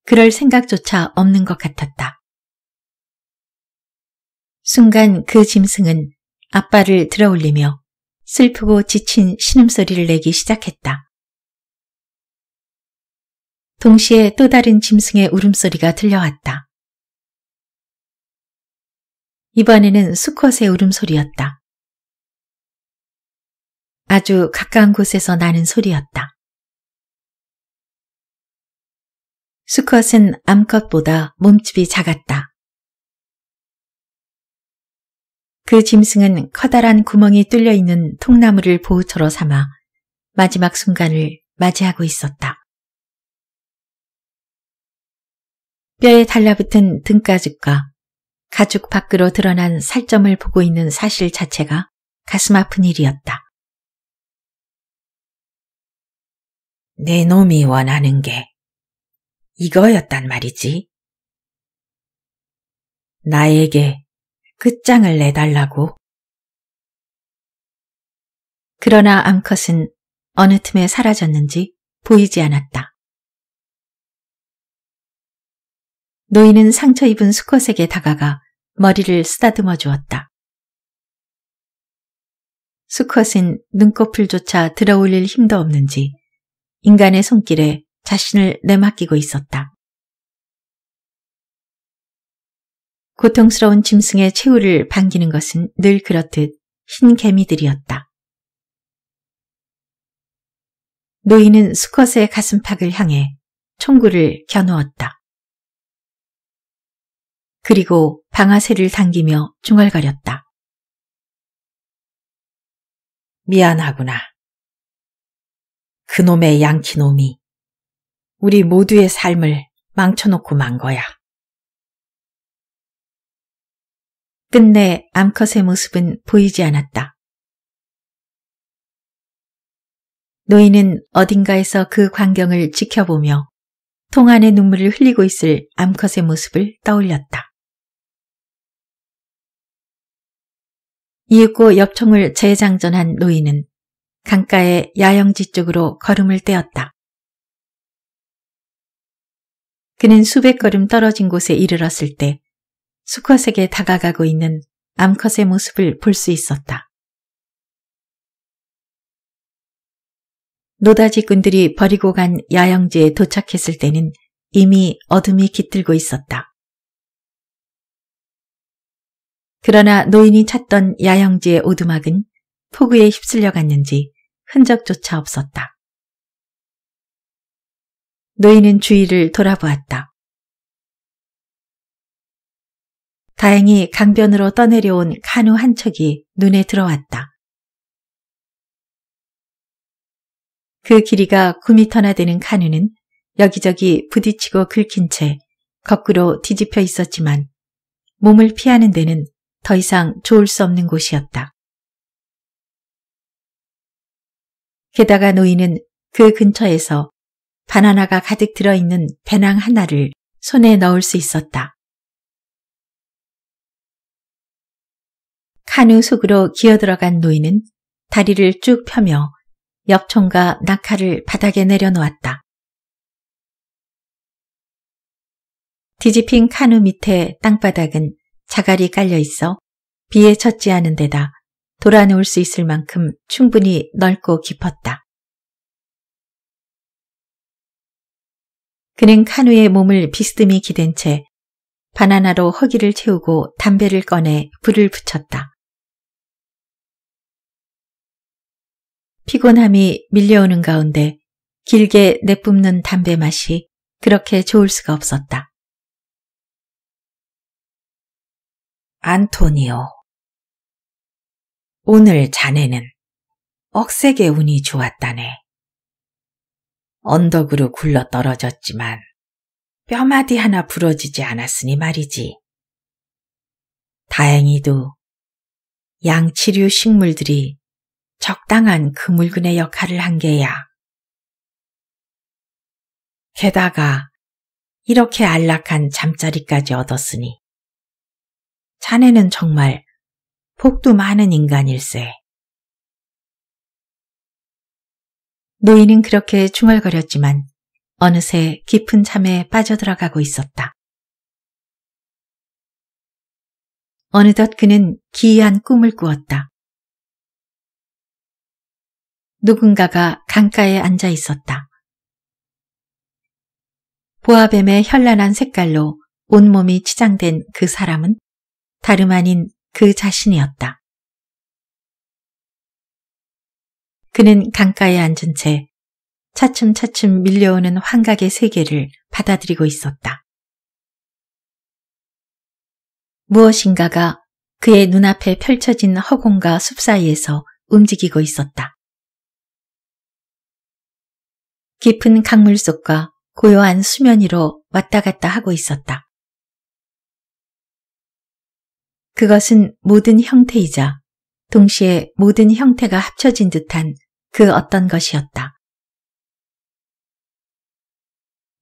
그럴 생각조차 없는 것 같았다. 순간 그 짐승은 아빠를 들어올리며 슬프고 지친 신음소리를 내기 시작했다. 동시에 또 다른 짐승의 울음소리가 들려왔다. 이번에는 수컷의 울음소리였다. 아주 가까운 곳에서 나는 소리였다. 수컷은 암컷보다 몸집이 작았다. 그 짐승은 커다란 구멍이 뚫려 있는 통나무를 보호처로 삼아 마지막 순간을 맞이하고 있었다. 뼈에 달라붙은 등가죽과 가죽 밖으로 드러난 살점을 보고 있는 사실 자체가 가슴 아픈 일이었다. 내 놈이 원하는 게 이거였단 말이지. 나에게 끝장을 내달라고. 그러나 암컷은 어느 틈에 사라졌는지 보이지 않았다. 노인은 상처 입은 수컷에게 다가가 머리를 쓰다듬어 주었다. 수컷은 눈꺼풀조차 들어올릴 힘도 없는지 인간의 손길에 자신을 내맡기고 있었다. 고통스러운 짐승의 최후를 반기는 것은 늘 그렇듯 흰 개미들이었다. 노인은 수컷의 가슴팍을 향해 총구를 겨누었다. 그리고 방아쇠를 당기며 중얼거렸다. 미안하구나. 그놈의 양키놈이 우리 모두의 삶을 망쳐놓고 만 거야. 끝내 암컷의 모습은 보이지 않았다. 노인은 어딘가에서 그 광경을 지켜보며 통 안에 눈물을 흘리고 있을 암컷의 모습을 떠올렸다. 이윽고 옆총을 재장전한 노인은 강가의 야영지 쪽으로 걸음을 떼었다. 그는 수백 걸음 떨어진 곳에 이르렀을 때 수컷에게 다가가고 있는 암컷의 모습을 볼 수 있었다. 노다지꾼들이 버리고 간 야영지에 도착했을 때는 이미 어둠이 깃들고 있었다. 그러나 노인이 찾던 야영지의 오두막은 폭우에 휩쓸려 갔는지 흔적조차 없었다. 노인은 주위를 돌아보았다. 다행히 강변으로 떠내려온 카누 한 척이 눈에 들어왔다. 그 길이가 9미터나 되는 카누는 여기저기 부딪히고 긁힌 채 거꾸로 뒤집혀 있었지만 몸을 피하는 데는 더 이상 좋을 수 없는 곳이었다. 게다가 노인은 그 근처에서 바나나가 가득 들어있는 배낭 하나를 손에 넣을 수 있었다. 카누 속으로 기어들어간 노인은 다리를 쭉 펴며 엽총과 낙하를 바닥에 내려놓았다. 뒤집힌 카누 밑에 땅바닥은 자갈이 깔려 있어 비에 젖지 않은 데다 돌아누울 수 있을 만큼 충분히 넓고 깊었다. 그는 카누의 몸을 비스듬히 기댄 채 바나나로 허기를 채우고 담배를 꺼내 불을 붙였다. 피곤함이 밀려오는 가운데 길게 내뿜는 담배 맛이 그렇게 좋을 수가 없었다. 안토니오. 오늘 자네는 억세게 운이 좋았다네. 언덕으로 굴러 떨어졌지만 뼈마디 하나 부러지지 않았으니 말이지. 다행히도 양치류 식물들이 적당한 그물근의 역할을 한 게야. 게다가 이렇게 안락한 잠자리까지 얻었으니 자네는 정말 복도 많은 인간일세. 노인은 그렇게 중얼거렸지만 어느새 깊은 잠에 빠져들어가고 있었다. 어느덧 그는 기이한 꿈을 꾸었다. 누군가가 강가에 앉아 있었다. 보아뱀의 현란한 색깔로 온몸이 치장된 그 사람은 다름 아닌 그 자신이었다. 그는 강가에 앉은 채 차츰차츰 밀려오는 환각의 세계를 받아들이고 있었다. 무엇인가가 그의 눈앞에 펼쳐진 허공과 숲 사이에서 움직이고 있었다. 깊은 강물 속과 고요한 수면 위로 왔다 갔다 하고 있었다. 그것은 모든 형태이자 동시에 모든 형태가 합쳐진 듯한 그 어떤 것이었다.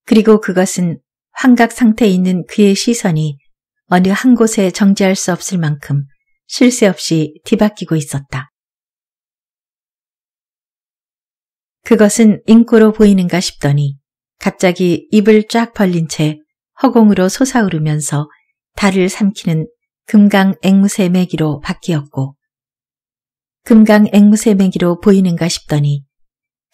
그리고 그것은 환각 상태에 있는 그의 시선이 어느 한 곳에 정지할 수 없을 만큼 쉴새 없이 뒤바뀌고 있었다. 그것은 잉꼬로 보이는가 싶더니 갑자기 입을 쫙 벌린 채 허공으로 솟아오르면서 달을 삼키는 금강 앵무새 매기로 바뀌었고 금강 앵무새맹기로 보이는가 싶더니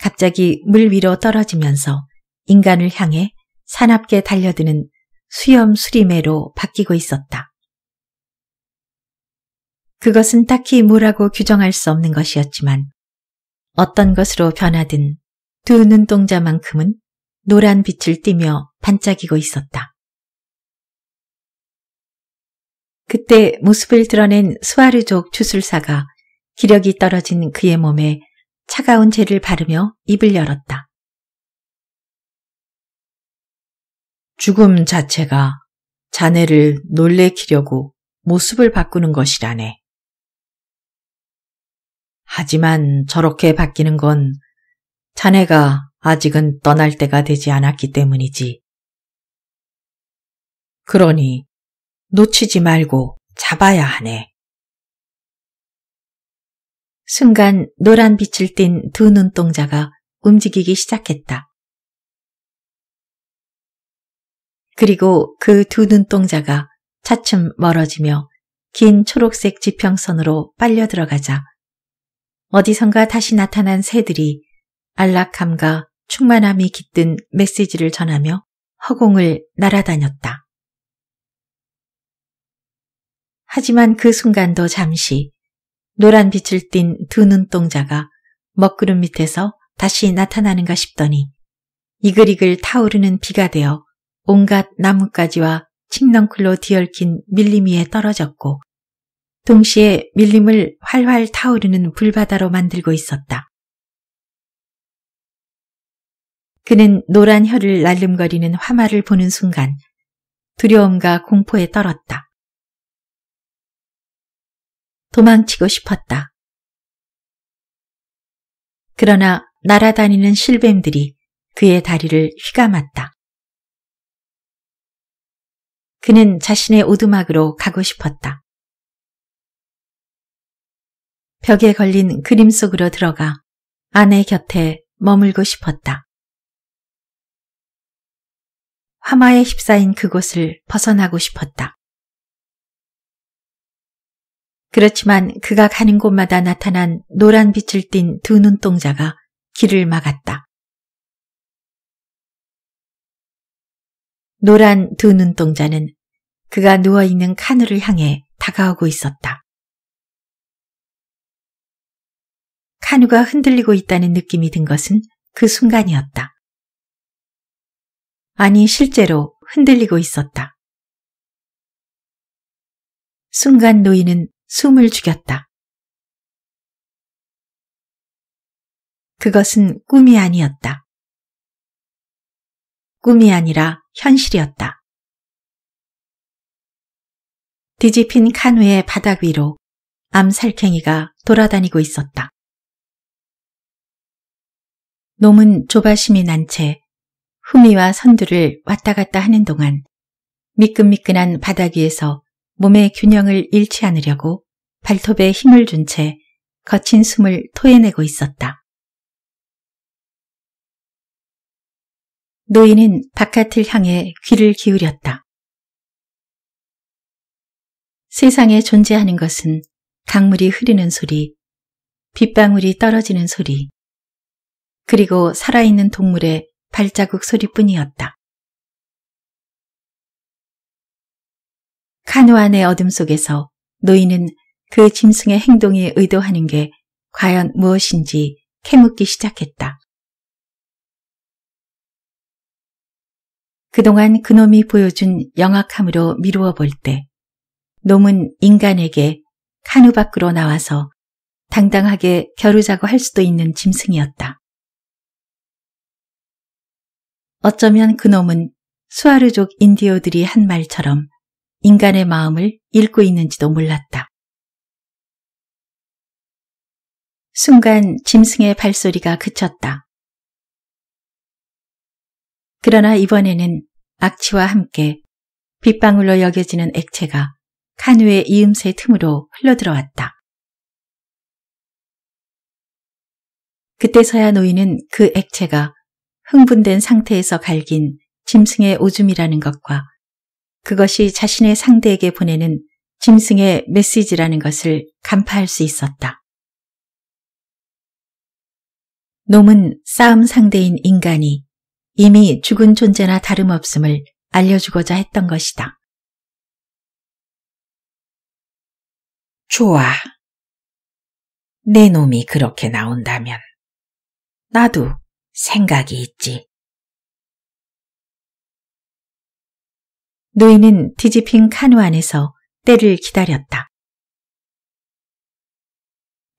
갑자기 물 위로 떨어지면서 인간을 향해 사납게 달려드는 수염수리매로 바뀌고 있었다. 그것은 딱히 뭐라고 규정할 수 없는 것이었지만 어떤 것으로 변하든 두 눈동자만큼은 노란 빛을 띠며 반짝이고 있었다. 그때 모습을 드러낸 수아르족 주술사가 기력이 떨어진 그의 몸에 차가운 재를 바르며 입을 열었다. 죽음 자체가 자네를 놀래키려고 모습을 바꾸는 것이라네. 하지만 저렇게 바뀌는 건 자네가 아직은 떠날 때가 되지 않았기 때문이지. 그러니 놓치지 말고 잡아야 하네. 순간 노란 빛을 띤 두 눈동자가 움직이기 시작했다. 그리고 그 두 눈동자가 차츰 멀어지며 긴 초록색 지평선으로 빨려 들어가자 어디선가 다시 나타난 새들이 안락함과 충만함이 깃든 메시지를 전하며 허공을 날아다녔다. 하지만 그 순간도 잠시 노란 빛을 띤 두 눈동자가 먹구름 밑에서 다시 나타나는가 싶더니 이글이글 타오르는 비가 되어 온갖 나뭇가지와 칡넝쿨로 뒤얽힌 밀림 위에 떨어졌고 동시에 밀림을 활활 타오르는 불바다로 만들고 있었다. 그는 노란 혀를 날름거리는 화마를 보는 순간 두려움과 공포에 떨었다. 도망치고 싶었다. 그러나 날아다니는 실뱀들이 그의 다리를 휘감았다. 그는 자신의 오두막으로 가고 싶었다. 벽에 걸린 그림 속으로 들어가 아내 곁에 머물고 싶었다. 화마에 휩싸인 그곳을 벗어나고 싶었다. 그렇지만 그가 가는 곳마다 나타난 노란 빛을 띤 두 눈동자가 길을 막았다. 노란 두 눈동자는 그가 누워있는 카누를 향해 다가오고 있었다. 카누가 흔들리고 있다는 느낌이 든 것은 그 순간이었다. 아니 실제로 흔들리고 있었다. 순간 노인은 숨을 죽였다. 그것은 꿈이 아니었다. 꿈이 아니라 현실이었다. 뒤집힌 칸누의 바닥 위로 암살캥이가 돌아다니고 있었다. 놈은 조바심이 난 채 후미와 선두를 왔다 갔다 하는 동안 미끈미끈한 바닥 위에서 몸의 균형을 잃지 않으려고 발톱에 힘을 준 채 거친 숨을 토해내고 있었다. 노인은 바깥을 향해 귀를 기울였다. 세상에 존재하는 것은 강물이 흐르는 소리, 빗방울이 떨어지는 소리, 그리고 살아있는 동물의 발자국 소리뿐이었다. 카누안의 어둠 속에서 노인은 그 짐승의 행동이 의도하는 게 과연 무엇인지 캐묻기 시작했다. 그동안 그놈이 보여준 영악함으로 미루어 볼 때, 놈은 인간에게 카누 밖으로 나와서 당당하게 겨루자고 할 수도 있는 짐승이었다. 어쩌면 그놈은 수아르족 인디오들이 한 말처럼 인간의 마음을 읽고 있는지도 몰랐다. 순간 짐승의 발소리가 그쳤다. 그러나 이번에는 악취와 함께 빗방울로 여겨지는 액체가 칸우의 이음새 틈으로 흘러들어왔다. 그때서야 노인은 그 액체가 흥분된 상태에서 갈긴 짐승의 오줌이라는 것과 그것이 자신의 상대에게 보내는 짐승의 메시지라는 것을 간파할 수 있었다. 놈은 싸움 상대인 인간이 이미 죽은 존재나 다름없음을 알려주고자 했던 것이다. 좋아. 내 놈이 그렇게 나온다면 나도 생각이 있지. 노인은 뒤집힌 카누 안에서 때를 기다렸다.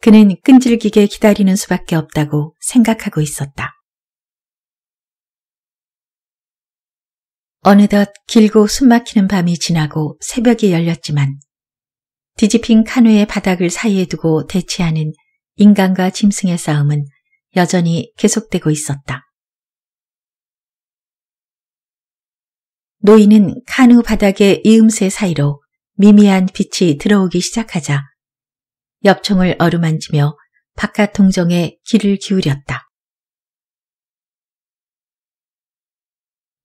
그는 끈질기게 기다리는 수밖에 없다고 생각하고 있었다. 어느덧 길고 숨막히는 밤이 지나고 새벽이 열렸지만 뒤집힌 카누의 바닥을 사이에 두고 대치하는 인간과 짐승의 싸움은 여전히 계속되고 있었다. 노인은 카누 바닥의 이음새 사이로 미미한 빛이 들어오기 시작하자 엽총을 어루만지며 바깥 동정에 귀를 기울였다.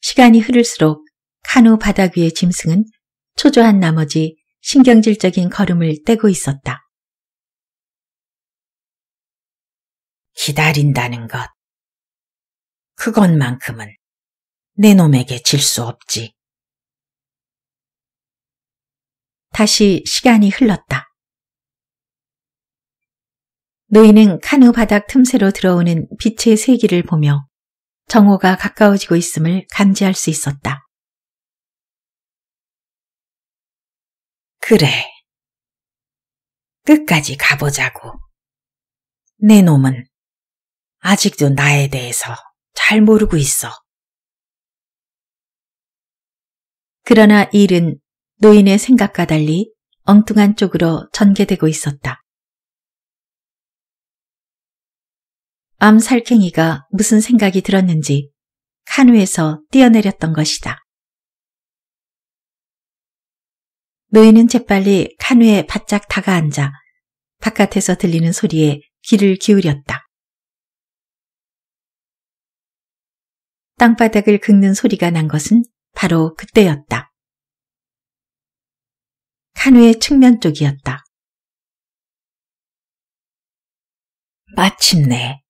시간이 흐를수록 카누 바닥 위의 짐승은 초조한 나머지 신경질적인 걸음을 떼고 있었다. 기다린다는 것. 그것만큼은 내 놈에게 질 수 없지. 다시 시간이 흘렀다. 노인은 카누 바닥 틈새로 들어오는 빛의 세기를 보며 정오가 가까워지고 있음을 감지할 수 있었다. 그래. 끝까지 가보자고. 내 놈은 아직도 나에 대해서 잘 모르고 있어. 그러나 일은 노인의 생각과 달리 엉뚱한 쪽으로 전개되고 있었다. 암살쾡이가 무슨 생각이 들었는지 카누에서 뛰어내렸던 것이다. 노인은 재빨리 카누에 바짝 다가앉아 바깥에서 들리는 소리에 귀를 기울였다. 땅바닥을 긁는 소리가 난 것은 바로 그때였다. 카누의 측면 쪽이었다. 마침내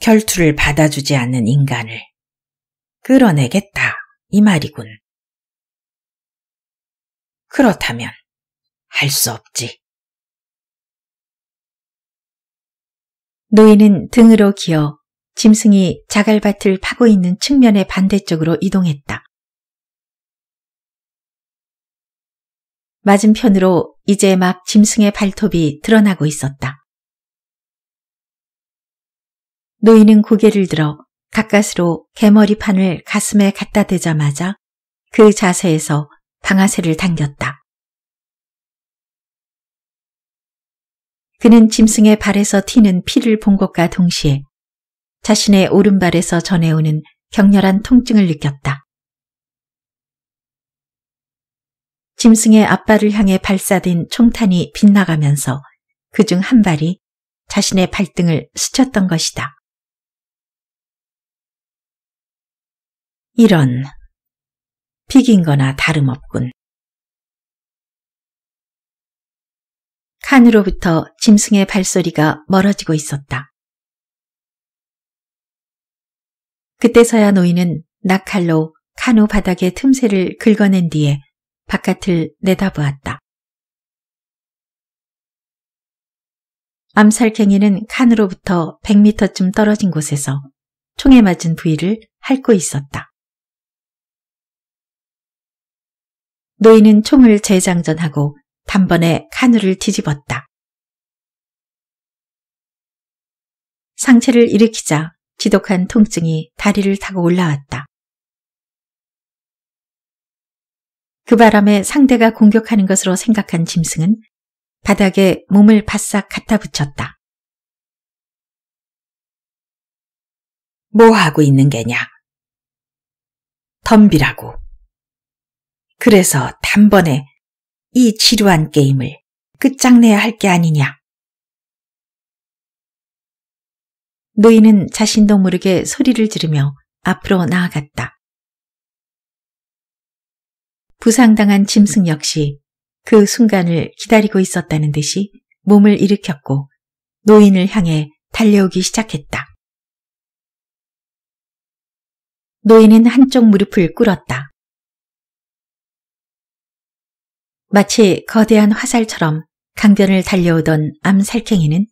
결투를 받아주지 않는 인간을 끌어내겠다 이 말이군. 그렇다면 할 수 없지. 노인은 등으로 기어 짐승이 자갈밭을 파고 있는 측면의 반대쪽으로 이동했다. 맞은편으로 이제 막 짐승의 발톱이 드러나고 있었다. 노인은 고개를 들어 가까스로 개머리판을 가슴에 갖다 대자마자 그 자세에서 방아쇠를 당겼다. 그는 짐승의 발에서 튀는 피를 본 것과 동시에 자신의 오른발에서 전해오는 격렬한 통증을 느꼈다. 짐승의 앞발을 향해 발사된 총탄이 빗나가면서 그 중 한 발이 자신의 발등을 스쳤던 것이다. 이런, 비긴 거나 다름없군. 칸으로부터 짐승의 발소리가 멀어지고 있었다. 그때서야 노인은 낙칼로 카누 바닥의 틈새를 긁어낸 뒤에 바깥을 내다보았다. 암살갱이는 칸으로부터 100m쯤 떨어진 곳에서 총에 맞은 부위를 핥고 있었다. 노인은 총을 재장전하고 단번에 카누를 뒤집었다. 상체를 일으키자 지독한 통증이 다리를 타고 올라왔다. 그 바람에 상대가 공격하는 것으로 생각한 짐승은 바닥에 몸을 바싹 갖다 붙였다. 뭐 하고 있는 게냐? 덤비라고. 그래서 단번에 이 지루한 게임을 끝장내야 할 게 아니냐? 노인은 자신도 모르게 소리를 지르며 앞으로 나아갔다. 부상당한 짐승 역시 그 순간을 기다리고 있었다는 듯이 몸을 일으켰고 노인을 향해 달려오기 시작했다. 노인은 한쪽 무릎을 꿇었다. 마치 거대한 화살처럼 강변을 달려오던 암살쾡이는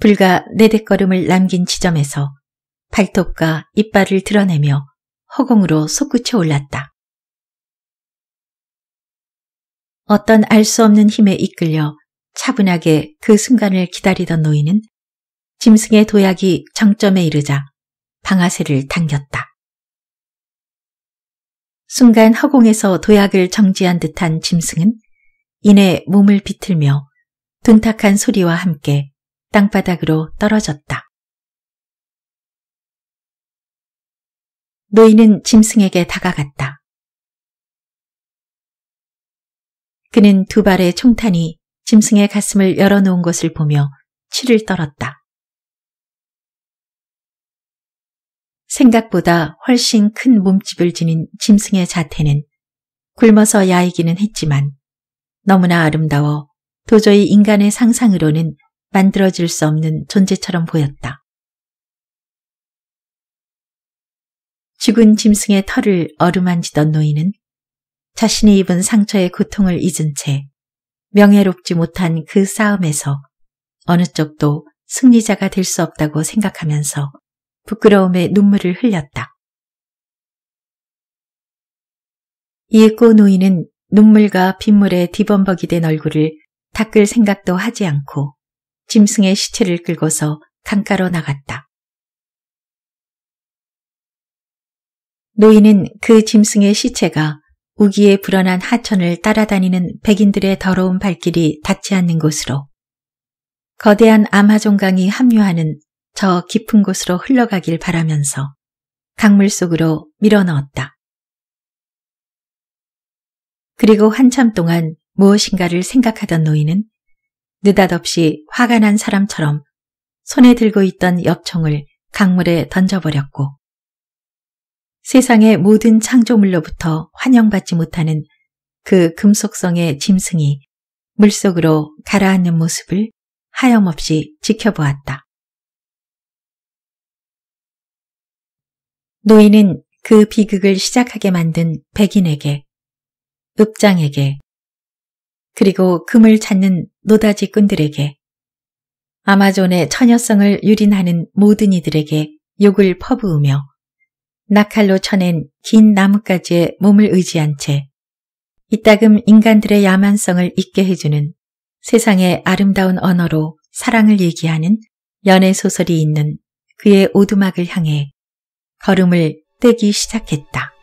불과 네 대걸음을 남긴 지점에서 발톱과 이빨을 드러내며 허공으로 솟구쳐 올랐다. 어떤 알 수 없는 힘에 이끌려 차분하게 그 순간을 기다리던 노인은 짐승의 도약이 정점에 이르자 방아쇠를 당겼다. 순간 허공에서 도약을 정지한 듯한 짐승은 이내 몸을 비틀며 둔탁한 소리와 함께 땅바닥으로 떨어졌다. 노인은 짐승에게 다가갔다. 그는 두 발의 총탄이 짐승의 가슴을 열어놓은 것을 보며 치를 떨었다. 생각보다 훨씬 큰 몸집을 지닌 짐승의 자태는 굶어서 야이기는 했지만 너무나 아름다워 도저히 인간의 상상으로는 만들어질 수 없는 존재처럼 보였다. 죽은 짐승의 털을 어루만지던 노인은 자신이 입은 상처의 고통을 잊은 채 명예롭지 못한 그 싸움에서 어느 쪽도 승리자가 될 수 없다고 생각하면서 부끄러움에 눈물을 흘렸다. 이윽고 노인은 눈물과 빗물에 뒤범벅이 된 얼굴을 닦을 생각도 하지 않고 짐승의 시체를 끌고서 강가로 나갔다. 노인은 그 짐승의 시체가 우기에 불어난 하천을 따라다니는 백인들의 더러운 발길이 닿지 않는 곳으로 거대한 아마존강이 합류하는 저 깊은 곳으로 흘러가길 바라면서 강물 속으로 밀어넣었다. 그리고 한참 동안 무엇인가를 생각하던 노인은 느닷없이 화가 난 사람처럼 손에 들고 있던 엽총을 강물에 던져버렸고 세상의 모든 창조물로부터 환영받지 못하는 그 금속성의 짐승이 물속으로 가라앉는 모습을 하염없이 지켜보았다. 노인은 그 비극을 시작하게 만든 백인에게, 읍장에게, 그리고 금을 찾는 노다지꾼들에게 아마존의 처녀성을 유린하는 모든 이들에게 욕을 퍼부으며 낙칼로 쳐낸 긴 나뭇가지에 몸을 의지한 채 이따금 인간들의 야만성을 잊게 해주는 세상의 아름다운 언어로 사랑을 얘기하는 연애 소설이 있는 그의 오두막을 향해 걸음을 떼기 시작했다.